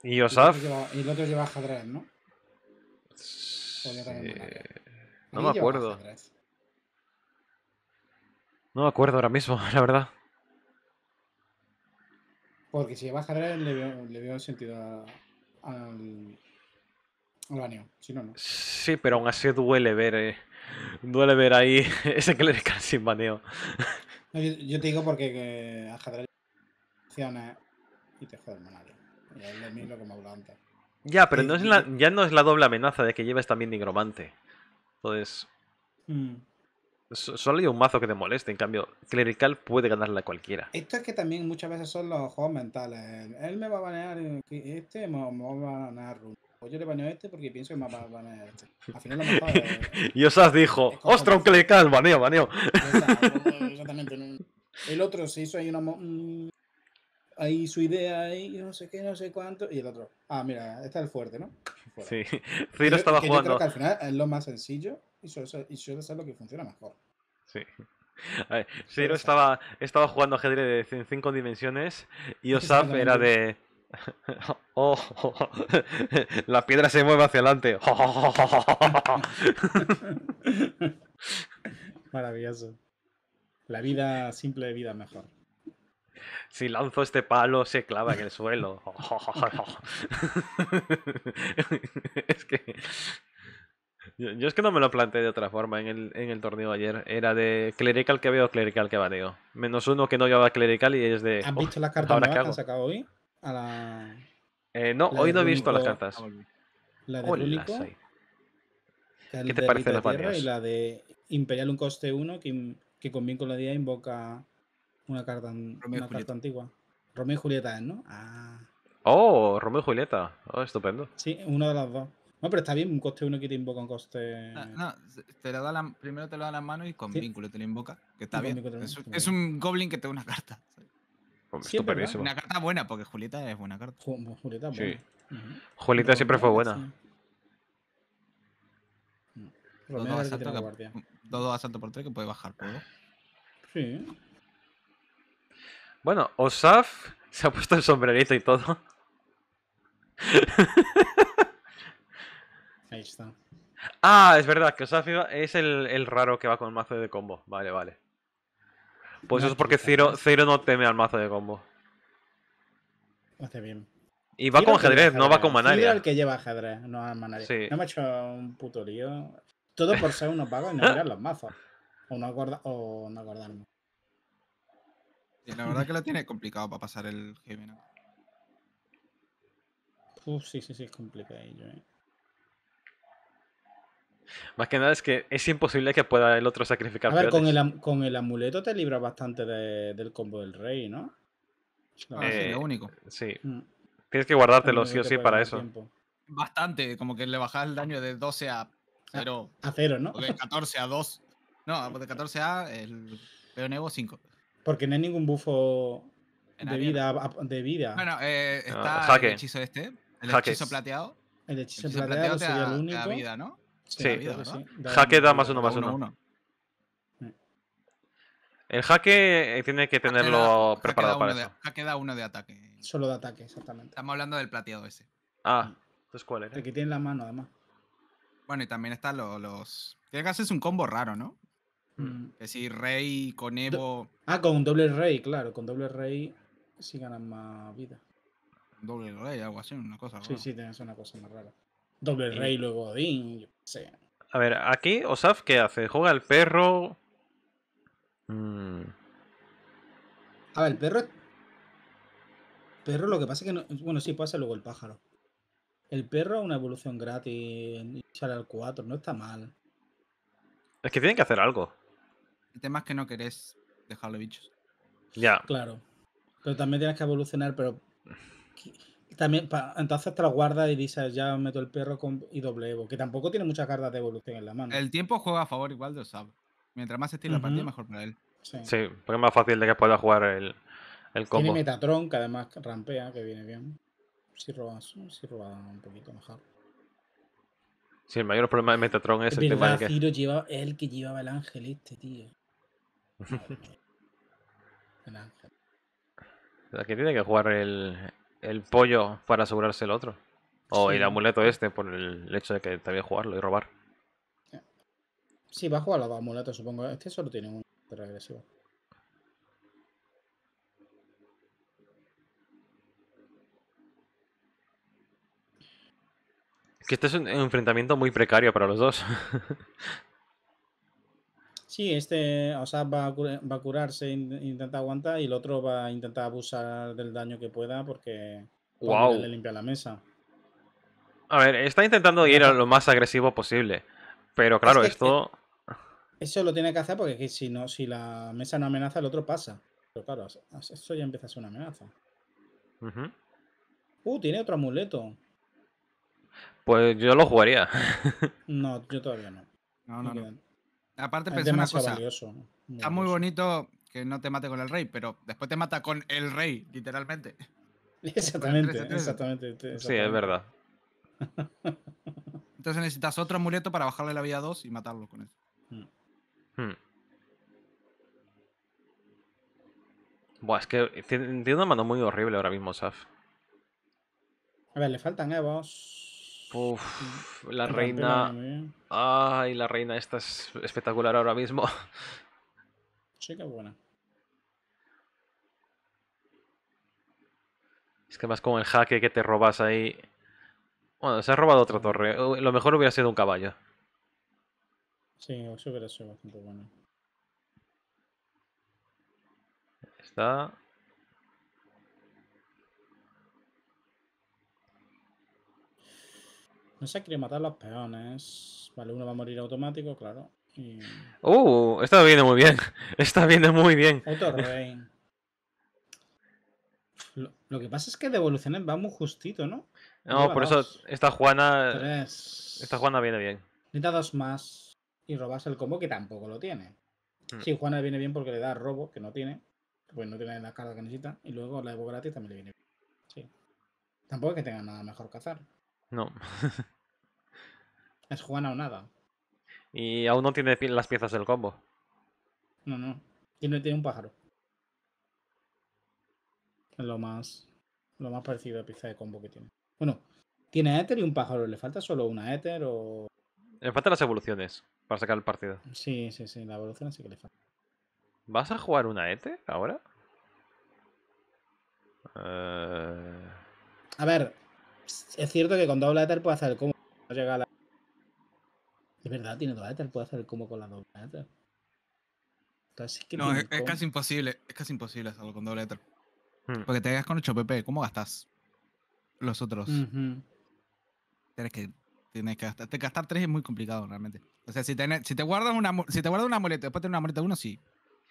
Y Osaf. Y el otro lleva ajedrez, ¿no? No me acuerdo. No me acuerdo ahora mismo, la verdad. Porque si lleva ajedrez le veo, sentido al, al baño, si no, no. Sí, pero aún así duele ver. Eh, Duele ver ahí ese clerical sin baneo. yo, te digo porque que ajedrez y te jode el Ya, pero ya no es la doble amenaza de que lleves también nigromante. Entonces. Mm. Solo hay un mazo que te moleste, en cambio, Clerical puede ganarle a cualquiera. Esto es que también muchas veces son los juegos mentales. Él me va a banear, este me va a banear pues yo le baneo este porque pienso que me va a banear este. Al final lo y Osas dijo, ¡Ostras, un cae ¡Baneo, baneo! Exactamente. El otro se hizo ahí una... Mm, hay su idea, ahí no sé qué, no sé cuánto. Y el otro, ah, mira, este es el fuerte, ¿no? Sí, Ciro estaba jugando. al final es lo más sencillo y suele y ser lo que funciona mejor. Sí. Ciro estaba, estaba jugando ajedrez en cinco dimensiones y Osaf era de Oh, la piedra se mueve hacia adelante. Maravilloso. La vida, simple de vida mejor. Si lanzo este palo, se clava en el suelo. es que. Yo, es que no me lo planteé de otra forma en el, en el torneo ayer. Era de clerical que veo, clerical que baneo Menos uno que no lleva clerical y es de. han oh, visto las cartas que han sacado hoy? A la... Eh, no, hoy no he visto las cartas. Ah, la de Hola, ¿Qué te parecen las varias? Y la de Imperial un coste 1 que, que con día invoca una carta, una carta antigua. Romeo y Julieta, ¿no? Ah. Oh, Romeo y Julieta. Oh, estupendo. Sí, una de las dos. No, pero está bien, un coste uno que te invoca un coste. Ah, no, te lo da la, primero te lo da las manos y con vínculo te lo invoca. Que está bien. es, un goblin que te da una carta. Una carta buena, porque Julita es buena carta. siempre fue buena. Mm. Todo, asalto por tres que puede bajar todo. Bueno, Osaf se ha puesto el sombrerito y todo. Ahí está. Ah, es verdad que Osaf es el, el raro que va con el mazo de combo. Vale, vale. Pues eso es porque Ciro, no teme al mazo de combo. Hace bien. Y va con ajedrez, no va con manaria. Ciro el que lleva ajedrez, no al manaria. No me ha hecho un puto lío. Todo por ser unos vagos y no mirar los mazos. O no, acorda o no acordarme. la verdad que lo tiene complicado para pasar el Gemini. Uf, sí, sí, sí, es complicado, eh. Más que nada es que es imposible que pueda el otro sacrificar. A ver, con el, con el, amuleto te libra bastante del combo del rey, ¿no? Ah, lo eh, único. Sí. Mm. Tienes que guardártelo sí o sí para eso. Bastante, como que le bajas el daño de 12 a 0. A 0, ¿no? de 14 a 2. No, de 14 a el peonevo 5. Porque no hay ningún bufo de vida, de vida. Bueno, eh, ah, está el hechizo este, el hechizo plateado. El hechizo, plateado, sería el único. Sí, jaque da más uno, más uno. El jaque eh, tiene que tenerlo preparado para eso. jaque da uno de ataque. Solo de ataque, exactamente. Estamos hablando del plateado ese. Ah, entonces cuál es. El que tiene la mano, además. Bueno, y también están los, Tiene que un combo raro, ¿no? Mm. Es decir, rey con Evo. Ah, con doble rey, claro. Con doble rey sí ganan más vida. Doble rey, algo así, una cosa. Sí, sí, tienes una cosa más rara. Doble Rey, luego Odín, yo sé. A ver, aquí Osaf, ¿qué hace? ¿Juega el perro? Mm. A ver, el perro. Perro, lo que pasa es que no. Bueno, sí, pasa luego el pájaro. El perro es una evolución gratis. Sale al 4, no está mal. Es que tienen que hacer algo. El tema es que no querés dejarlo bichos. Ya. Claro. Pero también tienes que evolucionar, pero. También, entonces te lo guardas y dices, ya meto el perro con, y doblevo. que tampoco tiene muchas cartas de evolución en la mano. El tiempo juega a favor igual de Osab. Mientras más esté la partida, mejor para él. Sí. porque es más fácil de que pueda jugar el, el combo. Tiene Metatron, que además rampea, que viene bien. Si robas un poquito mejor. Sí, el mayor problema de Metatron es, el que... lleva, es el que llevaba el ángel este, tío. el ángel. que tiene que jugar el, el pollo para asegurarse el otro. O el amuleto este por el hecho de que también jugarlo y robar. si va a jugar los amuletos, supongo. Este solo tiene un regresivo. Es que este es un enfrentamiento muy precario para los dos. Sí, este va a, va a curarse, intenta aguantar y el otro va a intentar abusar del daño que pueda porque le limpia la mesa. A ver, está intentando ir a lo más agresivo posible, pero claro, esto... Eh, eso lo tiene que hacer porque si, no, si la mesa no amenaza, el otro pasa. Pero claro, eso ya empieza a ser una amenaza. Uh, tiene otro amuleto. Pues yo lo jugaría. no, yo todavía no. No, no, no aparte pensé una cosa. está muy bonito que no te mate con el rey, pero después te mata con el rey, literalmente. Exactamente, Exactamente, Sí, es verdad. Entonces necesitas otro amuleto para bajarle la vida a 2 y matarlo con eso. Mm. Hmm. Buah, es que tiene una mano muy horrible ahora mismo, Saf. A ver, le faltan Evos. Uf, la reina. ¿Eh? Ay, la reina esta es espectacular ahora mismo. Sí, buena. Es que más con el jaque que te robas ahí. Bueno, se ha robado otra torre. Lo mejor hubiera sido un caballo. Sí, eso hubiera sido bastante bueno. Está. No se quiere matar los peones. Vale, uno va a morir automático, claro. Y... ¡Uh! Está viendo muy bien. Está viendo muy bien. Lo, que pasa es que devoluciones va muy justito, ¿no? No, por eso esta Juana. Esta Juana viene bien. Necesita dos más y robas el combo que tampoco lo tiene. Hmm. Sí, Juana viene bien porque le da robo, que no tiene. Pues no tiene la carga que necesita. Y luego la Evo gratis también le viene bien. Sí. Tampoco es que tenga nada mejor que cazar. No. Es Juana o nada. Y aún no tiene las piezas del combo. No, no. Tiene, tiene un pájaro. Es lo más, lo más parecido a pieza de combo que tiene. Bueno, tiene éter y un pájaro. ¿Le falta solo una éter o...? Le faltan las evoluciones para sacar el partido. Sí, sí, sí. La evolución sí que le falta. ¿Vas a jugar una Ether ahora? Eh. A ver, es cierto que con doble éter puede hacer el combo. llega a la es verdad, tiene dos te puede hacer como con la doble no, es, casi imposible, es casi imposible hacerlo con doble letras. Hmm. Porque te quedas con 8 PP, ¿cómo gastas los otros? Tienes que tienes que gastar, gastar 3 es muy complicado realmente. O sea, si, si te guardas una si te guardas una muleta, después tener una muleta uno sí.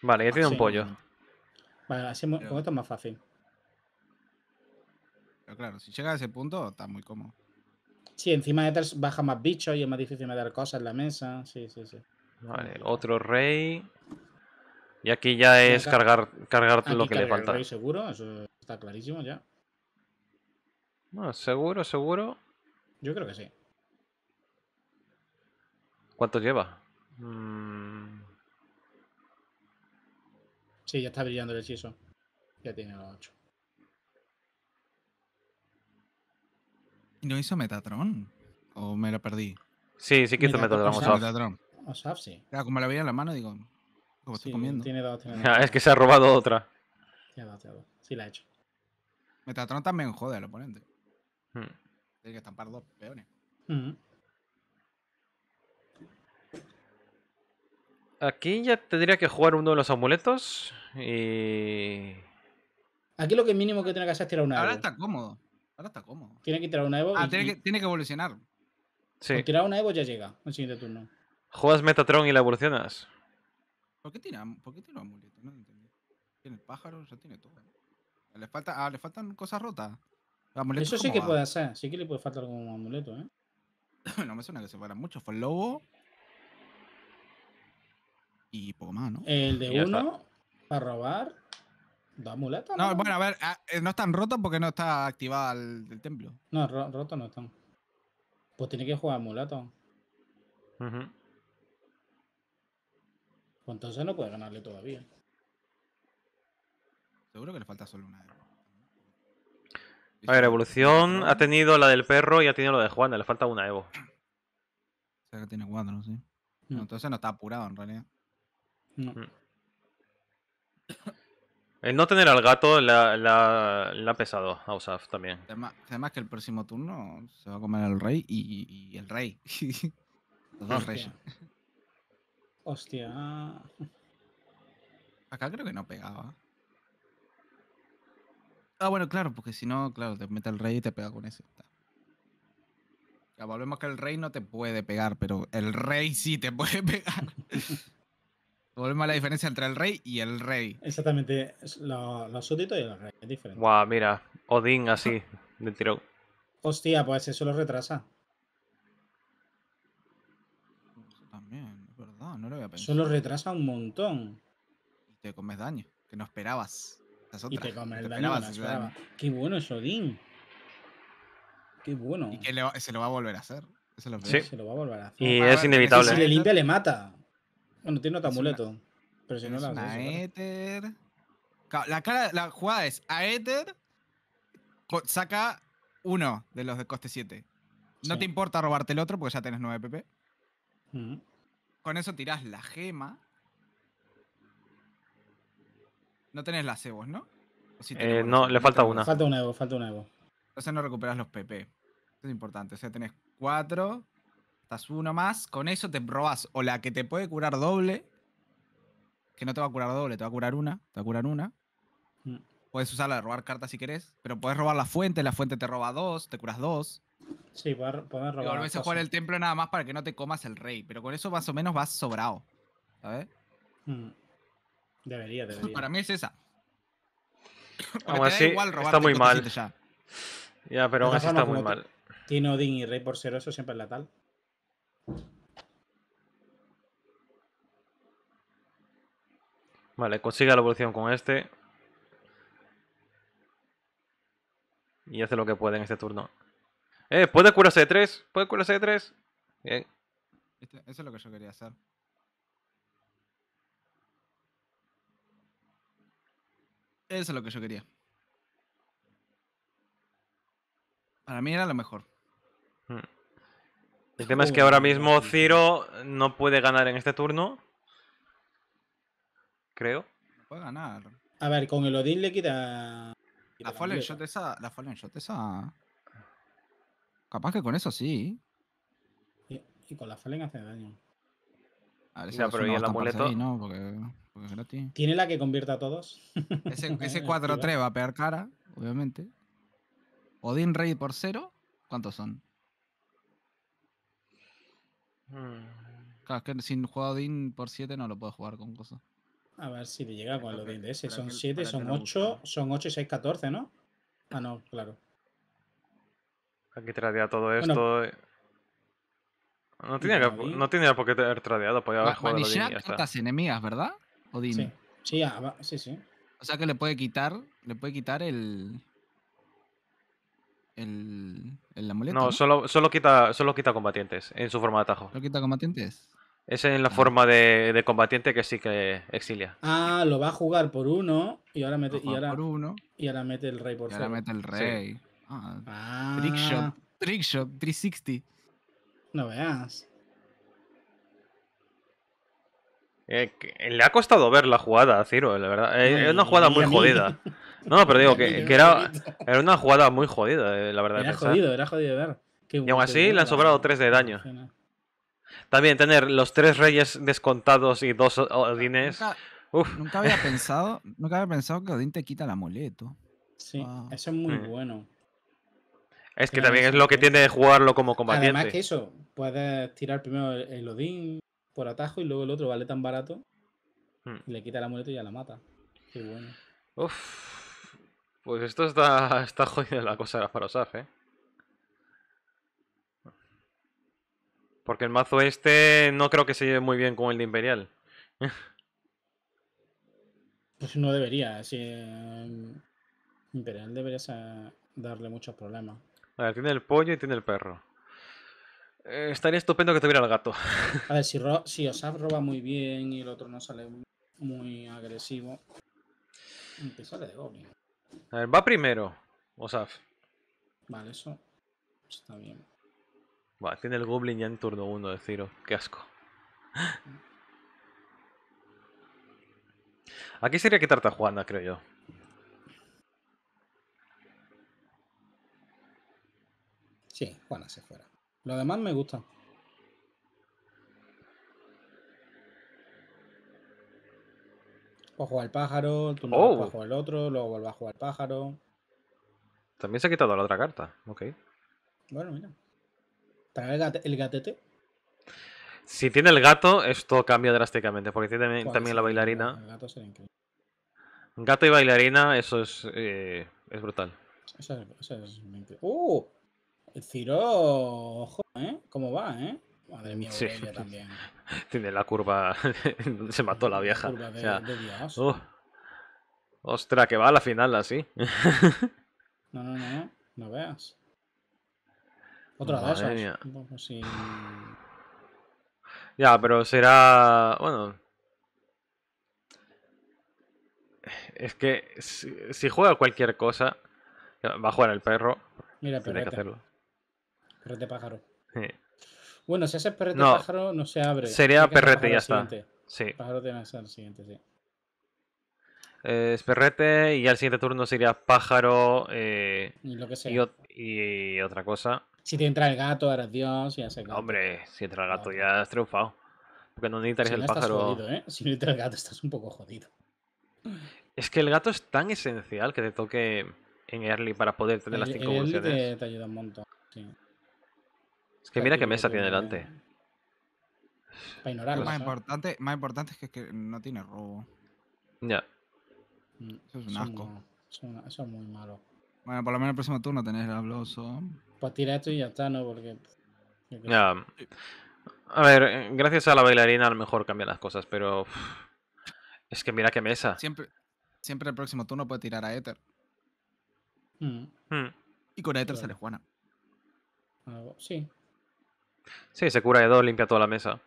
Vale, ya tiene un pollo. Vale, así Pero... esto es más fácil. Pero claro, si llegas a ese punto, está muy cómodo. Sí, encima de tal baja más bichos y es más difícil meter cosas en la mesa. Sí, sí, sí. Vale, otro rey. Y aquí ya es cargar, cargar lo que le falta. El seguro, eso está clarísimo ya. seguro, seguro. Yo creo que sí. ¿Cuánto lleva? Mm. Sí, ya está brillando el hechizo. Ya tiene los 8. ¿No hizo Metatron? ¿O me lo perdí? Sí, sí que hizo Metatron. Metatron, Metatron. Osaf, sí. como la veía en la mano, digo, como estoy comiendo. Ah, es que se ha robado otra. Tiene dos, tiene Sí, la ha hecho. Metatron también jode al oponente. Hmm. Tiene que estampar dos peones. Mm. Aquí ya tendría que jugar uno de los amuletos y... Aquí lo que mínimo que tiene que hacer es tirar una... Ahora está cómodo está Tiene que tirar una Evo. Ah, tiene, que, tiene, que, evolucionar. Sí. porque tirar una Evo ya llega el siguiente turno. Juegas Metatron y la evolucionas. ¿Por qué tiene, por qué tiene amuleto? No entendí. Tiene el pájaro ya tiene todo. Ah, le, falta, ah, le faltan cosas rotas. Eso sí que puede ser Sí que le puede faltar algún amuleto, ¿eh? no me suena que se para mucho. Fue el lobo. Y poco más, ¿no? El de uno, para robar. ¿Va muleta. No, no, bueno, a ver, ah, eh, no están rotos porque no está activada el, templo. No, rotos no están. Pues tiene que jugar amuletos. Pues entonces no puede ganarle todavía. Seguro que le falta solo una. Evo A ver, evolución ha tenido la del perro y ha tenido la de Juana, le falta una Evo. O sea que tiene cuatro, ¿sí? Mm. Entonces no está apurado en realidad. No. Mm. El no tener al gato la ha pesado a Usaf también. Además, que el próximo turno se va a comer al rey y, el rey. Los dos reyes. Hostia. Acá creo que no pegaba. Ah, bueno, claro, porque si no, claro, te mete el rey y te pega con ese. Ya volvemos que el rey no te puede pegar, pero el rey sí te puede pegar. Volvemos a la diferencia entre el rey y el rey. Exactamente, los lo y el rey, es diferente. Guau, mira, Odín así, de tiro. Hostia, pues eso lo retrasa. Eso también, es verdad, no lo había pensado. Eso lo retrasa un montón. Y te comes daño, que no esperabas. y te comes el daño, no esperaba. Qué bueno es Odín. Qué bueno. Y que se lo va a volver a hacer. Eso lo sí. Se lo va a volver a hacer. Y es inevitable. Si le limpia, le mata. Bueno, tiene otro amuleto. pero si no la Aether. La, jugada es Aether saca uno de los de coste 7. No te importa robarte el otro porque ya tenés 9 PP. Con eso tirás la gema. No tenés las cebos, ¿no? Eh, no, le falta una. Falta una Evo, falta una Evo. Entonces no recuperas los PP. Eso es importante. O sea, tenés 4, uno más, con eso te robas o la que te puede curar doble, que no te va a curar doble, te va a curar una, te va a curar una. Mm. Puedes usarla de robar cartas si querés, pero puedes robar la fuente, la fuente te roba dos, te curas dos. Sí, puedes robar. Y volvés jugar el templo nada más para que no te comas el rey, pero con eso más o menos vas sobrado. ¿Sabes? Mm. Debería, debería. Para mí es esa. Aún así, está muy mal. Ya. pero aún así está muy mal. Tino, Din y Rey por cero, eso siempre es la tal Vale, consigue pues la evolución con este. Y hace lo que puede en este turno. ¡Eh! ¿Puede curarse de 3? ¿Puede curarse de 3? Bien. Este, eso es lo que yo quería hacer. Eso es lo que yo quería. Para mí era lo mejor. Hmm. El tema es que uh, ahora mismo Ciro no puede ganar en este turno creo. No puede ganar. A ver, con el Odin le quita. La, Fallen Shot esa. La Fallen Shot esa. Capaz que con eso sí. Y, con la Fallen hace daño. A ver si la pero hacer. el amuleto. ¿no? Porque, es gratis. Tiene la que convierta a todos. Ese, ese 4-3 va a pegar cara, obviamente. Odin Rey por 0. ¿Cuántos son? Hmm. Claro, es que sin jugar Odin por 7 no lo puedo jugar con cosas. A ver si le llega con el de DS. Son 7, son 8, son 8 y 6, 14, ¿no? Ah, no, claro. Aquí tradea todo esto. Eh. no tenía, por qué tener tradeado, podía haber jugado Odín y enemigas, ¿verdad? Sí. Sí, ah, sí, sí. O sea que le puede quitar, le puede quitar el el amuleto. No, Solo, quita solo quita combatientes en su forma de atajo. Solo quita combatientes. Es en la ah. forma de, de, combatiente que sí que exilia. Ah, lo va a jugar por uno y ahora mete, y ahora, Y ahora mete el rey por y Ahora mete el rey. Ah. ah. Trickshot, 360. No veas. Eh, le ha costado ver la jugada a Ciro, la verdad. Eh, una jugada muy jodida. No, pero digo que, que era, era, una jugada muy jodida, eh, la verdad. Era jodido, era jodido de ver. y aún así le han sobrado 3 de daño. También tener los tres reyes descontados y dos odines. Nunca, había pensado, nunca había pensado que Odín te quita la amuleto. Sí, eso es muy mm. bueno. Es que también es lo que tiene de jugarlo como combatiente. Además que eso, puedes tirar primero el Odín por atajo y luego el otro vale tan barato. Hmm. le quita la amuleto y ya la mata. Qué bueno. Uf. Pues esto está, está la cosa para usar, ¿eh? Porque el mazo este no creo que se lleve muy bien con el de Imperial. Pues no debería. Si, eh, Imperial debería darle muchos problemas. A ver, tiene el pollo y tiene el perro. Eh, estaría estupendo que tuviera el gato. A ver, si, Osaf roba muy bien y el otro no sale muy agresivo. Empieza de Goblin. A ver, va primero, Osaf. Vale, eso está bien tiene el Goblin ya en turno 1 de Ciro. Qué asco. Aquí sería quitarte a Juana, creo yo. Sí, Juana se fuera. Lo demás me gusta. o jugar al pájaro, tú no oh. jugar el otro, luego vuelvo a jugar al pájaro. También se ha quitado la otra carta, ok. Bueno, mira. ¿Trae el gatete? Si tiene el gato, esto cambia drásticamente, porque tiene también la bailarina. El gato sería increíble. Gato y bailarina, eso es, eh, es brutal. Eso es, ¡Uh! El Ciro, ojo, ¿eh? ¿Cómo va, eh? Madre mía, también. Tiene la curva, se mató la vieja. Ostras, que va a la final así. no, no, no, no veas. Otra de Ya, pero será... Bueno... Es que si, juega cualquier cosa, va a jugar el perro. Mira, pero Tiene que hacerlo. Perrete pájaro. Bueno, si haces perrete pájaro, no se abre. Sería perrete y ya está. Sí. pájaro tiene que ser el siguiente, sí. es perrete y al siguiente turno sería pájaro eh, y, otra cosa. Si te entra el gato, eres Dios, ya sé. Hombre, si entra el gato ya has triunfado. Porque no necesitas el pájaro. ¿eh? Si no entra el gato, estás un poco jodido. Es que el gato es tan esencial que te toque en early para poder tener las cinco el te, te, ayuda un montón, Es que mira qué mesa tiene delante. Para ignorarlo. Más importante, más importante es que, no tiene robo. Ya. Mm, eso es un asco. Eso es, muy malo. Bueno, por lo menos el próximo turno tenés el abloso. Pues tira esto y ya está, ¿no? Porque. Ya. A ver, eh, gracias a la bailarina a lo mejor cambian las cosas, pero. Es que mira qué mesa. Siempre, siempre el próximo turno puede tirar a Ether. Mm. Hmm. Y con Ether se sale Juana. Ah, sí. Sí, se cura de dos, limpia toda la mesa.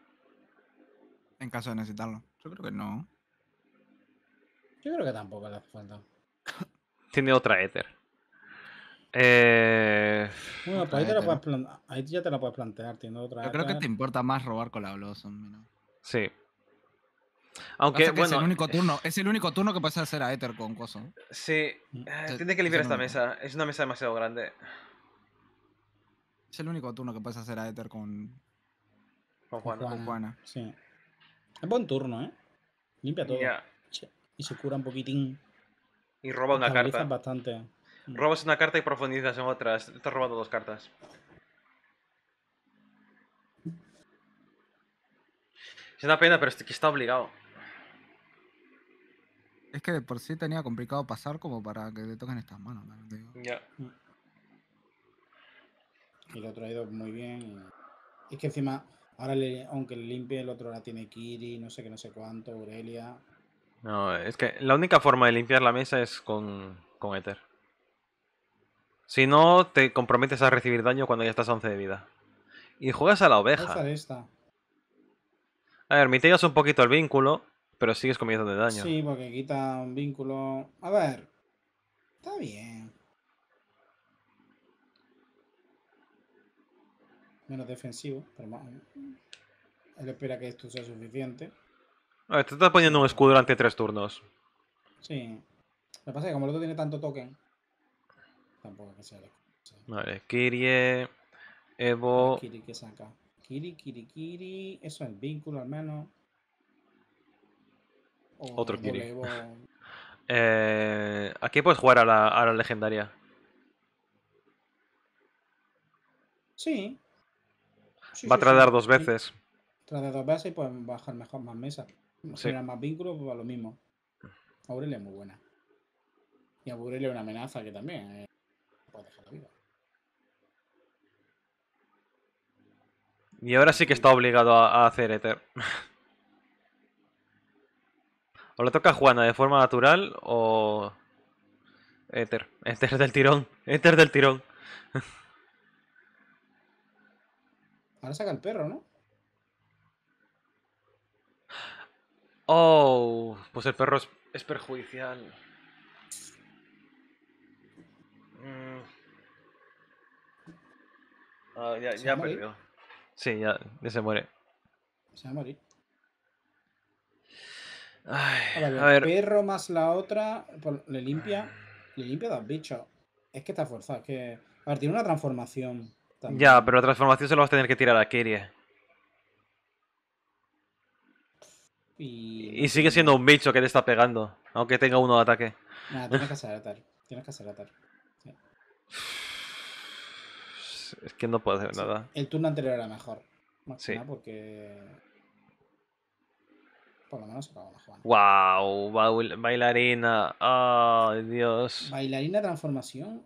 En caso de necesitarlo. Yo creo que no. Yo creo que tampoco le hace falta. Tiene otra Ether. Eh... Bueno, pues ahí, ya te la puedes plantear. otra Yo creo que te importa más robar con la Blossom. Sí. Aunque bueno, es el único eh, turno, es el único turno que puedes hacer a Ether con Coso. Sí, eh, mm. tiene tienes que limpiar esta mesa, es una mesa demasiado grande. Es el único turno que puedes hacer a Ether con con Juana. Sí. Es buen turno, ¿eh? Limpia todo. Y se cura un poquitín. Y roba una carta. bastante. Robas una carta y profundizas en otras. Estás robando dos cartas. Es una pena, pero es que está obligado. Es que de por sí tenía complicado pasar como para que le toquen estas manos. Ya. Y lo ha traído muy bien. Es que encima, ahora aunque le limpie, el otro ahora tiene Kiri, no sé qué, no sé cuánto, Aurelia. No, es que la única forma de limpiar la mesa es con, con Ether. Si no, te comprometes a recibir daño cuando ya estás a 11 de vida. Y juegas a la oveja. A ver, mitigas un poquito el vínculo, pero sigues comiendo de daño. Sí, porque quita un vínculo. A ver. Está bien. Menos defensivo, pero más. Él espera que esto sea suficiente. A ver, te estás poniendo un escudo durante tres turnos. Sí. Lo que pasa es que como el otro tiene tanto token. Tampoco que sea la Vale, Kirie, Evo. Kiri Kiri, Kiri, Eso es el vínculo al menos. Otro Kiri. aquí eh, puedes jugar a la, a la legendaria. Sí. Va a tratar dos veces. tratar dos veces y pueden bajar mejor más mesas. Generar más vínculos, pues va lo mismo. Aurelia es muy buena. Y Aurelia es una amenaza que también. Eh. Y ahora sí que está obligado a, hacer Ether. o le toca a Juana de forma natural o... Ether. Ether del tirón. Ether del tirón. ahora saca el perro, ¿no? Oh, pues el perro es perjudicial. Ah, ya, ya perdió. Sí, ya, se muere. Se va a morir. Ay, a ver, el perro más la otra pues, le limpia. Le limpia dos bichos. Es que está forzado. Es que. A ver, tiene una transformación. También. Ya, pero la transformación se lo vas a tener que tirar a Kirie Y... sigue siendo un bicho que le está pegando, aunque tenga uno de ataque. Nada, tienes que hacer atar. Tienes que hacer atar. Sí. es que no puedo hacer nada. El turno anterior era mejor. sí. porque. Por lo menos acabó la ¡Wow! bailarina. ¡Ay, Dios! ¿Bailarina transformación?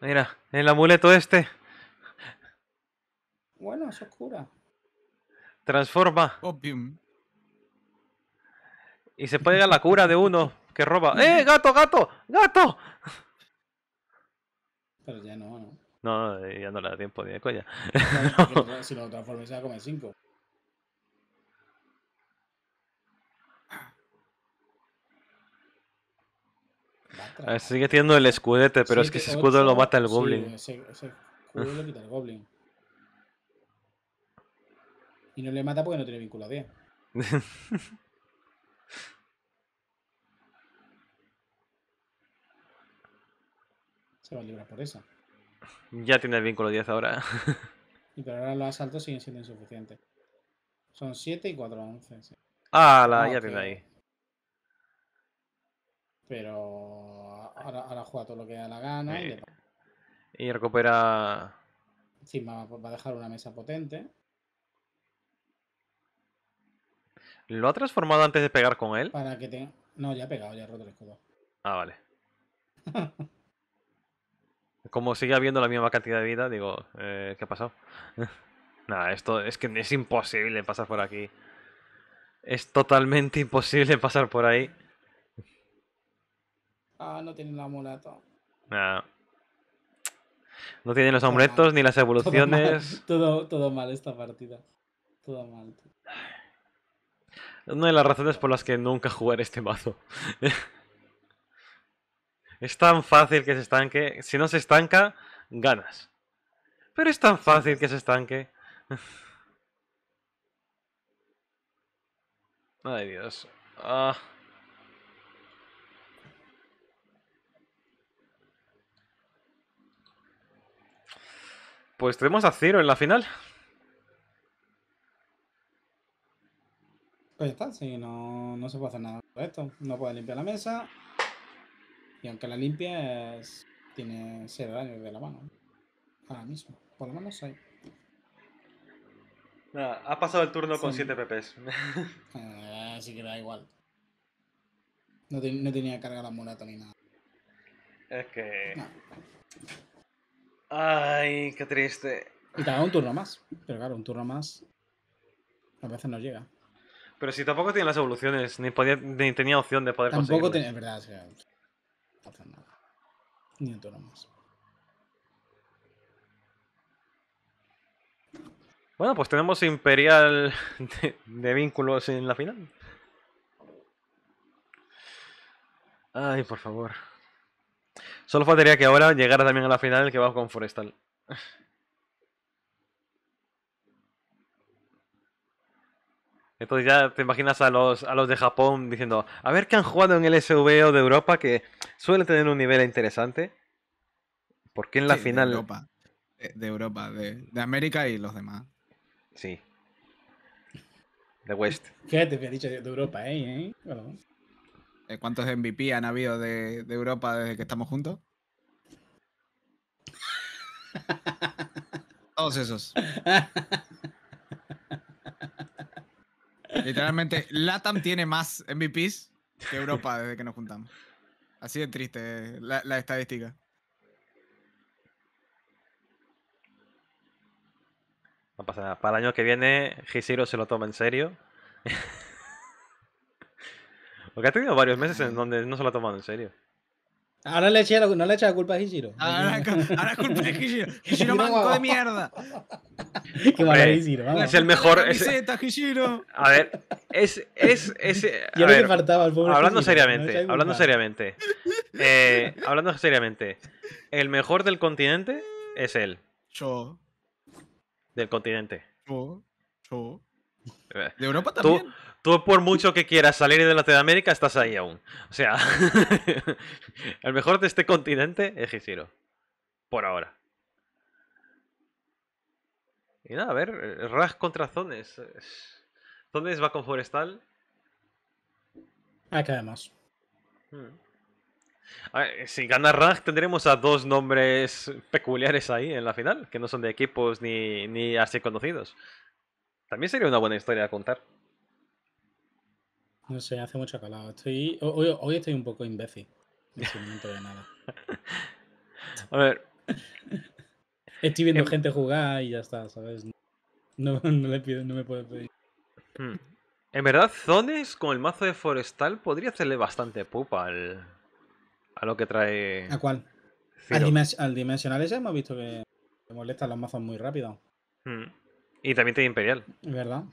Mira, el amuleto este. Bueno, es oscura. Transforma. Y se pega la cura de uno. que roba. ¡Eh, gato, gato! ¡Gato! Pero ya no, ¿no? No, ya no le da tiempo ni de coña. Si lo transformes se va a comer 5. sigue teniendo el escudete, pero es que ese escudo lo mata el goblin. Sí, ese, escudo lo quita el goblin. Y no le mata porque no tiene vínculo vinculación. por esa. Ya tiene el vínculo 10 ahora. y pero ahora los asaltos siguen siendo insuficientes. Son 7 y 4, 11. Ah, la, ya tiene ahí. Pero ahora, juega todo lo que da la gana. Y, recupera. Sí, va, a dejar una mesa potente. ¿Lo ha transformado antes de pegar con él? Para que tenga No, ya ha pegado, ya ha roto el escudo. Ah, vale. Como sigue habiendo la misma cantidad de vida, digo, eh, ¿qué ha pasado? Nada, esto es que es imposible pasar por aquí. Es totalmente imposible pasar por ahí. Ah, no tienen la muleta. No tienen los amuletos ni las evoluciones. Todo mal, todo, mal esta partida. Todo mal. Una de las razones por las que nunca jugar este mazo. Es tan fácil que se estanque. Si no se estanca, ganas. Pero es tan fácil que se estanque. Ay, Dios. Ah. Pues tenemos a Ciro en la final. Pues está, sí, no, no se puede hacer nada con esto. No puede limpiar la mesa, y aunque la limpia tiene 0 daño de la mano. Ahora mismo, por lo menos hay. Ah, nada, has pasado el turno con 7 PPs. así que da igual. No, no tenía carga la mulata ni nada. Es que. Ay, qué triste. Y te un turno más. Pero claro, un turno más. A veces no llega. Pero si tampoco tiene las evoluciones, ni, tenía opción de poder conseguir Tampoco tenía, es verdad. Bueno, pues tenemos Imperial de, vínculos en la final. Ay, por favor. Solo faltaría que ahora llegara también a la final El que va con Forestal. Entonces ya te imaginas a los, a los de Japón diciendo, a ver qué han jugado en el SVO de Europa, que suele tener un nivel interesante. Porque en la final? De Europa, de, Europa de, América y los demás. Sí. De West. ¿Qué te he dicho de Europa, ¿eh? ¿Eh? eh ¿Cuántos MVP han habido de, de Europa desde que estamos juntos? Todos esos. Literalmente, LATAM tiene más MVPs que Europa desde que nos juntamos. Así de triste eh, la, estadística. No pasa nada. Para el año que viene, Hisiro se lo toma en serio. Porque ha tenido varios meses en donde no se lo ha tomado en serio. Ahora le eché la, no le la culpa a Hishiro. Ah, ahora, es culpa de Hishiro. Hishiro manco de mierda. Qué Es el mejor. Es, camiseta, A ver, es. es, es eh, faltaba, pobre Hablando seriamente, hablando seriamente. Eh, hablando seriamente. El mejor del continente es él. Yo. Del continente. Yo. Yo. Eh, de Europa también. Tú por mucho que quieras salir de Latinoamérica, estás ahí aún. O sea, el mejor de este continente es Hishiro. Por ahora. Y nada, a ver, eh, Raj contra Zones. Zones va con Forestal. que hmm. además. si gana Raj tendremos a dos nombres peculiares ahí en la final, que no son de equipos ni, ni así conocidos. También sería una buena historia a contar. No sé, hace mucho calado. Estoy, hoy, hoy estoy un poco imbécil. No de nada. A ver. Estoy viendo em, gente jugar y ya está, ¿sabes? No, no, le pido, no me puedo pedir. Hmm. En verdad, Zones con el mazo de Forestal podría hacerle bastante pupa al... a lo que trae. ¿A cuál? Al, Dimensional ese hemos visto que te molestan los mazos muy rápido. Hmm. Y también tiene Imperial. ¿Verdad?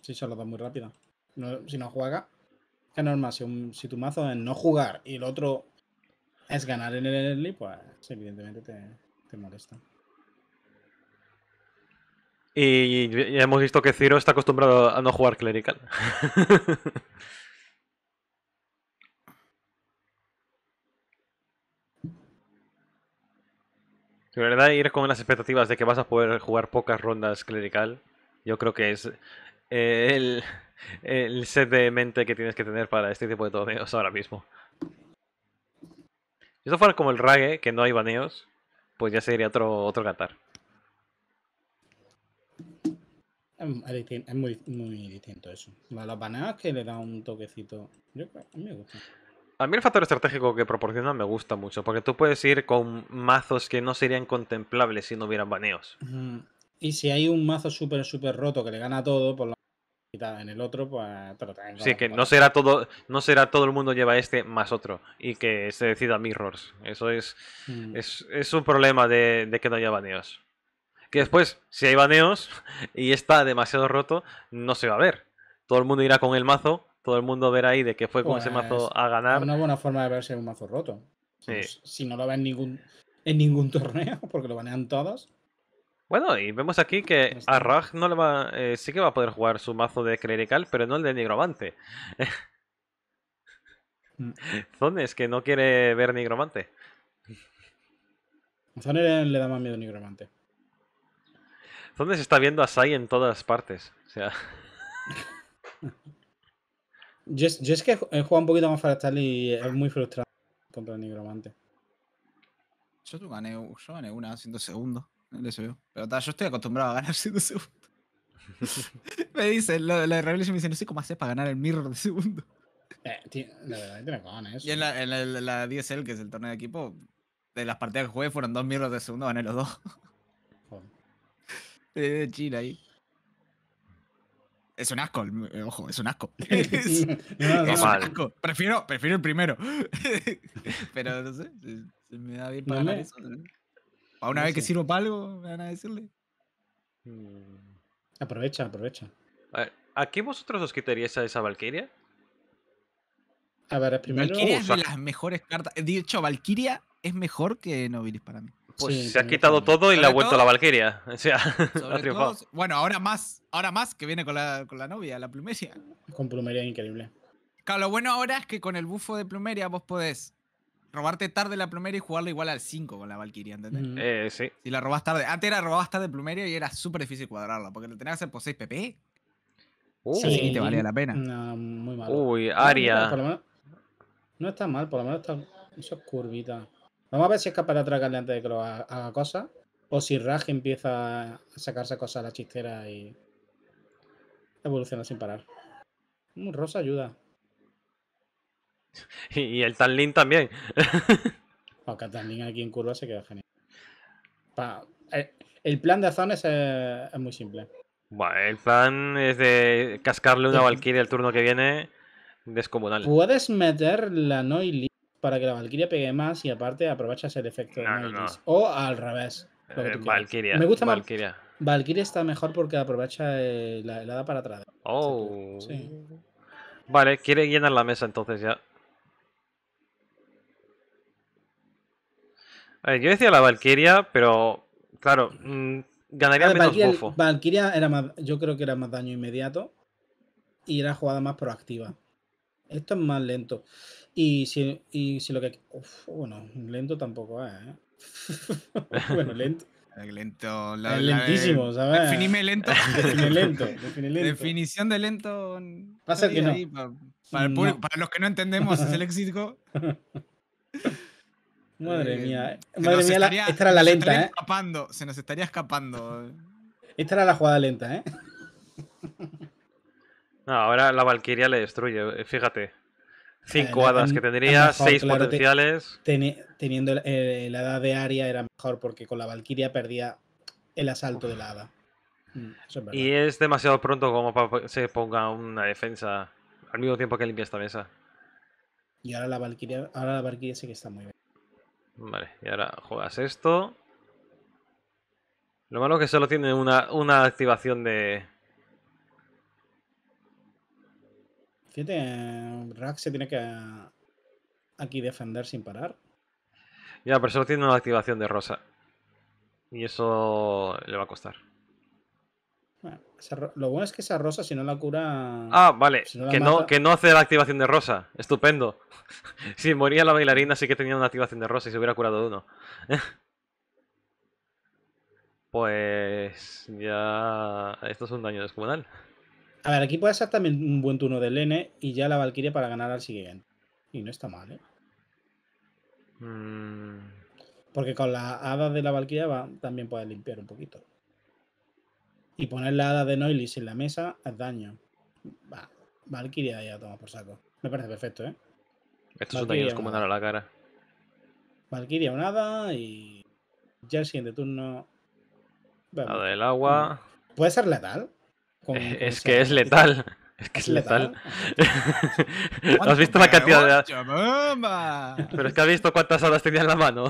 Sí, son los dos muy rápidos si no juega, Es normal, si, tu mazo es no jugar y el otro es ganar en el early, pues evidentemente te, molesta. Y ya hemos visto que Ciro está acostumbrado a no jugar clerical. De verdad, ir con las expectativas de que vas a poder jugar pocas rondas clerical, yo creo que es eh, el, el set de mente que tienes que tener para este tipo de torneos ahora mismo. Si esto fuera como el rague que no hay baneos, pues ya sería otro, otro Qatar. Es muy, distinto eso. Los baneos que le da un toquecito. a mí el factor estratégico que proporciona me gusta mucho, porque tú puedes ir con mazos que no serían contemplables si no hubieran baneos. Y si hay un mazo súper, súper roto que le gana todo, por en el otro para pues, Sí, que no será todo, no será todo el mundo lleva este más otro y que se decida mirrors. Eso es, mm. es, un problema de, que no haya baneos. Que después, si hay baneos y está demasiado roto, no se va a ver. Todo el mundo irá con el mazo, todo el mundo verá ahí de que fue con ese mazo pues, a ganar. Una buena forma de verse un mazo roto. Pues, si no lo ven ningún, en ningún torneo, porque lo banean todos. Bueno, y vemos aquí que a Raj no le va, eh, sí que va a poder jugar su mazo de clerical, pero no el de nigromante. Zones que no quiere ver nigromante. Zones le da más miedo nigromante. Zones está viendo a Sai en todas partes. O sea. Yo es, que he eh, jugado un poquito más fractal y es muy frustrado contra el nigromante. Yo gané, yo gané una haciendo segundos. Pero yo estoy acostumbrado a ganar siendo segundo. me dicen, la de Revelation me dice no sé cómo haces para ganar el Mirror de segundo. Eh, la verdad, ¿eh? Y en la, en, la, DSL, que es el torneo de equipo, de las partidas que jugué fueron dos Mirrors de segundo, gané los dos. Chile ahí. Es un asco, eh, ojo, es un asco. es, un asco. Prefiero, prefiero el primero. Pero no sé, se, me da bien para ganar eso una vez que sirvo para algo, me van a decirle. Mm. Aprovecha, aprovecha. A qué vosotros os quitaríais a esa Valkyria? A ver, primero. es de las mejores cartas. De hecho, Valkyria es mejor que Nobilis para mí. Pues se ha quitado todo y le ha vuelto la Valkyria. O sea, bueno, ahora más, ahora más que viene con la, novia, la plumeria. Con plumeria increíble. Claro, lo bueno ahora es que con el bufo de plumeria vos podés robarte tarde la plumeria y jugarla igual al 5 con la Valkyria, ¿entendés? Eh, sí. Si la robas tarde. Antes era robabas tarde plumeria y era súper difícil cuadrarla, porque lo tenías que hacer por 6 PP. Uy. Sí, te valía la pena. No, muy mal. Uy, Aria. No, está mal, por lo menos está. Eso es curvita. Vamos a ver si es capaz de atracarle antes de que lo haga, cosa. cosas. O si Raj empieza a sacarse cosas a la chistera y evoluciona sin parar. Mm, Rosa ayuda. Y el Tanlin también. Aunque Tanlin aquí en curva se queda genial. Eh, el plan de Azan es, eh, muy simple. el plan es de cascarle una Valkyrie el turno que viene descomunal. Puedes meter la Noilis para que la Valquiria pegue más y aparte aprovechas el efecto de Noilis. O al revés. Eh, Valkyria. Me gusta más. Valkyria está mejor porque aprovecha la helada para atrás. Oh. Vale, quiere llenar la mesa entonces ya. A ver, yo decía la Valkyria, pero claro, mm, ganaría menos buffo. Valkyria era más, yo creo que era más daño inmediato y era jugada más proactiva. Esto es más lento. Y si, y si lo que. bueno, lento tampoco es, ¿eh? bueno, lento. Lento, es eh, lentísimo, ¿sabes? Definime lento. lento, Definición de lento. para, los que no entendemos es el éxito. Madre eh, mía, eh. madre mía, esta era la lenta, ¿eh? Escapando, se nos estaría escapando. Esta era la jugada lenta, ¿eh? No, ahora la Valkyria le destruye, eh, fíjate. Cinco hadas que tendría, seis potenciales. teniendo la edad de Aria era mejor porque con la Valkyria perdía el asalto de la hada. Mm, y es demasiado pronto como para que se ponga una defensa al mismo tiempo que limpia esta mesa. Y ahora la Valkyria, ahora la Valkyria sí que está muy bien. Vale, y ahora juegas esto. Lo malo es que solo tiene una, una activación de... Fíjate, Rack se tiene que aquí defender sin parar. Ya, pero solo tiene una activación de rosa. Y eso le va a costar lo bueno es que esa rosa, si no la cura. Ah, vale. que, no, que no hace la activación de rosa. Estupendo. si moría la bailarina, sí que tenía una activación de rosa y se hubiera curado uno. pues. Ya. Esto es un daño descomunal. A ver, aquí puede ser también un buen turno del N y ya la Valkyria para ganar al siguiente. Y no está mal, ¿eh? Mm. Porque con la hada de la Valkyria va, también puede limpiar un poquito y poner la hada de Noilis en la mesa es daño. Va, Valkyria ya toma por saco. Me parece perfecto, ¿eh? Estos son daños como dar a la cara. Valkyria o nada y ya el siguiente turno... Bueno, del agua... Mm. ¿Puede ser letal? es que es letal. Es que es letal. ¿Has visto la cantidad de... Pero es que has visto cuántas horas tenía en la mano.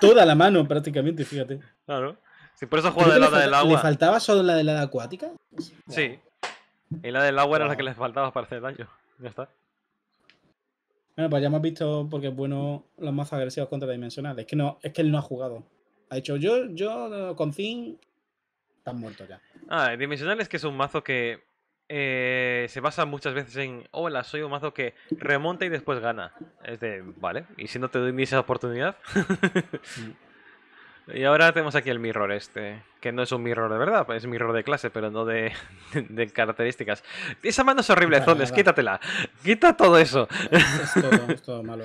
Toda la mano prácticamente, fíjate. Claro. Sí, por eso juega de la del agua. ¿Le faltaba solo la de la acuática? Sí. Y la del agua era la que les faltaba para hacer daño. Ya está. Bueno, pues ya hemos visto porque es bueno los mazos agresivos contra Es que no, es que él no ha jugado. Ha hecho yo, yo con Zin están muerto ya. Ah, dimensional es que es un mazo que eh, se basa muchas veces en hola, soy un mazo que remonta y después gana. Es de, vale, y si no te doy ni esa oportunidad. Mm. Y ahora tenemos aquí el mirror este, que no es un mirror de verdad, es mirror de clase, pero no de, de características. Esa mano es horrible, Zones, quítatela. Quita todo eso. Es, todo, malo.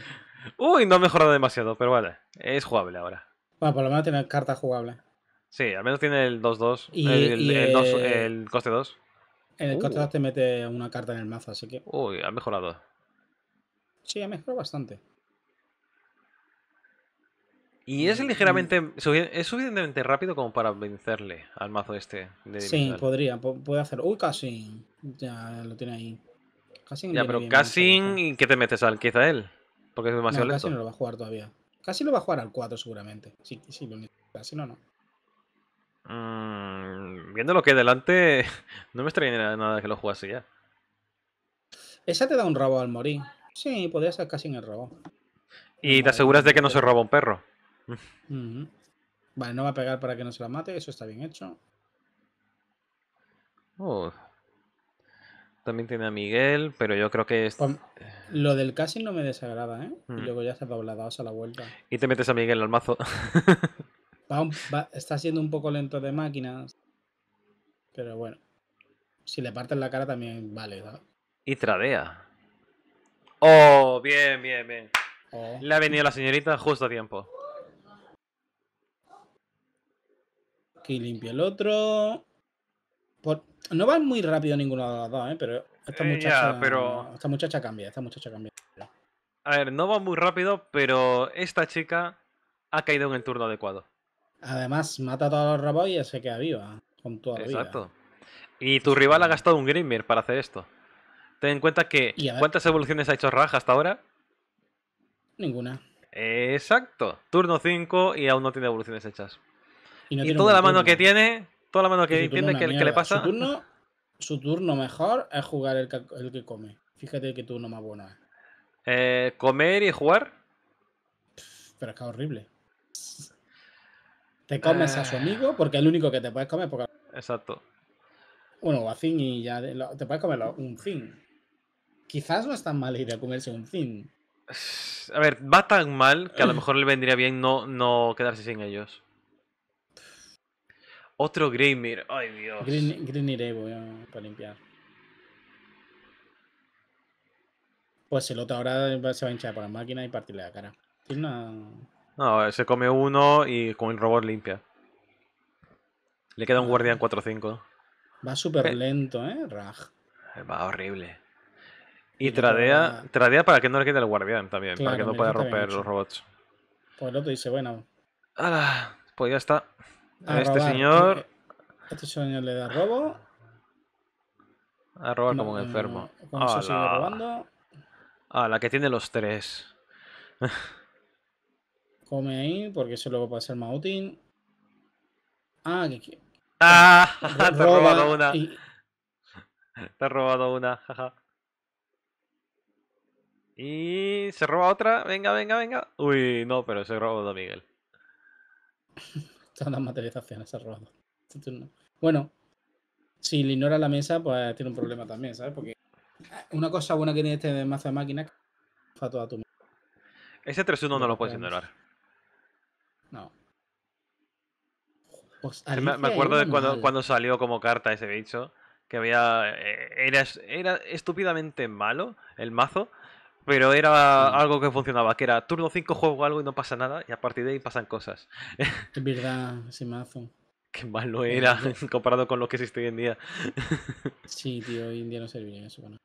Uy, no ha mejorado demasiado, pero vale, es jugable ahora. Bueno, por lo menos tiene carta jugable. Sí, al menos tiene el 2-2, el, coste 2. En el coste 2 uh. te mete una carta en el mazo, así que... Uy, ha mejorado. Sí, ha mejorado bastante. Y es mm, ligeramente. Mm. Es suficientemente rápido como para vencerle al mazo este. De sí, podría. Puede hacer. Uy, casi. Ya lo tiene ahí. Cassin. ya, pero casi qué te metes al quizá él? Porque es demasiado lento. Casi no lo va a jugar todavía. Casi lo va a jugar al 4, seguramente. Sí, sí, lo Casi no, no. Mm, viendo lo que hay delante, no me extrañaría nada de que lo jugase ya. Esa te da un rabo al morir. Sí, podría ser casi en el rabo. Y te aseguras de que no se roba un perro. Vale, no va a pegar para que no se la mate, eso está bien hecho. Oh. También tiene a Miguel, pero yo creo que lo del casi no me desagrada, ¿eh? Y mm. luego ya se va a la vuelta. Y te metes a Miguel al mazo. está siendo un poco lento de máquinas. Pero bueno. Si le partes la cara también vale. Y tradea. Oh, bien, bien, bien. Oh. Le ha venido la señorita justo a tiempo. Aquí limpio el otro. No va muy rápido ninguna de las dos, ¿eh? pero esta eh, muchacha, muchacha cambia, esta muchacha cambia. A ver, no va muy rápido, pero esta chica ha caído en el turno adecuado. Además, mata a todos los robots y se queda viva con toda la Exacto. Y tu rival ha gastado un Grimir para hacer esto. Ten en cuenta que. ¿Cuántas evoluciones ha hecho Raja hasta ahora? Ninguna. Exacto. Turno 5 y aún no tiene evoluciones hechas. Y, toda la mano que tiene, toda la mano que tiene, que, le pasa. Su turno, su turno, mejor es jugar el que, come. Fíjate que tu turno más bueno es. Eh, ¿Comer y jugar? Pero es que es horrible. Te comes a su ah. amigo porque es el único que te puedes comer. Porque... Exacto. Bueno, a fin y ya te puedes comer un fin Quizás no es tan mala idea comerse un fin A ver, va tan mal que a lo mejor le vendría bien no, no quedarse sin ellos. Otro Green Ay, Dios. Green, Mirror, voy a, para limpiar. Pues el otro ahora se va a hinchar por la máquina y partirle la cara. No, se come uno y con el robot limpia. Le queda un ah. guardián 4-5. Va súper eh. lento, ¿eh? Raj. Eh, va horrible. Y, tradea, tradea para que no le quede el guardián también, para que no pueda romper los robots. Pues el otro dice, bueno. Ah, Pues ya está. A, este señor. A eh, este señor le da robo. A robar como un eh, enfermo. Como sigue robando. Ah, la que tiene los tres. Come ahí, porque eso luego a ser más Ah, que. ¡Ah! te ha robado una. Te ha robado una, jaja. Y se roba otra. Venga, venga, venga. Uy, no, pero se roba a Miguel las materializaciones ha robado. Este bueno, si le ignora la mesa, pues tiene un problema también, ¿sabes? Porque una cosa buena que tiene este mazo de máquina es que toda tu mesa. Ese 3-1 no, lo puedes ignorar. No. Pues, me, acuerdo de cuando, salió como carta ese bicho. Que había. Eh, era, era estúpidamente malo el mazo. Pero era algo que funcionaba, que era turno 5 juego algo y no pasa nada, y a partir de ahí pasan cosas. Es verdad, ese mazo. Qué malo era comparado con lo que existe hoy en día. Sí, tío, hoy en día no serviría eso. Bueno.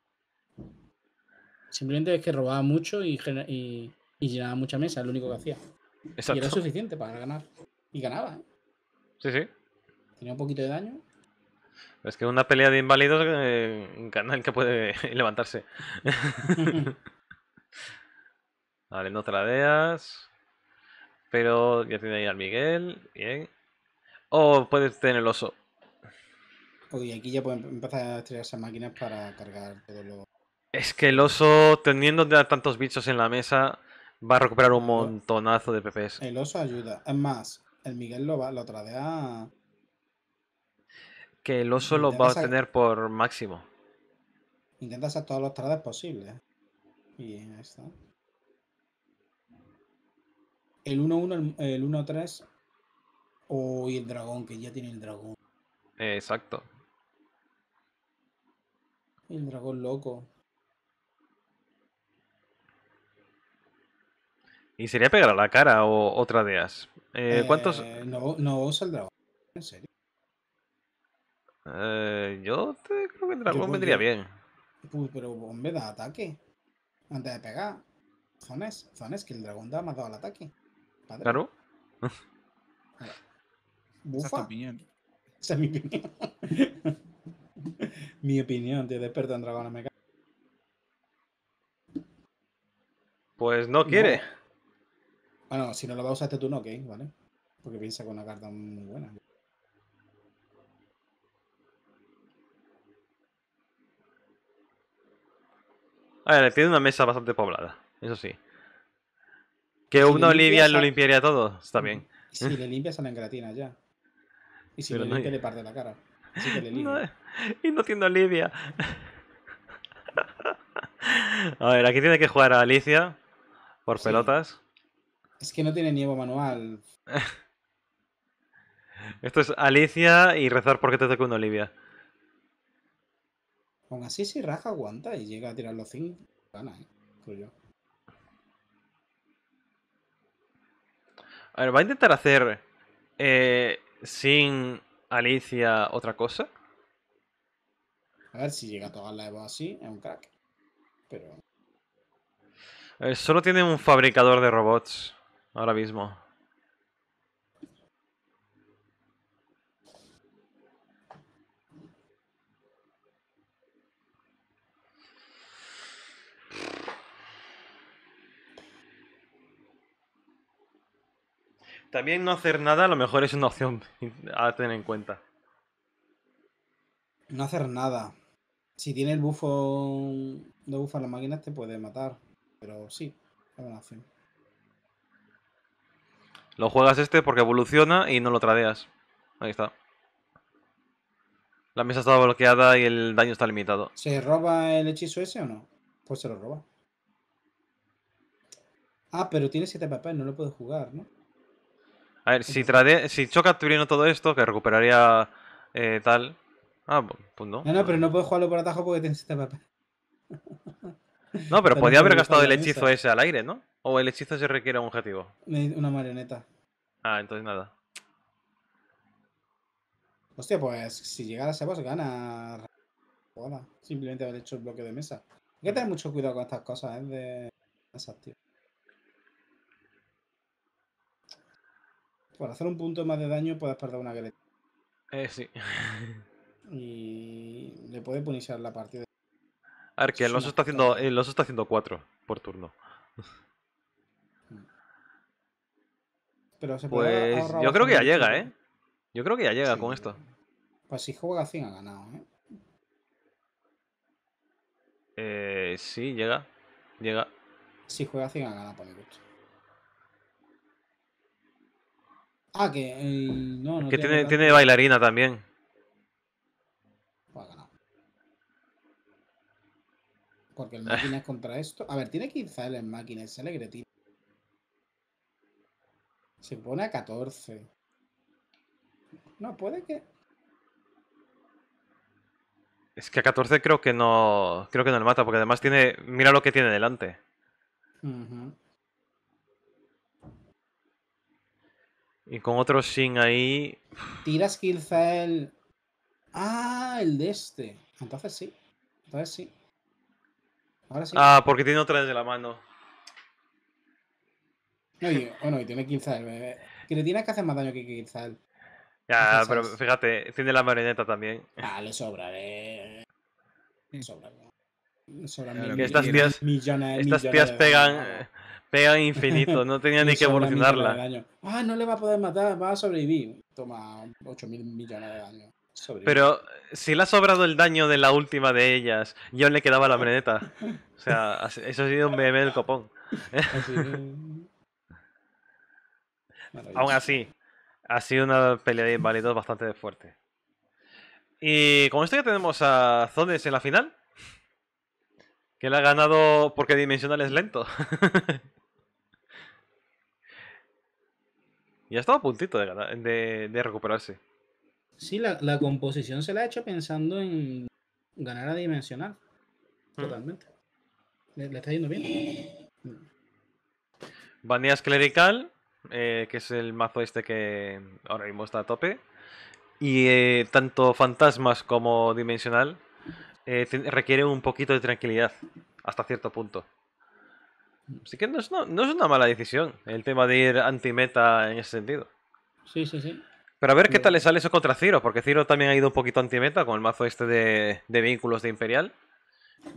Simplemente es que robaba mucho y, y, y llenaba mucha mesa, es lo único que hacía. Y era suficiente para ganar. Y ganaba, ¿eh? Sí, sí. Tenía un poquito de daño. Es que una pelea de inválidos eh, gana que puede levantarse. Vale, no tradeas Pero ya tiene ahí al Miguel. Bien. O puedes tener el oso. Uy, aquí ya pueden empezar a estrellarse esas máquinas para cargar todo lo. Es que el oso, teniendo tantos bichos en la mesa, va a recuperar un montonazo de PPs. El oso ayuda. Es más, el Miguel lo, va, tradea. Que el oso lo va a tener por máximo. Intenta hacer todos los trades posibles. Bien, ahí está. El 1-1, el 1-3 o el dragón, que ya tiene el dragón. exacto. El dragón loco. Y sería pegar a la cara o otra de as. Eh, eh ¿Cuántos? no, no usa el dragón, en serio. Eh, yo creo que el dragón vendría bien. Pues, pero me da ataque. Antes de pegar. Zones, zones, que el dragón da más dado al ataque. Claro. Bufa. Esa es tu opinión. Esa es mi opinión. mi opinión, tío. desperto en dragón, me Pues no quiere. No. Bueno, si no lo va a usar este no, ok, ¿vale? Porque piensa con una carta muy buena. A tiene una mesa bastante poblada, eso sí. Que uno Olivia lo limpiaría todo, está bien. Si le limpia salen gratina ya. Y si le no... le parte la cara. y no tiene Olivia. a ver, aquí tiene que jugar a Alicia por pelotas. Es que no tiene nievo manual. Esto es Alicia y rezar porque te toque una Olivia. Aún así, si Raja aguanta y llega a tirar los 5, gana, ¿eh? A ver, ¿va a intentar hacer eh, sin Alicia otra cosa? A ver, si llega a tocar la Evo así, es un crack. Pero. solo tiene un fabricador de robots ahora mismo. También no hacer nada a lo mejor es una opción a tener en cuenta. No hacer nada. Si tiene el bufo de bufa la máquina, máquinas te puede matar. Pero sí, es una opción. Lo juegas este porque evoluciona y no lo tradeas. Ahí está. La mesa está bloqueada y el daño está limitado. ¿Se roba el hechizo ese o no? Pues se lo roba. Ah, pero tiene 7 papeles, no lo puede jugar, ¿no? A ver, si, si choca Turino todo esto, que recuperaría eh, tal. Ah, pues no. No, no, pero no puedes jugarlo por atajo porque tienes este papel. No, pero, podía haber gastado el hechizo ese al aire, ¿no? O el hechizo se requiere un objetivo. Una marioneta. Ah, entonces nada. Hostia, pues si llegara vos pues, gana Simplemente haber hecho el bloque de mesa. Hay que tener mucho cuidado con estas cosas, ¿eh? De esas, tío. por hacer un punto más de daño puedes perder una galeta. Eh, sí. Y le puede punizar la partida. A ver, que el oso, está haciendo, el está haciendo 4 por turno. Mm. Pero se puede pues yo creo que ya llega, ¿eh? Yo creo que ya llega con esto. Pues si juega 100 ha ganado, ¿eh? Eh, sí, llega. Llega. Si juega 100 ha ganado, por mi gusto. Ah, que no, no Que tiene, bailarina también. Porque el máquina es contra esto. A ver, tiene 15 L en máquina, el tío. Se pone a 14. No, puede que. Es que a 14 creo que no. Creo que no le mata, porque además tiene. Mira lo que tiene delante. Uh Y con otro sin ahí. Tiras quizá Ah, el de este. Entonces sí. Entonces sí. Ahora sí. Ah, porque tiene otra desde la mano. No, y, bueno, y tiene quizá el. Que le tienes que hacer más daño que quizá Ya, pero fíjate, tiene la marioneta también. Ah, le sobra, eh. Le sobra. Le sobra mil, estas tías, estas tías pegan. Pega e infinito, no tenía ni que evolucionarla. Ah, no le va a poder matar, va a sobrevivir. Toma 8.000 millones de daño. Pero si le ha sobrado el daño de la última de ellas yo le quedaba la meneta. Ah. O sea, eso ha sido un bebé del copón. aún así, ha sido una pelea de inválidos bastante fuerte. Y con esto ya tenemos a Zones en la final. Que le ha ganado porque Dimensional es lento. Y ha a puntito de, de, recuperarse. Sí, la, composición se la ha hecho pensando en ganar a dimensional. Mm. Totalmente. Le, está yendo bien. Banías Clerical, eh, que es el mazo este que ahora mismo está a tope. Y eh, tanto Fantasmas como Dimensional eh, requiere un poquito de tranquilidad, hasta cierto punto. Así que no es, una, mala decisión el tema de ir anti-meta en ese sentido. Sí, sí, sí. Pero a ver qué tal le sale eso contra Ciro, porque Ciro también ha ido un poquito anti-meta con el mazo este de, de, vínculos de Imperial.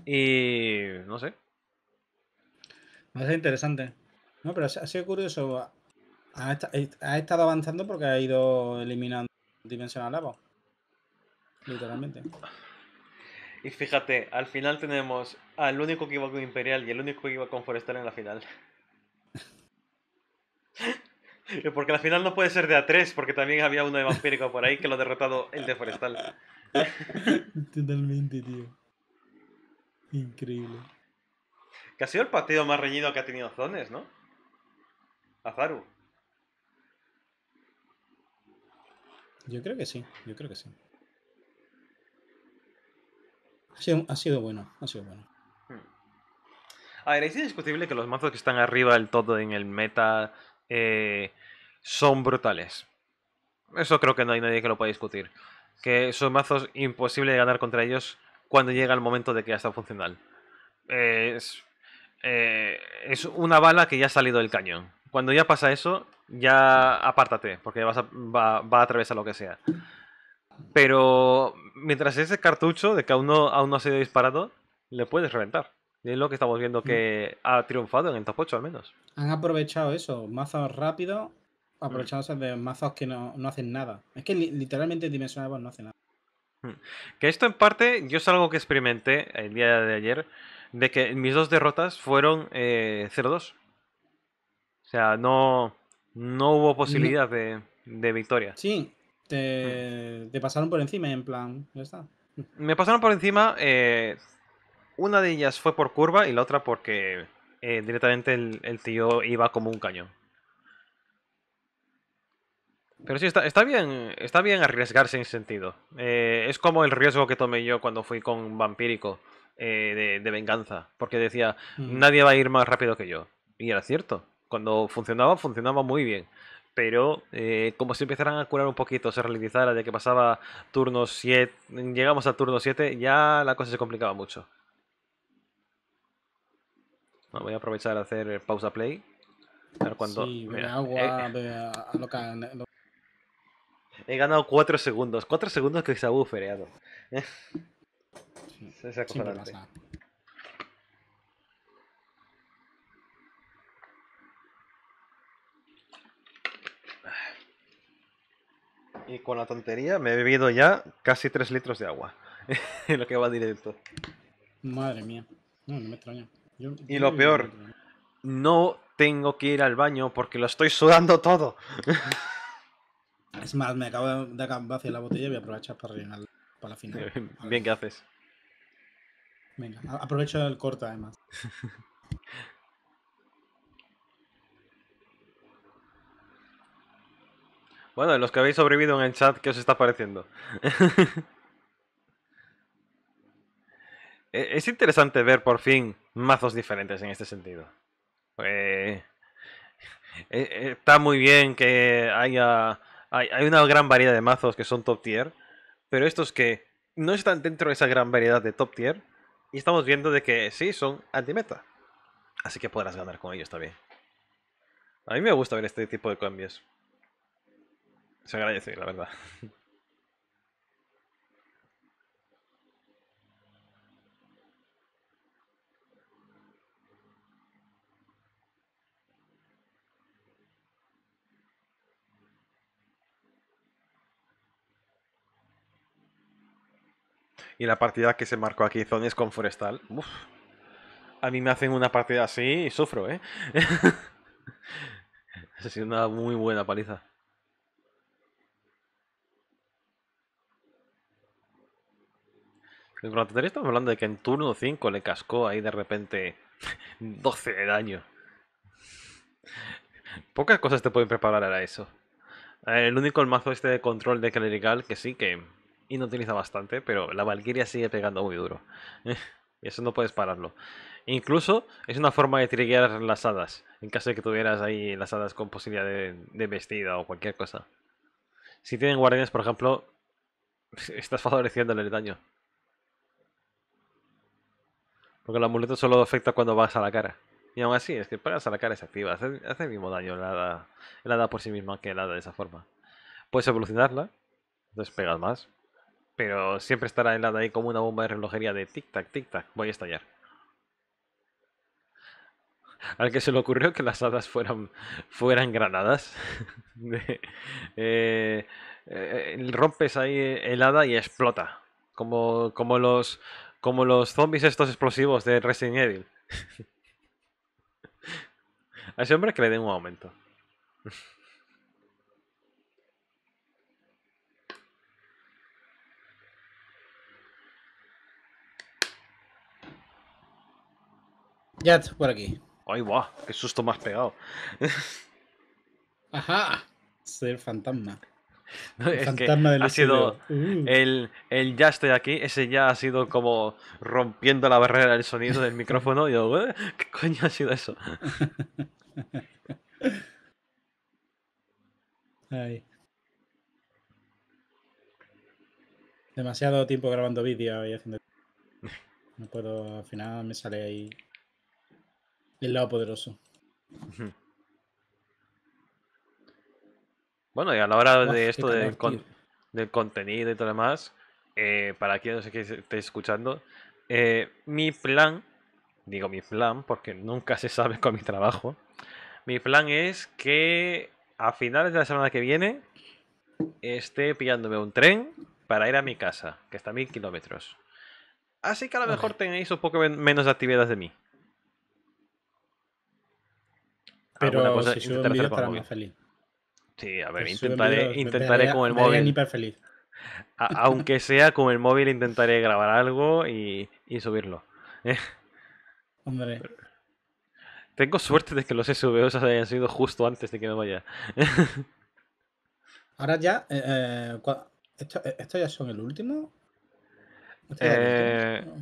Y no sé. Va a ser interesante. No, pero ha sido curioso. Ha, ha estado avanzando porque ha ido eliminando Dimensional Lava. Literalmente. Y fíjate, al final tenemos al único que iba con Imperial y el único que iba con Forestal en la final. Porque la final no puede ser de A3, porque también había uno de Vampírico por ahí que lo ha derrotado el de Forestal. Totalmente, tío. Increíble. Que ha sido el partido más reñido que ha tenido Zones, ¿no? Azaru. Yo creo que sí, yo creo que sí. Ha sido, bueno, ha sido bueno. Hmm. A ver, es indiscutible que los mazos que están arriba del todo en el meta eh, son brutales. Eso creo que no hay nadie que lo pueda discutir. Que son mazos imposible de ganar contra ellos cuando llega el momento de que ya está funcional. Eh, eh, es, una bala que ya ha salido del cañón. Cuando ya pasa eso, ya apártate, porque vas va a atravesar lo que sea. Pero mientras ese cartucho de que aún no, aún no ha sido disparado, le puedes reventar. Y es lo que estamos viendo que mm. ha triunfado en el top 8 al menos. Han aprovechado eso, mazos rápidos, mm. Aprovechados de mazos que no, hacen nada. Es que literalmente Dimensional no hace nada. Mm. Que esto en parte yo es algo que experimenté el día de ayer, de que mis dos derrotas fueron 0-2. Eh, o sea, no, no hubo posibilidad de, de victoria. Sí, Mm. Te, pasaron por encima, en plan, está. Me pasaron por encima. Eh, una de ellas fue por curva y la otra porque eh, directamente el, tío iba como un cañón. Pero sí, está, bien, está bien arriesgarse en sentido. Eh, es como el riesgo que tomé yo cuando fui con Vampírico de, venganza. Porque decía, mm. nadie va a ir más rápido que yo. Y era cierto. Cuando funcionaba, funcionaba muy bien pero eh, como si empezaran a curar un poquito, se ralentizara ya que pasaba turno 7, llegamos al turno 7, ya la cosa se complicaba mucho. voy a aprovechar a hacer pausa play. cuando... Sí, agua, eh, eh, He ganado 4 segundos, 4 segundos que se ha bufereado. y con la tontería me he bebido ya casi 3 litros de agua. lo que va directo. Madre mía. No, me extraña. y lo peor, no tengo que ir al baño porque lo estoy sudando todo. es más, me acabo de, vaciar la botella y voy a aprovechar para rellenar para la final. Bien, ¿qué haces. Venga, aprovecho el corta además. Bueno, los que habéis sobrevivido en el chat, ¿qué os está pareciendo? Eh, es interesante ver por fin mazos diferentes en este sentido. Eh, eh, está muy bien que haya. Hay, una gran variedad de mazos que son top tier, pero estos que no están dentro de esa gran variedad de top tier, y estamos viendo de que sí, son anti-meta. Así que podrás ganar con ellos también. A mí me gusta ver este tipo de cambios. Se agradece, la verdad. y la partida que se marcó aquí Zones con Forestal. A mí me hacen una partida así y sufro, ¿eh? ha sido una muy buena paliza. Durante anterior estamos hablando de que en turno 5 le cascó ahí de repente 12 de daño. Pocas cosas te pueden preparar a eso. Eh, el único el mazo este de control de clerical que sí que inutiliza bastante, pero la Valkyria sigue pegando muy duro. Eh, y eso no puedes pararlo. Incluso es una forma de triguear las hadas. En caso de que tuvieras ahí las hadas con posibilidad de, de vestida o cualquier cosa. Si tienen guardianes, por ejemplo, estás favoreciéndole el daño. Porque el amuleto solo afecta cuando vas a la cara. Y aún así, es que pegas a la cara se activa. Hace, el mismo daño el hada, el hada por sí misma que el hada de esa forma. Puedes evolucionarla, entonces pegas más. Pero siempre estará helada hada ahí como una bomba de relojería de tic-tac, tic-tac. Voy a estallar. Al que se le ocurrió que las hadas fueran, fueran granadas. Eh, eh, eh, rompes ahí el hada y explota. Como, como los como los zombies estos explosivos de Resident Evil. A ese hombre que le den un aumento. Ya por aquí. ¡Ay, guau! ¡Qué susto más pegado! ¡Ajá! Ser fantasma el ha sido uh. el, ya estoy aquí, ese ya ha sido como rompiendo la barrera del sonido del micrófono. Y yo, ¿qué coño ha sido eso? Demasiado tiempo grabando vídeo y haciendo. No puedo, al final me sale ahí el lado poderoso. Bueno, y a la hora de esto del, del contenido y todo lo demás, eh, para quienes qué estéis escuchando, eh, mi plan, digo mi plan porque nunca se sabe con mi trabajo, mi plan es que a finales de la semana que viene esté pillándome un tren para ir a mi casa, que está a mil kilómetros. Así que a lo mejor tenéis un poco menos actividades de mí. Pero cosa si subo un vídeo estará más feliz. Sí, a ver, pues intentaré, intentaré con el móvil. feliz. aunque sea con el móvil, intentaré grabar algo y, y subirlo. Hombre. Tengo suerte de que los SVOs hayan sido justo antes de que me vaya. Ahora ya, eh, eh, eh, ¿estos esto ya son el último?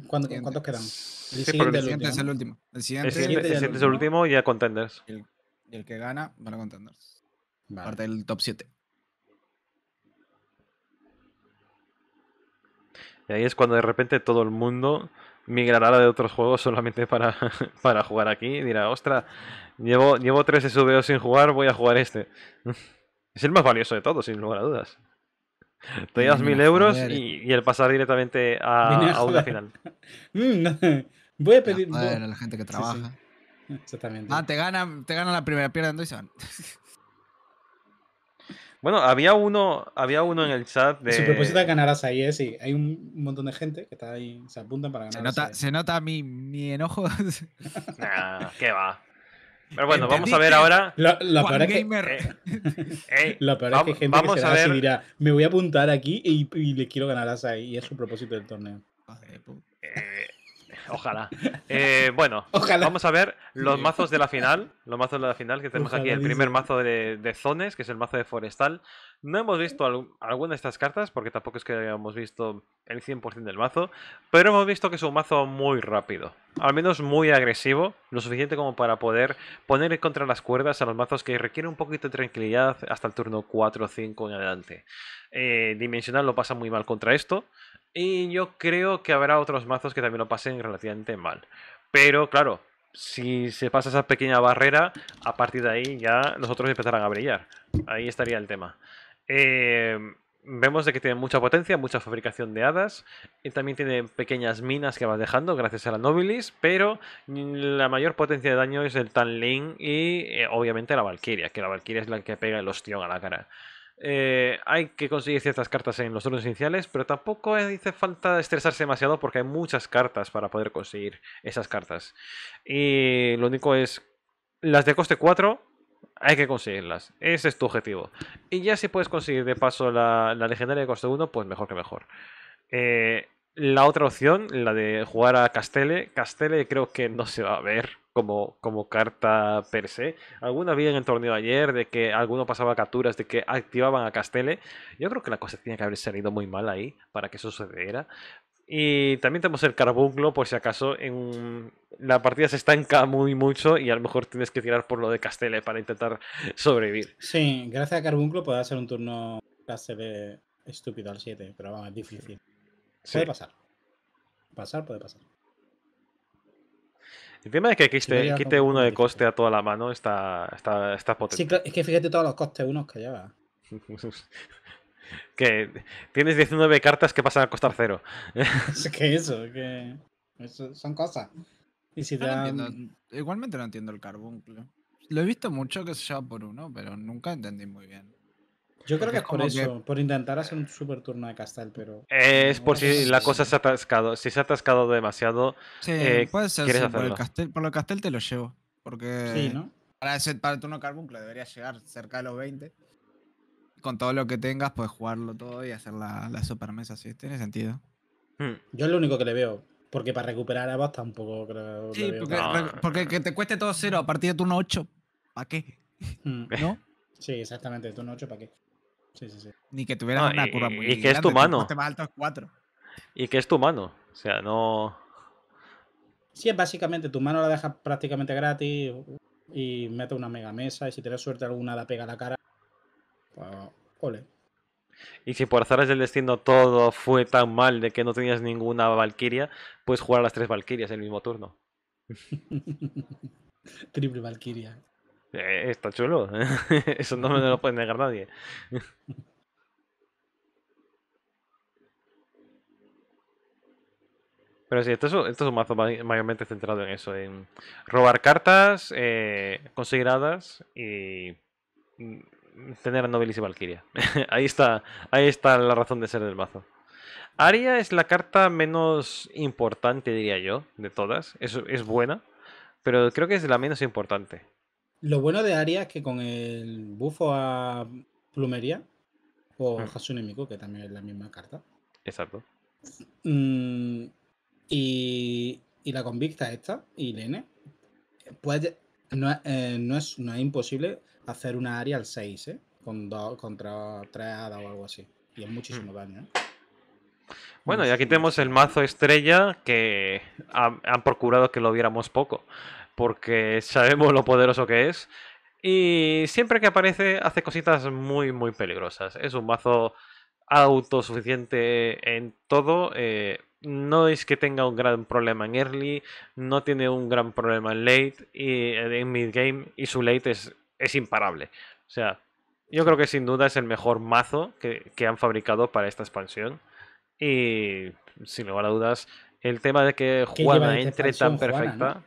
¿Cuántos quedan? El siguiente, es el último. El siguiente, es el último y ya contenders. el, y el que gana van a contenders. Parte del top 7. Y ahí es cuando de repente todo el mundo migrará de otros juegos solamente para, para jugar aquí. Y dirá, ostra, llevo, llevo tres SVO sin jugar, voy a jugar este. Es el más valioso de todos, sin lugar a dudas. Te das mm, mil euros y, el pasar directamente a, a una final. Mm, voy a pedir. A, la gente que trabaja. Exactamente. Ah, te gana, te gana la primera pierda y se van. Bueno, había uno, había uno en el chat de. Su propósito es ganar a es sí. Hay un montón de gente que está ahí, se apuntan para ganar. Se nota, se nota mi, enojo. nah, qué va. Pero bueno, vamos a ver ahora. la La peor es que, eh, eh, gente que se a ver... y dirá, me voy a apuntar aquí y, y le quiero ganar a Sai. Y es su propósito del torneo. Ojalá. Eh, bueno, vamos a ver los mazos de la final. Los mazos de la final que tenemos aquí. El primer mazo de, de, Zones, que es el mazo de Forestal. No hemos visto alguna de estas cartas, porque tampoco es que hayamos visto el 100% del mazo, pero hemos visto que es un mazo muy rápido, al menos muy agresivo, lo suficiente como para poder poner contra las cuerdas a los mazos que requieren un poquito de tranquilidad hasta el turno 4 o 5 en adelante. Eh, Dimensional lo pasa muy mal contra esto, y yo creo que habrá otros mazos que también lo pasen relativamente mal. Pero claro, si se pasa esa pequeña barrera, a partir de ahí ya los otros empezarán a brillar. Ahí estaría el tema. Eh, vemos de que tiene mucha potencia, mucha fabricación de hadas. Y también tiene pequeñas minas que va dejando gracias a la Nobilis. Pero la mayor potencia de daño es el tanling y eh, obviamente la Valkyria, que la Valkyria es la que pega el ostión a la cara. Eh, hay que conseguir ciertas cartas en los turnos iniciales, pero tampoco hace falta estresarse demasiado porque hay muchas cartas para poder conseguir esas cartas. Y lo único es las de coste 4 hay que conseguirlas. Ese es tu objetivo. Y ya si puedes conseguir de paso la, la legendaria de coste 1, pues mejor que mejor. Eh, la otra opción, la de jugar a Castele. Castele creo que no se va a ver como, como carta per se. Alguna vi en el torneo ayer de que alguno pasaba capturas de que activaban a Castele. Yo creo que la cosa tiene que haber salido muy mal ahí para que eso sucediera. Y también tenemos el carbunclo, por si acaso en la partida se estanca muy mucho y a lo mejor tienes que tirar por lo de Castele para intentar sobrevivir. Sí, gracias a carbunclo puede hacer un turno clase de estúpido al 7, pero vamos, es difícil. Puede pasar. Pasar puede pasar. El tema es que este quite uno de coste a toda la mano está, está, está potente. Sí, es que fíjate todos los costes unos que lleva. que tienes 19 cartas que pasan a costar cero. Es que eso, que son cosas. Y si igualmente no entiendo el carbuncle. Lo he visto mucho que se lleva por uno, pero nunca entendí muy bien. Yo creo que es por eso, por intentar hacer un super turno de Castel, pero. es por si la cosa se ha atascado. Si se ha atascado demasiado. Sí, eh, puede ser. por, el castel, el Castel te lo llevo. Porque. Sí, ¿no? Para, ese, para el turno carbuncle debería llegar cerca de los 20 con todo lo que tengas, puedes jugarlo todo y hacer la, la supermesa, si tiene sentido. Hmm. Yo es lo único que le veo. Porque para recuperar a vos tampoco creo. Sí, porque, que te cueste todo cero a partir de turno 8, ¿para qué? Hmm. ¿No? sí, exactamente, de turno 8, ¿para qué? Sí, sí, sí. Ni que tuvieras una curva muy Y que es tu mano. Y que es tu mano. O sea, no. Sí, es básicamente tu mano la dejas prácticamente gratis y mete una mega mesa y si tienes suerte alguna la pega la cara ole. Y si por es del destino todo fue tan mal de que no tenías ninguna Valquiria, puedes jugar las tres Valquirias en el mismo turno. Triple Valquiria. Eh, está chulo. Eso no me lo puede negar nadie. Pero sí, esto es, un mazo mayormente centrado en eso, en robar cartas eh, y mm, tener a Nobilis y Valkyria. ahí, está, ahí está la razón de ser del mazo. Aria es la carta menos importante, diría yo, de todas. Es, es buena, pero creo que es la menos importante. Lo bueno de Aria es que con el bufo a Plumería o ah. que también es la misma carta. Exacto. Mm, y, y, la convicta esta, y Lene, pues no, es, no es imposible hacer una área al 6, ¿eh? Con contra 3 hadas o algo así. Y es muchísimo hmm. daño, ¿eh? Bueno, y aquí tenemos el mazo estrella que han, procurado que lo viéramos poco, porque sabemos lo poderoso que es. Y siempre que aparece hace cositas muy, muy peligrosas. Es un mazo autosuficiente en todo. Eh, no es que tenga un gran problema en early, no tiene un gran problema en late y en mid game y su late es es imparable. O sea, yo creo que sin duda es el mejor mazo que, han fabricado para esta expansión. Y sin lugar a dudas, el tema de que Juana entre tan perfecta.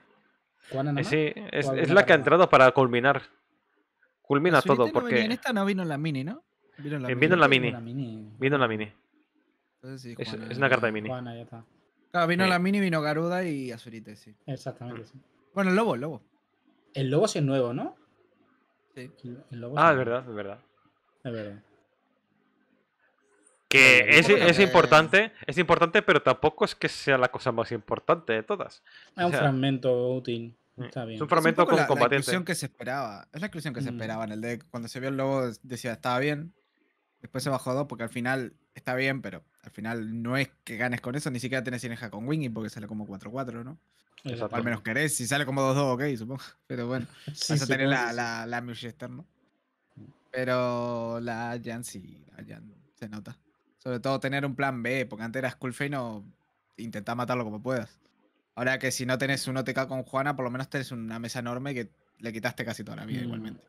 Juana, eh, sí, es, la que ha entrado para culminar. Culmina ah, todo. porque... en esta no vino la mini, ¿no? Vino la, eh, mini, vino la mini. es, una carta de mini. Ah, vino la mini, vino Garuda y Azurite, sí. Exactamente, Bueno, el lobo, el lobo. El lobo es es nuevo, ¿no? Ah, es verdad, es verdad. Es verdad. Que es, importante, es importante, pero tampoco es que sea la cosa más importante de todas. Es un fragmento útil. Mm. Es un fragmento con la, inclusión que se esperaba. Es la exclusión que se mm. esperaba. En el de cuando se vio el logo decía, estaba bien, Después se bajó a 2 porque al final está bien, pero al final no es que ganes con eso, ni siquiera tenés sinergia con wingy porque sale como 4-4, ¿no? Al menos querés, si sale como 2-2, ok, supongo. Pero bueno, vas a tener la, la, la ¿no? Pero la Jan sí, la se nota. Sobre todo tener un plan B, porque antes era o intentá matarlo como puedas. Ahora que si no tenés un OTK con Juana, por lo menos tenés una mesa enorme que le quitaste casi toda la vida mm. igualmente.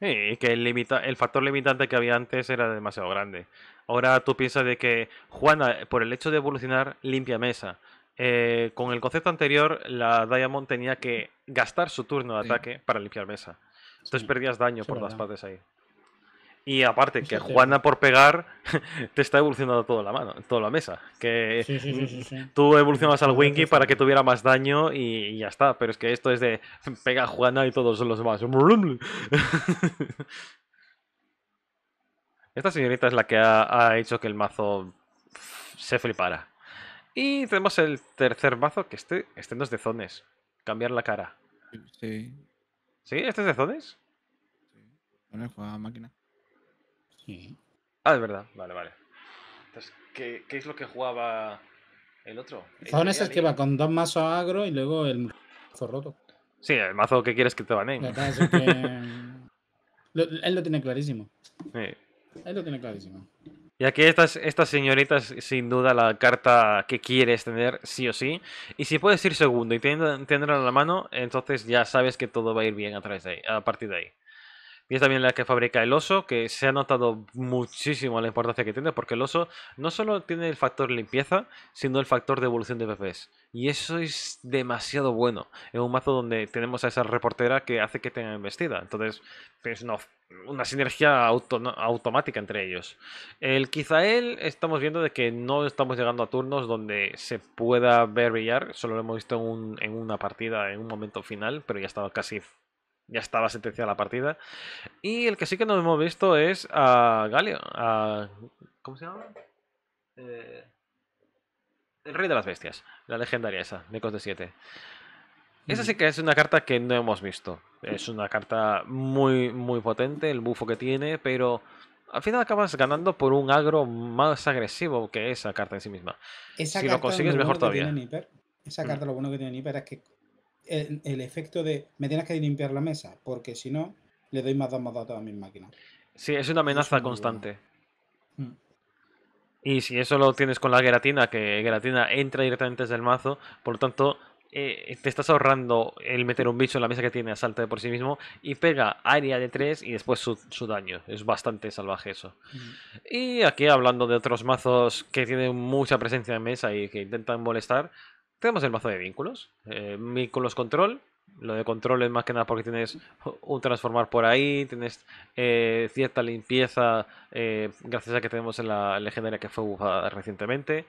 Y que el, limita el factor limitante que había antes era demasiado grande. Ahora tú piensas de que Juana, por el hecho de evolucionar, limpia mesa. Eh, con el concepto anterior, la Diamond tenía que gastar su turno de ataque para limpiar mesa. Entonces perdías daño por las partes ahí. Y aparte, que Juana por pegar te está evolucionando toda la mano, toda la mesa. Que tú evolucionas al Winky para que tuviera más daño y, ya está. Pero es que esto es de pega a Juana y todos los demás. Esta señorita es la que ha, hecho que el mazo se flipara. Y tenemos el tercer mazo, que este, este, no es de zones. Cambiar la cara. Sí. ¿Sí? ¿Este es de zones? Sí. Bueno, a máquina. Ah, es verdad. Vale, vale. Entonces, ¿qué, es lo que jugaba el otro? Zahón es que va con dos mazos agro y luego el mazo roto. Sí, el mazo que quieres que te baneen. él lo tiene clarísimo. Él lo tiene clarísimo. Y aquí esta, señorita sin duda la carta que quieres tener, sí o sí. Y si puedes ir segundo y tenerla en la mano, entonces ya sabes que todo va a ir bien a, través de a partir de ahí y es también la que fabrica el oso, que se ha notado muchísimo la importancia que tiene, porque el oso no solo tiene el factor limpieza, sino el factor de evolución de bebés. Y eso es demasiado bueno en un mazo donde tenemos a esa reportera que hace que tenga vestida. Entonces, es una, sinergia automática entre ellos. El Kizael estamos viendo de que no estamos llegando a turnos donde se pueda ver brillar. Solo lo hemos visto en una partida, en un momento final, pero ya estaba casi ya estaba sentenciada la partida. Y el que sí que no hemos visto es a Galio. ¿Cómo se llama? Eh, el Rey de las Bestias. La legendaria esa, Necos de 7. Esa sí que es una carta que no hemos visto. Es una carta muy, muy potente, el bufo que tiene, pero al final acabas ganando por un agro más agresivo que esa carta en sí misma. si lo consigues, mejor todavía. esa mm. carta lo bueno que tiene Niper es que el, efecto de me tienes que limpiar la mesa, porque si no, le doy más daño más a toda mis máquinas. Sí, es una amenaza constante. Mm. Y si eso lo tienes con la gelatina, que gelatina entra directamente desde el mazo, por lo tanto, eh, te estás ahorrando el meter un bicho en la mesa que tiene asalta de por sí mismo y pega área de 3 y después su, daño. Es bastante salvaje eso. Mm. Y aquí hablando de otros mazos que tienen mucha presencia en mesa y que intentan molestar, tenemos el mazo de vínculos. Eh, vínculos control. Lo de control es más que nada porque tienes un transformar por ahí, tienes eh, cierta limpieza eh, gracias a que tenemos en la legendaria que fue bufada recientemente.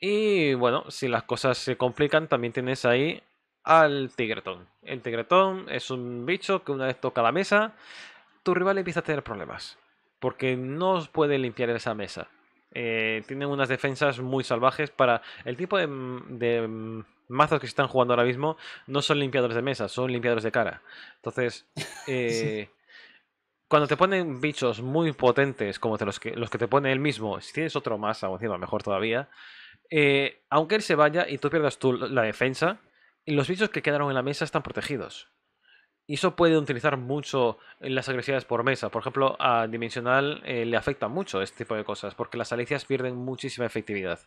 Y bueno, si las cosas se complican, también tienes ahí al tigretón. El tigretón es un bicho que una vez toca la mesa, tu rival empieza a tener problemas. Porque no puede limpiar esa mesa. Eh, tienen unas defensas muy salvajes para el tipo de, mazos que se están jugando ahora mismo. No son limpiadores de mesa, son limpiadores de cara. Entonces, eh, cuando te ponen bichos muy potentes como los, que, te pone él mismo, si tienes otro más, o encima mejor todavía, eh, aunque él se vaya y tú pierdas tú la defensa, los bichos que quedaron en la mesa están protegidos. Y eso puede utilizar mucho en las agresividades por mesa. Por ejemplo, a Dimensional eh, le afecta mucho este tipo de cosas, porque las alicias pierden muchísima efectividad.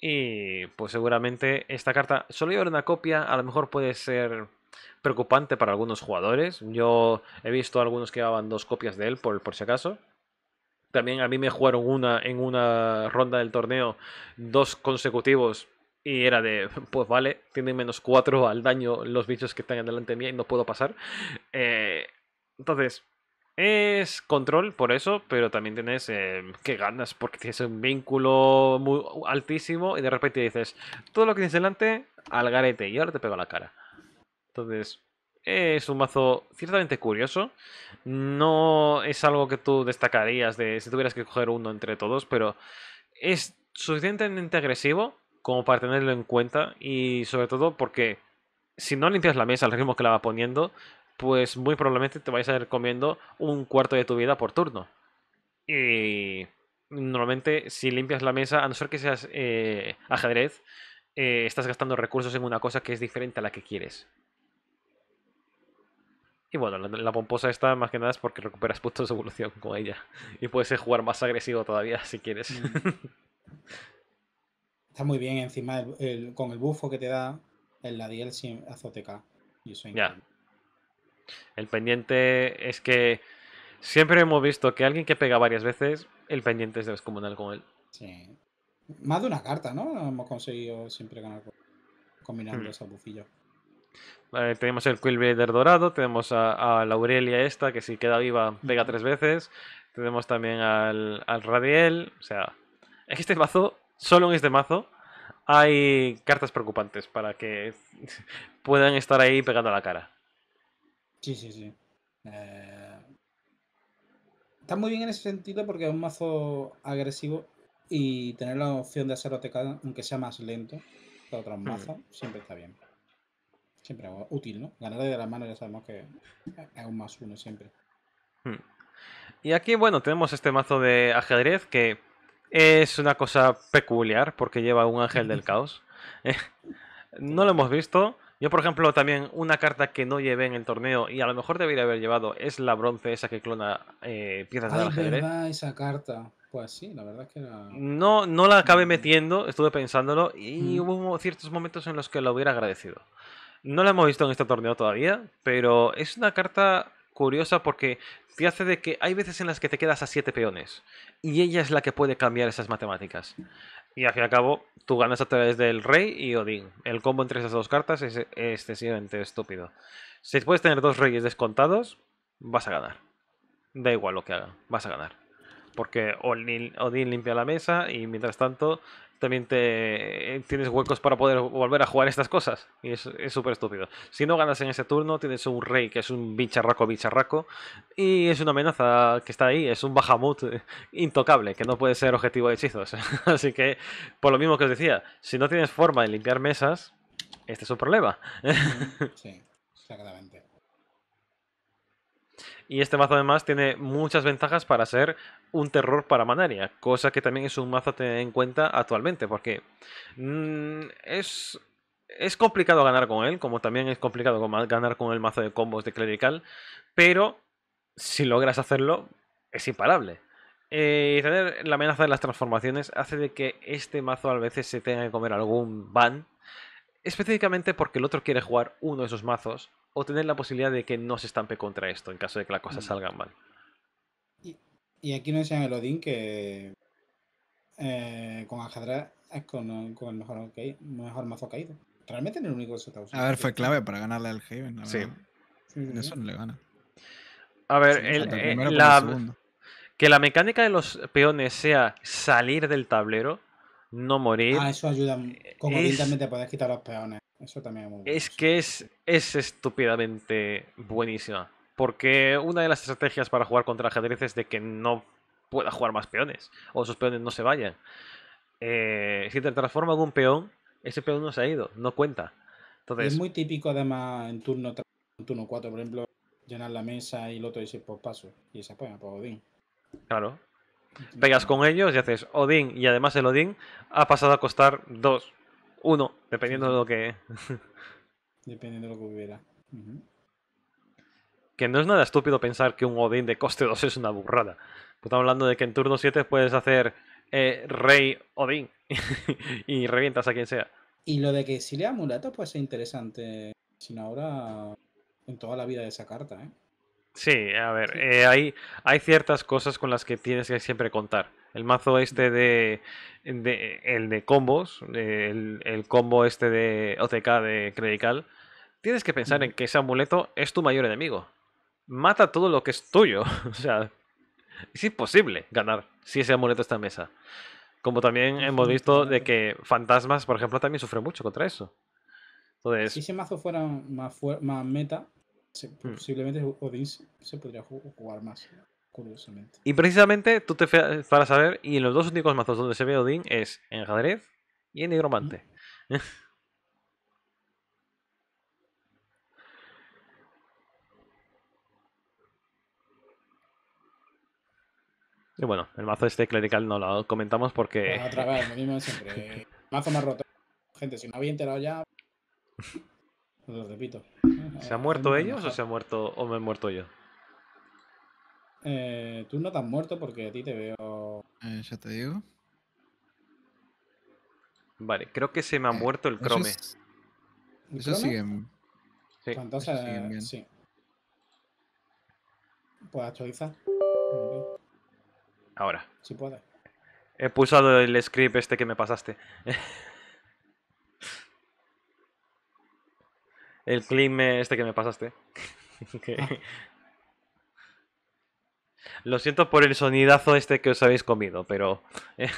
Y pues seguramente esta carta, solo llevar una copia, a lo mejor puede ser preocupante para algunos jugadores. Yo he visto algunos que llevaban dos copias de él, por, por si acaso. También a mí me jugaron una en una ronda del torneo, dos consecutivos y era de, pues vale, tiene menos 4 al daño los bichos que están delante mía y no puedo pasar. Eh, entonces, es control por eso, pero también tienes eh, que ganas porque tienes un vínculo muy altísimo y de repente dices, todo lo que tienes delante, al garete, y ahora te pego a la cara. Entonces, es un mazo ciertamente curioso. No es algo que tú destacarías de si tuvieras que coger uno entre todos, pero es suficientemente agresivo como para tenerlo en cuenta y sobre todo porque si no limpias la mesa al ritmo que la va poniendo, pues muy probablemente te vais a ir comiendo un cuarto de tu vida por turno. Y normalmente si limpias la mesa, a no ser que seas eh, ajedrez, eh, estás gastando recursos en una cosa que es diferente a la que quieres. Y bueno, la, pomposa está más que nada es porque recuperas puntos de evolución con ella. Y puedes jugar más agresivo todavía si quieres. Mm. Está muy bien encima con el bufo que te da el Ladiel sin azoteca. Y eso ya. El pendiente es que siempre hemos visto que alguien que pega varias veces, el pendiente es descomunal con él. Sí. Más de una carta, ¿no? Hemos conseguido siempre ganar combinando mm. esos tenemos el Quillblader dorado, tenemos a, a, la Aurelia esta, que si queda viva pega tres veces. Tenemos también al, Radiel. O sea, es que este mazo solo en este mazo hay cartas preocupantes para que puedan estar ahí pegando la cara. Sí, sí, sí. Eh, está muy bien en ese sentido porque es un mazo agresivo y tener la opción de hacerlo cada, aunque sea más lento que otros hmm. mazos, siempre está bien. Siempre útil, ¿no? Ganar de la mano ya sabemos que es un más uno siempre. Hmm. Y aquí, bueno, tenemos este mazo de ajedrez que es una cosa peculiar porque lleva un ángel del caos. no lo hemos visto. Yo, por ejemplo, también una carta que no llevé en el torneo y a lo mejor debería haber llevado es la bronce esa que clona eh, piezas de ajedrez. esa carta. Pues sí, la verdad es que No, no la acabé mm. metiendo, estuve pensándolo y mm. hubo ciertos momentos en los que lo hubiera agradecido. No la hemos visto en este torneo todavía, pero es una carta curiosa porque hace de que hay veces en las que te quedas a siete peones y ella es la que puede cambiar esas matemáticas. Y al fin y al cabo, tú ganas a través del rey y Odín. El combo entre esas dos cartas es excesivamente estúpido. Si puedes tener dos reyes descontados, vas a ganar. Da igual lo que haga, vas a ganar. Porque Odín limpia la mesa y mientras tanto también te eh, tienes huecos para poder volver a jugar estas cosas. Y es súper estúpido. Si no ganas en ese turno, tienes un rey que es un bicharraco, bicharraco. Y es una amenaza que está ahí. Es un bajamut eh, intocable, que no puede ser objetivo de hechizos. Así que, por lo mismo que os decía, si no tienes forma de limpiar mesas, este es un problema. Sí, exactamente. Y este mazo además tiene muchas ventajas para ser un terror para Manaria, cosa que también es un mazo a tener en cuenta actualmente, porque mm, es, es complicado ganar con él, como también es complicado ganar con el mazo de combos de Clerical, pero si logras hacerlo, es imparable. Y eh, tener la amenaza de las transformaciones hace de que este mazo a veces se tenga que comer algún ban, específicamente porque el otro quiere jugar uno de esos mazos o tener la posibilidad de que no se estampe contra esto en caso de que las cosas mm. salgan mal. Y, y aquí no el Odín que eh, con ajedrez es con, el mejor, mazo caído. Realmente en el único que se está usando. A ver, fue clave para ganarle al Haven. Sí. Eso no le gana. A ver, el, eh, que la mecánica de los peones sea salir del tablero, no morir. Ah, eso ayuda. Como es... también te puedes quitar los peones. Eso también es que es, es estúpidamente buenísima. Porque una de las estrategias para jugar contra ajedrez es de que no pueda jugar más peones. O sus peones no se vayan. Eh, si te transforma en un peón, ese peón no se ha ido, no cuenta. Entonces... Es muy típico además en turno, en turno 4, por ejemplo, llenar la mesa y el otro dice por pues paso. Y se apoya por pues, Odín. Claro. Pegas con ellos y haces Odín y además el Odín ha pasado a costar 2 uno, dependiendo de lo que. dependiendo de lo que hubiera. Que no es nada estúpido pensar que un Odín de coste 2 es una burrada. Pues estamos hablando de que en turno 7 puedes hacer eh, Rey Odín y revientas a quien sea. Y lo de que si le amuleto puede ser interesante. Sin ahora, en toda la vida de esa carta, ¿eh? Sí, a ver, eh, hay, ciertas cosas con las que tienes que siempre contar. El mazo este de, de el de combos, el, combo este de OTK de Credical, tienes que pensar en que ese amuleto es tu mayor enemigo. Mata todo lo que es tuyo. o sea, es imposible ganar si ese amuleto está en mesa. Como también hemos visto de que fantasmas, por ejemplo, también sufren mucho contra eso. Entonces, si ese mazo fuera más meta, Mm. posiblemente Odín se podría jugar más, curiosamente. Y precisamente tú te para saber, y en los dos únicos mazos donde se ve Odin es en Jadrez y en Nigromante. Y bueno, el mazo este clerical no lo comentamos porque. otra vez, siempre. mazo más roto. Gente, si no había enterado ya. Lo repito. ¿Se han muerto ellos o se ha muerto o me he muerto yo? Eh, tú no te has muerto porque a ti te veo. Eh, ya te digo. Vale, creo que se me ha eh, muerto el Chrome. Eso sigue. Sí. sí. Puedes actualizar. Ahora. Si puedes. He pulsado el script este que me pasaste. el clima este que me pasaste. Ah. Lo siento por el sonidazo este que os habéis comido, pero... Eh.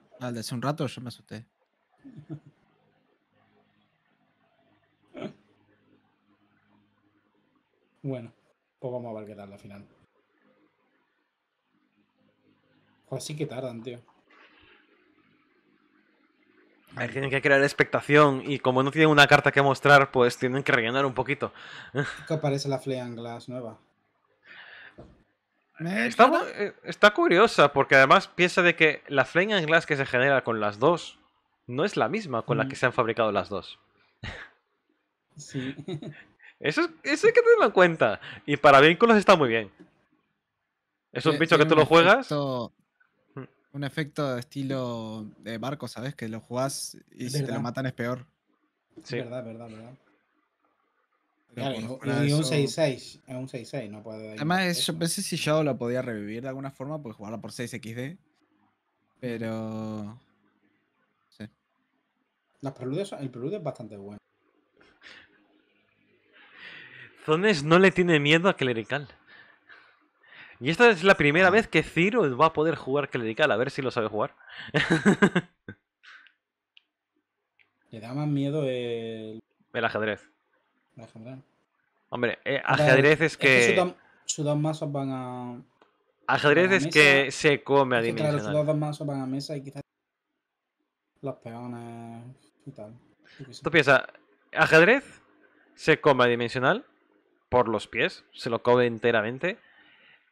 Al ah, de hace un rato yo me asusté. Bueno, pues vamos a ver qué tal la final. Pues sí que tardan, tío tienen que crear expectación y como no tienen una carta que mostrar, pues tienen que rellenar un poquito. ¿Qué aparece la Flea Glass nueva. Eh, eh, está, curiosa, porque además piensa de que la Flame and Glass que se genera con las dos no es la misma con la mm. que se han fabricado las dos. Sí. Eso, eso hay que tenerlo en cuenta. Y para vínculos está muy bien. Es un bicho que tú lo juegas. Un efecto de estilo de barco, ¿sabes? Que lo jugás y si te lo matan es peor. Sí. Verdad, verdad, verdad. Claro, y, un 6-6, es un 6-6, no puede. Además, yo pensé si yo lo podía revivir de alguna forma, porque jugarla por 6XD. Pero. Sí. Las preludios, el prelude es bastante bueno. Zones no le tiene miedo a Clerical. Y esta es la primera vez que Ciro va a poder jugar clerical, a ver si lo sabe jugar. Le da más miedo el... El ajedrez. El ajedrez. Hombre, eh, ajedrez es que... Es sus dos mazos van a... Ajedrez es que se come a dimensional. Claro, sus dos masas van a mesa y quizás los peones y tal. Tú piensas, ajedrez se come a dimensional por los pies, se lo come enteramente.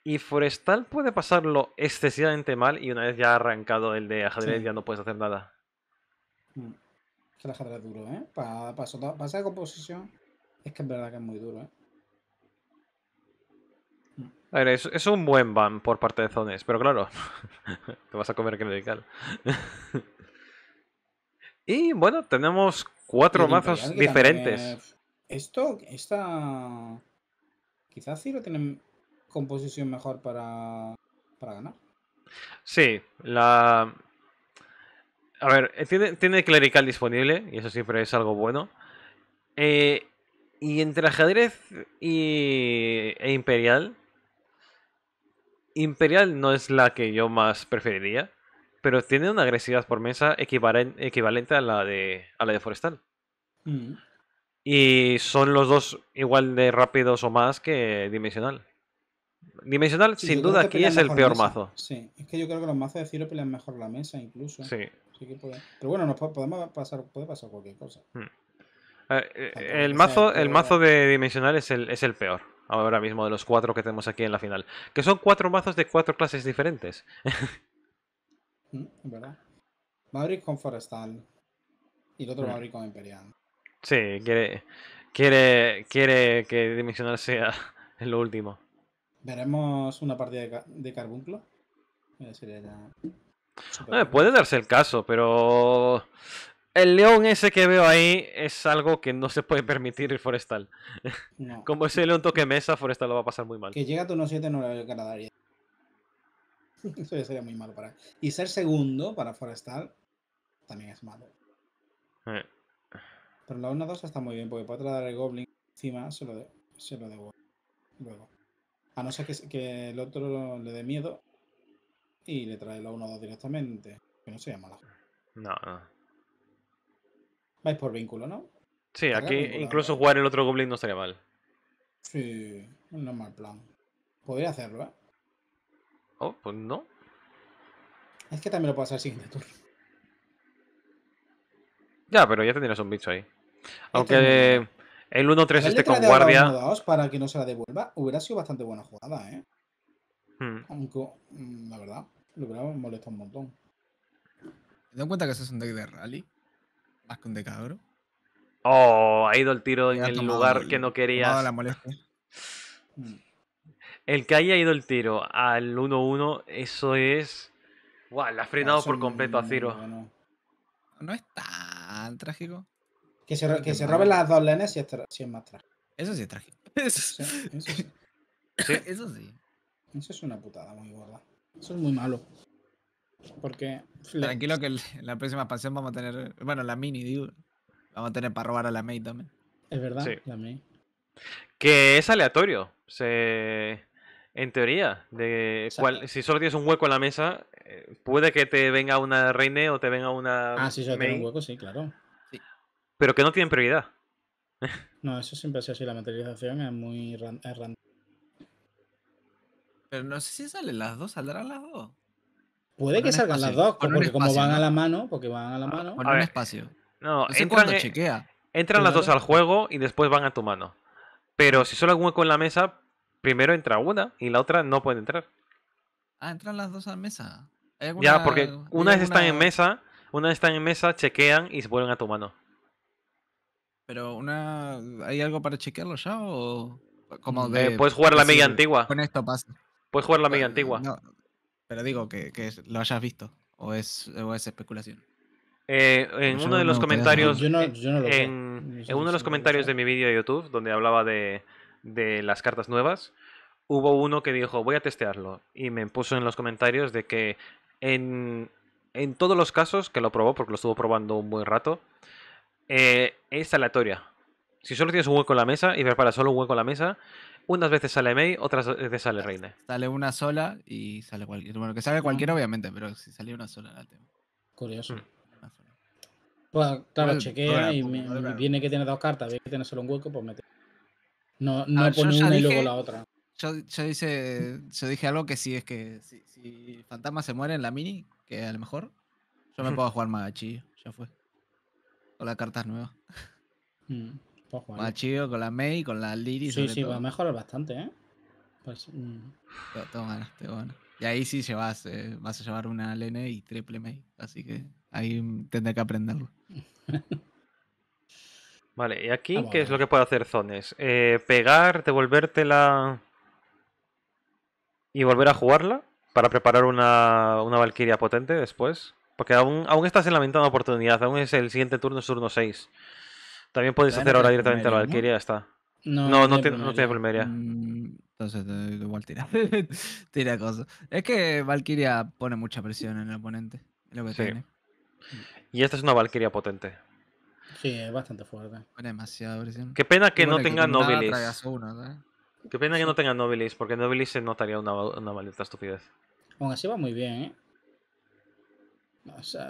Y Forestal puede pasarlo excesivamente mal y una vez ya arrancado el de ajedrez ya no puedes hacer nada. Mm. Es El ajedrez duro, ¿eh? Para, paso de composición es que es verdad que es muy duro, ¿eh? Mm. A ver, es, un buen ban por parte de Zones, pero claro, te vas a comer critical. y bueno, tenemos cuatro mazos diferentes. Esto, esta. Quizás sí lo tienen composición mejor para, ganar. Sí, la... A ver, eh, tiene, clerical disponible, y eso siempre es algo bueno. Eh, y entre ajedrez y, e imperial, imperial no es la que yo más preferiría, pero tiene una agresividad por mesa equivalente a la de, a la de forestal. Mm. Y son los dos igual de rápidos o más que dimensional. Dimensional, sin duda, aquí es el peor mazo. Sí, es que yo creo que los mazos de Ciro pelean mejor la mesa, incluso. Sí. Pero bueno, nos podemos pasar, puede pasar cualquier cosa. Hmm. Eh, eh, el, mazo, el mazo de Dimensional es el, peor ahora mismo de los cuatro que tenemos aquí en la final. Que son cuatro mazos de cuatro clases diferentes. Mm, con Forestal y el otro hmm. Madrid con Imperial. Sí, quiere, quiere, quiere que Dimensional sea lo último. ¿Veremos una partida de, carbunclo? Eh, eh, puede darse el caso, pero el león ese que veo ahí es algo que no se puede permitir el Forestal. Como ese león toque mesa, Forestal lo va a pasar muy mal. Que llega a 1 7 no le ganaría. Eso ya sería muy malo para él. Y ser segundo para Forestal también es malo. Eh. Pero la 1-2 está muy bien, porque puede tratar el Goblin encima, se lo, de, se lo Luego. A no ser que, el otro le dé miedo y le trae la 1-2 directamente. Que no sería mala. No, no. Vais por vínculo, ¿no? Sí, aquí incluso jugar el otro Goblin no estaría mal. Sí, no es mal plan. Podría hacerlo, ¿eh? Oh, pues no. Es que también lo puedo hacer siguiente turno. Ya, pero ya tendrías un bicho ahí. Este Aunque. El 1-3 este con guardia. para que no se la devuelva, hubiera sido bastante buena jugada, ¿eh? Hmm. Aunque, mm, la verdad, lo hubiera molestado un montón. ¿Te das cuenta que ese es un deck de rally? Más que un deck agro. Oh, ha ido el tiro en el lugar que no querías. La mm. El que haya ido el tiro al 1-1, eso es. ¡Guau! la ha frenado por completo a Ciro. no es tan trágico. Que se, que roben las dos lenes si es, es más trágico. Eso sí es trágico. Eso, sí, eso, sí. eso es una putada muy gorda. Eso es muy malo. Porque. Tranquilo que en la próxima pasión vamos a tener. Bueno, la mini, digo. Vamos a tener para robar a la May también. Es verdad, la May. Que es aleatorio. En teoría, de cual, si solo tienes un hueco en la mesa, eh, puede que te venga una reine o te venga una. Ah, sí, si solo un hueco, sí, claro pero que no tienen prioridad. No, eso siempre ha sido así. La materialización es muy random. Pero no sé si salen las dos, saldrán las dos. Puede que salgan las dos, porque como van a la mano, porque van a la ah, mano. un espacio. No, entran, chequea. entran las dos al juego y después van a tu mano. Pero si solo hay un hueco en la mesa, primero entra una y la otra no puede entrar. Ah, entran las dos a la mesa. ya, porque una vez están en mesa, vez están en mesa, chequean y se vuelven a tu mano. Pero una. ¿Hay algo para chequearlo ya? O como mm, de, eh, puedes jugar la media antigua. Con esto pasa. Puedes jugar la media antigua. pero digo que, lo hayas visto. O es, especulación. en uno de los comentarios. en, uno de los comentarios de mi vídeo de YouTube, donde hablaba de, las cartas nuevas, hubo uno que dijo, voy a testearlo. Y me puso en los comentarios de que en, en todos los casos, que lo probó porque lo estuvo probando un buen rato, eh, es aleatoria. Si solo tienes un hueco en la mesa y preparas solo un hueco en la mesa, unas veces sale Mei, otras veces sale Reina. Sale una sola y sale cualquiera. Bueno, que sale cualquiera, obviamente, pero si sale una sola, la tengo. Curioso. Mm. Pues claro, chequea y, pues, viene que tiene dos cartas, viene que tiene solo un hueco, pues mete. No, ah, no pone una y luego la otra. Yo, yo, yo dije algo que sí es que si, si Fantasma se muere en la mini, que a lo mejor, yo me puedo jugar Magachi, ya fue las cartas nuevas. Mm, pues, chido con la May, con la Liri. Sí, sí, va pues a mejorar bastante, ¿eh? Pues, mm. Y ahí sí llevas, vas a llevar una Lene y triple May. Así que ahí tendré que aprenderlo. Vale, ¿y aquí qué es lo que puede hacer Zones? Eh, ¿Pegar, la y volver a jugarla para preparar una, una Valkyria potente después? Porque aún, aún estás en la ventana de oportunidad, aún es el siguiente turno, es turno 6. También puedes hacer ahora directamente la Valkyria, está. No, no, tiene, no mm, Entonces, igual tira. tira cosas. Es que Valkyria pone mucha presión en el oponente. sí. Y esta es una Valkyria potente. Sí, es bastante fuerte. Pone demasiada presión. Qué pena que no tenga Nobilis. Qué pena que no tenga Nobilis, porque Nobilis se notaría una, una maldita estupidez. Aún así va muy bien, ¿eh?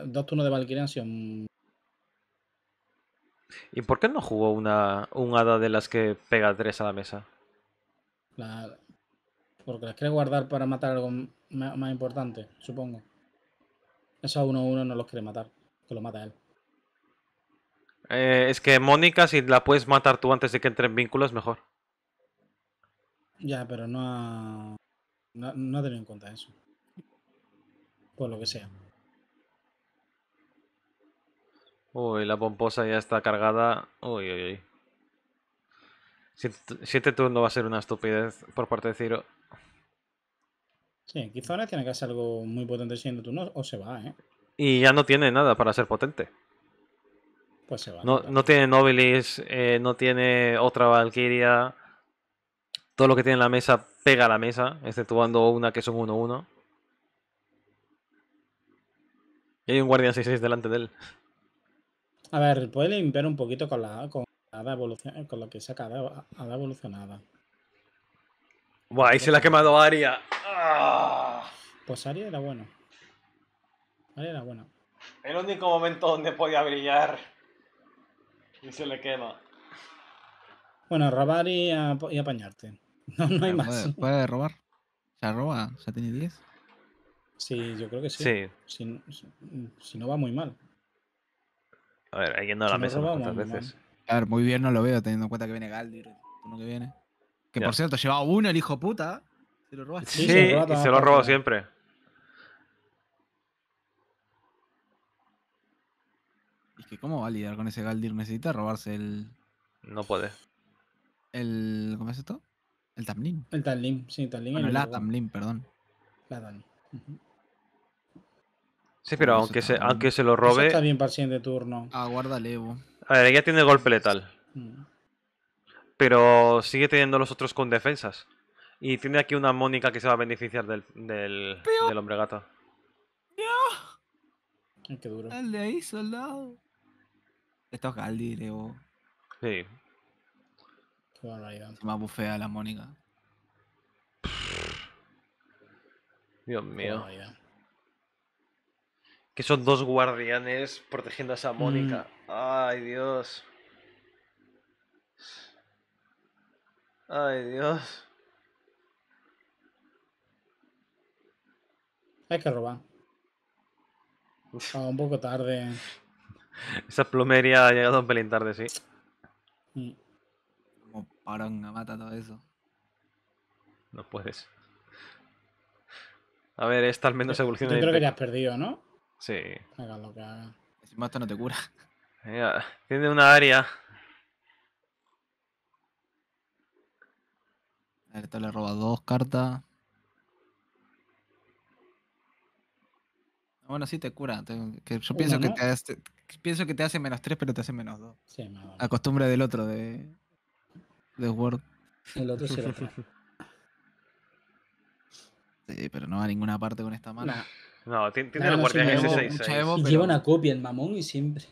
dos turnos de Valkyria un... ¿Y por qué no jugó una, un hada de las que pega tres a la mesa? La... Porque las quiere guardar para matar algo más, importante, supongo. Esa 1-1 uno, no los quiere matar, que lo mata él. Eh, es que Mónica, si la puedes matar tú antes de que entre en mejor. Ya, pero no no, no ha tenido en cuenta eso. Por lo que sea. Uy, la pomposa ya está cargada. Uy, uy, uy. Siete, turnos va a ser una estupidez por parte de Ciro. Sí, quizá ahora tiene que hacer algo muy potente siendo turno o se va, ¿eh? Y ya no tiene nada para ser potente. Pues se va. No, tiene Nobilis, eh, no tiene otra Valkyria. Todo lo que tiene en la mesa pega a la mesa, exceptuando una que es un 1-1. Y hay un Guardian 6-6 delante de él. A ver, puede limpiar un poquito con la, con evolución, con lo que saca a la evolucionada. Buah, ahí se la ha quemado Aria. Ah. Pues Aria era bueno. Aria era bueno. El único momento donde podía brillar. Y se le quema. Bueno, robar y, apañarte. No, hay ah, más. Puede, robar. Se roba, se tiene 10. Sí, yo creo que sí. sí. si no va muy mal. A ver, hay que a la mesa muchas veces. A ver, muy bien no lo veo, teniendo en cuenta que viene Galdir, uno que viene. Que por cierto, llevaba uno el hijo puta. ¿eh? Se lo robaste. Sí, se lo, y se lo siempre. y que, ¿cómo va a lidiar con ese Galdir? Necesita robarse el. No puede. El. ¿Cómo es esto? El Tamlin. El Tamlin, sí, Tamlin. Bueno, el la Tamlin, perdón. La Tamlin. Sí, pero aunque se, aunque se lo robe. está bien para el siguiente turno. Aguarda ah, Evo. A ver, ella tiene golpe letal. Mm. Pero sigue teniendo los otros con defensas. Y tiene aquí una Mónica que se va a beneficiar del, hombre gato. ¡No! qué duro. ahí, soldado. Esto es Galdi, Sí. Qué barbaridad. Se me bufea la Mónica. Dios mío. Que son dos guardianes protegiendo a esa mm. Mónica. Ay, Dios. Ay, Dios. Hay que robar. Uf. un poco tarde. Esa plomería ha llegado un pelín tarde, sí. Mm. Como parón, mata todo eso. No puedes. A ver, esta al menos evoluciona. Yo creo que ya has perdido, ¿no? Sí. Hagan lo que más, esto no te cura. tiene una área. A ver, esto le roba dos cartas. Ah, bueno, sí te cura. yo pienso, que te hace, pienso que te hace menos tres, pero te hace menos dos. Sí, A costumbre del otro, de, de Word. El otro sí Sí, pero no va a ninguna parte con esta mano. No, tiene el guardián S6. lleva una copia en mamón y siempre.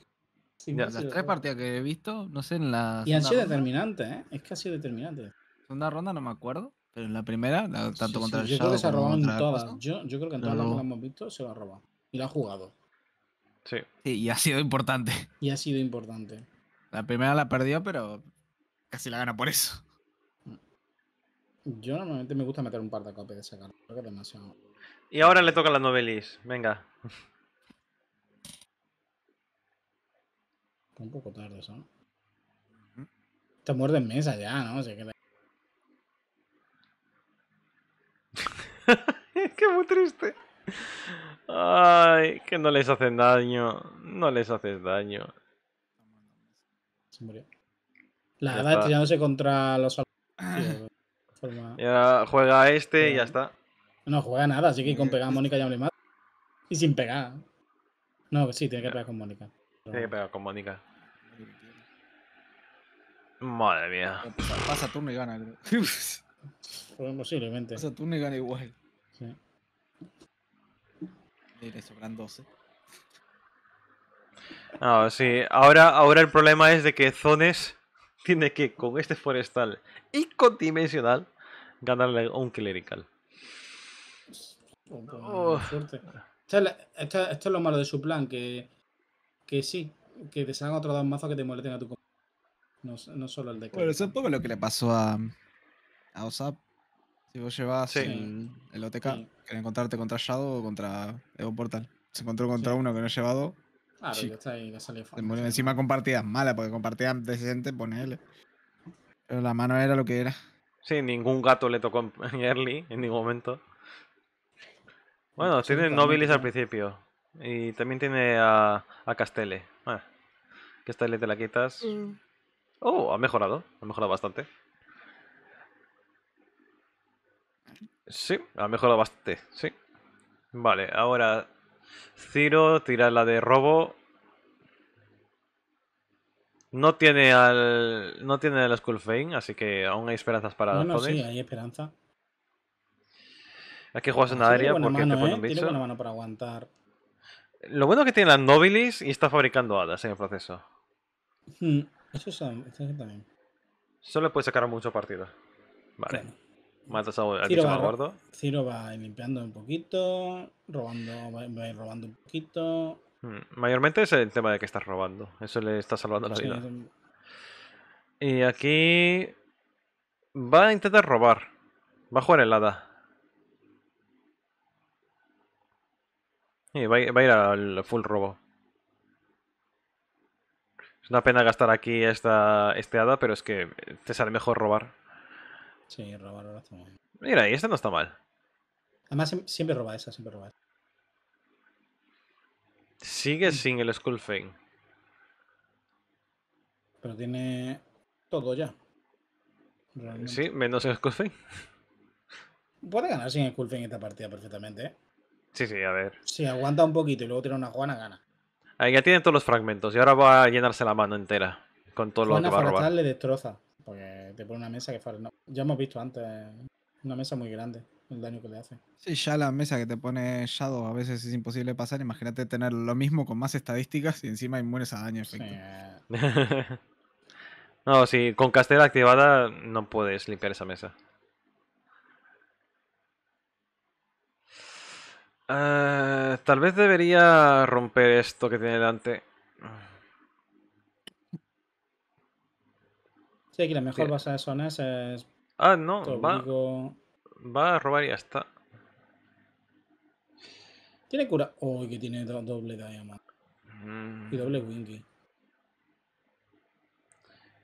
las tres partidas que he visto, no sé, en la. Y han sido determinantes, ¿eh? Es que ha sido determinante. Segunda ronda no me acuerdo, pero en la primera, tanto contra el Yo creo que se ha robado en todas. Yo, creo que en todas las que hemos visto se lo ha robado. Y lo ha jugado. Sí. y ha sido importante. Y ha sido importante. La primera la perdió, pero casi la gana por eso. Yo normalmente me gusta meter un par de copias de esa carta. Creo que es demasiado. Y ahora le toca a la novelis. Venga. Está un poco tarde eso. Te muerde en mesa ya, ¿no? O que muy triste. Ay, que no les hacen daño. No les haces daño. Se murió. La verdad, ya no contra los. Ah. Forma... Y juega a este y ya está. No juega nada, así que con pegada a Mónica ya me mata. Y sin pegar. No, sí, tiene que pegar con Mónica. Tiene que pegar con Mónica. Madre mía. Pues, pasa turno y gana, creo. Pues, posiblemente. Pasa turno y gana igual. Sí. le sobran 12. Ah, sí. Ahora, ahora el problema es de que Zones tiene que, con este forestal y con Dimensional, ganarle a un Clerical. Esto es, lo malo de su plan, que, sí, que te salgan otro dos mazos que te molesten a tu no, no solo el de Bueno, eso es un poco lo que le pasó a, a OSAP. Si vos llevas el, OTK, sí. encontrarte contra Shadow o contra Evo Portal. Se encontró contra uno que no he llevado. Claro, ah, está ahí, ya salió Encima compartidas malas, porque compartidas decente, ponele. Pero la mano era lo que era. Sí, ningún gato le tocó en early en ningún momento. Bueno, tiene Nobilis al principio. Y también tiene a, a Castele. Ah, Castele te la quitas. Mm. Oh, ha mejorado. Ha mejorado bastante. Sí, ha mejorado bastante. Sí. Vale, ahora Ciro tira la de robo. No tiene al. No tiene el Skullfane, así que aún hay esperanzas para. no, sí, hay esperanza. Aquí que ah, en porque te ponen ¿eh? Tiene buena mano para aguantar. Lo bueno es que tiene las Nobilis y está fabricando hadas en el proceso. Hmm, eso es, también. Solo puede sacar mucho partido. Vale. Matas aquí Ciro va, gordo. Ciro va limpiando un poquito, robando, va, robando un poquito. Hmm, mayormente es el tema de que estás robando. Eso le está salvando la vida. Y aquí va a intentar robar. Va a jugar hada va, a ir al full robo. Es una pena gastar aquí esta, este hada, pero es que te sale mejor robar. Sí, robar ahora está mal. Mira, y esta no está mal. Además, siempre roba esa, siempre roba esa. Sigue mm. sin el Skull Pero tiene todo ya. Sí, menos el Skull Puede ganar sin el Skull esta partida perfectamente, ¿eh? Sí, sí, a ver. Sí, aguanta un poquito y luego tiene una Juana, gana. Ahí ya tiene todos los fragmentos y ahora va a llenarse la mano entera con todo lo que va a robar. le destroza, porque te pone una mesa que... falta. ya hemos visto antes eh, una mesa muy grande el daño que le hace. Sí, ya la mesa que te pone Shadow a veces es imposible pasar. Imagínate tener lo mismo con más estadísticas y encima mueres a daño eh. no, sí, con castera activada no puedes limpiar esa mesa. Eh, tal vez debería romper esto que tiene delante. Sí, que la mejor base de zonas es. Ah, no, va, a robar y ya está. Tiene cura. Uy, que tiene doble diamante. Y doble mm. winky.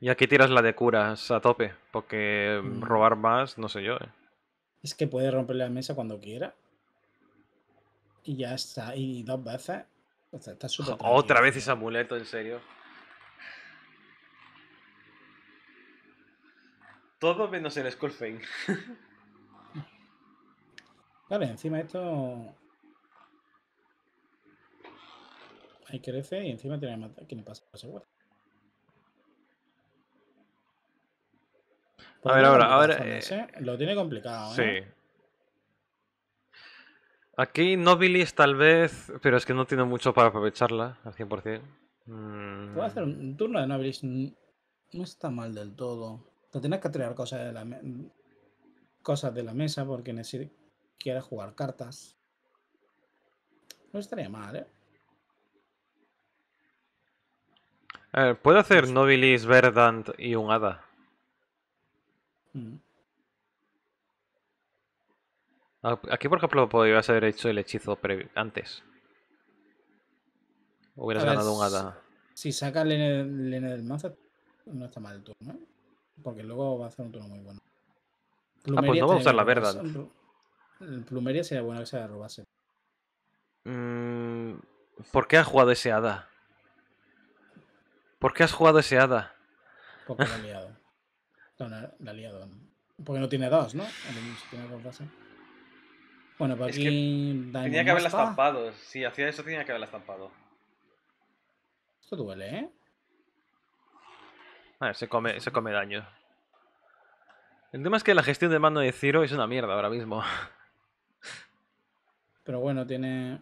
Y aquí tiras la de curas a tope, porque mm. robar más, no sé yo. Eh. Es que puede romper la mesa cuando quiera. Y ya está. Y dos veces. está súper. Otra vez ese amuleto, en serio. Todo menos el Skullfane. Vale, encima esto. Ahí crece y encima tiene que matar. le pasa? ese a ver, ahora, ahora. Eh, lo tiene complicado, ¿eh? Sí. Aquí Nobilis tal vez, pero es que no tiene mucho para aprovecharla al 100%. Mm. Voy hacer un turno de Nobilis. No está mal del todo. Te tienes que traer cosas de la, cosas de la mesa porque necesito quiere jugar cartas. No estaría mal, ¿eh? ¿puedo hacer Nobilis, Verdant y un Hada? Mm. Ah, aquí, por ejemplo, podrías haber hecho el hechizo antes. Hubieras ganado un hada. Si sacas el n del mazo, no está mal el turno. ¿eh? Porque luego va a hacer un turno muy bueno. ah, pues no va a usar la verdad. Plumeria sería bueno que se la robase. Mm, ¿Por qué has jugado ese hada? ¿Por qué has jugado ese hada? Porque la liado. No, Porque no tiene dos, ¿no? Si tiene dos bases. Bueno, para aquí tenía que haberla estampado. Si hacía eso tenía que haberla estampado. Esto duele, ¿eh? A ver, se come, se come daño. El tema es que la gestión de mando de Ciro es una mierda ahora mismo. Pero bueno, tiene.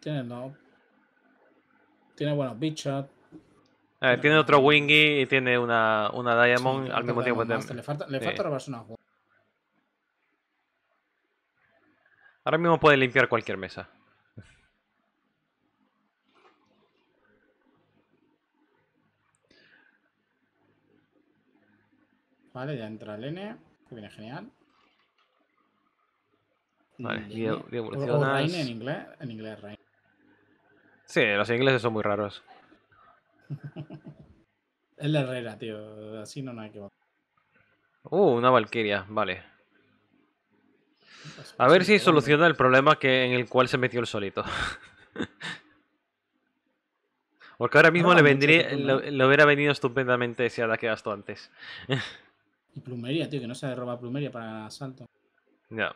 Tiene no. Tiene buenos bichos. A ver, tiene otro Wingy y tiene una, una Diamond al mismo tiempo. Le falta, le falta robarse una Ahora mismo pueden limpiar cualquier mesa. Vale, ya entra el N, que viene genial. Vale, y, evolucionas. en inglés, en inglés rain. Sí, los ingleses son muy raros. es la Herrera, tío. Así no hay que Uh, una Valkyria, vale. A ver si soluciona el pues. problema que, en el cual se metió el solito. Porque ahora mismo le vendría, hubiera venido estupendamente si ahora que tú antes. y plumería, tío, que no se roba plumería para asalto. Ya.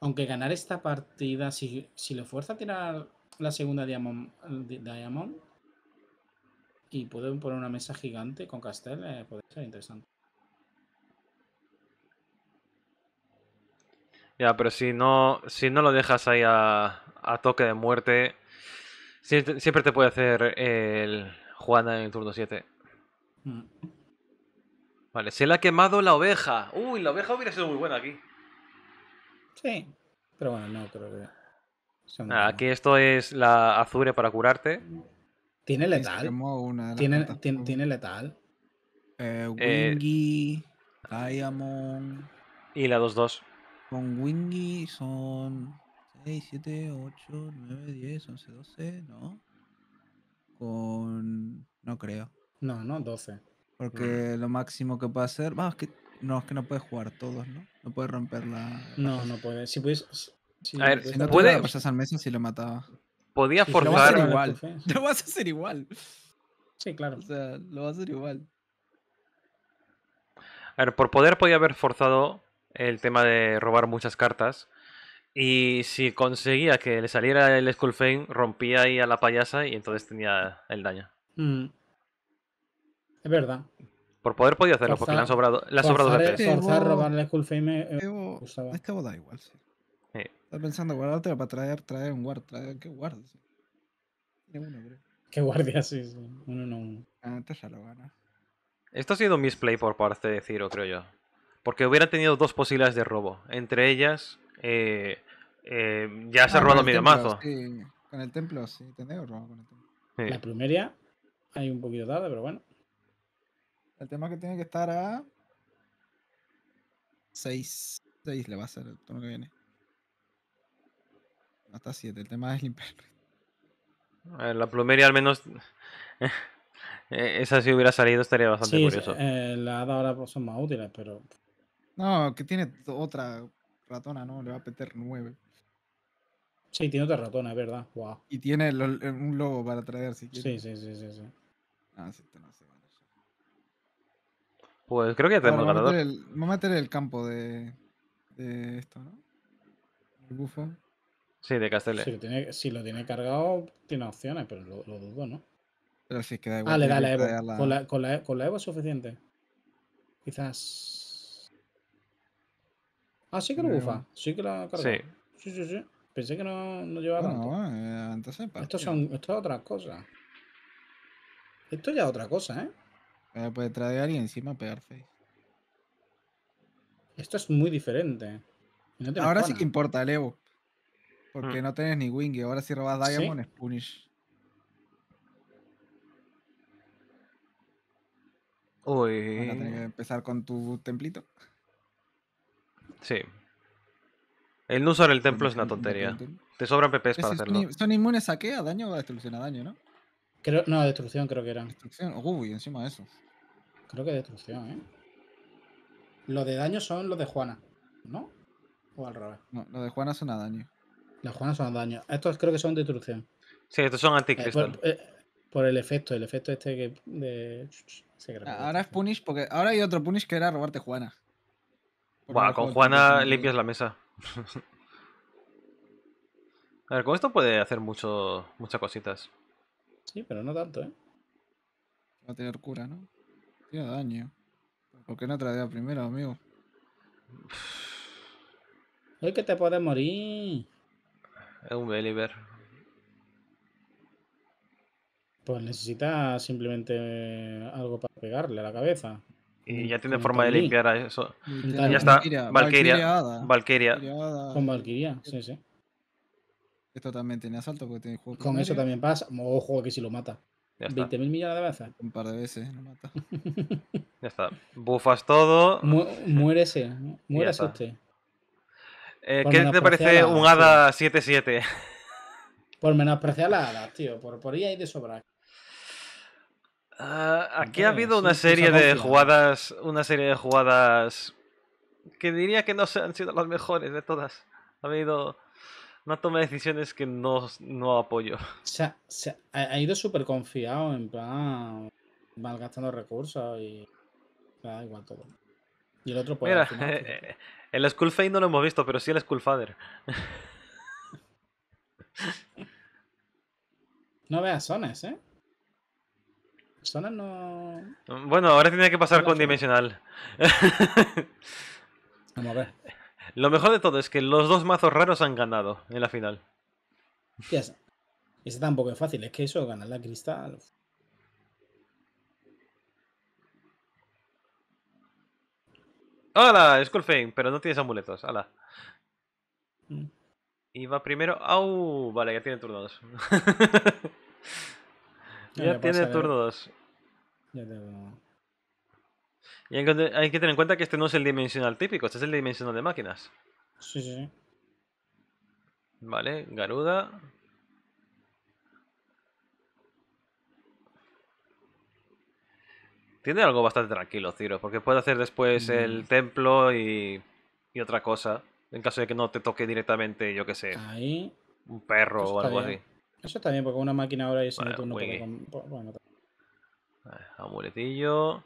Aunque ganar esta partida, si, si le fuerza a tirar la segunda Diamond, y puede poner una mesa gigante con Castel, puede ser interesante. Ya, pero si no, si no lo dejas ahí a, toque de muerte, siempre te puede hacer el Juana en el turno 7. Mm. Vale, se le ha quemado la oveja. Uy, la oveja hubiera sido muy buena aquí. Sí, pero bueno, no creo que... Ah, aquí esto es la azure para curarte. Tiene letal. ¿Tiene, ¿tiene, letal. Eh, eh, Wingy, Diamond. Y la 2-2. Con Wingy son 6, 7, 8, 9, 10, 11, 12, ¿no? Con... No creo. No, no 12. Porque lo máximo que puede hacer... que... No, es que no puede jugar todos, ¿no? No puede romper la... No, no puede. Si puedes... a ver, si no puede... pasas al si lo mataba. Podía forzar... igual. Lo vas a hacer igual. Sí, claro. O sea, lo vas a hacer igual. A ver, por poder podía haber forzado el tema de robar muchas cartas. Y si conseguía que le saliera el Skullfane, rompía ahí a la payasa y entonces tenía el daño. Mm. Es verdad. Por poder podía hacerlo, porque le han sobrado, le han sobrado este robar el Skullfame. Eh, este, este da igual, sí. pensando Estaba pensando guardártelo para traer, traer un guard, traer, ¿qué guard? ¿Qué guardia? Sí, ah, Esto ha sido un misplay por parte de Ciro, creo yo. Porque hubiera tenido dos posibilidades de robo. Entre ellas, eh, eh, ya se ah, ha robado mi mazo. Con el templo, sí, tenía robo con el templo. La plumeria... hay un poquito tarde, pero bueno. El tema es que tiene que estar a 6. 6 le va a ser el turno que viene. Hasta 7. El tema es limpiar. La plumeria al menos. Eh, esa si hubiera salido estaría bastante curioso. las Ada ahora pues, son más útiles, pero no, que tiene otra ratona, ¿no? Le va a petar nueve. Sí, tiene otra ratona, es verdad. Y tiene un logo para traer, si quieres. Sí, sí, sí, sí. sí. Ah, sí, no Pues creo que ya tenemos ganador. Vamos a meter el campo de, de esto, ¿no? El bufo. Sí, de Castelle. Si lo tiene, cargado, tiene opciones, pero lo, dudo, ¿no? Pero sí, queda ah, igual. Ah, le da la Evo. Con, la, con, la, con la Evo es suficiente. Quizás Ah, sí que lo bufa. Sí que la Sí. Sí, sí, sí. Pensé que no, no llevaba No, tanto. Eh, entonces, esto, son, esto es otra cosa. Esto ya es otra cosa, ¿eh? eh puede tradear y encima pegar face. Esto es muy diferente. ahora sí que importa, el Evo. Porque hmm. no tenés ni Wingy. Ahora si robas Diamond es Punish. Uy. Ahora que empezar con tu templito. Sí. El no usar el templo es una tontería. Te sobran PPs para hacerlo. Son inmunes a qué? ¿A daño o a destrucción? A daño, ¿no? no, a destrucción creo que eran. Destrucción. Uy, encima de eso. Creo que destrucción, ¿eh? Los de daño son los de Juana, ¿no? O al revés. No, los de Juana son a daño. Los Juana son a daño. Estos creo que son destrucción. Sí, estos son anticristal. Eh, eh, por, el efecto, el efecto este que. De... Ah, ahora es Punish, porque ahora hay otro Punish que era robarte Juana con Juana limpias la mesa. A ver, con esto puede hacer mucho, muchas cositas. Sí, pero no tanto, ¿eh? Va a tener cura, ¿no? Tiene daño. ¿Por qué no a primero, amigo? ¡Ay, que te puede morir. Es un believer. Pues necesita simplemente algo para pegarle a la cabeza. Y ya tiene forma de limpiar a eso. ya está. Valkyria. Valkyria. Con Valkyria, sí, sí. Esto también tiene asalto porque tiene Con, eso también pasa. Ojo, que si lo mata. 20.000 millones de veces. Un par de veces lo mata. ya está. Bufas todo. Mu muérese. Muérese usted. Eh, ¿Qué te parece un hada 7-7? Por menospreciar las hada, tío. Por, por ahí hay de sobra. Ah, aquí ha habido una serie de jugadas. Una serie de jugadas. Que diría que no se han sido las mejores de todas. Ha habido una toma de decisiones que no, apoyo. ha, ido súper confiado, en plan. malgastando recursos y. igual todo. Y el otro puede. Mira, eh, eh, el Skull no lo hemos visto, pero sí el Skull Father. no veas sones, ¿eh? Bueno, ahora tiene que pasar con Dimensional. Vamos a ver. Lo mejor de todo es que los dos mazos raros han ganado en la final. Ya Ese tampoco es fácil, es que eso, ganar la cristal. ¡Hala! Skullfame, pero no tienes amuletos, ¡hala! Mm. Y va primero. ¡Au! Vale, ya tiene turno 2. ya tiene turno 2. Ya y hay que, tener en cuenta que este no es el dimensional típico, este es el dimensional de máquinas. Sí, sí, Vale, Garuda. Tiene algo bastante tranquilo, Ciro, porque puede hacer después mm. el templo y, y, otra cosa. En caso de que no te toque directamente, yo que sé, un perro o algo así. Eso también, porque una máquina ahora es bueno, no Bueno, Amuletillo.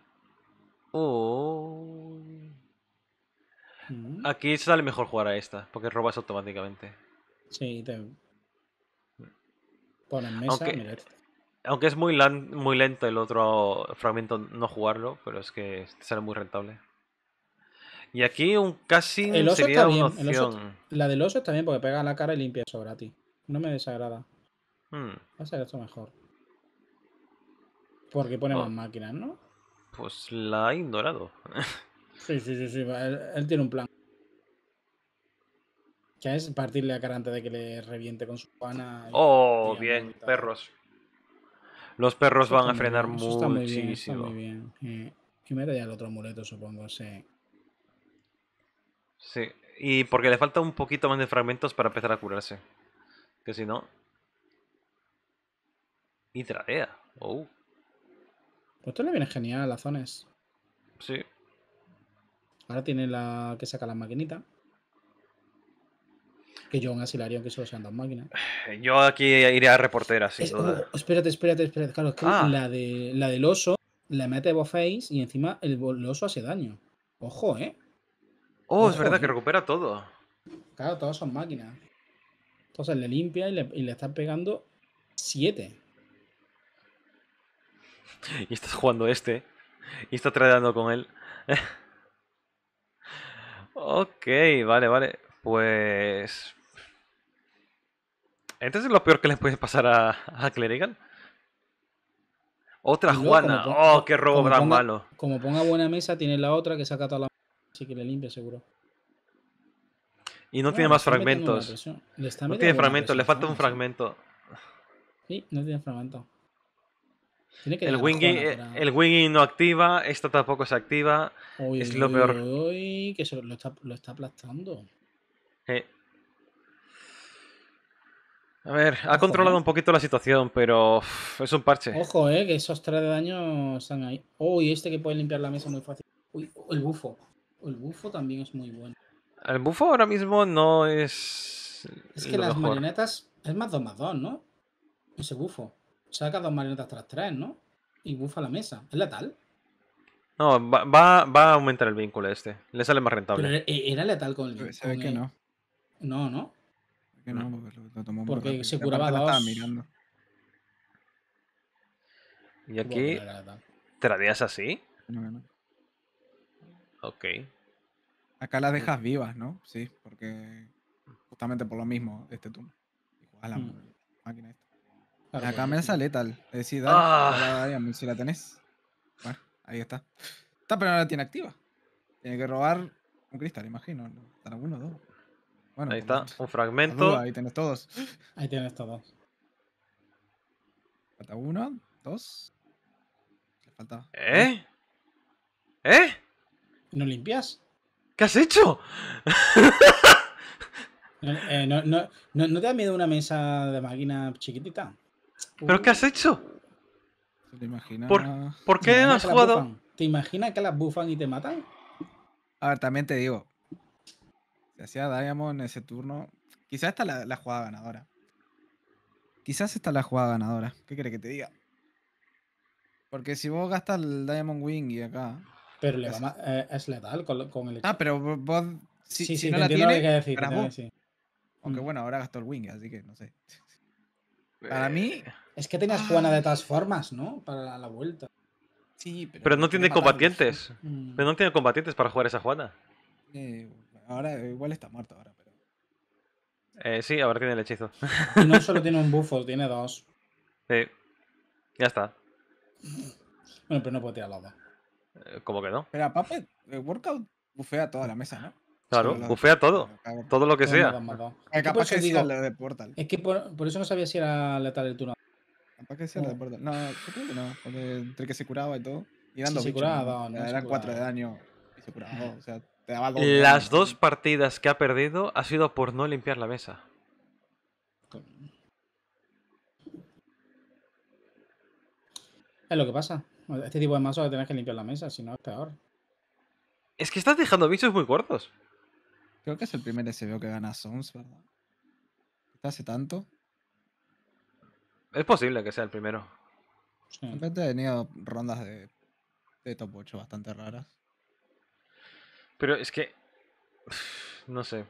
Mm. Aquí sale mejor jugar a esta, porque robas automáticamente. Sí, te en mesa, aunque, aunque es muy, lento el otro fragmento no jugarlo, pero es que sale muy rentable. Y aquí un casi sería Una opción. la del oso está bien porque pega la cara y limpia a ti No me desagrada. Va a ser esto mejor. Porque pone ah. máquinas, ¿no? Pues la ha ignorado. sí, sí, sí, sí. Él, tiene un plan. Que es partirle a cara antes de que le reviente con su pana. Oh, bien, perros. Los perros van a frenar muchísimo. muy bien, está muy bien. ya el otro amuleto, supongo, sí. Sí, y porque le falta un poquito más de fragmentos para empezar a curarse. Que si no. Y Oh. Pues esto le viene genial a Zones. Sí. Ahora tiene la que saca la maquinita. Que yo aún así la haría que solo sean dos máquinas. Eh, yo aquí iré a reportera, sin duda. Oh, oh, espérate, espérate, espérate. Claro, es que ah. la, de, la del oso le mete face y encima el, oso hace daño. Ojo, ¿eh? Oh, es verdad, que eh. recupera todo. Claro, todas son máquinas. Entonces le limpia y le, y le está pegando siete. y estás jugando este. Y estás tradeando con él. ok, vale, vale. Pues... Entonces es lo peor que le puede pasar a, a Otra Juana. oh, qué robo gran malo. Como ponga buena mesa, tiene la otra que saca la Así que le limpia seguro. Y no tiene más fragmentos. no tiene fragmentos, le falta un fragmento. Sí, no tiene fragmento el, wingy, eh, no activa, Esta tampoco se activa. es lo peor. que se lo, está, aplastando. A ver, ha controlado ¿eh? un poquito la situación, pero es un parche. Ojo, eh, que esos tres de daño están ahí. Uy, este que puede limpiar la mesa muy fácil. Uy, el bufo. El bufo también es muy bueno. El bufo ahora mismo no es. Es que las marionetas es más 2 ¿no? Ese bufo saca dos marionetas tras tres, ¿no? Y bufa la mesa. ¿Es letal? No, va, va, a aumentar el vínculo este. Le sale más rentable. Pero ¿e-, era, letal con el. Se ve que no. No, no. Que no, porque se curaba dos. Estaba mirando. Y aquí. ¿Te la dejas así? No, no. Ok. Acá las mm. dejas vivas, ¿no? Sí, porque. Justamente por lo mismo, este turno. Igual a la mm. máquina esta. La cámara sale tal Es decir, ah. si la tenés. Bueno, ahí está. Está, pero no la tiene activa. Tiene que robar un cristal, imagino. Están algunos dos. Bueno, ahí está, un fragmento. ahí tenés todos. Ahí tienes todos. Falta uno, dos. falta. ¿Eh? ¿Eh? ¿No limpias? ¿Qué has hecho? eh, no, no, ¿No te da miedo una mesa de máquina chiquitita? ¿Pero qué has hecho? ¿Te imaginas? ¿Por, ¿por qué no has jugado? ¿Te imaginas que las bufan y te matan? A ver, también te digo. Si hacía Diamond en ese turno, quizás esta la, la jugada ganadora. Quizás esta la jugada ganadora. ¿Qué crees que te diga? Porque si vos gastas el Diamond Wing y acá. Pero eh, es letal con, el. Ah, pero vos. Si, no la tienes. Que decir, Aunque mm. bueno, ahora gastó el Wing, así que no sé. Eh. Para mí, es que tenías Juana de todas formas, ¿no? Para la vuelta. Sí, pero. pero no tiene combatientes. Mm. Pero no tiene combatientes para jugar esa Juana. Eh, ahora igual está muerto ahora, pero. Eh, sí, ahora tiene el hechizo. no solo tiene un bufo, tiene dos. Sí. Ya está. Bueno, pero no puede tirar la eh, ¿Cómo que no? Pero aparte, el workout bufea toda la mesa, ¿no? Claro, bufea todo. Todo lo que sea. Portal. Es que por, eso no sabía si era letal el turno. ¿Para que se la de No, yo creo que no, porque entre que se curaba y todo. Y dando Eran 4 de daño y se curaba o sea, te daba dos Las dos partidas que ha perdido ha sido por no limpiar la mesa. Es lo que pasa. Este tipo de mazos tenés que limpiar la mesa, si no es peor. Es que estás dejando bichos muy cortos. Creo que es el primer SBO que gana Sons, ¿verdad? ¿Hace tanto? Es posible que sea el primero. Sí. repente he tenido rondas de, top 8 bastante raras. Pero es que. No sé.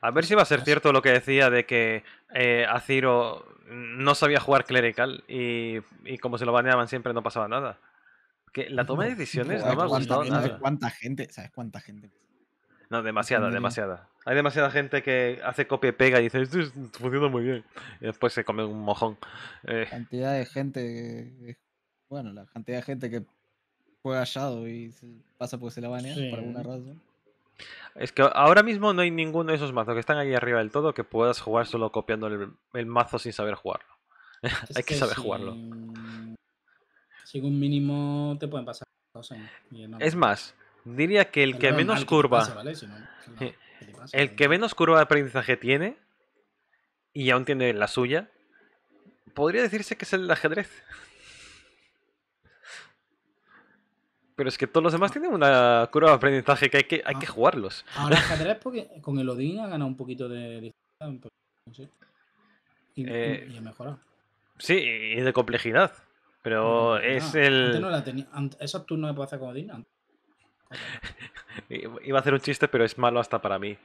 A ver si va a ser cierto lo que decía de que eh, Aciro no sabía jugar clerical y, como se lo baneaban siempre no pasaba nada. Que la toma de decisiones no, me ha gustado ¿Cuánta gente? ¿Sabes cuánta gente? No, demasiada, demasiada. Hay demasiada gente que hace copia y pega y dice, esto funciona muy bien. Y después se come un mojón. La eh. cantidad de gente eh, Bueno, la cantidad de gente que juega Shadow y pasa porque se la banea por alguna razón. Es que ahora mismo no hay ninguno de esos mazos que están ahí arriba del todo que puedas jugar solo copiando el, mazo sin saber jugarlo. hay que, este saber jugarlo. Según un mínimo te pueden pasar cosas. Es más, diría que el que menos curva el que menos curva de aprendizaje tiene, y aún tiene la suya, podría decirse que es el ajedrez. Pero es que todos los demás ah. tienen una curva de aprendizaje que hay que, hay que ah. jugarlos. Ahora el ajedrez porque con el Odin ha ganado un poquito de distancia. Pues, y, y, ha eh, mejorado. Sí, y de complejidad. Pero es el. Esa no tú no me puedes hacer con Odin Antes. Iba a hacer un chiste, pero es malo hasta para mí.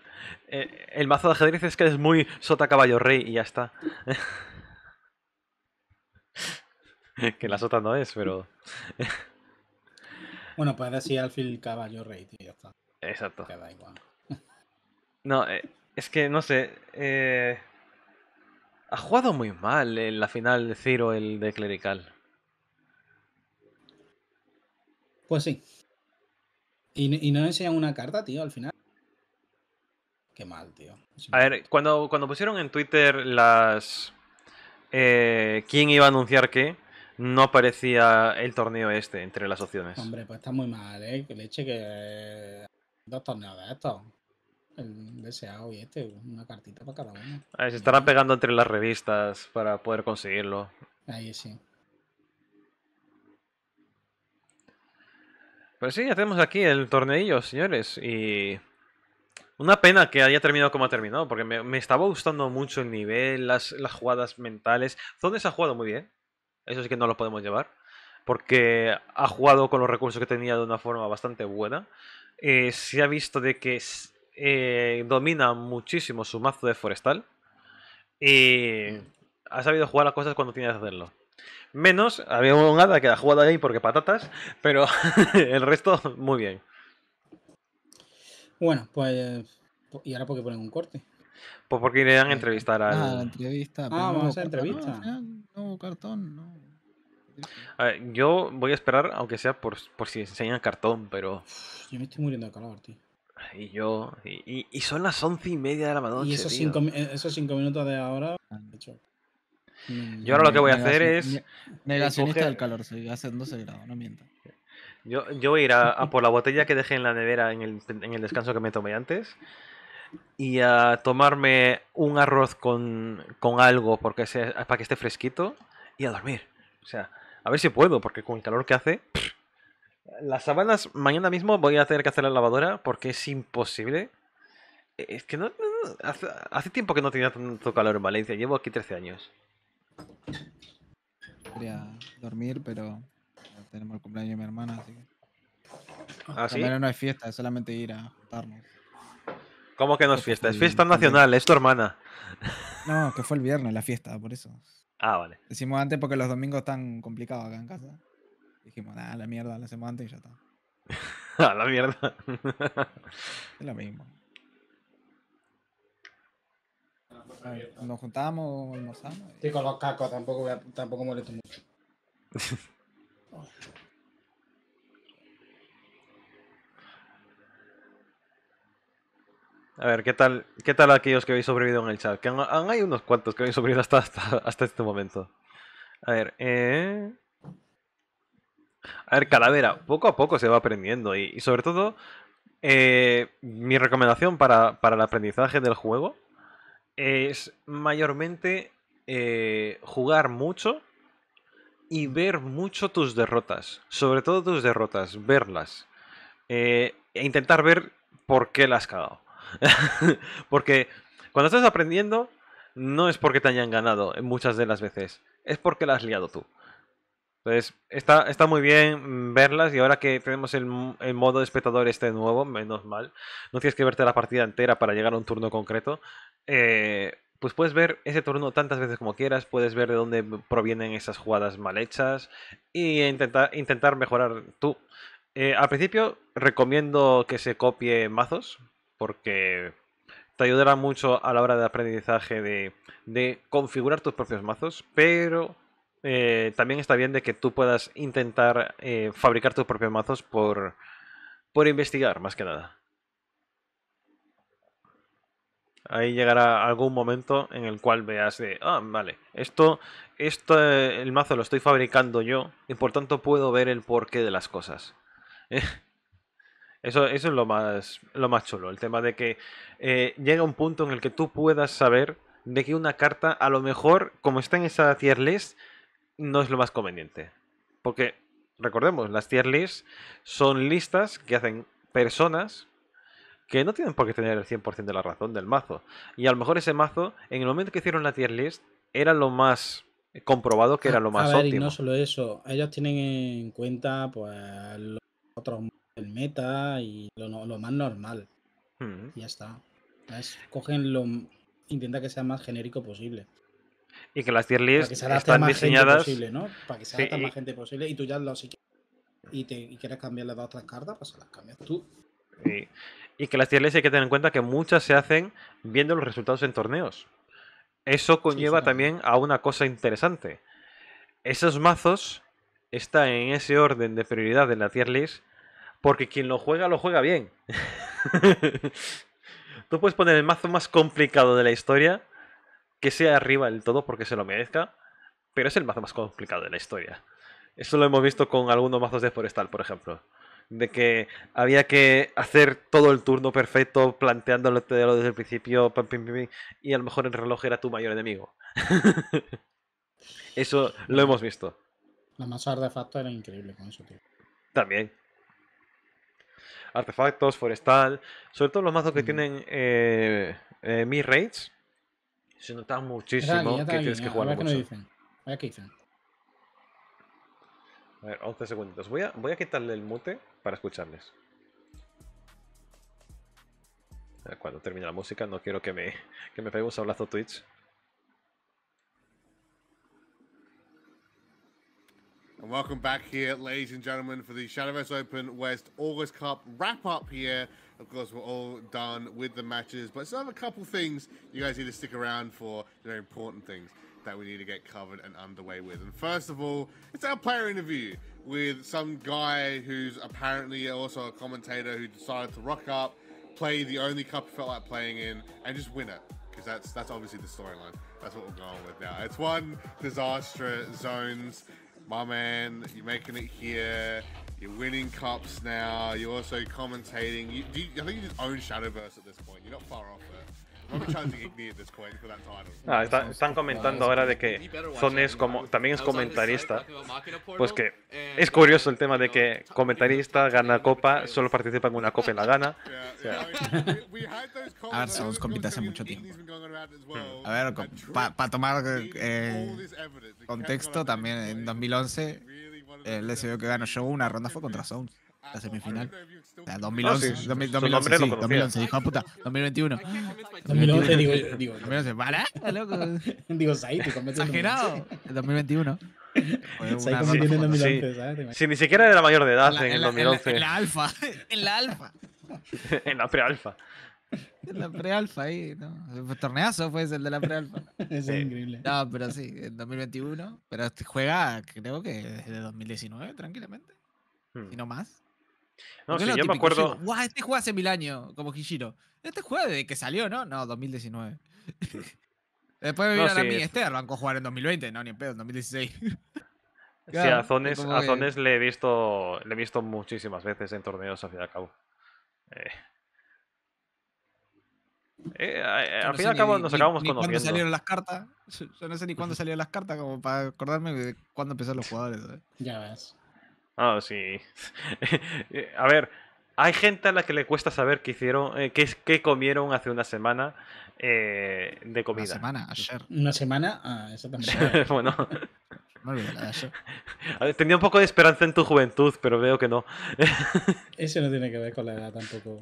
Eh, el mazo de ajedrez es que es muy sota caballo rey y ya está. que la sota no es, pero. bueno, puedes decir alfil caballo rey, tío, ya está. Exacto. no, eh, es que no sé. Eh, ha jugado muy mal en la final de Ciro, el de Clerical. Pues sí. Y, no enseñan una carta, tío, al final. Qué mal, tío. A ver, cuando, cuando pusieron en Twitter las. Eh, quién iba a anunciar qué, no aparecía el torneo este entre las opciones. Hombre, pues está muy mal, ¿eh? Que leche que. Dos torneos de estos. El deseado y este, una cartita para cada uno. A ver, se estarán pegando entre las revistas para poder conseguirlo. Ahí sí. Pues sí, ya tenemos aquí el torneillo, señores. Y una pena que haya terminado como ha terminado, porque me, estaba gustando mucho el nivel, las, jugadas mentales. Zones ha jugado muy bien, eso sí que no lo podemos llevar, porque ha jugado con los recursos que tenía de una forma bastante buena. Eh, se ha visto de que eh, domina muchísimo su mazo de forestal y mm. ha sabido jugar las cosas cuando tiene que hacerlo menos, había un hada que la jugado ahí porque patatas, pero el resto muy bien. Bueno, pues... ¿Y ahora por qué ponen un corte? Pues porque irían a eh, entrevistar al... Ah, la entrevista. Ah, vamos a hacer entrevista. No, cartón, no. A ver, yo voy a esperar, aunque sea por, por si enseñan cartón, pero... Yo me estoy muriendo de calor, tío. Y yo... Y, son las once y media de la madrugada Y esos, Cinco, eh, esos cinco minutos de ahora... Hecho. Ah. Mm, yo ahora lo que voy a hacer es. Negacionista eh, del calor, se haciendo 12 grados, no Yo, voy a ir a, por la botella que dejé en la nevera en el, descanso que me tomé antes y a tomarme un arroz con, algo porque para que esté fresquito y a dormir. O sea, a ver si puedo, porque con el calor que hace. las sábanas mañana mismo voy a tener que hacer la lavadora porque es imposible. Es que no, hace, tiempo que no tenía tanto calor en Valencia, llevo aquí 13 años. Quería dormir, pero tenemos el cumpleaños de mi hermana, así que. ¿Ah, sí? no hay fiesta, es solamente ir a juntarnos. ¿Cómo que no es fiesta? Es fiesta nacional, es tu hermana. No, que fue el viernes la fiesta, por eso. Ah, vale. Decimos antes porque los domingos están complicados acá en casa. Dijimos, nada, la mierda, la hacemos antes y ya está. a la mierda. es lo mismo. Nos juntamos, almorzamos. Y... Sí, con los cacos tampoco, me a, molesto mucho. A ver, ¿qué tal, ¿qué tal aquellos que habéis sobrevivido en el chat? Que hay unos cuantos que habéis sobrevivido hasta, hasta, este momento. A ver, eh... A ver, Calavera, poco a poco se va aprendiendo y, sobre todo, eh, mi recomendación para, el aprendizaje del juego es mayormente eh, jugar mucho y ver mucho tus derrotas, sobre todo tus derrotas, verlas. Eh, e intentar ver por qué las has cagado. porque cuando estás aprendiendo, no es porque te hayan ganado muchas de las veces, es porque las has liado tú. Entonces, está, está muy bien verlas y ahora que tenemos el, modo espectador este nuevo, menos mal, no tienes que verte la partida entera para llegar a un turno concreto, eh, pues puedes ver ese turno tantas veces como quieras, puedes ver de dónde provienen esas jugadas mal hechas y intentar, intentar mejorar tú. Eh, al principio recomiendo que se copie mazos porque te ayudará mucho a la hora de aprendizaje de, de configurar tus propios mazos, pero eh, también está bien de que tú puedas intentar eh, fabricar tus propios mazos por, por investigar, más que nada. Ahí llegará algún momento en el cual veas de, ah, vale, esto, esto, eh, el mazo lo estoy fabricando yo y por tanto puedo ver el porqué de las cosas. Eso, eso es lo más, lo más chulo, el tema de que llega un punto en el que tú puedas saber de que una carta, a lo mejor, como está en esa tier list, no es lo más conveniente. Porque, recordemos, las tier lists son listas que hacen personas que no tienen por qué tener el 100% de la razón del mazo. Y a lo mejor ese mazo, en el momento que hicieron la tier list, era lo más comprobado que era lo más a ver, Y no solo eso, ellos tienen en cuenta pues el meta y lo, más normal. Y ya está. cogen lo intenta que sea más genérico posible y que las tier lists están diseñadas para que se la más gente posible y tú ya lo si y, te, quieres cambiarle dos otras cartas, pues las cambias tú. Y que las tier lists hay que tener en cuenta que muchas se hacen viendo los resultados en torneos. Eso conlleva también a una cosa interesante. Esos mazos están en ese orden de prioridad de la tier list porque quien lo juega lo juega bien. tú puedes poner el mazo más complicado de la historia que sea arriba del todo porque se lo merezca, pero es el mazo más complicado de la historia. Eso lo hemos visto con algunos mazos de Forestal, por ejemplo. De que había que hacer todo el turno perfecto, planteándolo desde el principio, y a lo mejor el reloj era tu mayor enemigo. eso lo hemos visto. Los de artefactos era increíble con eso, También. Artefactos, forestal, sobre todo los mazos que mm. tienen eh, eh se nota muchísimo que tienes que jugar a ver mucho. Qué dicen. A ver 11 segunditos. Voy a, voy a quitarle el mute para escucharles. Cuando termine la música no quiero que me, que me pegue un sablazo Twitch. And welcome back here, ladies and gentlemen, for the Shadowverse Open West August Cup wrap up here Of course, we're all done with the matches, but still have a couple things you guys need to stick around for, you know, important things that we need to get covered and underway with. And first of all, it's our player interview with some guy who's apparently also a commentator who decided to rock up, play the only cup he felt like playing in, and just win it. Because that's that's obviously the storyline. That's what we're going with now. It's one disaster zones. My man, you're making it here. ah, están comentando ahora de que Son es como, también es comentarista. Pues que es curioso el tema de que comentarista gana copa, solo participa en una copa y la gana. O sea. A ver, hace mucho tiempo. A ver, para tomar el eh, contexto, también en 2011 el SBO que ganó yo una ronda fue contra Sound la semifinal. O 2011, ah, sí, 2011, sí, 2011, hijo de puta, 2021. 2011, digo, digo. 2011, ¿para? loco? digo, Sai, te convences. Exagerado, el 2021. Sai convirtió en 2011, ¿sabes? Si ni siquiera era la mayor de edad en, el 2011. En la, alfa, en la alfa. en la pre-alfa. la prealfa ahí, ¿no? El torneazo fue pues, el de la prealfa. es increíble. No, pero sí, en 2021. Pero este juega, creo que desde 2019, tranquilamente. Y hmm. no más. No, sí, yo me acuerdo. Guau, este juega hace mil años, como Hishiro. Este juega desde que salió, ¿no? No, 2019. Después me vino a mí, este arrancó a jugar en 2020, no, ni en pedo, en 2016. sí, a Zones, le, he visto, le he visto muchísimas veces en torneos, a fin y cabo. Eh, eh, eh, al fin y al cabo nos acabamos ni, conociendo. cuándo salieron las cartas. Yo no sé ni cuándo salieron las cartas, como para acordarme de cuándo empezaron los jugadores. ¿eh? Ya ves. Ah, sí. a ver, hay gente a la que le cuesta saber qué hicieron, qué, qué, comieron hace una semana de comida. Una semana, ayer. Una semana, ah, bueno. Tenía un poco de esperanza en tu juventud, pero veo que no. eso no tiene que ver con la edad tampoco.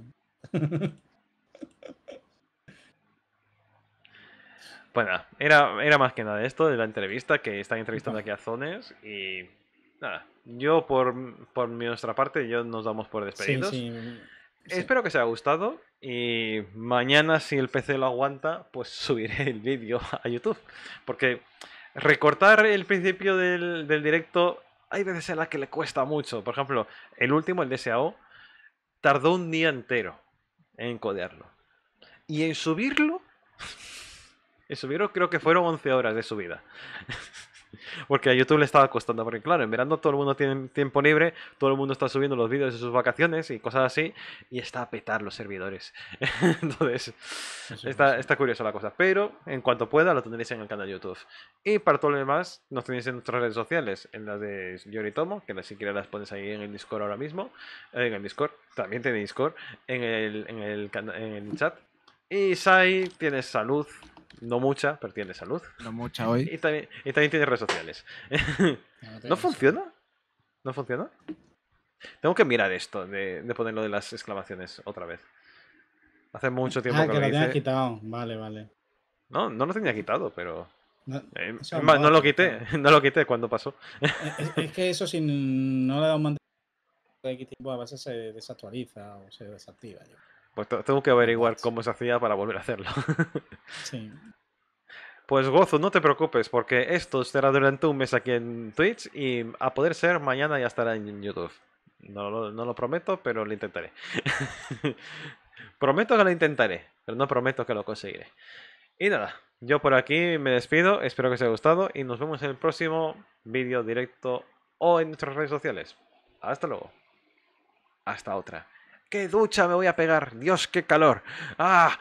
Bueno, era, era más que nada esto de la entrevista, que están entrevistando aquí a Zones y nada, yo por, nuestra parte, yo nos damos por despedidos. Espero que os haya gustado y mañana si el PC lo aguanta, pues subiré el vídeo a YouTube. Porque recortar el principio del, del directo hay veces en las que le cuesta mucho. Por ejemplo, el último, el DSAO, tardó un día entero en codearlo. Y en subirlo... Y subieron, creo que fueron 11 horas de subida. Porque a YouTube le estaba costando, porque claro, en verano todo el mundo tiene tiempo libre, todo el mundo está subiendo los vídeos de sus vacaciones y cosas así, y está a petar los servidores. Entonces, está, curiosa la cosa. Pero en cuanto pueda, lo tendréis en el canal de YouTube. Y para todo lo demás, nos tenéis en nuestras redes sociales, en las de Yoritomo, que si quieres las pones ahí en el Discord ahora mismo, eh, en el Discord, también tenéis Discord, en el, en el, chat. Y Sai tienes salud, no mucha, pero tiene salud. No mucha hoy. Y también, tiene redes sociales. ¿No, funciona? ¿No funciona? Tengo que mirar esto de, ponerlo de las exclamaciones otra vez. Hace mucho tiempo ah, que, lo, lo quitado. Vale, vale. No, no lo tenía quitado, pero. No, eh, lo quité, no lo quité cuando pasó. Es, que eso si no le da un mantenimiento a veces se desactualiza o se desactiva. Yo. Pues tengo que averiguar cómo se hacía para volver a hacerlo. sí. Pues Gozo, no te preocupes, porque esto estará durante un mes aquí en Twitch y a poder ser mañana ya estará en YouTube. No, no lo prometo, pero lo intentaré. prometo que lo intentaré, pero no prometo que lo conseguiré. Y nada, yo por aquí me despido, espero que os haya gustado y nos vemos en el próximo vídeo directo o en nuestras redes sociales. Hasta luego. Hasta otra qué ducha me voy a pegar. Dios, qué calor. Ah,